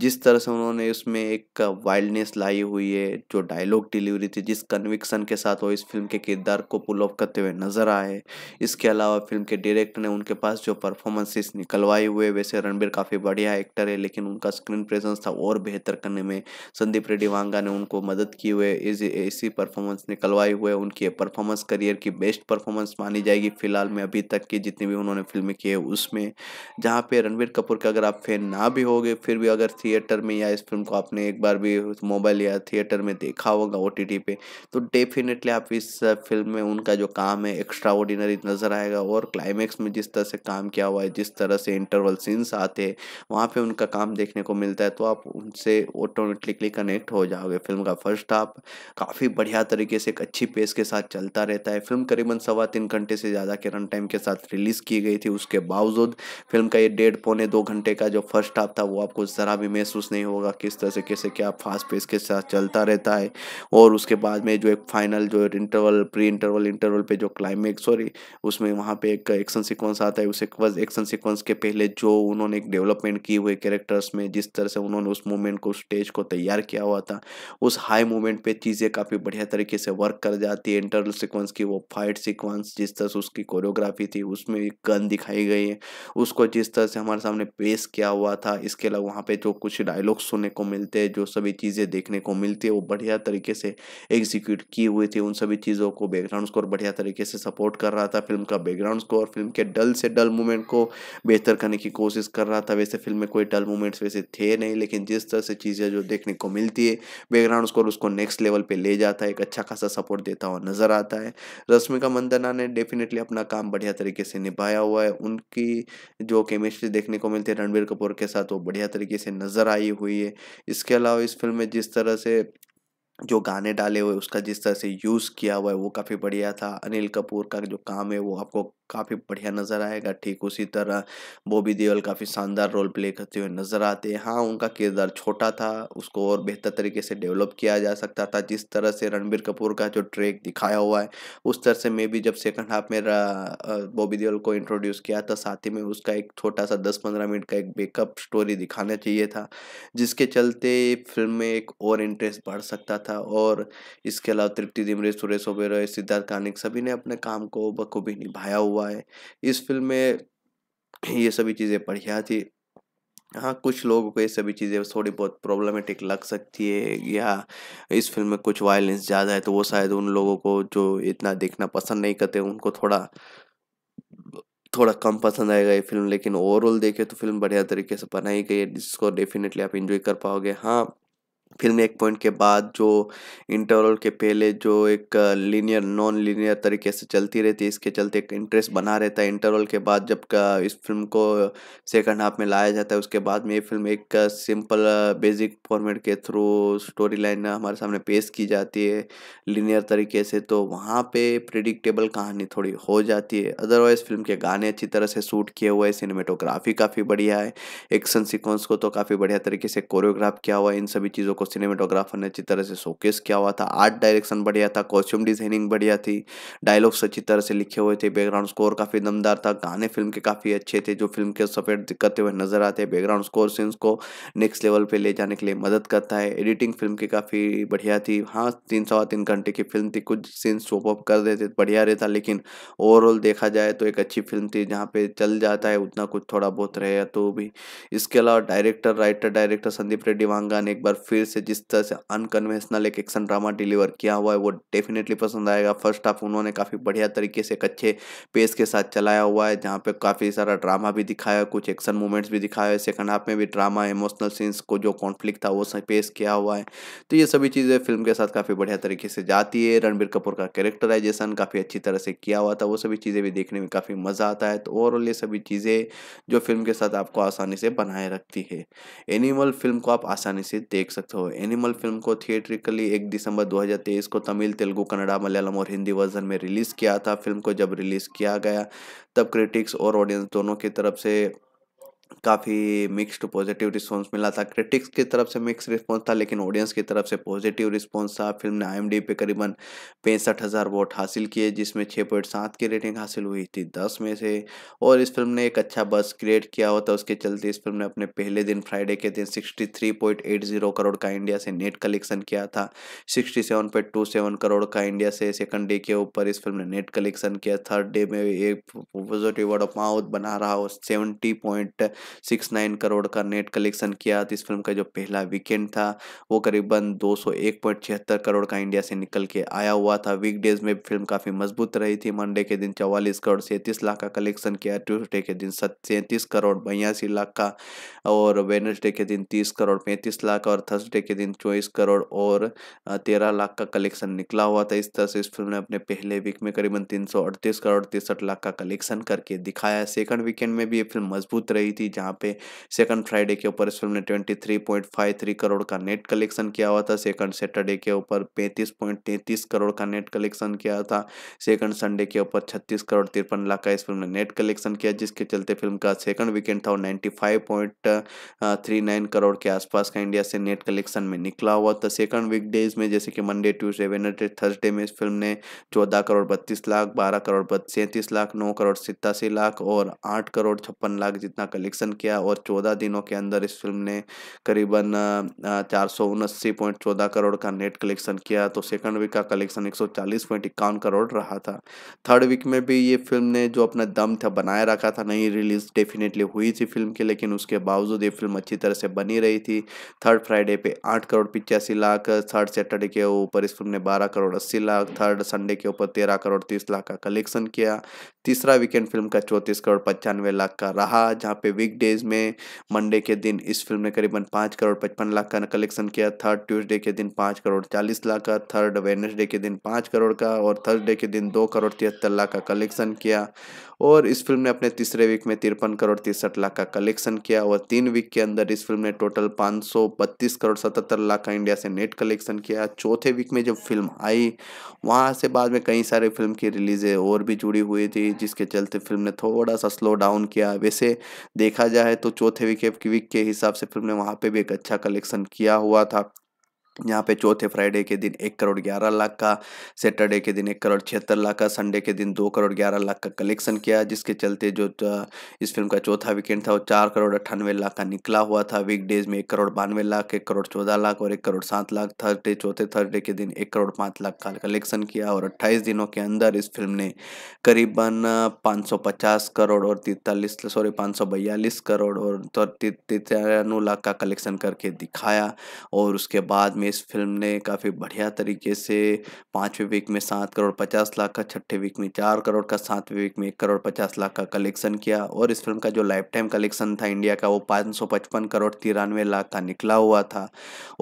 A: जिस तरह से उन्होंने उसमें एक वाइल्डनेस लाई हुई है जो डायलॉग डिलीवरी थी जिस कन्विक्सन के साथ वो इस फिल्म के किरदार को पुल ऑफ करते हुए नजर आए इसके अलावा फिल्म के डायरेक्टर ने उनके पास जो परफॉर्मेंसेस निकलवाए हुए वैसे रणबीर काफ़ी बढ़िया एक्टर है लेकिन उनका स्क्रीन प्रेजेंस था और बेहतर करने में संदीप रेड्डी वांगा ने उनको मदद की हुए इस ऐसी परफॉर्मेंस निकलवाई हुए उनकी परफॉर्मेंस करियर की बेस्ट परफॉर्मेंस मानी जाएगी फिलहाल में अभी तक की जितनी भी उन्होंने फिल्में की है उसमें जहाँ पे रणवीर कपूर का अगर आप फैन ना भी होगे फिर भी अगर थिएटर में या इस फिल्म को आपने एक बार भी मोबाइल या थिएटर में देखा होगा ओ टी पे तो डेफिनेटली आप इस फिल्म में उनका जो काम है एक्स्ट्रा ऑर्डिनरी नज़र आएगा और क्लाइमैक्स में जिस तरह से काम किया हुआ है जिस तरह से इंटरवल सीन्स आते हैं वहाँ पर उनका काम देखने को मिलता है तो आप उनसे ऑटोमेटिक ऑटोमेटिकली कनेक्ट हो जाओगे फिल्म का फर्स्ट हाफ काफ़ी बढ़िया तरीके से एक अच्छी पेस के साथ चलता रहता है फिल्म करीबन सवा तीन घंटे से ज़्यादा के रन टाइम के साथ रिलीज़ की गई थी उसके बावजूद फिल्म का ये डेढ़ पौने दो घंटे का जो फर्स्ट हाफ था वो आपको ज़रा भी महसूस नहीं होगा किस तरह से कैसे क्या फास्ट पेस के साथ चलता रहता है और उसके बाद में जो एक फाइनल जो इंटरवल प्री इंटरवल इंटरवल पर जो क्लाइमेक्स सॉरी उसमें वहाँ पर एक एक्शन सिक्वेंस आता है उस एक्शन सिक्वेंस के पहले जो उन्होंने एक डेवलपमेंट की हुई कैरेक्टर्स में जिस तरह से उन्होंने उस मूवमेंट को स्टेज को तैयार तैयार किया हुआ था उस हाई मोमेंट पे चीज़ें काफ़ी बढ़िया तरीके से वर्क कर जाती है इंटरनल सिक्वेंस की वो फाइट सिक्वेंस जिस तरह से उसकी कोरियोग्राफी थी उसमें एक गन दिखाई गई है उसको जिस तरह से हमारे सामने पेश किया हुआ था इसके अलावा वहाँ पर जो कुछ डायलॉग्स सुनने को मिलते हैं जो सभी चीज़ें देखने को मिलती है वो बढ़िया तरीके से एग्जीक्यूट की हुई थी उन सभी चीज़ों को बैकग्राउंड स्कोर बढ़िया तरीके से सपोर्ट कर रहा था फिल्म का बैकग्राउंड स्कोर फिल्म के डल से डल मूवमेंट को बेहतर करने की कोशिश कर रहा था वैसे फिल्म में कोई डल मूवमेंट्स वैसे थे नहीं लेकिन जिस तरह से चीज़ें जो देखने देखने को मिलती है बैकग्राउंड स्कोर उसको नेक्स्ट लेवल पे ले जाता है एक अच्छा खासा सपोर्ट देता हुआ नजर आता है रश्मिका मंदना ने डेफिनेटली अपना काम बढ़िया तरीके से निभाया हुआ है उनकी जो केमिस्ट्री देखने को मिलती है रणबीर कपूर के साथ वो बढ़िया तरीके से नजर आई हुई है इसके अलावा इस फिल्म में जिस तरह से जो गाने डाले हुए उसका जिस तरह से यूज़ किया हुआ है वो काफ़ी बढ़िया था अनिल कपूर का जो काम है वो आपको काफ़ी बढ़िया नज़र आएगा ठीक उसी तरह बॉबी देओल काफ़ी शानदार रोल प्ले करते हुए नज़र आते हैं हाँ उनका किरदार छोटा था उसको और बेहतर तरीके से डेवलप किया जा सकता था जिस तरह से रणबीर कपूर का जो ट्रैक दिखाया हुआ है उस तरह से मैं भी जब सेकंड हाफ में बॉबी देओल को इंट्रोड्यूस किया था तो साथ ही में उसका एक छोटा सा दस पंद्रह मिनट का एक बेकअप स्टोरी दिखाना चाहिए था जिसके चलते फिल्म में एक और इंटरेस्ट बढ़ सकता था और इसके अलावा तृप्ति दिमरे सुरेश ओबेरॉय सिद्धार्थ कानिक सभी ने अपने काम को बखूबी निभाया हुआ हुआ है इस फिल्म में ये सभी चीज़ें बढ़िया थी हाँ कुछ लोगों को ये सभी चीज़ें थोड़ी बहुत प्रॉब्लमेटिक लग सकती है या इस फिल्म में कुछ वायलेंस ज़्यादा है तो वो शायद उन लोगों को जो इतना देखना पसंद नहीं करते उनको थोड़ा थोड़ा कम पसंद आएगा ये फिल्म लेकिन ओवरऑल देखे तो फिल्म बढ़िया तरीके से बनाई गई है जिसको डेफिनेटली आप इन्जॉय कर पाओगे हाँ फिल्म एक पॉइंट के बाद जो इंटरवल के पहले जो एक लीनियर नॉन लीनियर तरीके से चलती रहती है इसके चलते एक इंटरेस्ट बना रहता है इंटरवल के बाद जब इस फिल्म को सेकंड हाफ में लाया जाता है उसके बाद में ये फिल्म एक सिंपल बेसिक फॉर्मेट के थ्रू स्टोरी लाइन हमारे सामने पेश की जाती है लीनियर तरीके से तो वहाँ पर प्रिडिक्टेबल कहानी थोड़ी हो जाती है अदरवाइज़ फिल्म के गाने अच्छी तरह से शूट किए हुए हैं सिनेमेटोग्राफी काफ़ी बढ़िया है एक्शन सिक्वेंस को तो काफ़ी बढ़िया तरीके से कोरियोग्राफ किया हुआ है इन सभी चीज़ों को को सिनेमेटोग्राफर ने अच्छी तरह से शोकेस किया हुआ था आर्ट डायरेक्शन बढ़िया था कॉस्ट्यूम डिजाइनिंग बढ़िया थी डायलॉग्स अच्छी तरह से लिखे हुए थे बैकग्राउंड स्कोर काफ़ी दमदार था गाने फिल्म के काफ़ी अच्छे थे जो फिल्म के सफेद दिक्कत हुए नजर आते बैकग्राउंड स्कोर सीन्स को नेक्स्ट लेवल पर ले जाने के लिए मदद करता है एडिटिंग फिल्म की काफ़ी बढ़िया थी हाँ तीन सवा तीन घंटे की फिल्म थी कुछ सीन्स शोप अप कर देते बढ़िया रहता लेकिन ओवरऑल देखा जाए तो एक अच्छी फिल्म थी जहाँ पे चल जाता है उतना कुछ थोड़ा बहुत रहेगा तो भी इसके अलावा director writer director Sandeep Reddy Vanga ने एक बार फिर से जिस तरह से अनकन्वेंशनल एक एक्शन ड्रामा डिलीवर किया हुआ है वो डेफिनेटली पसंद आएगा फर्स्ट हाफ उन्होंने काफ़ी बढ़िया तरीके से एक अच्छे पेस के साथ चलाया हुआ है जहाँ पे काफ़ी सारा ड्रामा भी दिखाया कुछ एक्शन मूवमेंट्स भी दिखाया है सेकंड हाफ में भी ड्रामा इमोशनल सीन्स को जो कॉन्फ्लिक्ट था वो पेश किया हुआ है तो ये सभी चीज़ें फिल्म के साथ काफ़ी बढ़िया तरीके से जाती है रणबीर कपूर का कैरेक्टराइजेशन काफ़ी अच्छी तरह से किया हुआ था वो सभी चीज़ें भी देखने में काफ़ी मज़ा आता है तो ओवरऑल ये सभी चीज़ें जो फिल्म के साथ आपको आसानी से बनाए रखती है एनिमल फिल्म को आप आसानी से देख सकते तो एनिमल फिल्म को थिएट्रिकली एक दिसंबर 2023 को तमिल तेलुगु कन्नड़ा मलयालम और हिंदी वर्जन में रिलीज़ किया था फिल्म को जब रिलीज़ किया गया तब क्रिटिक्स और ऑडियंस दोनों की तरफ से काफ़ी मिक्स्ड पॉजिटिव रिस्पांस मिला था क्रिटिक्स की तरफ से मिक्स रिस्पांस था लेकिन ऑडियंस की तरफ से पॉजिटिव रिस्पांस था फिल्म ने आई पे करीबन पैंसठ हज़ार वोट हासिल किए जिसमें छः पॉइंट सात की रेटिंग हासिल हुई थी दस में से और इस फिल्म ने एक अच्छा बस क्रिएट किया होता उसके चलते इस फिल्म ने अपने पहले दिन फ्राइडे के दिन sixty three point eight zero crore का इंडिया से नेट कलेक्शन किया था sixty seven point two seven crore का इंडिया से सेकंड डे के ऊपर इस फिल्म ने नेट कलेक्शन किया थर्ड डे में एक पॉजिटिव वर्ड ऑफ माउथ बना रहा और seventy point six nine crore का नेट कलेक्शन किया तो इस फिल्म का जो पहला वीकेंड था वो करीबन दो सौ एक पॉइंट छिहत्तर करोड़ का इंडिया से निकल के आया हुआ था वीकडेज में फिल्म काफ़ी मजबूत रही थी मंडे के दिन चौवालीस करोड़ सैंतीस लाख का कलेक्शन किया ट्यूसडे के दिन सैंतीस करोड़ बयासी लाख का और वेनसडे के दिन तीस करोड़ पैंतीस लाख और थर्सडे के दिन चौबीस करोड़ और तेरह लाख का कलेक्शन निकला हुआ था इस तरह से इस फिल्म ने अपने पहले वीक में करीबन तीन करोड़ तिरसठ लाख का कलेक्शन करके दिखाया सेकंड वीकेंड में भी ये फिल्म मजबूत रही थी जहाँ पे सेकंड फ्राइडे के ऊपर इस फिल्म ने twenty three point five three crore का नेट कलेक्शन किया हुआ था सेकंड सैटरडे के ऊपर पैंतीस पॉइंट तैंतीस करोड़ का नेट कलेक्शन किया था सेकंड संडे के ऊपर छत्तीस करोड़ तिरपन लाख का इस फिल्म ने नेट कलेक्शन किया जिसके चलते फिल्म का सेकंड वीकेंड था और नाइन्टी करोड़ के आसपास का इंडिया से नेट कलेक्शन में निकला हुआ था सेकंड वीकडेज में जैसे कि मंडे ट्यूजडे वेनडे थर्सडे में इस फिल्म ने चौदह करोड़ बत्तीस लाख बारह करोड़ सैंतीस लाख नौ करोड़ सितासी लाख और आठ करोड़ छप्पन लाख जितना कलेक्शन कलेक्शन किया और चौदह दिनों के अंदर इस फिल्म ने करीबन चार सौ उनासी पॉइंट चौदह करोड़ का नेट कलेक्शन किया तो सेकंड वीक का कलेक्शन एक सौ चालीस पॉइंट इक्यावन करोड़ रहा था थर्ड वीक में भी ये फिल्म ने जो अपना दम था बनाए रखा था नई रिलीज डेफिनेटली हुई थी फिल्म की लेकिन उसके बावजूद ये फिल्म अच्छी तरह से बनी रही थी थर्ड फ्राइडे पे आठ करोड़ पिचासी लाख थर्ड सैटरडे के ऊपर इस फिल्म ने बारह करोड़ अस्सी लाख थर्ड संडे के ऊपर तेरह करोड़ तीस लाख का कलेक्शन किया तीसरा वीकेंड फिल्म का चौंतीस करोड़ पचानवे लाख का रहा जहाँ पे डेज में मंडे के दिन इस फिल्म ने करीबन पाँच करोड़ पचपन लाख का कलेक्शन किया थर्ड ट्यूसडे के दिन पाँच करोड़ चालीस लाख का थर्ड वेनसडे के दिन पाँच करोड़ का और थर्सडे के दिन दो करोड़ तिहत्तर लाख का कलेक्शन किया और इस फिल्म ने अपने तीसरे वीक में तिरपन करोड़ तिरसठ लाख का कलेक्शन किया और तीन वीक के अंदर इस फिल्म ने टोटल पाँच करोड़ सतहत्तर लाख का इंडिया से नेट कलेक्शन किया चौथे वीक में जब फिल्म आई वहाँ से बाद में कई सारे फिल्म की रिलीज़ें और भी जुड़ी हुई थी जिसके चलते फिल्म ने थोड़ा सा स्लो डाउन किया वैसे देखा जाए तो चौथे वीक वीक के हिसाब से फिल्म ने वहाँ पर भी एक अच्छा कलेक्शन किया हुआ था यहाँ पे चौथे फ्राइडे के दिन एक करोड़ ग्यारह लाख का सैटरडे के दिन एक करोड़ छिहत्तर लाख का संडे के दिन दो करोड़ ग्यारह लाख का कलेक्शन किया जिसके चलते जो इस फिल्म का चौथा वीकेंड था वो चार करोड़ अट्ठानवे लाख का निकला हुआ था वीकडेज में एक करोड़ बानवे लाख एक करोड़ चौदह लाख और एक करोड़ सात लाख थर्डे चौथे थर्डे के दिन एक करोड़ पाँच लाख का कलेक्शन किया और अट्ठाईस दिनों के अंदर इस फिल्म ने करीबन पाँच करोड़ और तिरतालीस सॉरी पाँच करोड़ और तिरानवे लाख का कलेक्शन करके दिखाया और उसके बाद में इस फिल्म ने काफ़ी बढ़िया तरीके से पाँचवें वीक में सात करोड़ पचास लाख का छठे वीक में चार करोड़ का सातवें वीक में एक करोड़ पचास लाख का कलेक्शन किया और इस फिल्म का जो लाइफ टाइम कलेक्शन था इंडिया का वो पाँच सौ पचपन करोड़ तिरानवे लाख का निकला हुआ था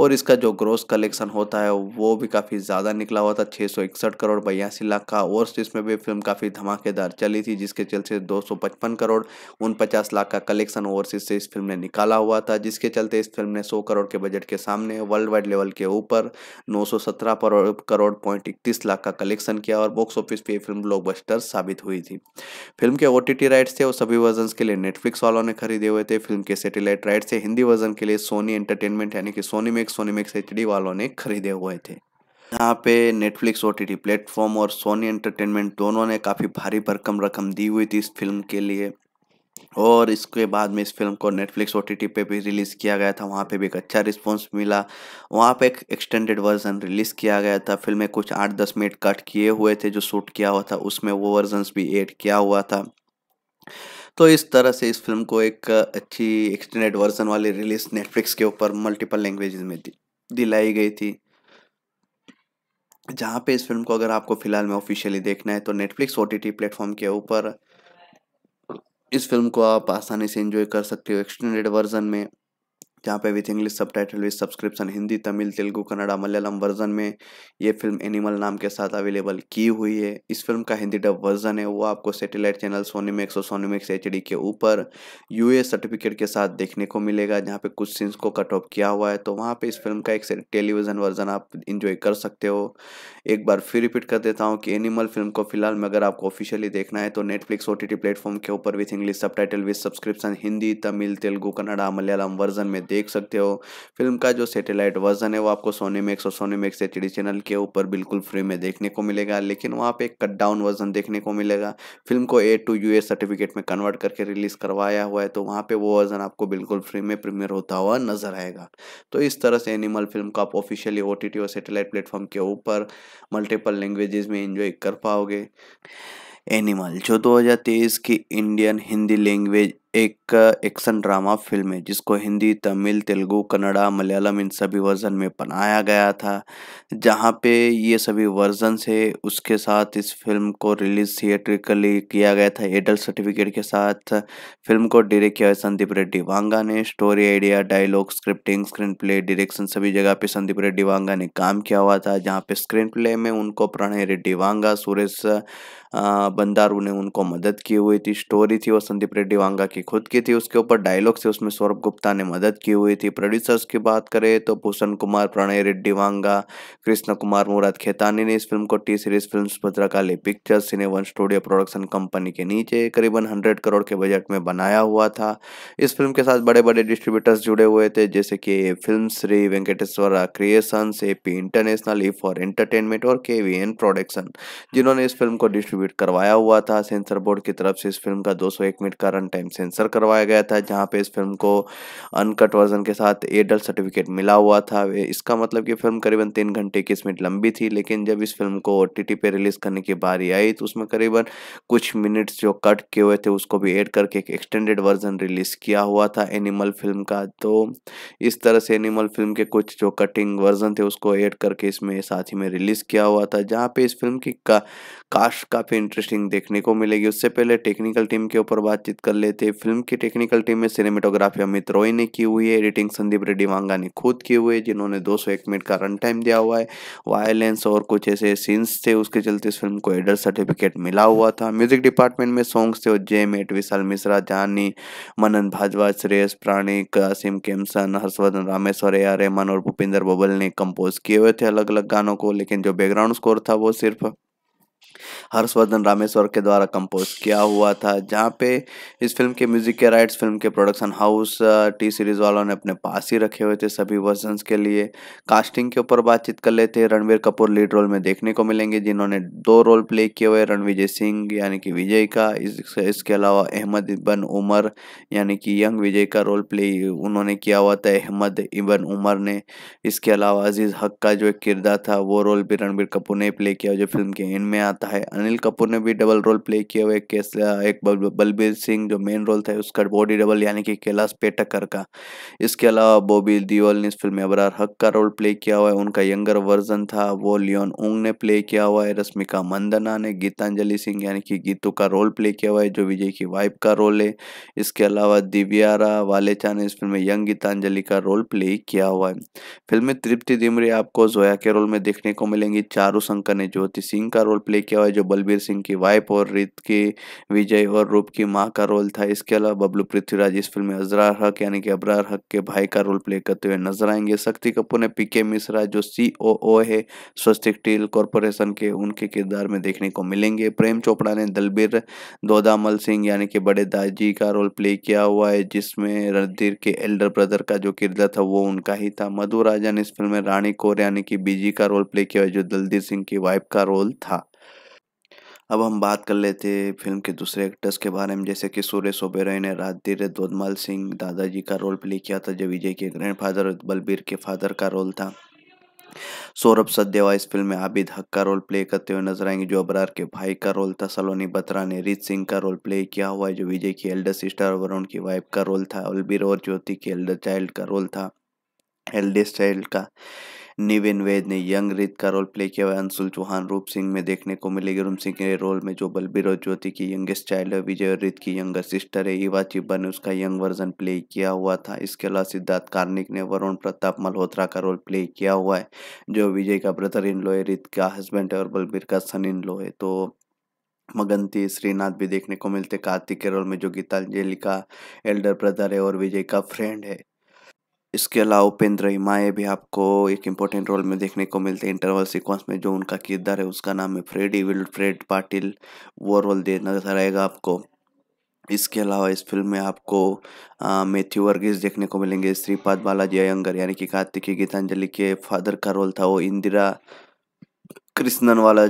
A: और इसका जो ग्रोस कलेक्शन होता है वो भी काफ़ी ज़्यादा निकला हुआ था छः सौ इकसठ करोड़ बयासी लाख का और इसमें भी फिल्म काफ़ी धमाकेदार चली थी जिसके चलते दो सौ पचपन करोड़ उन पचास लाख का कलेक्शन ओवरसीज से इस फिल्म ने निकाला हुआ था जिसके चलते इस फिल्म ने सौ करोड़ के बजट के सामने वर्ल्ड वाइड लेवल लेवल के ऊपर 917 करोड़ पॉइंट इकतीस लाख का कलेक्शन किया और बॉक्स ऑफिस पे फिल्म ब्लॉकबस्टर साबित हुई थी फिल्म के ओ राइट्स थे और सभी वर्जन के लिए नेटफ्लिक्स वालों ने खरीदे हुए थे फिल्म के सेटेलाइट राइट्स थे हिंदी वर्जन के लिए सोनी एंटरटेनमेंट यानी कि Sony Max Sony Max H वालों ने खरीदे हुए थे यहाँ पे Netflix O T T platform और सोनी एंटरटेनमेंट दोनों ने काफ़ी भारी भरकम रकम दी हुई थी इस फिल्म के लिए और इसके बाद में इस फिल्म को नेटफ्लिक्स ओ टी पे भी रिलीज़ किया गया था वहाँ पे भी एक अच्छा रिस्पॉन्स मिला वहाँ पे एक एक्सटेंडेड वर्जन रिलीज़ किया गया था फिल्म में कुछ आठ दस मिनट कट किए हुए थे जो शूट किया हुआ था उसमें वो वर्जन भी ऐड किया हुआ था तो इस तरह से इस फिल्म को एक अच्छी एक्सटेंडेड वर्जन वाली रिलीज़ नेटफ्लिक्स के ऊपर मल्टीपल लैंग्वेज में दिलाई गई थी जहाँ पे इस फिल्म को अगर आपको फ़िलहाल में ऑफिशियली देखना है तो नेटफ्लिक्स ओ टी प्लेटफॉर्म के ऊपर इस फिल्म को आप आसानी से इन्जॉय कर सकते हो एक्सटेंडेड वर्जन में जहाँ पे with English subtitle with subscription Hindi Tamil Telugu Kannada Malayalam version में ये फिल्म एनिमल नाम के साथ अवेलेबल की हुई है इस फिल्म का हिंदी डब वर्जन है वो आपको सैटेलाइट चैनल मैक्स और मैक्स एच के ऊपर यू सर्टिफिकेट के साथ देखने को मिलेगा जहाँ पे कुछ सीन्स को कट ऑफ किया हुआ है तो वहाँ पर इस फिल्म का एक टेलीविज़न वर्जन आप इंजॉय कर सकते हो एक बार फिर रिपीट कर देता हूँ कि एनिमल फिल्म को फिलहाल में अगर आपको ऑफिशियली देखना है तो नेटफ्लिक्स ओ प्लेटफॉर्म के ऊपर with English subtitle with subscription Hindi Tamil Telugu Kannada Malayalam version में देख सकते हो फिल्म का जो सेटेलाइट वर्जन है वो आपको सोनी मैक्स और Sony Max H D channel के ऊपर बिल्कुल फ्री में देखने को मिलेगा लेकिन वहाँ पे कट डाउन वर्जन देखने को मिलेगा फिल्म को ए टू यू सर्टिफिकेट में कन्वर्ट करके रिलीज़ करवाया हुआ है तो वहाँ पे वो वर्जन आपको बिल्कुल फ्री में प्रीमियर होता हुआ नजर आएगा तो इस तरह से एनिमल फिल्म को आप ऑफिशियली ओ और सेटेलाइट प्लेटफॉर्म के ऊपर मल्टीपल लैंग्वेजेस में इंजॉय कर पाओगे एनिमल जो 2023 की इंडियन हिंदी लैंग्वेज एक एक्शन ड्रामा फिल्म है जिसको हिंदी तमिल तेलुगु कन्नड़ा मलयालम इन सभी वर्ज़न में बनाया गया था जहाँ पे ये सभी वर्ज़न से उसके साथ इस फिल्म को रिलीज़ थिएट्रिकली किया गया था एडल्ट सर्टिफिकेट के साथ फिल्म को डायरेक्ट किया संदीप रेड्डी वांगा ने story idea dialogue scripting screenplay direction सभी जगह पे संदीप रेड्डी वांगा ने काम किया हुआ था जहाँ पे स्क्रीन प्ले में उनको प्रणय रेड्डी वांगा सुरेश बंदारू ने उनको मदद की हुई थी स्टोरी थी वो संदीप रेड्डी वांगा की की खुद की थी उसके ऊपर डायलॉग से उसमें सौरभ गुप्ता ने मदद की हुई थी प्रोड्यूसर्स की बात करें तो भूषण कुमार प्रणय रेड्डी वांगा कृष्ण कुमार मुराद खेतानी ने इस फिल्म को T series film Bhadrakali pictures cine one studio production company के नीचे करीबन हंड्रेड करोड़ के बजट में बनाया हुआ था इस फिल्म के साथ बड़े बड़े डिस्ट्रीब्यूटर्स जुड़े हुए थे जैसे कि film Shri Venkateswara creation A P international E for entertainment और के वी एन प्रोडक्शन जिन्होंने इस फिल्म को डिस्ट्रीब्यूट करवाया हुआ था सेंसर बोर्ड की तरफ से इस फिल्म का 201 मिनट का रन टाइम सेंसर सेंसर करवाया गया था जहाँ पे इस फिल्म को अनकट वर्जन के साथ एडल सर्टिफिकेट मिला हुआ था इसका मतलब कि फिल्म करीबन तीन घंटे इक्कीस मिनट लंबी थी लेकिन जब इस फिल्म को ओ टी पे रिलीज़ करने की बारी आई तो उसमें करीबन कुछ मिनट्स जो कट किए हुए थे उसको भी एड करके एक एक्सटेंडेड वर्जन रिलीज़ किया हुआ था एनिमल फिल्म का तो इस तरह से एनिमल फिल्म के कुछ जो कटिंग वर्जन थे उसको एड करके इसमें साथ ही में रिलीज़ किया हुआ था जहाँ पे इस फिल्म की का, काश काफ़ी इंटरेस्टिंग देखने को मिलेगी उससे पहले टेक्निकल टीम के ऊपर बातचीत कर लेते फिल्म की टेक्निकल टीम में सिनेमेटोग्राफी अमित रॉय ने की हुई है एडिटिंग संदीप रेड्डी वांगा ने खुद की हुई है जिन्होंने 201 मिनट का रन टाइम दिया हुआ है वायलेंस और कुछ ऐसे सीन्स थे उसके चलते इस फिल्म को एडर सर्टिफिकेट मिला हुआ था म्यूजिक डिपार्टमेंट में सॉन्ग्स थे जय मेट विशाल मिश्रा जानी मनन भाजवा श्रेयस प्राणी कासिम केमसन हर्षवर्धन रामेश्वर ए आर रहमान और भूपिंदर बबल ने कंपोज किए हुए थे अलग अलग गानों को लेकिन जो बैकग्राउंड स्कोर था वो सिर्फ हर्षवर्धन रामेश्वर के द्वारा कंपोज किया हुआ था जहाँ पे इस फिल्म के म्यूजिक के राइट्स फिल्म के प्रोडक्शन हाउस टी सीरीज वालों ने अपने पास ही रखे हुए थे सभी वर्जन के लिए कास्टिंग के ऊपर बातचीत कर लेते हैं रणवीर कपूर लीड रोल में देखने को मिलेंगे जिन्होंने दो रोल प्ले किए हुए रणविजय सिंह यानी कि विजय का इस, इसके अलावा अहमद इबन उमर यानी कि यंग विजय का रोल प्ले उन्होंने किया हुआ था अहमद इबन उमर ने इसके अलावा अजीज़ हक का जो एक किरदार था वो रोल भी रणबीर कपूर ने प्ले किया जो फिल्म के एंड में आता आता है अनिल कपूर ने भी डबल रोल प्ले किया हुआ एक एक बलबीर सिंह जो मेन रोल था उसका बॉडी डबल यानी कि कैलाश पेटकर का इसके अलावा बॉबी दियोल ने इस फिल्म में अबरार हक का रोल प्ले किया हुआ है उनका यंगर वर्जन था वो लियोन उंग ने प्ले किया हुआ है रश्मिका मंदना ने गीतांजलि सिंह यानी कि गीतू का रोल प्ले किया हुआ है जो विजय की वाइफ का रोल है इसके अलावा दिव्यारा वालेचा ने इस फिल्म में यंग गीतांजलि का रोल प्ले किया हुआ है फिल्म में तृप्ति दिमरी आपको जोया के रोल में देखने को मिलेंगी चारू शंकर ने ज्योति सिंह का रोल प्ले हुआ है जो बलबीर सिंह की वाइफ और रीत की विजय और रूप की माँ का रोल था इसके अलावा बबलू पृथ्वीराज इस फिल्म में अजरार हक यानी कि अबरार हक के भाई का रोल प्ले करते हुए नजर आएंगे शक्ति कपूर ने पीके मिश्रा जो सी है स्वस्तिक टील कॉरपोरेशन के उनके किरदार में देखने को मिलेंगे प्रेम चोपड़ा ने दलबीर दोदामल सिंह यानी कि बड़े दाजी का रोल प्ले किया हुआ है जिसमें रणधीर के एल्डर ब्रदर का जो किरदार था वो उनका ही था मधु राजा ने इस फिल्म में रानी कौर यानी कि बीजी का रोल प्ले किया जो दलधीर सिंह की वाइफ का रोल था अब हम बात कर लेते हैं फिल्म के दूसरे एक्टर्स के बारे में जैसे कि सुरेश ओबेरॉय ने राजधीर दोदमाल सिंह दादाजी का रोल प्ले किया था जो विजय के ग्रैंड फादर और बलबीर के फादर का रोल था सौरभ सदेवा इस फिल्म में आबिद हक का रोल प्ले करते हुए नजर आएंगे जो अबरार के भाई का रोल था सलोनी बत्रा ने रीत सिंह का रोल प्ले किया हुआ है जो विजय की एल्डर सिस्टर वरुण की वाइफ का रोल था अलबीर और ज्योति के एल्डर चाइल्ड का रोल था एल्डेस्ट चाइल्ड का निविन वेद ने यंग रीत का रोल प्ले किया हुआ है अंशुल चौहान रूप सिंह में देखने को मिलेगी रूप सिंह के रोल में जो बलबीर और ज्योति की यंगेस्ट चाइल्ड है विजय रीत की यंगर सिस्टर है युवा चिब्बा ने उसका यंग वर्जन प्ले किया हुआ था इसके अलावा सिद्धार्थ कार्निक ने वरुण प्रताप मल्होत्रा का रोल प्ले किया हुआ है जो विजय का ब्रदर इन लो है रीत का हस्बैंड है और बलबीर का सन इन लो है तो मगंती श्रीनाथ भी देखने को मिलते कार्तिक के रोल में जो गीतांजलि का एल्डर ब्रदर है और विजय का फ्रेंड है इसके अलावा उपेंद्र हिमाए भी आपको एक इम्पोर्टेंट रोल में देखने को मिलते हैं इंटरवल सीक्वेंस में जो उनका किरदार है उसका नाम है फ्रेडी विल फ्रेड पाटिल वो रोल दे नजर आएगा आपको इसके अलावा इस फिल्म में आपको मैथ्यू वर्गीस देखने को मिलेंगे श्रीपाद बालाजी अयंगर यानी कि कार्तिकी गीतांजलि के फादर का रोल था वो इंदिरा कृष्णन वाला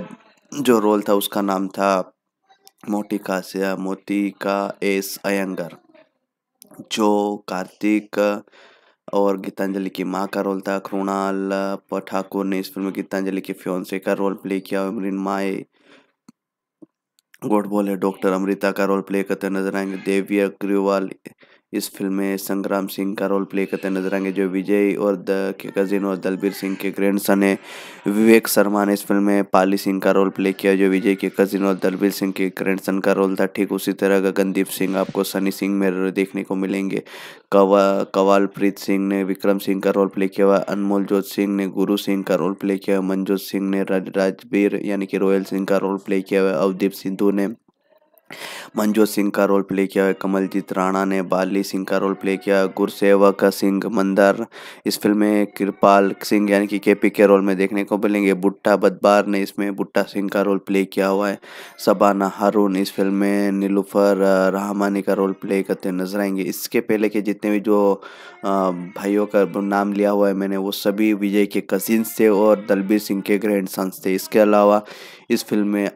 A: जो रोल था उसका नाम था मोटी से मोती का एस अयंगर जो कार्तिक और गीतांजलि की माँ का रोल था कृणाल ठाकुर ने इस फिल्म में गीतांजलि के फ्योन्से का रोल प्ले किया अमरीन माए गोडबोल है डॉक्टर अमृता का रोल प्ले करते नजर आएंगे देवी अग्रवाल इस फिल्म में संग्राम सिंह का रोल प्ले करते नजर आएंगे जो विजय और द के कजिन और दलबीर सिंह के सन है विवेक शर्मा ने इस फिल्म में पाली सिंह का रोल प्ले किया जो विजय के कजिन और दलबीर सिंह के ग्रैंड सन का रोल था ठीक उसी तरह गगनदीप सिंह आपको सनी सिंह में देखने को मिलेंगे कवा कवालप्रीत सिंह ने विक्रम सिंह का रोल प्ले किया हुआ अनमोल जोत सिंह ने गुरु सिंह का रोल प्ले किया मनजोत सिंह ने राजबीर यानी कि रॉयल सिंह का रोल प्ले किया हुआ अवदीप सिंधु ने मंजू सिंह का रोल प्ले किया है कमलजीत राणा ने बाली सिंह का रोल प्ले किया गुरसेवक सिंह मंदर इस फिल्म में कृपाल सिंह यानी कि के पी के रोल में देखने को मिलेंगे बुट्टा बदबार ने इसमें बुट्टा सिंह का रोल प्ले किया हुआ है सबाना हारून इस फिल्म में नीलूफर रहमानी का रोल प्ले करते नजर आएंगे इसके पहले के जितने भी जो भाइयों का नाम लिया हुआ है मैंने वो सभी विजय के कजिन्स थे और दलबीर सिंह के ग्रैंड सन्स थे इसके अलावा इस फिल्म में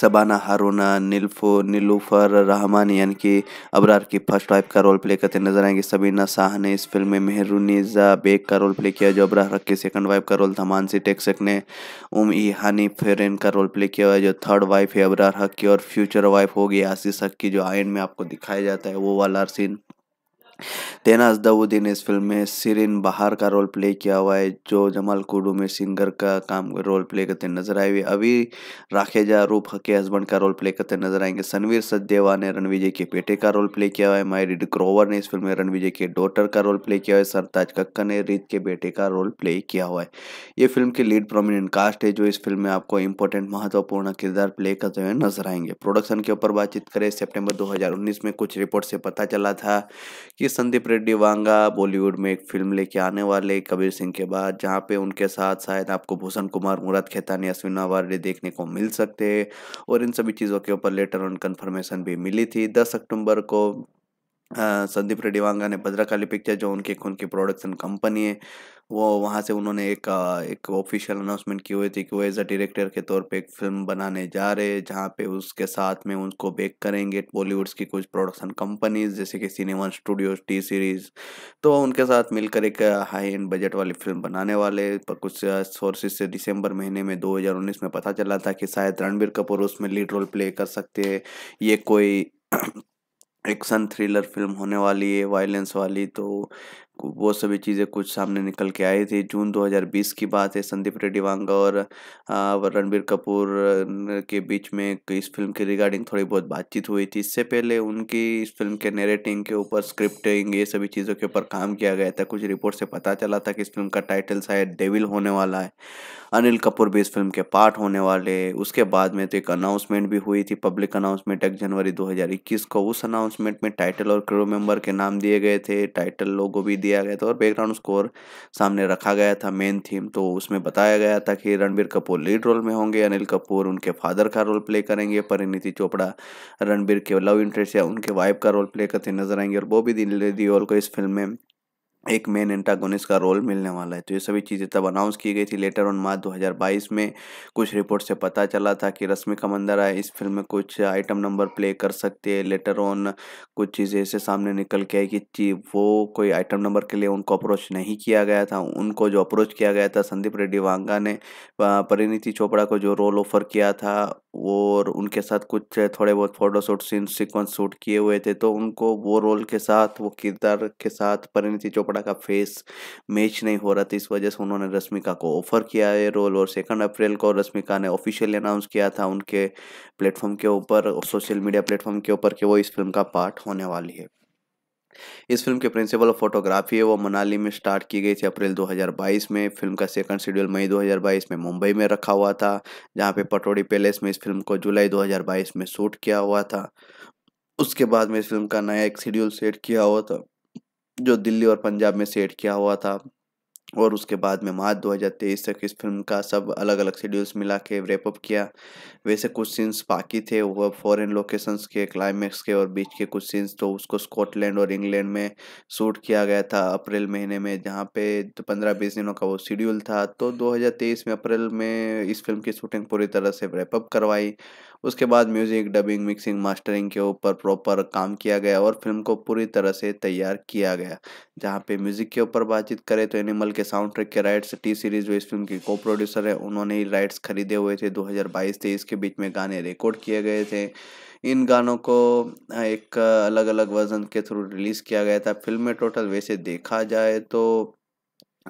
A: सबाना हारोना नीलफो नीलूफर रहमान यानी कि अबरार की फर्स्ट वाइफ का रोल प्ले करते नजर आएंगे सबीना शाह ने इस फिल्म में मेहरुनिजा बेग का रोल प्ले किया जो अबरार की सेकंड वाइफ का रोल था मानसी टेक्सक ने उम ई हानी फेरेन का रोल प्ले किया जो थर्ड वाइफ है अबरार हक की और फ्यूचर वाइफ होगी आशीष हक की जो आयन में आपको दिखाया जाता है वो वाला सीन तना ने इस फिल्म में सिरिन बहार का रोल प्ले किया हुआ है जो जमाल कुडू में सिंगर का काम रोल प्ले करते नजर आए हुए अभी राखेजा रूप के हस्बैंड का रोल प्ले करते नजर आएंगे सनवीर सचदेवा ने रणविजय के बेटे का रोल प्ले किया हुआ है मायरिड ग्रोवर ने इस फिल्म में रणविजय के डॉटर का रोल प्ले किया हुआ है सरताज कक्कर ने रीत के बेटे का रोल प्ले किया हुआ है ये फिल्म की लीड प्रोमिनेंट कास्ट है जो इस फिल्म में आपको इंपॉर्टेंट महत्वपूर्ण किरदार प्ले करते हुए नजर आएंगे प्रोडक्शन के ऊपर बातचीत करें सेप्टेम्बर दो में कुछ रिपोर्ट से पता चला था कि कि संदीप रेड्डी वांगा बॉलीवुड में एक फिल्म लेके आने वाले कबीर सिंह के बाद जहाँ पे उनके साथ शायद आपको भूषण कुमार मुराद खेतानी अश्विना वारे देखने को मिल सकते हैं और इन सभी चीज़ों के ऊपर लेटर ऑन कन्फर्मेशन भी मिली थी दस अक्टूबर को संदीप रेड्डी वांगा ने भद्रकाली पिक्चर जो उनकी खुन की प्रोडक्शन कंपनी है वो वहाँ से उन्होंने एक एक ऑफिशियल अनाउंसमेंट की हुई थी कि वो एज अ डायरेक्टर के तौर पे एक फिल्म बनाने जा रहे हैं जहाँ पे उसके साथ में उनको बेक करेंगे बॉलीवुड्स की कुछ प्रोडक्शन कंपनीज जैसे कि सिनेमा स्टूडियोज टी सीरीज तो उनके साथ मिलकर एक हाई एंड बजट वाली फिल्म बनाने वाले पर कुछ सोर्सेज से दिसंबर महीने में दो में पता चला था कि शायद रणबीर कपूर उसमें लीड रोल प्ले कर सकते हैं ये कोई एक्शन थ्रिलर फिल्म होने वाली है वायलेंस वाली तो वो सभी चीज़ें कुछ सामने निकल के आई थी जून 2020 की बात है संदीप रेड्डी वांगा और रणबीर कपूर के बीच में इस फिल्म के रिगार्डिंग थोड़ी बहुत बातचीत हुई थी इससे पहले उनकी इस फिल्म के नेरेटिंग के ऊपर स्क्रिप्टिंग ये सभी चीज़ों के ऊपर काम किया गया था कुछ रिपोर्ट से पता चला था कि इस फिल्म का टाइटल शायद डेविल होने वाला है अनिल कपूर भी इस फिल्म के पार्ट होने वाले उसके बाद में तो एक अनाउंसमेंट भी हुई थी पब्लिक अनाउंसमेंट एक जनवरी 2021 को उस अनाउंसमेंट में टाइटल और क्रू मेंबर के नाम दिए गए थे टाइटल लोगों भी दिया गया था और बैकग्राउंड स्कोर सामने रखा गया था मेन थीम तो उसमें बताया गया था कि रणबीर कपूर लीड रोल में होंगे अनिल कपूर उनके फादर का रोल प्ले करेंगे परिणीति चोपड़ा रणबीर के लव इंटरेस्ट या उनके वाइफ का रोल प्ले करते नजर आएंगे और बॉबी दिल देओल को इस फिल्म में एक मेन एंटागोनिस का रोल मिलने वाला है तो ये सभी चीज़ें तब अनाउंस की गई थी लेटर ऑन मार्च 2022 में कुछ रिपोर्ट से पता चला था कि रश्मि आए इस फिल्म में कुछ आइटम नंबर प्ले कर सकती है लेटर ऑन कुछ चीज़ें ऐसे सामने निकल के आई कि वो कोई आइटम नंबर के लिए उनको अप्रोच नहीं किया गया था उनको जो अप्रोच किया गया था संदीप रेड्डी वांगा ने परिणीति चोपड़ा को जो रोल ऑफर किया था और उनके साथ कुछ थोड़े बहुत फोटोशूट सीन सिक्वेंस शूट किए हुए थे तो उनको वो रोल के साथ वो किरदार के साथ परिणीति चोपड़ा कपड़ा का फेस मैच नहीं हो रहा था इस वजह से उन्होंने रश्मिका को ऑफर किया है रोल और सेकंड अप्रैल को रश्मिका ने ऑफिशियली अनाउंस किया था उनके प्लेटफॉर्म के ऊपर सोशल मीडिया प्लेटफॉर्म के ऊपर कि वो इस फिल्म का पार्ट होने वाली है इस फिल्म के प्रिंसिपल ऑफ फोटोग्राफी है वो मनाली में स्टार्ट की गई थी अप्रैल 2022 में फिल्म का सेकंड शेड्यूल मई 2022 में मुंबई में रखा हुआ था जहाँ पे पटोड़ी पैलेस में इस फिल्म को जुलाई 2022 में शूट किया हुआ था उसके बाद में इस फिल्म का नया एक शेड्यूल सेट किया हुआ था जो दिल्ली और पंजाब में सेट किया हुआ था और उसके बाद में मार्च 2023 तक इस फिल्म का सब अलग अलग शेड्यूल्स मिला के रेपअप किया वैसे कुछ सीन्स बाकी थे वह फॉरेन लोकेशंस के क्लाइमैक्स के और बीच के कुछ सीन्स तो उसको स्कॉटलैंड और इंग्लैंड में शूट किया गया था अप्रैल महीने में जहाँ पे तो पंद्रह बीस दिनों का वो शेड्यूल था तो 2023 में अप्रैल में इस फिल्म की शूटिंग पूरी तरह से रेपअप करवाई उसके बाद म्यूज़िक डबिंग मिक्सिंग मास्टरिंग के ऊपर प्रॉपर काम किया गया और फिल्म को पूरी तरह से तैयार किया गया जहाँ पे म्यूज़िक के ऊपर बातचीत करें तो एनिमल के साउंड ट्रैक के राइट्स टी सीरीज़ जो इस फिल्म के को प्रोड्यूसर हैं उन्होंने ही राइट्स खरीदे हुए थे 2022 हज़ार के बीच में गाने रिकॉर्ड किए गए थे इन गानों को एक अलग अलग वर्जन के थ्रू रिलीज़ किया गया था फिल्म में टोटल वैसे देखा जाए तो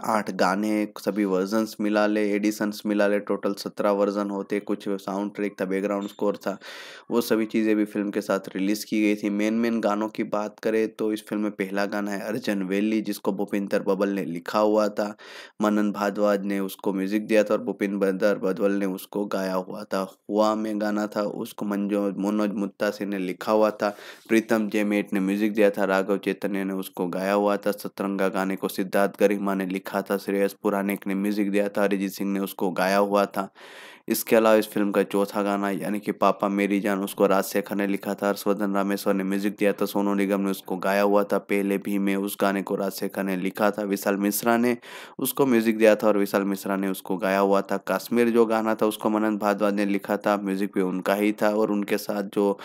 A: आठ गाने सभी वर्जन्स मिला ले एडिशंस मिला ले टोटल सत्रह वर्जन होते कुछ साउंड ट्रैक था बैकग्राउंड स्कोर था वो सभी चीज़ें भी फिल्म के साथ रिलीज़ की गई थी मेन मेन गानों की बात करें तो इस फिल्म में पहला गाना है अर्जन वेली जिसको भूपिंदर बबल ने लिखा हुआ था मनन भारद्वाज ने उसको म्यूज़िक दिया था और भूपिंदर बदवल ने उसको गाया हुआ था हुआ में गाना था उसको मंजो मनोज मुत्ता सिंह ने लिखा हुआ था प्रीतम जेमेट ने म्यूज़िक दिया था राघव चैतन्य ने उसको गाया हुआ था सतरंगा गाने को सिद्धार्थ गरिमा ने लिखा लिखा था श्रेयस पुराने ने म्यूजिक दिया था अरिजीत सिंह ने उसको गाया हुआ था इसके अलावा इस फिल्म का चौथा गाना यानी कि पापा मेरी जान उसको राजशेखर ने लिखा था हर्षवर्धन रामेश्वर ने म्यूजिक दिया था सोनू निगम ने उसको गाया हुआ था पहले भी मैं उस गाने को राजशेखर ने लिखा था विशाल मिश्रा ने उसको म्यूजिक दिया था और विशाल मिश्रा ने उसको गाया हुआ था काश्मीर जो गाना था उसको मनन भारद्वाज ने लिखा था म्यूजिक भी उनका ही था और उनके साथ जो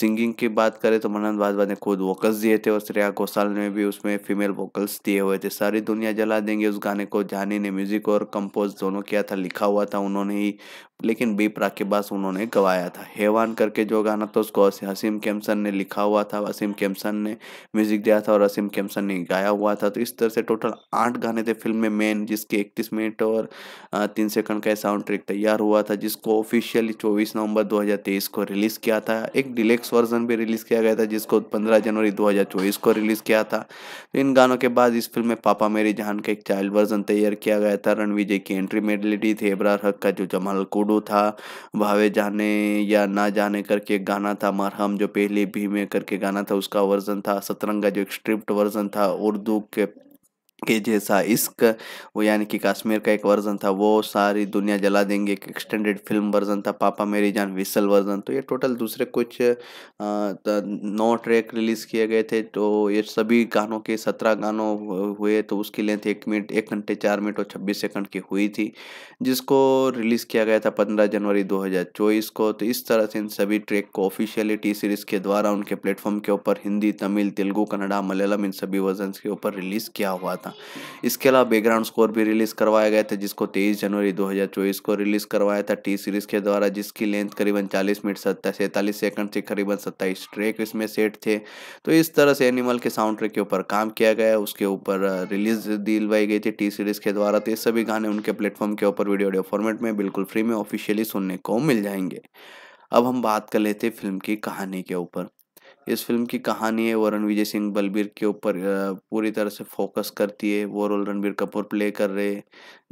A: सिंगिंग की बात करें तो मनन भारद्वाज ने खुद वोकल्स दिए थे और श्रेया घोषाल ने भी उसमें फीमेल वोकल्स दिए हुए थे सारी दुनिया जला देंगे उस गाने को जानी ने म्यूजिक और कंपोज दोनों किया था लिखा हुआ था उन्होंने ही लेकिन बीपरा के पास उन्होंने गवाया था हेवान करके जो गाना था उसको असीम केमसन ने लिखा हुआ था असीम केमसन ने म्यूजिक दिया था और असीम केमसन ने गाया हुआ था तो इस तरह से टोटल आठ गाने थे फिल्म में मेन जिसके इकतीस मिनट और तीन सेकंड का साउंड ट्रैक तैयार हुआ था जिसको ऑफिशियली चौबीस नवंबर दो को रिलीज़ किया था एक डिलेक्स वर्जन भी रिलीज़ किया गया था जिसको पंद्रह जनवरी दो को रिलीज़ किया था तो इन गानों के बाद इस फिल्म में पापा मेरी जहान का एक चाइल्ड वर्जन तैयार किया गया था रणविजय की एंट्री मेडलिटी थी एबरार हक का जो जमाल कूडू था भावे जाने या ना जाने करके एक गाना था मरहम जो पहले भी में करके गाना था उसका वर्जन था सतरंगा जो एक स्ट्रिप्ट वर्जन था उर्दू के के जैसा इश्क वो यानी कि कश्मीर का एक वर्जन था वो सारी दुनिया जला देंगे एक एक्सटेंडेड फिल्म वर्जन था पापा मेरी जान विसल वर्जन तो ये टोटल दूसरे कुछ नौ ट्रैक रिलीज़ किए गए थे तो ये सभी गानों के सत्रह गानों हुए तो उसकी लेंथ एक मिनट एक घंटे चार मिनट और छब्बीस सेकंड की हुई थी जिसको रिलीज़ किया गया था पंद्रह जनवरी दो को तो इस तरह से इन सभी ट्रैक को ऑफिशियली टी सीरीज़ के द्वारा उनके प्लेटफॉर्म के ऊपर हिंदी तमिल तेलुगू कन्नडा मलयालम इन सभी वर्जन के ऊपर रिलीज़ किया हुआ था था इसके अलावा बैकग्राउंड स्कोर भी रिलीज़ करवाए गए थे जिसको 23 जनवरी 2024 को रिलीज़ करवाया था टी सीरीज़ के द्वारा जिसकी लेंथ करीबन 40 मिनट सत्ता सैंतालीस सेकंड से करीबन सत्ताईस ट्रैक इसमें सेट थे तो इस तरह से एनिमल के साउंड ट्रैक के ऊपर काम किया गया उसके ऊपर रिलीज दिलवाई गई थी टी सीरीज़ के द्वारा तो ये सभी गाने उनके प्लेटफॉर्म के ऊपर वीडियो ऑडियो फॉर्मेट में बिल्कुल फ्री में ऑफिशियली सुनने को मिल जाएंगे अब हम बात कर लेते फिल्म की कहानी के ऊपर इस फिल्म की कहानी है वो रणविजय सिंह बलबीर के ऊपर पूरी तरह से फोकस करती है वो रोल रणबीर कपूर प्ले कर रहे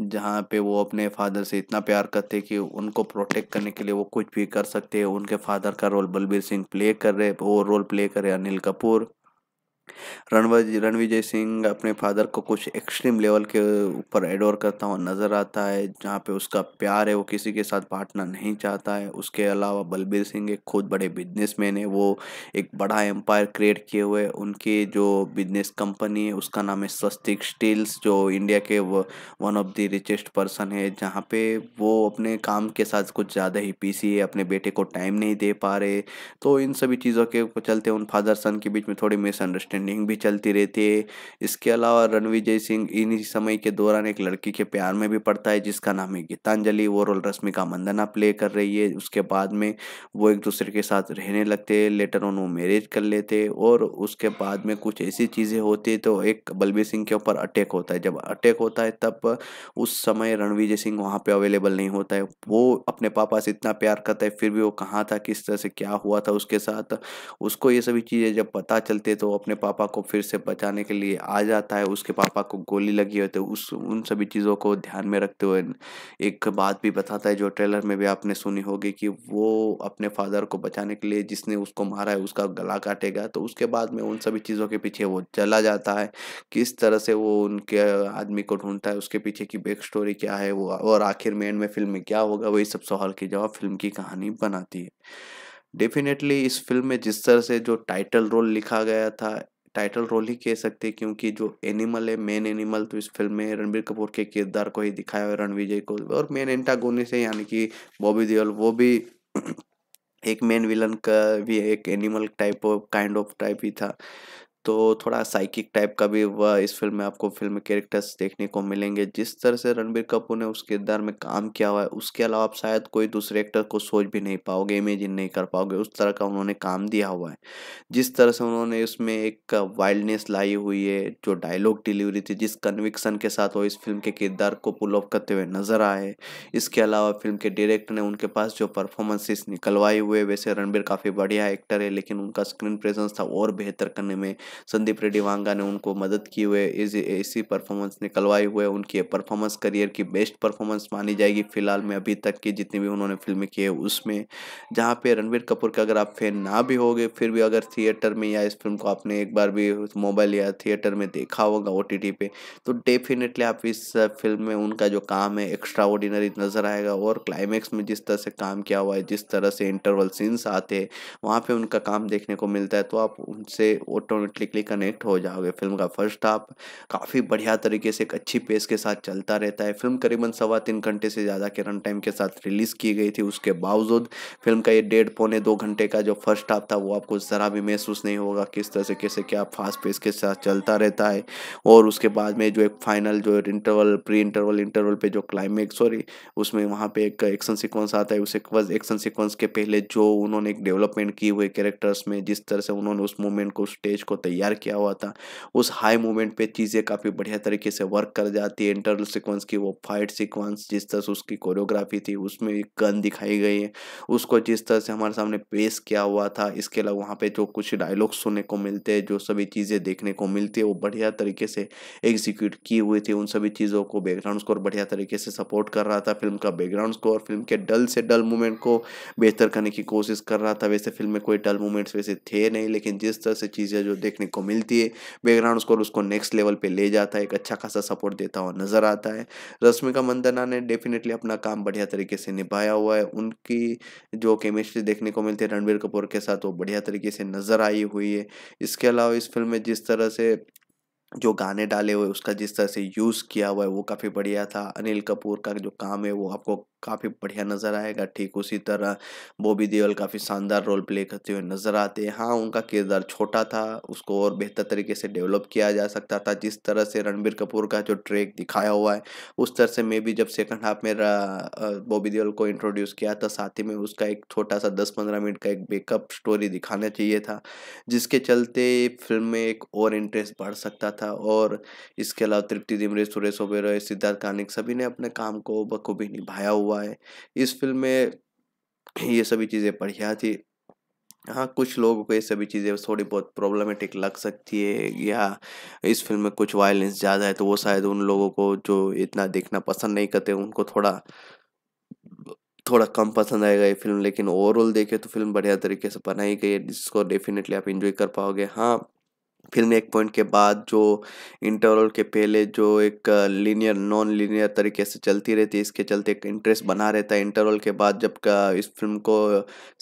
A: जहाँ पे वो अपने फादर से इतना प्यार करते हैं कि उनको प्रोटेक्ट करने के लिए वो कुछ भी कर सकते हैं उनके फादर का रोल बलबीर सिंह प्ले कर रहे वो रोल प्ले कर रहे अनिल कपूर रणविजय सिंह अपने फादर को कुछ एक्सट्रीम लेवल के ऊपर एडोर करता हुआ नज़र आता है जहाँ पे उसका प्यार है वो किसी के साथ बांटना नहीं चाहता है उसके अलावा बलबीर सिंह एक खुद बड़े बिजनेसमैन है वो एक बड़ा एम्पायर क्रिएट किए हुए उनके जो बिजनेस कंपनी है उसका नाम है स्वस्तिक स्टील्स जो इंडिया के one of the richest person है जहाँ पे वो अपने काम के साथ कुछ ज़्यादा ही पीसी है अपने बेटे को टाइम नहीं दे पा रहे तो इन सभी चीज़ों के चलते उन फादर सन के बीच में थोड़ी मिसअंडरस्टैंड ट्रेंडिंग भी चलती रहती है इसके अलावा रणविजय सिंह इन्हीं समय के दौरान एक लड़की के प्यार में भी पड़ता है जिसका नाम है गीतांजलि वो रोल रश्मिका मंदना प्ले कर रही है उसके बाद में वो एक दूसरे के साथ रहने लगते हैं लेटर ऑन वो मैरिज कर लेते और उसके बाद में कुछ ऐसी चीज़ें होती तो एक बलबीर सिंह के ऊपर अटैक होता है जब अटैक होता है तब उस समय रणविजय सिंह वहाँ पे अवेलेबल नहीं होता है वो अपने पापा से इतना प्यार करता है फिर भी वो कहाँ था किस तरह से क्या हुआ था उसके साथ उसको ये सभी चीज़ें जब पता चलते तो अपने पापा पापा को फिर से बचाने के लिए आ जाता है उसके पापा को गोली लगी होती है उस उन सभी चीज़ों को ध्यान में रखते हुए एक बात भी बताता है जो ट्रेलर में भी आपने सुनी होगी कि वो अपने फादर को बचाने के लिए जिसने उसको मारा है उसका गला काटेगा तो उसके बाद में उन सभी चीज़ों के पीछे वो चला जाता है किस तरह से वो उनके आदमी को ढूंढता है उसके पीछे की बैक स्टोरी क्या है वो और आखिर में एंड में फिल्म में क्या होगा वही सब सवाल के जवाब फिल्म की कहानी बनाती है डेफिनेटली इस फिल्म में जिस तरह से जो टाइटल रोल लिखा गया था टाइटल रोल ही कह सकते हैं क्योंकि जो एनिमल है मेन एनिमल तो इस फिल्म में रणबीर कपूर के किरदार को ही दिखाया है रणविजय को और मेन एंटागोनी से यानी कि बॉबी देओल वो भी एक मेन विलन का भी एक animal type of kind of type ही था तो थोड़ा साइकिक टाइप का भी वह इस फिल्म में आपको फिल्म कैरेक्टर्स देखने को मिलेंगे जिस तरह से रणबीर कपूर ने उस किरदार में काम किया हुआ है उसके अलावा आप शायद कोई दूसरे एक्टर को सोच भी नहीं पाओगे इमेजिन नहीं कर पाओगे उस तरह का उन्होंने काम दिया हुआ है जिस तरह से उन्होंने उसमें एक वाइल्डनेस लाई हुई है जो डायलॉग डिलीवरी थी जिस कन्विक्सन के साथ वो इस फिल्म के किरदार को पुल ऑफ करते हुए नजर आए इसके अलावा फिल्म के डायरेक्टर ने उनके पास जो परफॉर्मेंसेस निकलवाए हुए वैसे रणबीर काफ़ी बढ़िया एक्टर है लेकिन उनका स्क्रीन प्रेजेंस था और बेहतर करने में संदीप वांगा ने उनको मदद की हुए इस ऐसी परफॉर्मेंस निकलवाई हुए उनकी परफॉर्मेंस करियर की बेस्ट परफॉर्मेंस मानी जाएगी फिलहाल में अभी तक की जितनी भी उन्होंने फिल्में की है उसमें जहाँ पे रणबीर कपूर का अगर आप फैन ना भी होगे फिर भी अगर थिएटर में या इस फिल्म को आपने एक बार भी मोबाइल या थिएटर में देखा होगा ओ टी पे तो डेफिनेटली आप इस फिल्म में उनका जो काम है एक्स्ट्रा ऑर्डिनरी नज़र आएगा और क्लाइमैक्स में जिस तरह से काम किया हुआ है जिस तरह से इंटरवल सीन्स आते हैं वहाँ पर उनका काम देखने को मिलता है तो आप उनसे ऑटोमेटिक डायरेक्टली कनेक्ट हो जाओगे फिल्म का फर्स्ट हाफ काफ़ी बढ़िया तरीके से एक अच्छी पेस के साथ चलता रहता है फिल्म करीबन सवा तीन घंटे से ज़्यादा के रन टाइम के साथ रिलीज़ की गई थी उसके बावजूद फिल्म का ये डेढ़ पौने दो घंटे का जो फर्स्ट हाफ था वो आपको ज़रा भी महसूस नहीं होगा किस तरह से कैसे क्या फास्ट पेस के साथ चलता रहता है और उसके बाद में जो एक फाइनल जो इंटरवल प्री इंटरवल इंटरवल पे जो क्लाइमेक्स सॉरी उसमें वहाँ पे एक एक्शन सिक्वेंस आता है उस एक्शन सिक्वेंस के पहले जो उन्होंने एक डेवलपमेंट की हुई कैरेक्टर्स में जिस तरह से उन्होंने उस मूवमेंट को स्टेज को तैयार किया हुआ था उस हाई मोमेंट पे चीज़ें काफ़ी बढ़िया तरीके से वर्क कर जाती है इंटरनल सिक्वेंस की वो फाइट सिक्वेंस जिस तरह से उसकी कोरियोग्राफी थी उसमें एक गन दिखाई गई है उसको जिस तरह से हमारे सामने पेश किया हुआ था इसके अलावा वहाँ पर जो कुछ डायलॉग सुनने को मिलते हैं जो सभी चीज़ें देखने को मिलती है वो बढ़िया तरीके से एग्जीक्यूट की हुई थी उन सभी चीज़ों को बैकग्राउंड स्कोर बढ़िया तरीके से सपोर्ट कर रहा था फिल्म का बैकग्राउंड स्कोर फिल्म के डल से डल मूवमेंट को बेहतर करने की कोशिश कर रहा था वैसे फिल्म में कोई डल मोमेंट्स वैसे थे नहीं लेकिन जिस तरह से चीज़ें जो देख देखने को मिलती है बैकग्राउंड स्कोर उसको नेक्स्ट लेवल पे ले जाता है एक अच्छा खासा सपोर्ट देता हुआ नजर आता है रश्मिका मंदना ने डेफिनेटली अपना काम बढ़िया तरीके से निभाया हुआ है उनकी जो केमिस्ट्री देखने को मिलती है रणबीर कपूर के साथ वो बढ़िया तरीके से नजर आई हुई है इसके अलावा इस फिल्म में जिस तरह से जो गाने डाले हुए उसका जिस तरह से यूज़ किया हुआ है वो काफ़ी बढ़िया था अनिल कपूर का जो काम है वो आपको काफ़ी बढ़िया नज़र आएगा ठीक उसी तरह बॉबी देओल काफ़ी शानदार रोल प्ले करते हुए नज़र आते हैं हाँ उनका किरदार छोटा था उसको और बेहतर तरीके से डेवलप किया जा सकता था जिस तरह से रणबीर कपूर का जो ट्रैक दिखाया हुआ है उस तरह से मैं भी जब सेकंड हाफ में बॉबी देओल को इंट्रोड्यूस किया था तो साथ ही में उसका एक छोटा सा दस पंद्रह मिनट का एक बेकअप स्टोरी दिखाना चाहिए था जिसके चलते फिल्म में एक और इंटरेस्ट बढ़ सकता था और इसके अलावा तृप्ति दिमरे सुरेश ओबेरॉय सिद्धार्थ कानिक सभी ने अपने काम को बखूबी निभाया हुआ हुआ है इस फिल्म में ये सभी चीज़ें बढ़िया थी हाँ कुछ लोगों को ये सभी चीज़ें थोड़ी बहुत प्रॉब्लमेटिक लग सकती है या इस फिल्म में कुछ वायलेंस ज़्यादा है तो वो शायद उन लोगों को जो इतना देखना पसंद नहीं करते उनको थोड़ा थोड़ा कम पसंद आएगा ये फिल्म लेकिन ओवरऑल देखे तो फिल्म बढ़िया तरीके से बनाई गई है जिसको डेफिनेटली आप इन्जॉय कर पाओगे हाँ फिल्म एक पॉइंट के बाद जो इंटरवल के पहले जो एक लीनियर नॉन लीनियर तरीके से चलती रहती है इसके चलते एक इंटरेस्ट बना रहता है इंटरवल के बाद जब का इस फिल्म को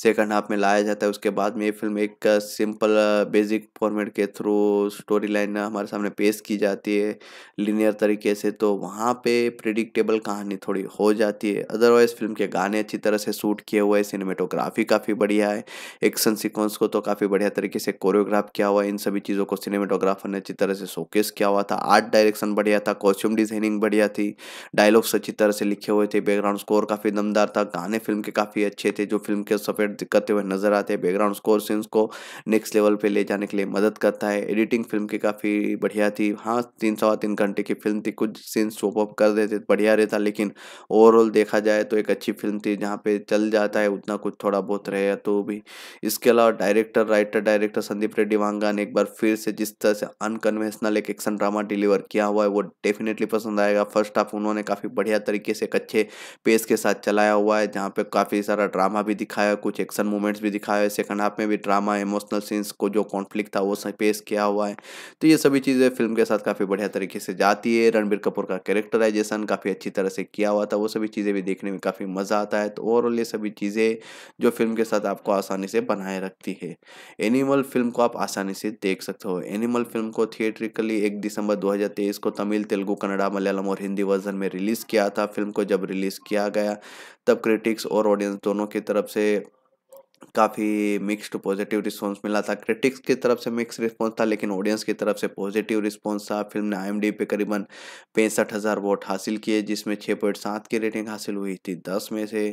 A: सेकंड हाफ में लाया जाता है उसके बाद में ये फिल्म एक सिंपल बेसिक फॉर्मेट के थ्रू स्टोरी लाइन हमारे सामने पेश की जाती है लीनियर तरीके से तो वहाँ पर प्रिडिक्टेबल कहानी थोड़ी हो जाती है अदरवाइज़ फिल्म के गाने अच्छी तरह से शूट किए हुए हैं सिनेमेटोग्राफी काफ़ी बढ़िया है एक्शन सिक्वेंस को तो काफ़ी बढ़िया तरीके से कोरियोग्राफ किया हुआ है इन सभी चीज़ों को सिनेमेटोग्राफर ने अच्छी तरह से शोकेस किया हुआ था आर्ट डायरेक्शन बढ़िया था कॉस्ट्यूम डिजाइनिंग बढ़िया थी डायलॉग्स अच्छी तरह से लिखे हुए थे बैकग्राउंड स्कोर काफ़ी दमदार था गाने फिल्म के काफ़ी अच्छे थे जो फिल्म के सफेद दिक्कतें हुए नजर आते हैं बैकग्राउंड स्कोर सीन्स को नेक्स्ट लेवल पर ले जाने के लिए मदद करता है एडिटिंग फिल्म की काफ़ी बढ़िया थी हाँ तीन सवा तीन घंटे की फिल्म थी कुछ सीन्स शोप अप कर देते बढ़िया रहता लेकिन ओवरऑल देखा जाए तो एक अच्छी फिल्म थी जहाँ पे चल जाता है उतना कुछ थोड़ा बहुत रहे तो भी इसके अलावा director writer director Sandeep Reddy Vanga ने एक बार फिर से जिस तरह से अनकन्वेंशनल एक एक्शन ड्रामा डिलीवर किया हुआ है वो डेफिनेटली पसंद आएगा फर्स्ट हाफ उन्होंने काफ़ी बढ़िया तरीके से एक अच्छे पेस के साथ चलाया हुआ है जहाँ पे काफ़ी सारा ड्रामा भी दिखाया कुछ एक्शन मूवमेंट्स भी दिखाया है सेकंड हाफ में भी ड्रामा इमोशनल सीन्स को जो कॉन्फ्लिक्ट था वो पेश किया हुआ है तो ये सभी चीज़ें फिल्म के साथ काफ़ी बढ़िया तरीके से जाती है रणबीर कपूर का कैरेक्टराइजेशन काफ़ी अच्छी तरह से किया हुआ था वो सभी चीज़ें भी देखने में काफ़ी मज़ा आता है तो ओवरऑल ये सभी चीज़ें जो फिल्म के साथ आपको आसानी से बनाए रखती है एनिमल फिल्म को आप आसानी से देख सकते हो तो एनिमल फिल्म को थिएट्रिकली एक दिसंबर 2023 को तमिल तेलुगु कन्नड़ा मलयालम और हिंदी वर्जन में रिलीज़ किया था फिल्म को जब रिलीज़ किया गया तब क्रिटिक्स और ऑडियंस दोनों की तरफ से काफ़ी मिक्स्ड पॉजिटिव रिस्पांस मिला था क्रिटिक्स की तरफ से मिक्स रिस्पांस था लेकिन ऑडियंस की तरफ से पॉजिटिव रिस्पांस था फिल्म ने आई पे करीबन पैंसठ हज़ार वोट हासिल किए जिसमें छः पॉइंट सात की रेटिंग हासिल हुई थी दस में से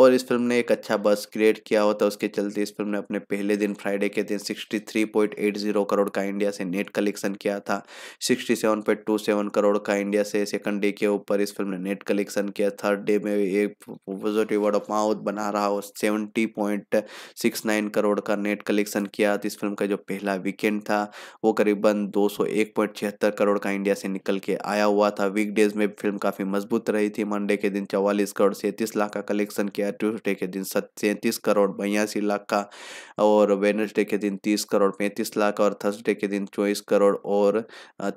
A: और इस फिल्म ने एक अच्छा बस क्रिएट किया होता उसके चलते इस फिल्म ने अपने पहले दिन फ्राइडे के दिन sixty three point eight zero crore का इंडिया से नेट कलेक्शन किया था sixty seven point two seven crore का इंडिया से सेकंड डे के ऊपर इस फिल्म ने नेट कलेक्शन किया थर्ड डे में एक पॉजिटिव वर्ड ऑफ माउथ बना रहा हो seventy point six nine crore का नेट कलेक्शन किया तो इस फिल्म का जो पहला वीकेंड था वो करीबन दो सौ एक पॉइंट छिहत्तर करोड़ का इंडिया से निकल के आया हुआ था वीकडेज में फिल्म काफ़ी मजबूत रही थी मंडे के दिन चौवालीस करोड़ सैंतीस लाख का कलेक्शन किया ट्यूसडे के दिन सैंतीस करोड़ बयासी लाख का और वेनसडे के दिन तीस करोड़ पैंतीस लाख और थर्सडे के दिन चौबीस करोड़ और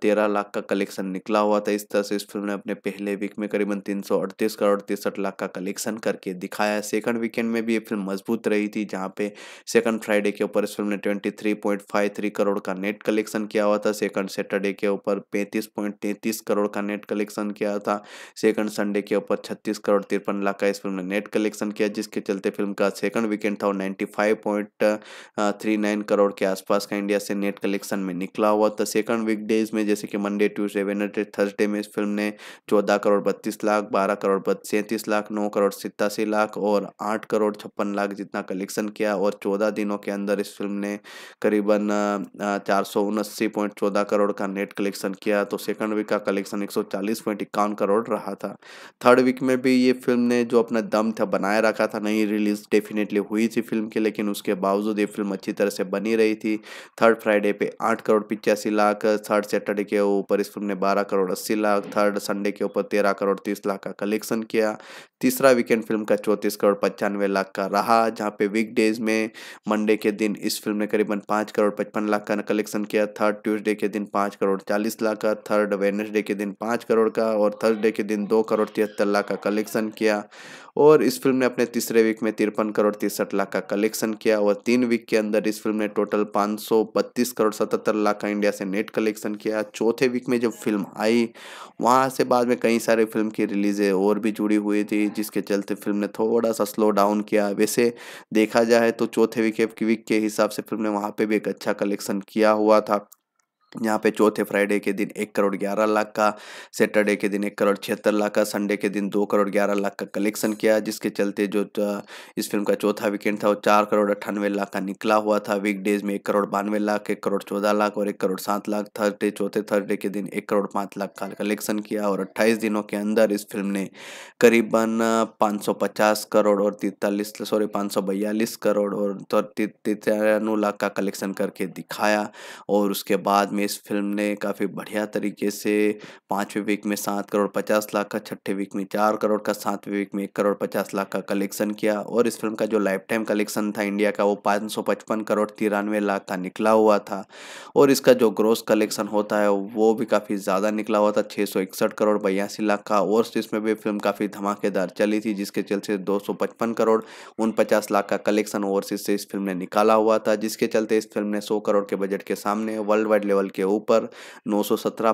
A: तेरह लाख का कलेक्शन निकला हुआ था इस तरह से इस फिल्म ने अपने पहले वीक में करीबन तीन सौ अड़तीस करोड़ तिरसठ लाख का कलेक्शन करके दिखाया सेकंड वीकेंड में भी ये फिल्म मजबूत रही थी थी जहाँ पे सेकंड फ्राइडे के ऊपर इस फिल्म ने 23.53 करोड़ का नेट कलेक्शन किया हुआ था सेकंड सैटरडे के ऊपर 35.33 करोड़ का नेट कलेक्शन किया था सेकंड संडे के ऊपर 36 करोड़ तिरपन लाख का इस फिल्म ने नेट कलेक्शन किया जिसके चलते फिल्म का सेकंड वीकेंड था और 95.39 करोड़ के आसपास का इंडिया से नेट कलेक्शन में निकला हुआ था सेकंड वीकडेज में जैसे कि मंडे ट्यूजडे वेनडे थर्सडे में इस फिल्म ने चौदह करोड़ बत्तीस लाख बारह करोड़ सैंतीस लाख नौ करोड़ सितासी लाख और आठ करोड़ छप्पन लाख जितना कलेक्शन कलेक्शन किया और चौदह दिनों के अंदर इस फिल्म ने करीबन चार सौ करोड़ का नेट कलेक्शन किया तो सेकंड वीक का कलेक्शन एक सौ चालीस इक्यावन करोड़ रहा था थर्ड वीक में भी ये फिल्म ने जो अपना दम था बनाए रखा था नहीं रिलीज डेफिनेटली हुई थी फिल्म की लेकिन उसके बावजूद ये फिल्म अच्छी तरह से बनी रही थी थर्ड फ्राइडे पे आठ करोड़ पिचासी लाख थर्ड सैटरडे के ऊपर इस फिल्म ने बारह करोड़ अस्सी लाख थर्ड संडे के ऊपर तेरह करोड़ तीस लाख का कलेक्शन किया तीसरा वीकेंड फिल्म का चौंतीस करोड़ पचानवे लाख का रहा जहाँ पे वीक वीक डेज में मंडे के दिन इस फिल्म ने करीबन पाँच करोड़ पचपन लाख का कलेक्शन किया थर्ड ट्यूसडे के दिन पाँच करोड़ चालीस लाख का थर्ड वेनसडे के दिन पाँच करोड़ का और थर्सडे के दिन दो करोड़ तिहत्तर लाख का कलेक्शन किया और इस फिल्म ने अपने तीसरे वीक में तिरपन करोड़ तिरसठ लाख का कलेक्शन किया और तीन वीक के अंदर इस फिल्म ने टोटल पाँच करोड़ सतहत्तर लाख का इंडिया से नेट कलेक्शन किया चौथे वीक में जब फिल्म आई वहाँ से बाद में कई सारे फिल्म की रिलीज़ें और भी जुड़ी हुई थी जिसके चलते फिल्म ने थोड़ा सा स्लो डाउन किया वैसे देखा जाए तो चौथे वीक वीक के हिसाब से फिल्म ने वहाँ पर भी एक अच्छा कलेक्शन किया हुआ था यहाँ पे चौथे फ्राइडे के दिन एक करोड़ ग्यारह लाख का सैटरडे के दिन एक करोड़ छिहत्तर लाख का संडे के दिन दो करोड़ ग्यारह लाख का कलेक्शन किया जिसके चलते जो इस फिल्म का चौथा वीकेंड था वो चार करोड़ अट्ठानवे लाख का निकला हुआ था वीकडेज में एक करोड़ बानवे लाख एक करोड़ चौदह लाख और एक करोड़ सात लाख थर्सडे चौथे थर्सडे के दिन एक करोड़ पाँच लाख का कलेक्शन किया और अट्ठाईस दिनों के अंदर इस फिल्म ने करीबन पाँच सौ पचास करोड़ और तिरतालीस सॉरी पाँच सौ बयालीस करोड़ और तिरानवे लाख का कलेक्शन करके दिखाया और उसके बाद में में इस फिल्म ने काफ़ी बढ़िया तरीके से पाँचवें वीक में सात करोड़ पचास लाख का छठे वीक में चार करोड़ का सातवें वीक में एक करोड़ पचास लाख का कलेक्शन किया और इस फिल्म का जो लाइफ टाइम कलेक्शन था इंडिया का वो पाँच सौ पचपन करोड़ तिरानवे लाख का निकला हुआ था और इसका जो ग्रोस कलेक्शन होता है वो भी काफ़ी ज़्यादा निकला हुआ था छः सौ इकसठ करोड़ बयासी लाख का और इसमें भी फिल्म काफ़ी धमाकेदार चली थी जिसके चलते दो सौ पचपन करोड़ पचास लाख का कलेक्शन ओवरसीज से इस फिल्म ने निकाला हुआ था जिसके चलते इस फिल्म ने सौ करोड़ के बजट के सामने वर्ल्ड वाइड लेवल के ऊपर 917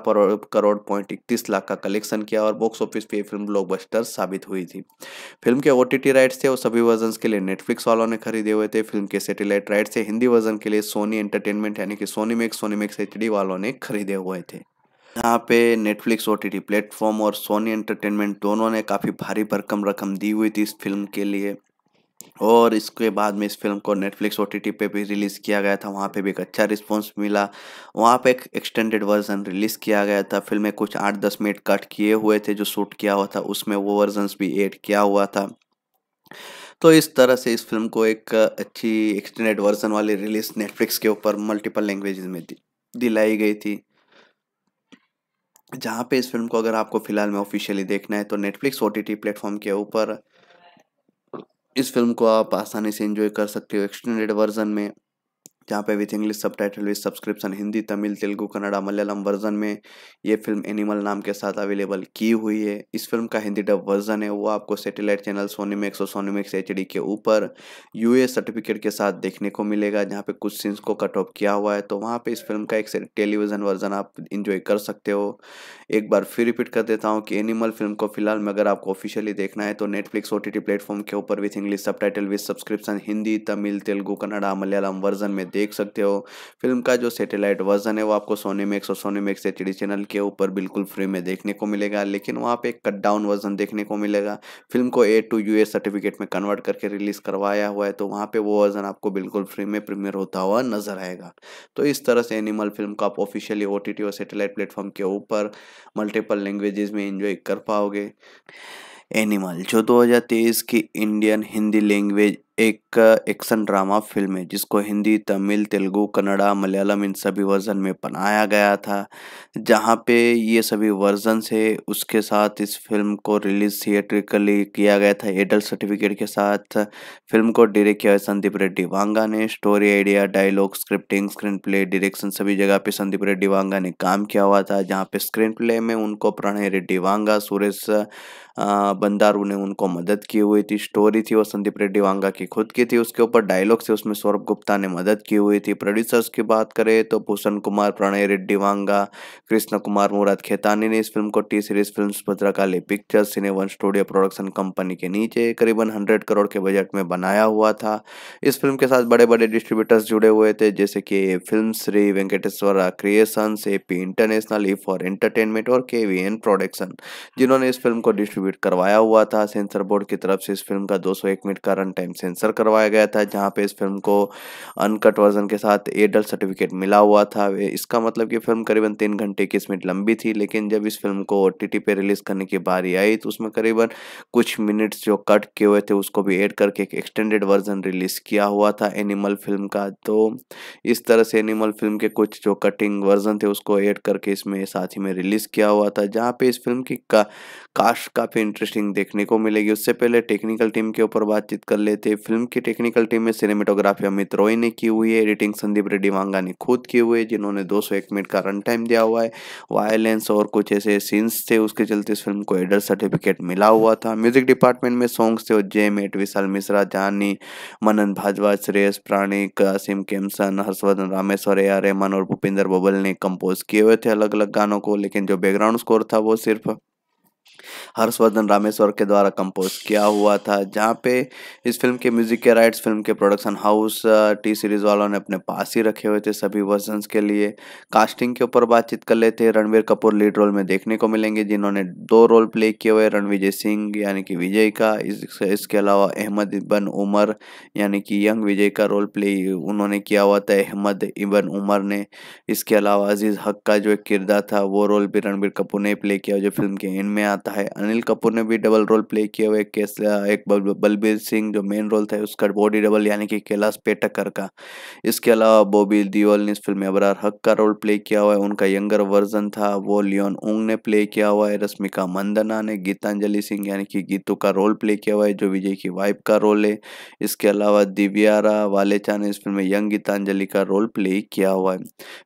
A: करोड़ पॉइंट इकतीस लाख का कलेक्शन किया और बॉक्स ऑफिस पे फिल्म ब्लॉकबस्टर साबित हुई थी फिल्म के ओ राइट्स थे और सभी वर्जन के लिए नेटफ्लिक्स वालों ने खरीदे हुए थे फिल्म के सेटेलाइट राइट्स थे हिंदी वर्जन के लिए सोनी एंटरटेनमेंट यानी कि Sony Max Sony Max H वालों ने खरीदे हुए थे यहाँ पे नेटफ्लिक्स ओ टी प्लेटफॉर्म और सोनी एंटरटेनमेंट दोनों ने काफ़ी भारी भरकम रकम दी हुई थी इस फिल्म के लिए और इसके बाद में इस फिल्म को नेटफ्लिक्स ओ टी पे भी रिलीज़ किया गया था वहाँ पे भी एक अच्छा रिस्पॉन्स मिला वहाँ पे एक एक्सटेंडेड वर्जन रिलीज़ किया गया था फिल्म में कुछ आठ दस मिनट कट किए हुए थे जो शूट किया हुआ था उसमें वो वर्जनस भी एड किया हुआ था तो इस तरह से इस फिल्म को एक अच्छी एक्सटेंडेड वर्जन वाली रिलीज़ नेटफ्लिक्स के ऊपर मल्टीपल लैंग्वेज में दिलाई गई थी जहाँ पे इस फिल्म को अगर आपको फ़िलहाल में ऑफिशियली देखना है तो नेटफ्लिक्स ओ टी प्लेटफॉर्म के ऊपर इस फिल्म को आप आसानी से इंजॉय कर सकते हो एक्सटेंडेड वर्जन में जहाँ पे with English subtitle with subscription Hindi Tamil Telugu Kannada Malayalam version में ये फिल्म एनिमल नाम के साथ अवेलेबल की हुई है इस फिल्म का हिंदी डब वर्जन है वो आपको सेटेलाइट चैनल सोनीमेक्स और सोनीमेक्स एच के ऊपर यू सर्टिफिकेट के साथ देखने को मिलेगा जहाँ पे कुछ सीन्स को कट ऑफ किया हुआ है तो वहाँ पे इस फिल्म का एक टेलीविज़न वर्जन आप इंजॉय कर सकते हो एक बार फिर रिपीट कर देता हूँ कि एनिमल फिल्म को फिलहाल में अगर आपको ऑफिशियली देखना है तो नेटफ्लिक्स ओ टी प्लेटफॉर्म के ऊपर with English subtitle with subscription Hindi Tamil Telugu Kannada Malayalam version में देख सकते हो फिल्म का जो सेटेलाइट वर्जन है वो आपको सोनी मैक्स और सोनी मैक्स एच चैनल के ऊपर बिल्कुल फ्री में देखने को मिलेगा लेकिन वहाँ पे कट डाउन वर्जन देखने को मिलेगा फिल्म को ए टू यू सर्टिफिकेट में कन्वर्ट करके रिलीज़ करवाया हुआ है तो वहाँ पर वो वर्जन आपको बिल्कुल फ्री में प्रीमियर होता हुआ नजर आएगा तो इस तरह से एनिमल फिल्म को आप ऑफिशियली ओ और सेटेलाइट प्लेटफॉर्म के ऊपर मल्टीपल लैंग्वेजेस में इंजॉय कर पाओगे एनिमल जो 2023 की इंडियन हिंदी लैंग्वेज एक एक्शन ड्रामा फिल्म है जिसको हिंदी तमिल तेलुगु कन्नड़ा मलयालम इन सभी वर्जन में बनाया गया था जहाँ पे ये सभी वर्जन है उसके साथ इस फिल्म को रिलीज थिएट्रिकली किया गया था एडल्ट सर्टिफिकेट के साथ फिल्म को डायरेक्ट किया है संदीप रेड्डी वांगा ने story idea dialogue scripting screenplay direction सभी जगह पे संदीप रेड्डी वांगा ने काम किया हुआ था जहाँ पे स्क्रीन प्ले में उनको प्रणय रेड्डी वांगा सुरेश बंदारू ने उनको मदद की हुई थी स्टोरी थी वो संदीप रेड्डी वांगा की खुद की थी उसके ऊपर डायलॉग से उसमें सौरभ गुप्ता ने मदद की हुई थी प्रोड्यूसर्स की बात करें तो भूषण कुमार प्रणय रेड्डी वांगा कृष्ण कुमार मुराद खेतानी ने इस फिल्म को T series film Bhadrakali pictures सिने वन स्टूडियो प्रोडक्शन कंपनी के नीचे करीबन हंड्रेड करोड़ के बजट में बनाया हुआ था इस फिल्म के साथ बड़े बड़े डिस्ट्रीब्यूटर्स जुड़े हुए थे जैसे कि film Shri Venkateswara creation A P international E for entertainment और के वी एन प्रोडक्शन जिन्होंने इस फिल्म को डिस्ट्रीब्यूट करवाया हुआ था सेंसर बोर्ड की तरफ से इस फिल्म का दो सौ एक मिनट का रन टाइम सेंसर सेंसर करवाया गया था जहाँ पे इस फिल्म को अनकट वर्जन के साथ एडल सर्टिफिकेट मिला हुआ था इसका मतलब कि फिल्म करीबन तीन घंटे इक्कीस मिनट लंबी थी लेकिन जब इस फिल्म को ओ टी पे रिलीज़ करने की बारी आई तो उसमें करीबन कुछ मिनट्स जो कट किए हुए थे उसको भी एड करके एक एक्सटेंडेड वर्जन रिलीज़ किया हुआ था एनिमल फिल्म का तो इस तरह से एनिमल फिल्म के कुछ जो कटिंग वर्जन थे उसको एड करके इसमें साथ ही में रिलीज़ किया हुआ था जहाँ पे इस फिल्म की का, कास्ट काफ़ी इंटरेस्टिंग देखने को मिलेगी उससे पहले टेक्निकल टीम के ऊपर बातचीत कर लेते फिल्म की टेक्निकल टीम में सिनेमेटोग्राफी अमित रॉय ने की हुई है एडिटिंग संदीप रेड्डी वांगा ने खुद की हुई है जिन्होंने 201 मिनट का रन टाइम दिया हुआ है वायलेंस और कुछ ऐसे सीन्स थे उसके चलते इस फिल्म को एडर सर्टिफिकेट मिला हुआ था म्यूजिक डिपार्टमेंट में सॉन्ग्स थे और जय मेट विशाल मिश्रा जानी मनन भाजवा श्रेयस प्राणिक आसिम केमसन हर्षवर्धन रामेश्वर ए रहमान और भूपिंदर बबल ने कंपोज किए हुए थे अलग अलग गानों को लेकिन जो बैकग्राउंड स्कोर था वो सिर्फ हर्षवर्धन रामेश्वर के द्वारा कंपोज किया हुआ था जहाँ पे इस फिल्म के म्यूजिक के राइट्स फिल्म के प्रोडक्शन हाउस टी सीरीज वालों ने अपने पास ही रखे हुए थे सभी वर्जन के लिए कास्टिंग के ऊपर बातचीत कर लेते रणवीर कपूर लीड रोल में देखने को मिलेंगे जिन्होंने दो रोल प्ले किए हुए रणविजय सिंह यानी कि विजय का इस, इसके अलावा अहमद इबन उमर यानी कि यंग विजय का रोल प्ले उन्होंने किया हुआ था अहमद इबन उमर ने इसके अलावा अजीज़ हक का जो एक किरदार था वो रोल भी रणबीर कपूर ने प्ले किया जो फिल्म के एंड में आता करता है अनिल कपूर ने भी डबल रोल प्ले किए हुए केस एक बलबीर सिंह जो मेन रोल था उसका बॉडी डबल यानी कि कैलाश पेटकर का इसके अलावा बॉबी दिवल ने इस फिल्म में अबरार हक का रोल प्ले किया हुआ है उनका यंगर वर्जन था वो लियोन उंग ने प्ले किया हुआ है रश्मिका मंदना ने गीतांजलि सिंह यानी कि गीतू का रोल प्ले किया हुआ है जो विजय की वाइफ का रोल है इसके अलावा दिव्यारा वालेचा ने इस फिल्म में यंग गीतांजलि का रोल प्ले किया हुआ है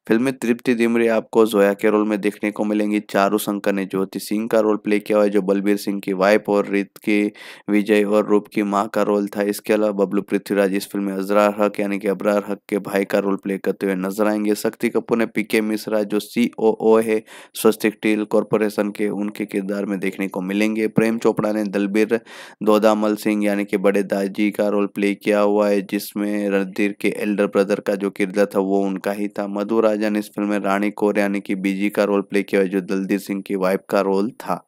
A: फिल्म में तृप्ति दिमरी आपको जोया के रोल में देखने को मिलेंगी चारू शंकर ने ज्योति सिंह का रोल प्ले किया किया हुआ है जो बलबीर सिंह की वाइफ और रीत की विजय और रूप की माँ का रोल था इसके अलावा बबलू पृथ्वीराज इस फिल्म में अजरार हक यानी कि अबरार हक के भाई का रोल प्ले करते हुए नजर आएंगे शक्ति कपूर ने पी मिश्रा जो सी है स्वस्तिक टील कॉरपोरेशन के उनके किरदार में देखने को मिलेंगे प्रेम चोपड़ा ने दलबीर दोदामल सिंह यानी कि बड़े दाजी का रोल प्ले किया हुआ है जिसमें रणधीर के एल्डर ब्रदर का जो किरदार था वो उनका ही था मधु राजा ने इस फिल्म में रानी कौर यानी कि बीजी का रोल प्ले किया है जो दलदीर सिंह की वाइफ का रोल था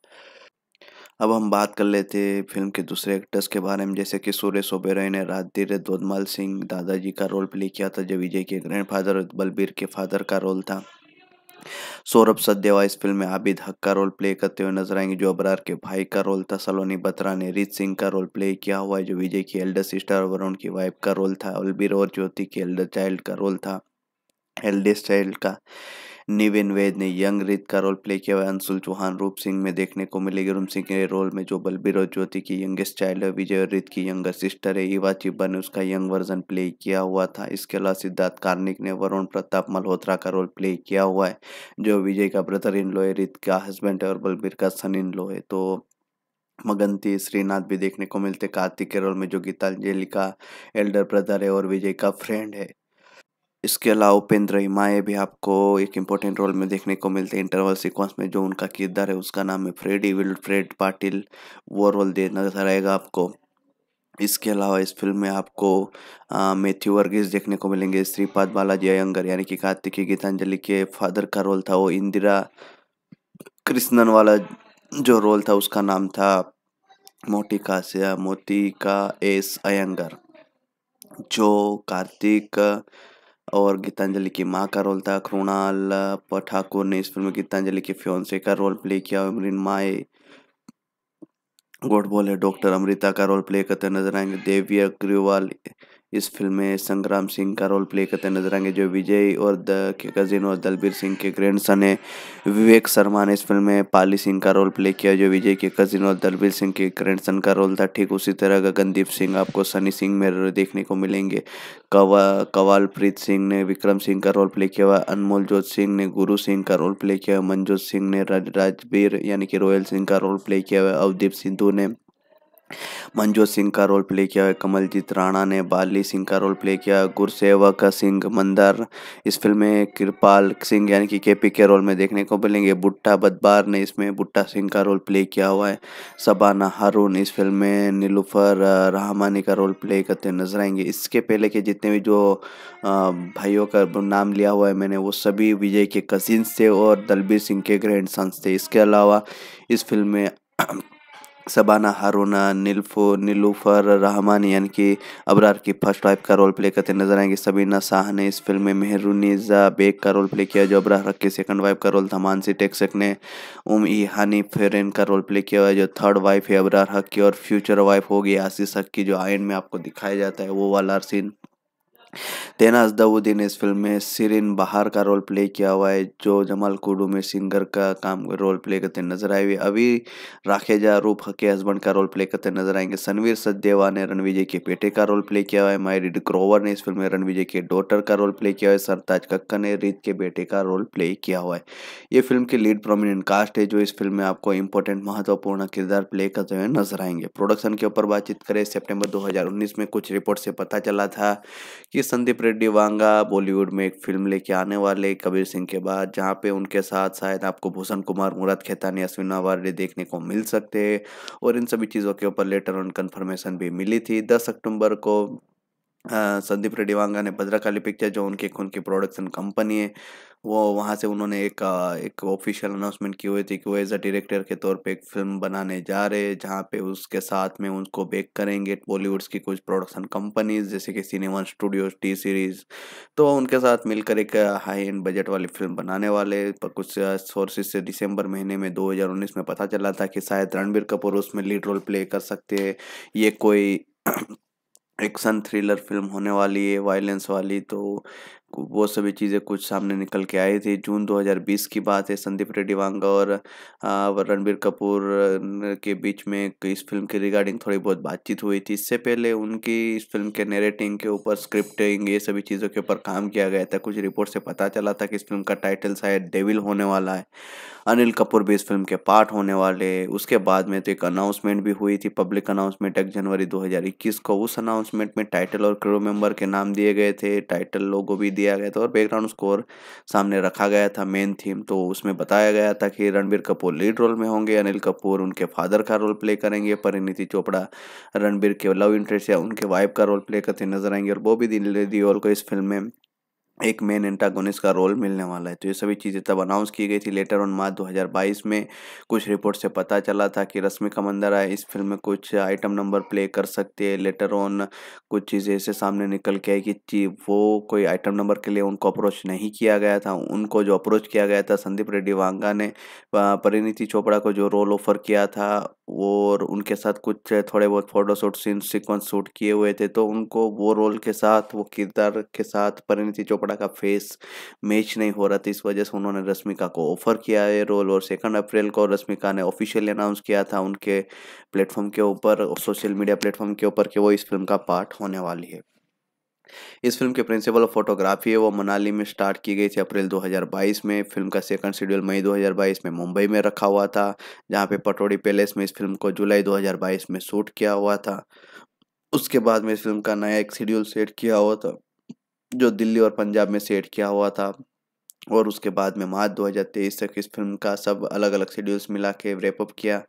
A: अब हम बात कर लेते हैं फिल्म के दूसरे एक्टर्स के बारे में जैसे कि सुरेश ओबेरॉय ने राजधीर दोदमल सिंह दादाजी का रोल प्ले किया था जो विजय के ग्रैंडफादर बलबीर के फादर का रोल था सौरभ सदेवा इस फिल्म में आबिद हक का रोल प्ले करते हुए नजर आएंगे जो अबरार के भाई का रोल था सलोनी बत्रा ने रीत सिंह का रोल प्ले किया हुआ है जो विजय की एल्डर सिस्टर और वरुण की वाइफ का रोल था अलबीर और ज्योति के एल्डर चाइल्ड का रोल था एल्डेस्ट चाइल्ड का निविन वेद ने यंग रीत का रोल प्ले किया हुआ अंशुल चौहान रूप सिंह में देखने को मिलेगी रूप सिंह के रोल में जो बलबीर और ज्योति की यंगेस्ट चाइल्ड है विजय रीत की यंगर सिस्टर है ईवा चिब्बा ने उसका यंग वर्जन प्ले किया हुआ था इसके अलावा सिद्धार्थ कार्निक ने वरुण प्रताप मल्होत्रा का रोल प्ले किया हुआ है जो विजय का ब्रदर इन लो है रीत का हस्बैंड है और बलबीर का सन इन लो है तो मगंती श्रीनाथ भी देखने को मिलते कार्तिक के रोल में जो गीतांजलि का एल्डर ब्रदर है और विजय का फ्रेंड है इसके अलावा उपेंद्र हिमाए भी आपको एक इम्पोर्टेंट रोल में देखने को मिलते हैं इंटरवल सीक्वेंस में जो उनका किरदार है उसका नाम है फ्रेडी फ्रेड पाटिल वो रोल दे नजर आएगा आपको इसके अलावा इस फिल्म में आपको मैथ्यू वर्गीस देखने को मिलेंगे श्रीपाद बालाजी अयंगर यानी कि कार्तिकी गीतांजलि के फादर का रोल था वो इंदिरा कृष्णन वाला जो रोल था उसका नाम था मोटिका से मोती का एस अयंगर जो कार्तिक और गीतांजलि की माँ का रोल था कृणाल ठाकुर ने इस फिल्म में गीतांजलि के फ्योन्से का रोल प्ले किया मृणमाय गोडबोले डॉक्टर अमृता का रोल प्ले करते नजर आएंगे देवी अग्रवाल इस फिल्म में संग्राम सिंह का रोल प्ले करते नजर आएंगे जो विजय और द के कजिन और दलबीर सिंह के ग्रैंड सन है विवेक शर्मा ने इस फिल्म में पाली सिंह का रोल प्ले किया जो विजय के कजिन और दलबीर सिंह के ग्रैंड सन का रोल था ठीक उसी तरह गगनदीप सिंह आपको सनी सिंह में देखने को मिलेंगे कवा कवालप्रीत सिंह ने विक्रम सिंह का रोल प्ले किया हुआ अनमोल जोत सिंह ने गुरु सिंह का रोल प्ले किया हुआ मनजोत सिंह ने राजबीर यानी कि रॉयल सिंह का रोल प्ले किया हुआ अवदीप सिंधु ने मंजोत सिंह का रोल प्ले किया है कमलजीत राणा ने बाली सिंह का रोल प्ले किया गुरसेवक सिंह मंदर इस फिल्म में कृपाल सिंह यानी कि के पी के रोल में देखने को मिलेंगे बुट्टा बदबार ने इसमें बुट्टा सिंह का रोल प्ले किया हुआ है सबाना हारून इस फिल्म में नीलूफर रहमानी का रोल प्ले करते नजर आएंगे इसके पहले के जितने भी जो भाइयों का नाम लिया हुआ है मैंने वो सभी विजय के कजिन्स थे और दलबीर सिंह के ग्रैंड सन्स थे इसके अलावा इस फिल्म में सबाना हारोना नीलफो नीलूफर रहमान यानी कि अबरार की फर्स्ट वाइफ का रोल प्ले करते नजर आएंगे सबीना शाह ने इस फिल्म में मेहरूनिजा बेग का रोल प्ले किया जो अबरार की सेकंड वाइफ का रोल था मानसी टेक्सक ने उम ई हानी फेरेन का रोल प्ले किया हुआ जो थर्ड वाइफ है अबरार हक की और फ्यूचर वाइफ होगी आशीष हक की जो आयन में आपको दिखाया जाता है वो वाला सीन तना असदाउद्दीन इस फिल्म में सिरिन बहार का रोल प्ले किया हुआ है जो जमाल कुडू में सिंगर का काम रोल प्ले करते नजर आए हुए अभी राखेजा रूप के हस्बैंड का रोल प्ले करते नजर आएंगे सनवीर सचदेवा ने रणविजय के बेटे का रोल प्ले किया हुआ है मायरिड ग्रोवर ने इस फिल्म में रणविजय के डॉटर का रोल प्ले किया हुआ है सरताज कक्कर ने रीत के बेटे का रोल प्ले किया हुआ है ये फिल्म की लीड प्रोमिनेंट कास्ट है जो इस फिल्म में आपको इंपॉर्टेंट महत्वपूर्ण किरदार प्ले करते हुए नजर आएंगे प्रोडक्शन के ऊपर बातचीत करें सेप्टेम्बर दो में कुछ रिपोर्ट से पता चला था कि संदीप रेड्डी वांगा बॉलीवुड में एक फिल्म लेके आने वाले कबीर सिंह के बाद जहाँ पे उनके साथ शायद आपको भूषण कुमार मुराद खेतानी अश्विन वार्डे देखने को मिल सकते हैं और इन सभी चीज़ों के ऊपर लेटर ऑन कन्फर्मेशन भी मिली थी दस अक्टूबर को संदीप वांगा ने भद्रकाली पिक्चर जो उनके खुद की प्रोडक्शन कंपनी है वो वहाँ से उन्होंने एक एक ऑफिशियल अनाउंसमेंट की हुई थी कि वो एज अ डायरेक्टर के तौर पे एक फिल्म बनाने जा रहे हैं जहाँ पे उसके साथ में उनको बेक करेंगे बॉलीवुड्स की कुछ प्रोडक्शन कंपनीज जैसे कि सिनेमा स्टूडियोज टी सीरीज तो उनके साथ मिलकर एक हाई एंड बजट वाली फिल्म बनाने वाले पर कुछ सोर्सेज से दिसंबर महीने में उन्नीस में पता चला था कि शायद रणबीर कपूर उसमें लीड रोल प्ले कर सकते हैं ये कोई एक्शन थ्रिलर फिल्म होने वाली है वायलेंस वाली तो वो सभी चीज़ें कुछ सामने निकल के आई थी जून 2020 की बात है संदीप रेड्डी वांगा और रणबीर कपूर के बीच में इस फिल्म के रिगार्डिंग थोड़ी बहुत बातचीत हुई थी इससे पहले उनकी इस फिल्म के नेरेटिंग के ऊपर स्क्रिप्टिंग ये सभी चीज़ों के ऊपर काम किया गया था कुछ रिपोर्ट से पता चला था कि इस फिल्म का टाइटल शायद डेविल होने वाला है अनिल कपूर भी इस फिल्म के पार्ट होने वाले उसके बाद में तो एक अनाउंसमेंट भी हुई थी पब्लिक अनाउंसमेंट एक जनवरी दो को उस अनाउंसमेंट में टाइटल और क्रू मेंबर के नाम दिए गए थे टाइटल लोगो भी दिया दिया गया था और बैकग्राउंड स्कोर सामने रखा गया था मेन थीम तो उसमें बताया गया था कि रणबीर कपूर लीड रोल में होंगे अनिल कपूर उनके फादर का रोल प्ले करेंगे परिणीति चोपड़ा रणबीर के लव इंटरेस्ट या उनके वाइफ का रोल प्ले करते नजर आएंगे और बॉबी दिल दियोल को इस फिल्म में एक मेन एंटागोनिस का रोल मिलने वाला है तो ये सभी चीज़ें तब अनाउंस की गई थी लेटर ऑन मार्च 2022 में कुछ रिपोर्ट से पता चला था कि रश्मि कमंदरा इस फिल्म में कुछ आइटम नंबर प्ले कर सकती है लेटर ऑन कुछ चीज़ें ऐसे सामने निकल के आई कि वो कोई आइटम नंबर के लिए उनको अप्रोच नहीं किया गया था उनको जो अप्रोच किया गया था संदीप रेड्डी वांगा ने परिणीति चोपड़ा को जो रोल ऑफर किया था और उनके साथ कुछ थोड़े बहुत photo shoot scene sequence shoot किए हुए थे तो उनको वो रोल के साथ वो किरदार के साथ परिणति चोपड़ा का फेस मैच नहीं हो रहा था इस वजह से उन्होंने रश्मिका को ऑफर किया है रोल और सेकंड अप्रैल को रश्मिका ने ऑफिशियली अनाउंस किया था उनके प्लेटफॉर्म के ऊपर सोशल मीडिया प्लेटफॉर्म के ऊपर कि वो इस फिल्म का पार्ट होने वाली है इस फिल्म के प्रिंसिपल ऑफ फोटोग्राफी है वो मनाली में स्टार्ट की गई थी अप्रैल 2022 में फिल्म का सेकंड शेड्यूल मई 2022 में मुंबई में रखा हुआ था जहाँ पे पटोड़ी पैलेस में इस फिल्म को जुलाई 2022 में शूट किया हुआ था उसके बाद में इस फिल्म का नया एक शेड्यूल सेट किया हुआ था जो दिल्ली और पंजाब में सेट किया हुआ था और उसके बाद में मार्च 2023 तक इस फिल्म का सब अलग अलग शेड्यूल्स मिला के रेपअप किया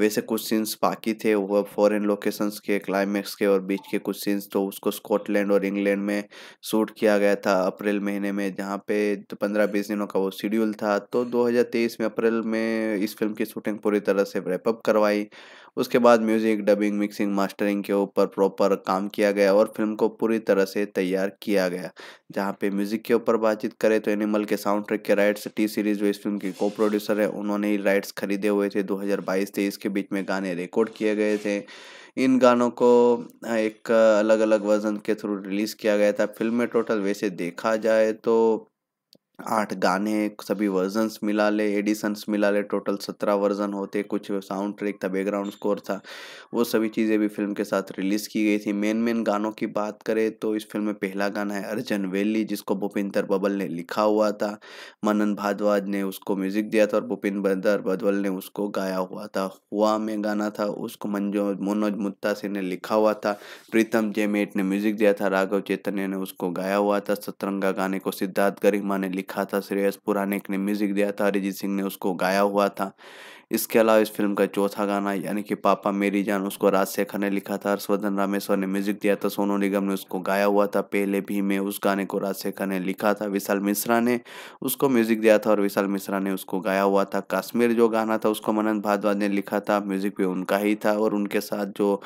A: वैसे कुछ सीन्स बाकी थे वह फॉरेन लोकेशंस के क्लाइमैक्स के और बीच के कुछ सीन्स तो उसको स्कॉटलैंड और इंग्लैंड में शूट किया गया था अप्रैल महीने में जहाँ पे पंद्रह बीस दिनों का वो शेड्यूल था तो 2023 में अप्रैल में इस फिल्म की शूटिंग पूरी तरह से रेपअप करवाई उसके बाद म्यूज़िक डबिंग मिक्सिंग मास्टरिंग के ऊपर प्रॉपर काम किया गया और फिल्म को पूरी तरह से तैयार किया गया जहाँ पे म्यूज़िक के ऊपर बातचीत करें तो एनिमल के साउंड ट्रैक के राइट्स टी सीरीज़ जो इस फिल्म के को प्रोड्यूसर है उन्होंने ही राइट्स खरीदे हुए थे 2022-23 के बीच में गाने रिकॉर्ड किए गए थे इन गानों को एक अलग अलग वर्जन के थ्रू रिलीज़ किया गया था फिल्म में टोटल वैसे देखा जाए तो आठ गाने सभी वर्जन्स मिला ले एडिशंस मिला ले टोटल सत्रह वर्जन होते कुछ साउंड ट्रैक था बैकग्राउंड स्कोर था वो सभी चीज़ें भी फिल्म के साथ रिलीज़ की गई थी मेन मेन गानों की बात करें तो इस फिल्म में पहला गाना है अर्जन वेली जिसको भूपिंदर बबल ने लिखा हुआ था मनन भारद्वाज ने उसको म्यूज़िक दिया था और भूपिंदर बदवल ने उसको गाया हुआ था हुआ में गाना था उसको मंजो मनोज मुत्ता सिंह ने लिखा हुआ था प्रीतम जयमेट ने म्यूज़िक दिया था राघव चैतन्य ने उसको गाया हुआ था सतरंगा गाने को सिद्धार्थ गरिमा ने लिखा था श्रेयस पुराने ने म्यूजिक दिया था अरिजीत सिंह ने उसको गाया हुआ था इसके अलावा इस फिल्म का चौथा गाना यानी कि पापा मेरी जान उसको राजशेखर ने लिखा था हर्षवर्धन रामेश्वर ने म्यूजिक दिया था सोनू निगम ने उसको गाया हुआ था पहले भी में उस गाने को राजशेखर ने लिखा था विशाल मिश्रा ने उसको म्यूजिक दिया था और विशाल मिश्रा ने उसको गाया हुआ था काश्मीर जो गाना था उसको मनन भारद्वाज ने लिखा था म्यूजिक भी उनका ही था और उनके साथ जो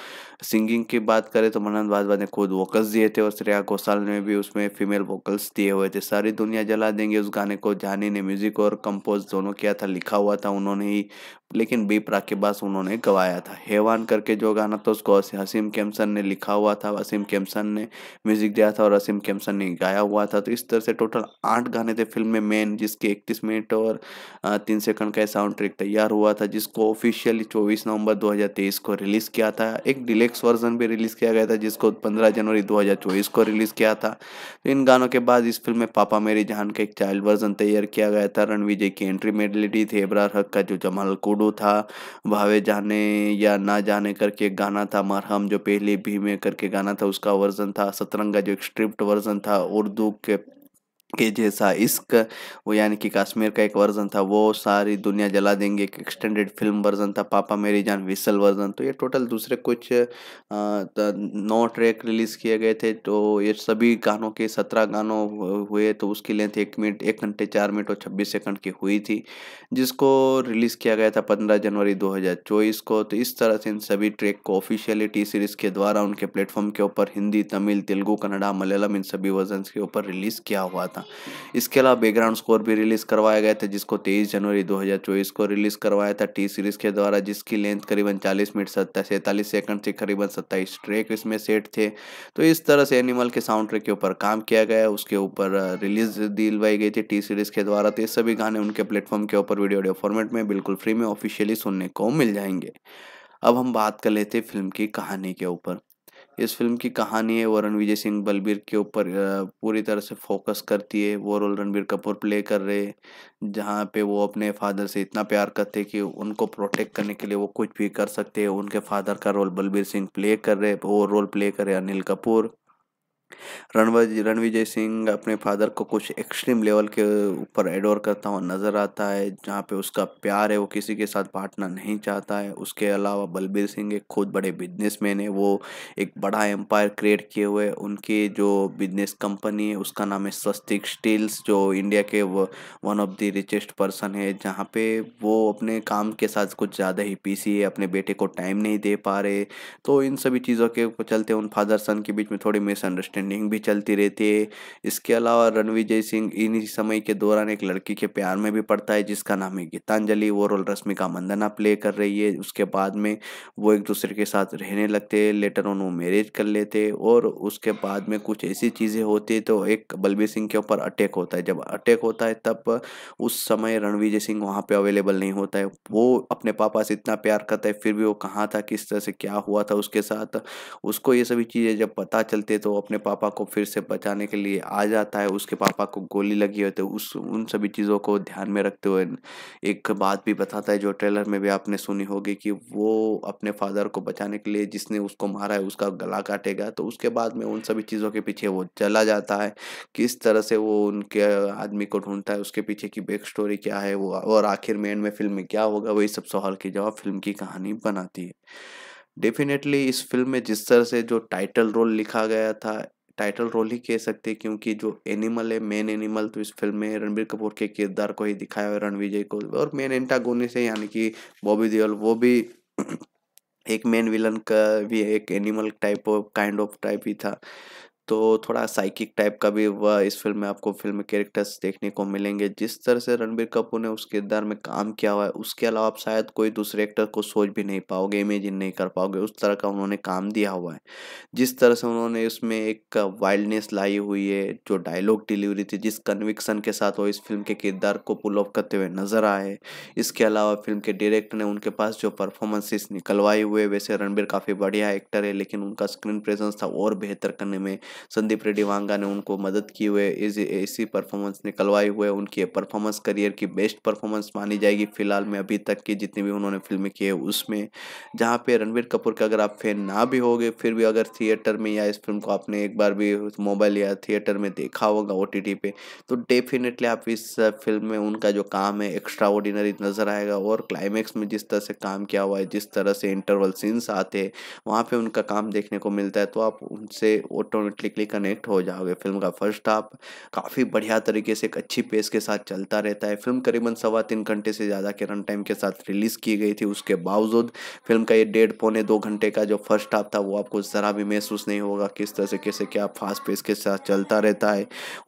A: सिंगिंग की बात करें तो मनन भारद्वाज ने खुद वोकल्स दिए थे और श्रेया घोषाल ने भी उसमें फीमेल वोकल्स दिए हुए थे सारी दुनिया जला देंगे उस गाने को जानी ने म्यूजिक और कंपोज दोनों किया था लिखा हुआ था उन्होंने ही लेकिन बीपरा के पास उन्होंने गवाया था हेवान करके जो गाना था उसको हसीम केमसन ने लिखा हुआ था असीम केमसन ने म्यूजिक दिया था और असीम केमसन ने गाया हुआ था तो इस तरह से टोटल आठ गाने थे फिल्म में मेन जिसके इकतीस मिनट और तीन सेकंड का साउंड ट्रैक तैयार हुआ था जिसको ऑफिशियली चौबीस नवंबर दो को रिलीज़ किया था एक डिलेक्स वर्जन भी रिलीज़ किया गया था जिसको पंद्रह जनवरी दो को रिलीज़ किया था तो इन गानों के बाद इस फिल्म में पापा मेरी जहान का एक चाइल्ड वर्जन तैयार किया गया था रणवीजय की एंट्री मेडलिटी थी एबरार हक का जो जमाल कोडो था भावे जाने या ना जाने करके एक गाना था मरहम जो पहले भी में करके गाना था उसका वर्जन था सतरंगा जो एक स्क्रिप्ट वर्जन था उर्दू के के जैसा इश्क वो यानी कि कश्मीर का एक वर्जन था वो सारी दुनिया जला देंगे एक एक्सटेंडेड फिल्म वर्जन था पापा मेरी जान विसल वर्जन तो ये टोटल दूसरे कुछ नौ ट्रैक रिलीज़ किए गए थे तो ये सभी गानों के सत्रह गानों हुए तो उसकी लेंथ एक मिनट एक घंटे चार मिनट और छब्बीस सेकंड की हुई थी जिसको रिलीज़ किया गया था पंद्रह जनवरी दो को तो इस तरह से इन सभी ट्रैक को ऑफिशियली टी सीरीज़ के द्वारा उनके प्लेटफॉर्म के ऊपर हिंदी तमिल तेलुगू कन्नडा मलयालम इन सभी वर्जन के ऊपर रिलीज़ किया हुआ था था इसके अलावा बैकग्राउंड स्कोर भी रिलीज करवाए गए थे जिसको तेईस जनवरी 2024 को रिलीज करवाया था टी सीरीज के द्वारा जिसकी लेंथ करीबन 40 मिनट सत्ता सैंतालीस सेकंड से करीबन सत्ताईस ट्रैक इसमें सेट थे तो इस तरह से एनिमल के साउंड ट्रैक के ऊपर काम किया गया उसके ऊपर रिलीज दिलवाई गई थी टी सीरीज के द्वारा तो ये सभी गाने उनके प्लेटफॉर्म के ऊपर वीडियो ऑडियो फॉर्मेट में बिल्कुल फ्री में ऑफिशियली सुनने को मिल जाएंगे अब हम बात कर लेते फिल्म की कहानी के ऊपर इस फिल्म की कहानी है वो रणवीर सिंह बलबीर के ऊपर पूरी तरह से फोकस करती है वो रोल रणबीर कपूर प्ले कर रहे हैं जहाँ पे वो अपने फादर से इतना प्यार करते हैं कि उनको प्रोटेक्ट करने के लिए वो कुछ भी कर सकते हैं उनके फादर का रोल बलबीर सिंह प्ले कर रहे वो रोल प्ले कर रहे अनिल कपूर रणविजय सिंह अपने फादर को कुछ एक्सट्रीम लेवल के ऊपर एडोर करता हुआ नज़र आता है जहाँ पे उसका प्यार है वो किसी के साथ बांटना नहीं चाहता है उसके अलावा बलबीर सिंह एक खुद बड़े बिजनेसमैन है वो एक बड़ा एम्पायर क्रिएट किए हुए उनके जो बिजनेस कंपनी है उसका नाम है स्वस्तिक स्टील्स जो इंडिया के one of the richest person है जहाँ पे वो अपने काम के साथ कुछ ज़्यादा ही पीसी है अपने बेटे को टाइम नहीं दे पा रहे तो इन सभी चीज़ों के चलते उन फादर सन के बीच में थोड़ी मिसअंडरस्टैंड स्टैंडिंग भी चलती रहती है इसके अलावा रणविजय सिंह इन्हीं समय के दौरान एक लड़की के प्यार में भी पड़ता है जिसका नाम है गीतांजलि वो रोल रश्मिका मंदना प्ले कर रही है उसके बाद में वो एक दूसरे के साथ रहने लगते हैं लेटर ऑन वो मैरिज कर लेते हैं और उसके बाद में कुछ ऐसी चीज़ें होती है तो एक बलबीर सिंह के ऊपर अटैक होता है जब अटैक होता है तब उस समय रणविजय सिंह वहाँ पे अवेलेबल नहीं होता है वो अपने पापा से इतना प्यार करता है फिर भी वो कहाँ था किस तरह से क्या हुआ था उसके साथ उसको ये सभी चीज़ें जब पता चलते तो अपने पापा को फिर से बचाने के लिए आ जाता है उसके पापा को गोली लगी होती है उस उन सभी चीज़ों को ध्यान में रखते हुए एक बात भी बताता है जो ट्रेलर में भी आपने सुनी होगी कि वो अपने फादर को बचाने के लिए जिसने उसको मारा है उसका गला काटेगा तो उसके बाद में उन सभी चीज़ों के पीछे वो चला जाता है किस तरह से वो उनके आदमी को ढूंढता है उसके पीछे की बैक स्टोरी क्या है वो और आखिर में एंड में फिल्म में क्या होगा वही सब सवाल के जवाब फिल्म की कहानी बनाती है डेफिनेटली इस फिल्म में जिस तरह से जो टाइटल रोल लिखा गया था टाइटल रोल ही कह सकते हैं क्योंकि जो एनिमल है मेन एनिमल तो इस फिल्म में रणबीर कपूर के किरदार को ही दिखाया है रणविजय को और मेन एंटागोनिस है यानी कि बॉबी देओल वो भी एक मेन विलन का भी एक animal type of kind of type ही था तो थोड़ा साइकिक टाइप का भी वह इस फिल्म में आपको फिल्म कैरेक्टर्स देखने को मिलेंगे जिस तरह से रणबीर कपूर ने उस किरदार में काम किया हुआ है उसके अलावा आप शायद कोई दूसरे एक्टर को सोच भी नहीं पाओगे इमेजिन नहीं कर पाओगे उस तरह का उन्होंने काम दिया हुआ है जिस तरह से उन्होंने उसमें एक वाइल्डनेस लाई हुई है जो डायलॉग डिलीवरी थी जिस कन्विक्सन के साथ वो इस फिल्म के किरदार को पुल ऑफ करते हुए नजर आए इसके अलावा फिल्म के डायरेक्टर ने उनके पास जो परफॉर्मेंसेस निकलवाए हुए वैसे रणबीर काफ़ी बढ़िया एक्टर है लेकिन उनका स्क्रीन प्रेजेंस था और बेहतर करने में संदीप रेड्डी वांगा ने उनको मदद की हुए इस ऐसी परफॉर्मेंस निकलवाई हुए उनकी परफॉर्मेंस करियर की बेस्ट परफॉर्मेंस मानी जाएगी फिलहाल में अभी तक की जितनी भी उन्होंने फिल्में की है उसमें जहाँ पे रणवीर कपूर का अगर आप फैन ना भी होगे फिर भी अगर थिएटर में या इस फिल्म को आपने एक बार भी मोबाइल या थिएटर में देखा होगा ओ टी पे तो डेफिनेटली आप इस फिल्म में उनका जो काम है एक्स्ट्रा ऑर्डिनरी नज़र आएगा और क्लाइमैक्स में जिस तरह से काम किया हुआ है जिस तरह से इंटरवल सीन्स आते हैं वहाँ पर उनका काम देखने को मिलता है तो आप उनसे ऑटोमेटिक ऑटोमेटिकली कनेक्ट हो जाओगे फिल्म का फर्स्ट हाफ काफ़ी बढ़िया तरीके से एक अच्छी पेस के साथ चलता रहता है फिल्म करीबन सवा तीन घंटे से ज़्यादा के रन टाइम के साथ रिलीज़ की गई थी उसके बावजूद फिल्म का ये डेढ़ पौने दो घंटे का जो फर्स्ट हाफ था वो आपको ज़रा भी महसूस नहीं होगा किस तरह से कैसे क्या फास्ट पेस के साथ चलता रहता है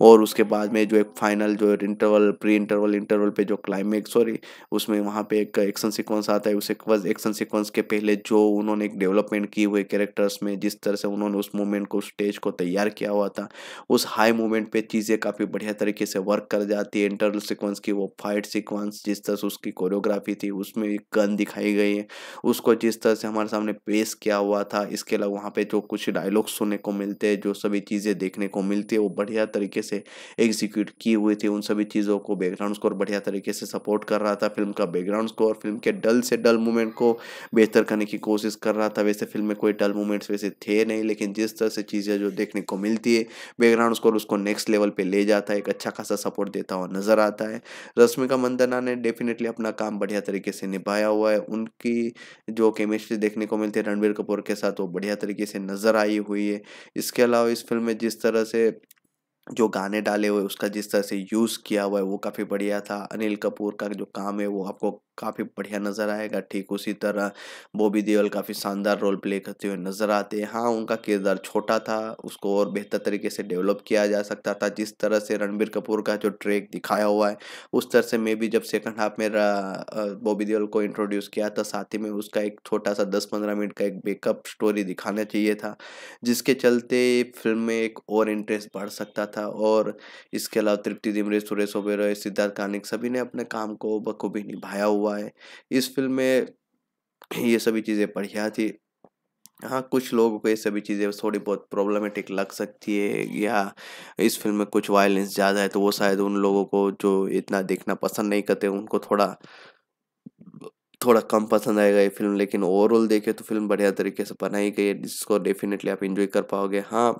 A: और उसके बाद में जो एक फाइनल जो इंटरवल प्री इंटरवल इंटरवल पर जो क्लाइमेक्स सॉरी उसमें वहाँ पर एक एक्शन सिक्वेंस आता है उस एक्शन सिक्वेंस के पहले जो उन्होंने एक डेवलपमेंट की हुई कैरेक्टर्स में जिस तरह से उन्होंने उस मूवमेंट को स्टेज को तैयार तैयार किया हुआ था उस हाई मोमेंट पे चीज़ें काफ़ी बढ़िया तरीके से वर्क कर जाती है इंटरनल सिक्वेंस की वो फाइट सिक्वेंस जिस तरह से उसकी कोरियोग्राफी थी उसमें एक गन दिखाई गई है उसको जिस तरह से हमारे सामने पेश किया हुआ था इसके अलावा वहाँ पर जो कुछ डायलॉग्स सुनने को मिलते हैं जो सभी चीज़ें देखने को मिलती है वो बढ़िया तरीके से एग्जीक्यूट की हुई थी उन सभी चीज़ों को बैकग्राउंड स्कोर बढ़िया तरीके से सपोर्ट कर रहा था फिल्म का बैकग्राउंड स्कोर फिल्म के डल से डल मूवमेंट को बेहतर करने की कोशिश कर रहा था वैसे फिल्म में कोई डल मूवमेंट्स वैसे थे नहीं लेकिन जिस तरह से चीज़ें जो देखने देखने को मिलती है बैकग्राउंड स्कोर उसको नेक्स्ट लेवल पे ले जाता है एक अच्छा खासा सपोर्ट देता हुआ नजर आता है रश्मिका मंदना ने डेफिनेटली अपना काम बढ़िया तरीके से निभाया हुआ है उनकी जो केमिस्ट्री देखने को मिलती है रणबीर कपूर के साथ वो बढ़िया तरीके से नजर आई हुई है इसके अलावा इस फिल्म में जिस तरह से जो गाने डाले हुए उसका जिस तरह से यूज़ किया हुआ है वो काफ़ी बढ़िया था अनिल कपूर का जो काम है वो आपको काफ़ी बढ़िया नज़र आएगा ठीक उसी तरह बॉबी देओल काफ़ी शानदार रोल प्ले करते हुए नज़र आते हैं हाँ उनका किरदार छोटा था उसको और बेहतर तरीके से डेवलप किया जा सकता था जिस तरह से रणबीर कपूर का जो ट्रैक दिखाया हुआ है उस तरह से मैं भी जब सेकंड हाफ में बॉबी देओल को इंट्रोड्यूस किया था तो साथ ही में उसका एक छोटा सा दस पंद्रह मिनट का एक बेकअप स्टोरी दिखाना चाहिए था जिसके चलते फिल्म में एक और इंटरेस्ट बढ़ सकता था और इसके अलावा तृप्ति दिमरे सुरेश ओबेरॉय सिद्धार्थ कानिक सभी ने अपने काम को बखूबी निभाया हुआ हुआ है इस फिल्म में ये सभी चीज़ें बढ़िया थी हाँ कुछ लोगों को ये सभी चीज़ें थोड़ी बहुत प्रॉब्लमेटिक लग सकती है या इस फिल्म में कुछ वायलेंस ज़्यादा है तो वो शायद उन लोगों को जो इतना देखना पसंद नहीं करते उनको थोड़ा थोड़ा कम पसंद आएगा ये फिल्म लेकिन ओवरऑल देखे तो फिल्म बढ़िया तरीके से बनाई गई है जिसको डेफिनेटली आप इन्जॉय कर पाओगे हाँ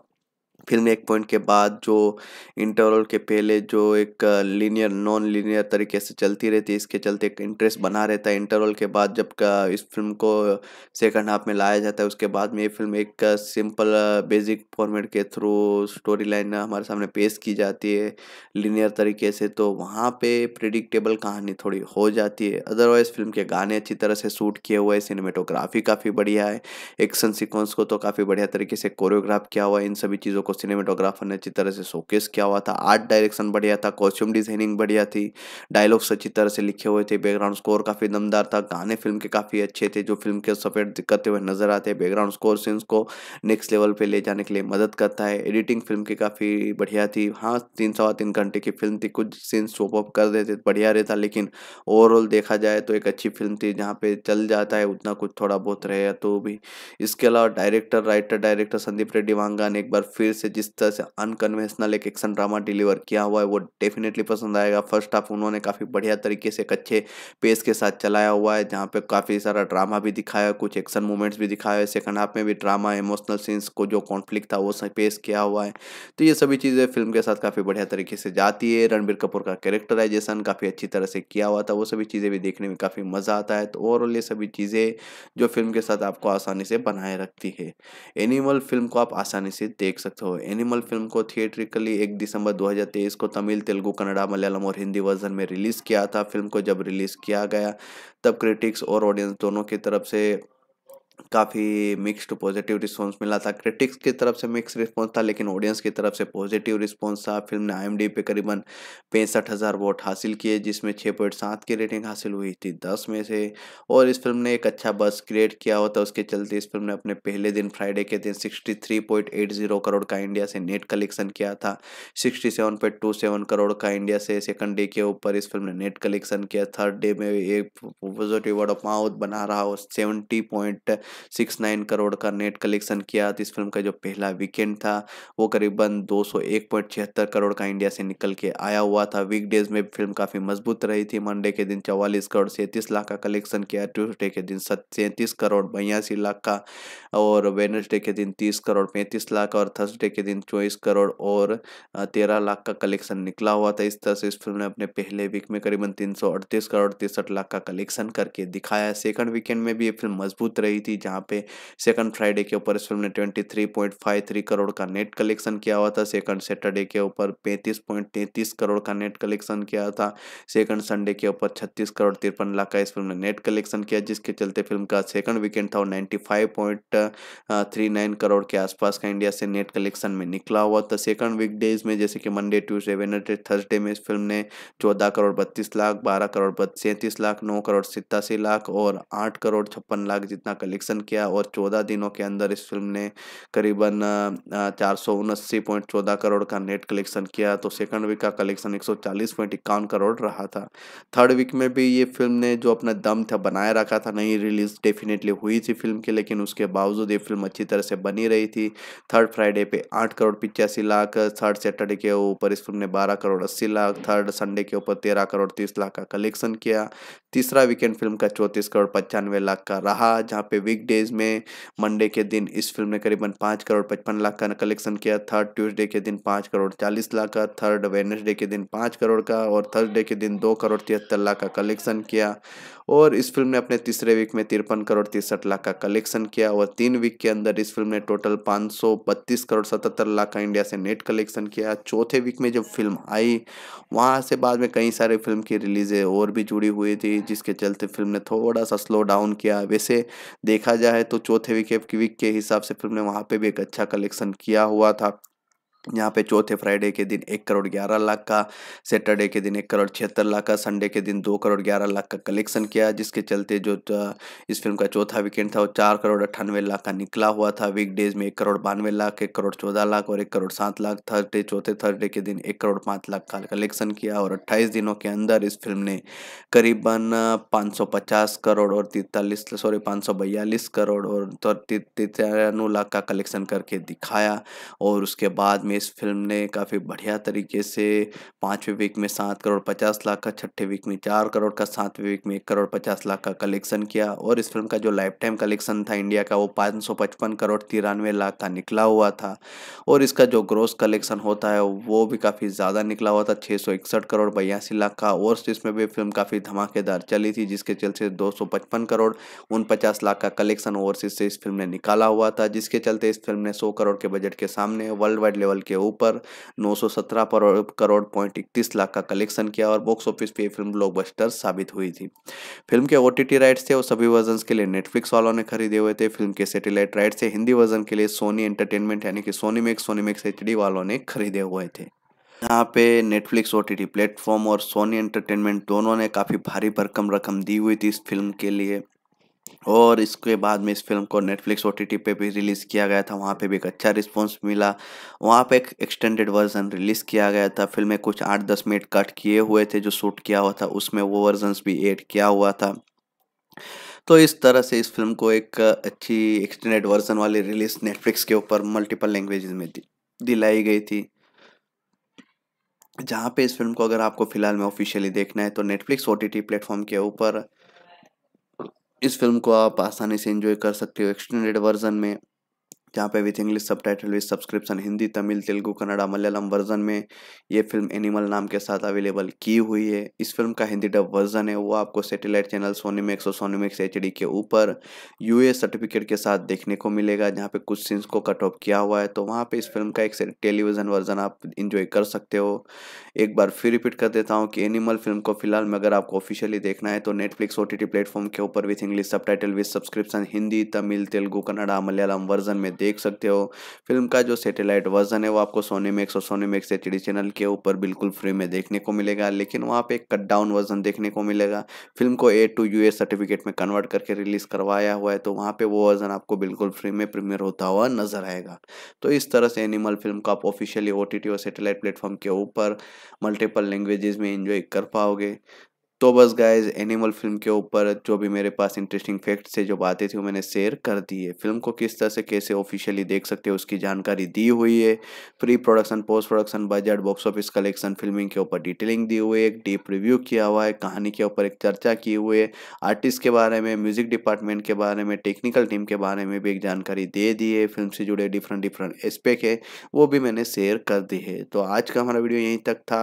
A: फिल्म एक पॉइंट के बाद जो इंटरवल के पहले जो एक लीनियर नॉन लीनियर तरीके से चलती रहती है इसके चलते एक इंटरेस्ट बना रहता है इंटरवल के बाद जब इस फिल्म को सेकंड हाफ में लाया जाता है उसके बाद में ये फिल्म एक सिंपल बेसिक फॉर्मेट के थ्रू स्टोरी लाइन हमारे सामने पेश की जाती है लीनियर तरीके से तो वहाँ पर प्रिडिक्टेबल कहानी थोड़ी हो जाती है अदरवाइज़ फिल्म के गाने अच्छी तरह से शूट किए हुए हैं सिनेमेटोग्राफी काफ़ी बढ़िया है एक्शन सिक्वेंस को तो काफ़ी बढ़िया तरीके से कोरियोग्राफ किया हुआ है इन सभी चीज़ों को को सिनेमेटोग्राफर ने अच्छी तरह से शोकेस किया हुआ था आर्ट डायरेक्शन बढ़िया था कॉस्ट्यूम डिजाइनिंग बढ़िया थी डायलॉग्स अच्छी तरह से लिखे हुए थे बैकग्राउंड स्कोर काफ़ी दमदार था गाने फिल्म के काफ़ी अच्छे थे जो फिल्म के सफेद दिक्कत हुए नजर आते बैकग्राउंड स्कोर सीन्स को नेक्स्ट लेवल पर ले जाने के लिए मदद करता है एडिटिंग फिल्म की काफ़ी बढ़िया थी हाँ तीन सवा तीन घंटे की फिल्म थी कुछ सीन्स शोप अप कर देते बढ़िया रहता लेकिन ओवरऑल देखा जाए तो एक अच्छी फिल्म थी जहाँ पे चल जाता है उतना कुछ थोड़ा बहुत रहेगा तो भी इसके अलावा director writer director Sandeep Reddy Vanga ने एक बार फिर से जिस तरह से अनकन्वेंशनल एक एक्शन ड्रामा डिलीवर किया हुआ है वो डेफिनेटली पसंद आएगा फर्स्ट हाफ उन्होंने काफ़ी बढ़िया तरीके से एक अच्छे पेस के साथ चलाया हुआ है जहाँ पे काफ़ी सारा ड्रामा भी दिखाया कुछ एक्शन मूवमेंट्स भी दिखाया है सेकंड हाफ में भी ड्रामा इमोशनल सीन्स को जो कॉन्फ्लिक्ट था वो पेश किया हुआ है तो ये सभी चीज़ें फिल्म के साथ काफ़ी बढ़िया तरीके से जाती है रणबीर कपूर का कैरेक्टराइजेशन काफ़ी अच्छी तरह से किया हुआ था वो सभी चीज़ें भी देखने में काफ़ी मज़ा आता है तो ओवरऑल ये सभी चीज़ें जो फिल्म के साथ आपको आसानी से बनाए रखती है एनिमल फिल्म को आप आसानी से देख सकते हो एनिमल फिल्म को थिएट्रिकली एक दिसंबर 2023 को तमिल तेलुगु कन्नड़ा मलयालम और हिंदी वर्जन में रिलीज़ किया था फिल्म को जब रिलीज़ किया गया तब क्रिटिक्स और ऑडियंस दोनों की तरफ से काफ़ी मिक्स्ड पॉजिटिव रिस्पांस मिला था क्रिटिक्स की तरफ से मिक्स रिस्पांस था लेकिन ऑडियंस की तरफ से पॉजिटिव रिस्पांस था फिल्म ने आई पे करीबन पैंसठ हज़ार वोट हासिल किए जिसमें छः पॉइंट सात की रेटिंग हासिल हुई थी दस में से और इस फिल्म ने एक अच्छा बस क्रिएट किया होता उसके चलते इस फिल्म ने अपने पहले दिन फ्राइडे के दिन sixty three point eight zero crore का इंडिया से नेट कलेक्शन किया था sixty seven point two seven crore का इंडिया से सेकंड डे के ऊपर इस फिल्म ने नेट कलेक्शन किया थर्ड डे में एक पॉजिटिव वर्ड ऑफ माउथ बना रहा और seventy point six nine crore का नेट कलेक्शन किया तो इस फिल्म का जो पहला वीकेंड था वो करीबन दो करोड़ का इंडिया से निकल के आया हुआ था वीकडेज में फिल्म काफ़ी मजबूत रही थी मंडे के दिन चौवालीस करोड़ सैंतीस लाख का कलेक्शन किया ट्यूसडे के दिन सैंतीस करोड़ बयासी लाख का और वेनसडे के दिन तीस करोड़ पैंतीस लाख और थर्सडे के दिन चौबीस करोड़ और तेरह लाख का कलेक्शन निकला हुआ था इस तरह से इस फिल्म ने अपने पहले वीक में करीबन तीन करोड़ तिरसठ लाख का कलेक्शन करके दिखाया सेकंड वीकेंड में भी ये फिल्म मजबूत रही थी जहाँ पे सेकंड फ्राइडे के ऊपर इस फिल्म ने 23.53 करोड़ का नेट कलेक्शन किया हुआ था सेकंड सैटरडे के ऊपर 35.33 करोड़ का नेट कलेक्शन किया था सेकंड संडे के ऊपर 36 करोड़ तिरपन लाख का इस फिल्म ने नेट कलेक्शन किया जिसके चलते फिल्म का सेकंड वीकेंड था और करोड़ के आसपास का इंडिया से नेट कलेक्शन में निकला हुआ था सेकंड वीकडेज में जैसे कि मंडे ट्यूजडे वेनडे थर्सडे में इस फिल्म ने चौदह करोड़ बत्तीस लाख बारह करोड़ सैंतीस लाख नौ करोड़ सितासी लाख और आठ करोड़ छप्पन लाख जितना कलेक्शन कलेक्शन किया और चौदह दिनों के अंदर इस फिल्म ने करीबन चार सौ उनासी पॉइंट चौदह करोड़ का नेट कलेक्शन किया तो सेकंड वीक का कलेक्शन एक सौ चालीस पॉइंट इक्यावन करोड़ रहा था थर्ड वीक में भी ये फिल्म ने जो अपना दम था बनाए रखा था नई रिलीज डेफिनेटली हुई थी फिल्म की लेकिन उसके बावजूद ये फिल्म अच्छी तरह से बनी रही थी थर्ड फ्राइडे पे आठ करोड़ पिचासी लाख थर्ड सैटरडे के ऊपर इस फिल्म ने बारह करोड़ अस्सी लाख थर्ड संडे के ऊपर तेरह करोड़ तीस लाख का कलेक्शन किया तीसरा वीकेंड फिल्म का चौंतीस करोड़ पचानवे लाख का रहा जहाँ पे डेज में मंडे के दिन इस फिल्म ने करीबन पाँच करोड़ पचपन लाख का कलेक्शन किया थर्ड ट्यूसडे के दिन पाँच करोड़ चालीस लाख का थर्ड वेनसडे के दिन पाँच करोड़ का और थर्सडे के दिन दो करोड़ तिहत्तर लाख का कलेक्शन किया और इस फिल्म ने अपने तीसरे वीक में तिरपन करोड़ तिरसठ लाख का कलेक्शन किया और तीन वीक के अंदर इस फिल्म ने टोटल पाँच करोड़ सतहत्तर लाख का इंडिया से नेट कलेक्शन किया चौथे वीक में जब फिल्म आई वहाँ से बाद में कई सारे फिल्म की रिलीज़ें और भी जुड़ी हुई थी जिसके चलते फिल्म ने थोड़ा सा स्लो डाउन किया वैसे देखा जाए तो चौथे वीक वीक के हिसाब से फिल्म ने वहाँ पर भी एक अच्छा कलेक्शन किया हुआ था यहाँ पे चौथे फ्राइडे के दिन एक करोड़ ग्यारह लाख का सैटरडे के दिन एक करोड़ छिहत्तर लाख का संडे के दिन दो करोड़ ग्यारह लाख का कलेक्शन किया जिसके चलते जो इस फिल्म का चौथा वीकेंड था वो चार करोड़ अट्ठानवे लाख का निकला हुआ था वीकडेज में एक करोड़ बानवे लाख एक करोड़ चौदह लाख और एक करोड़ सात लाख थर्सडे चौथे थर्सडे के दिन एक करोड़ पाँच लाख का कलेक्शन किया और अट्ठाईस दिनों के अंदर इस फिल्म ने करीबन पाँच करोड़ और तिरतालीस सॉरी पाँच करोड़ और तिरानवे लाख का कलेक्शन करके दिखाया और उसके बाद में इस फिल्म ने काफ़ी बढ़िया तरीके से पाँचवें वीक में सात करोड़ पचास लाख का छठे वीक में चार करोड़ का सातवें वीक में एक करोड़ पचास लाख का कलेक्शन किया और इस फिल्म का जो लाइफ टाइम कलेक्शन था इंडिया का वो पाँच सौ पचपन करोड़ तिरानवे लाख का निकला हुआ था और इसका जो ग्रोस कलेक्शन होता है वो भी काफ़ी ज़्यादा निकला हुआ था छः सौ इकसठ करोड़ बयासी लाख का और इसमें भी फिल्म काफ़ी धमाकेदार चली थी जिसके चलते दो सौ पचपन करोड़ उन पचास लाख का कलेक्शन ओवरसीज से इस फिल्म ने निकाला हुआ था जिसके चलते इस फिल्म ने सौ करोड़ के बजट के सामने वर्ल्ड वाइड लेवल लेवल के ऊपर 917 करोड़ पॉइंट इकतीस लाख का कलेक्शन किया और बॉक्स ऑफिस पे फिल्म ब्लॉकबस्टर साबित हुई थी फिल्म के ओ राइट्स थे और सभी वर्जन के लिए नेटफ्लिक्स वालों ने खरीदे हुए थे फिल्म के सेटेलाइट राइट्स थे हिंदी वर्जन के लिए सोनी एंटरटेनमेंट यानी कि Sony Max Sony Max H वालों ने खरीदे हुए थे यहाँ पे Netflix O T T platform और सोनी एंटरटेनमेंट दोनों ने काफ़ी भारी भरकम रकम दी हुई थी इस फिल्म के लिए और इसके बाद में इस फिल्म को नेटफ्लिक्स ओ टी पे भी रिलीज़ किया गया था वहाँ पे भी एक अच्छा रिस्पॉन्स मिला वहाँ पे एक एक्सटेंडेड वर्जन रिलीज़ किया गया था फिल्म में कुछ आठ दस मिनट कट किए हुए थे जो शूट किया हुआ था उसमें वो वर्जनस भी एड किया हुआ था तो इस तरह से इस फिल्म को एक अच्छी एक्सटेंडेड वर्जन वाली रिलीज़ नेटफ्लिक्स के ऊपर मल्टीपल लैंग्वेज में दिलाई गई थी जहाँ पे इस फिल्म को अगर आपको फ़िलहाल में ऑफिशियली देखना है तो नेटफ्लिक्स ओ टी प्लेटफॉर्म के ऊपर इस फिल्म को आप आसानी से इंजॉय कर सकते हो एक्सटेंडेड वर्जन में जहाँ पे with English subtitle with subscription Hindi Tamil Telugu Kannada Malayalam version में ये फिल्म एनिमल नाम के साथ अवेलेबल की हुई है इस फिल्म का हिंदी डब वर्जन है वो आपको सैटेलाइट चैनल मैक्स और मैक्स एच के ऊपर यू सर्टिफिकेट के साथ देखने को मिलेगा जहाँ पे कुछ सीन्स को कट ऑफ किया हुआ है तो वहाँ पर इस फिल्म का एक टेलीविज़न वर्जन आप इंजॉय कर सकते हो एक बार फिर रिपीट कर देता हूँ कि एनिमल फिल्म को फिलहाल में अगर आपको ऑफिशियली देखना है तो नेटफ्लिक्स ओ प्लेटफॉर्म के ऊपर with English subtitle with subscription Hindi Tamil Telugu Kannada Malayalam version में देख सकते हो फिल्म का जो सेटेलाइट वर्जन है वो आपको सोनी मैक्स और Sony Max H D channel के ऊपर बिल्कुल फ्री में देखने को मिलेगा लेकिन वहाँ पे कट डाउन वर्जन देखने को मिलेगा फिल्म को ए टू यू सर्टिफिकेट में कन्वर्ट करके रिलीज़ करवाया हुआ है तो वहाँ पे वो वर्जन आपको बिल्कुल फ्री में प्रीमियर होता हुआ नजर आएगा तो इस तरह से एनिमल फिल्म को आप ऑफिशियली ओ और सेटेलाइट प्लेटफॉर्म के ऊपर मल्टीपल लैंग्वेजेस में इंजॉय कर पाओगे तो बस गाइज एनिमल फिल्म के ऊपर जो भी मेरे पास इंटरेस्टिंग फैक्ट्स से जो बातें थी वो मैंने शेयर कर दी है फिल्म को किस तरह से कैसे ऑफिशियली देख सकते हो उसकी जानकारी दी हुई है pre production post production budget box office collection filming के ऊपर डिटेलिंग दी हुई है एक डीप रिव्यू किया हुआ है कहानी के ऊपर एक चर्चा की हुई है आर्टिस्ट के बारे में म्यूजिक डिपार्टमेंट के बारे में टेक्निकल टीम के बारे में भी एक जानकारी दे दी है फिल्म से जुड़े डिफरेंट डिफरेंट एस्पेक्ट है वो भी मैंने शेयर कर दी है तो आज का हमारा वीडियो यहीं तक था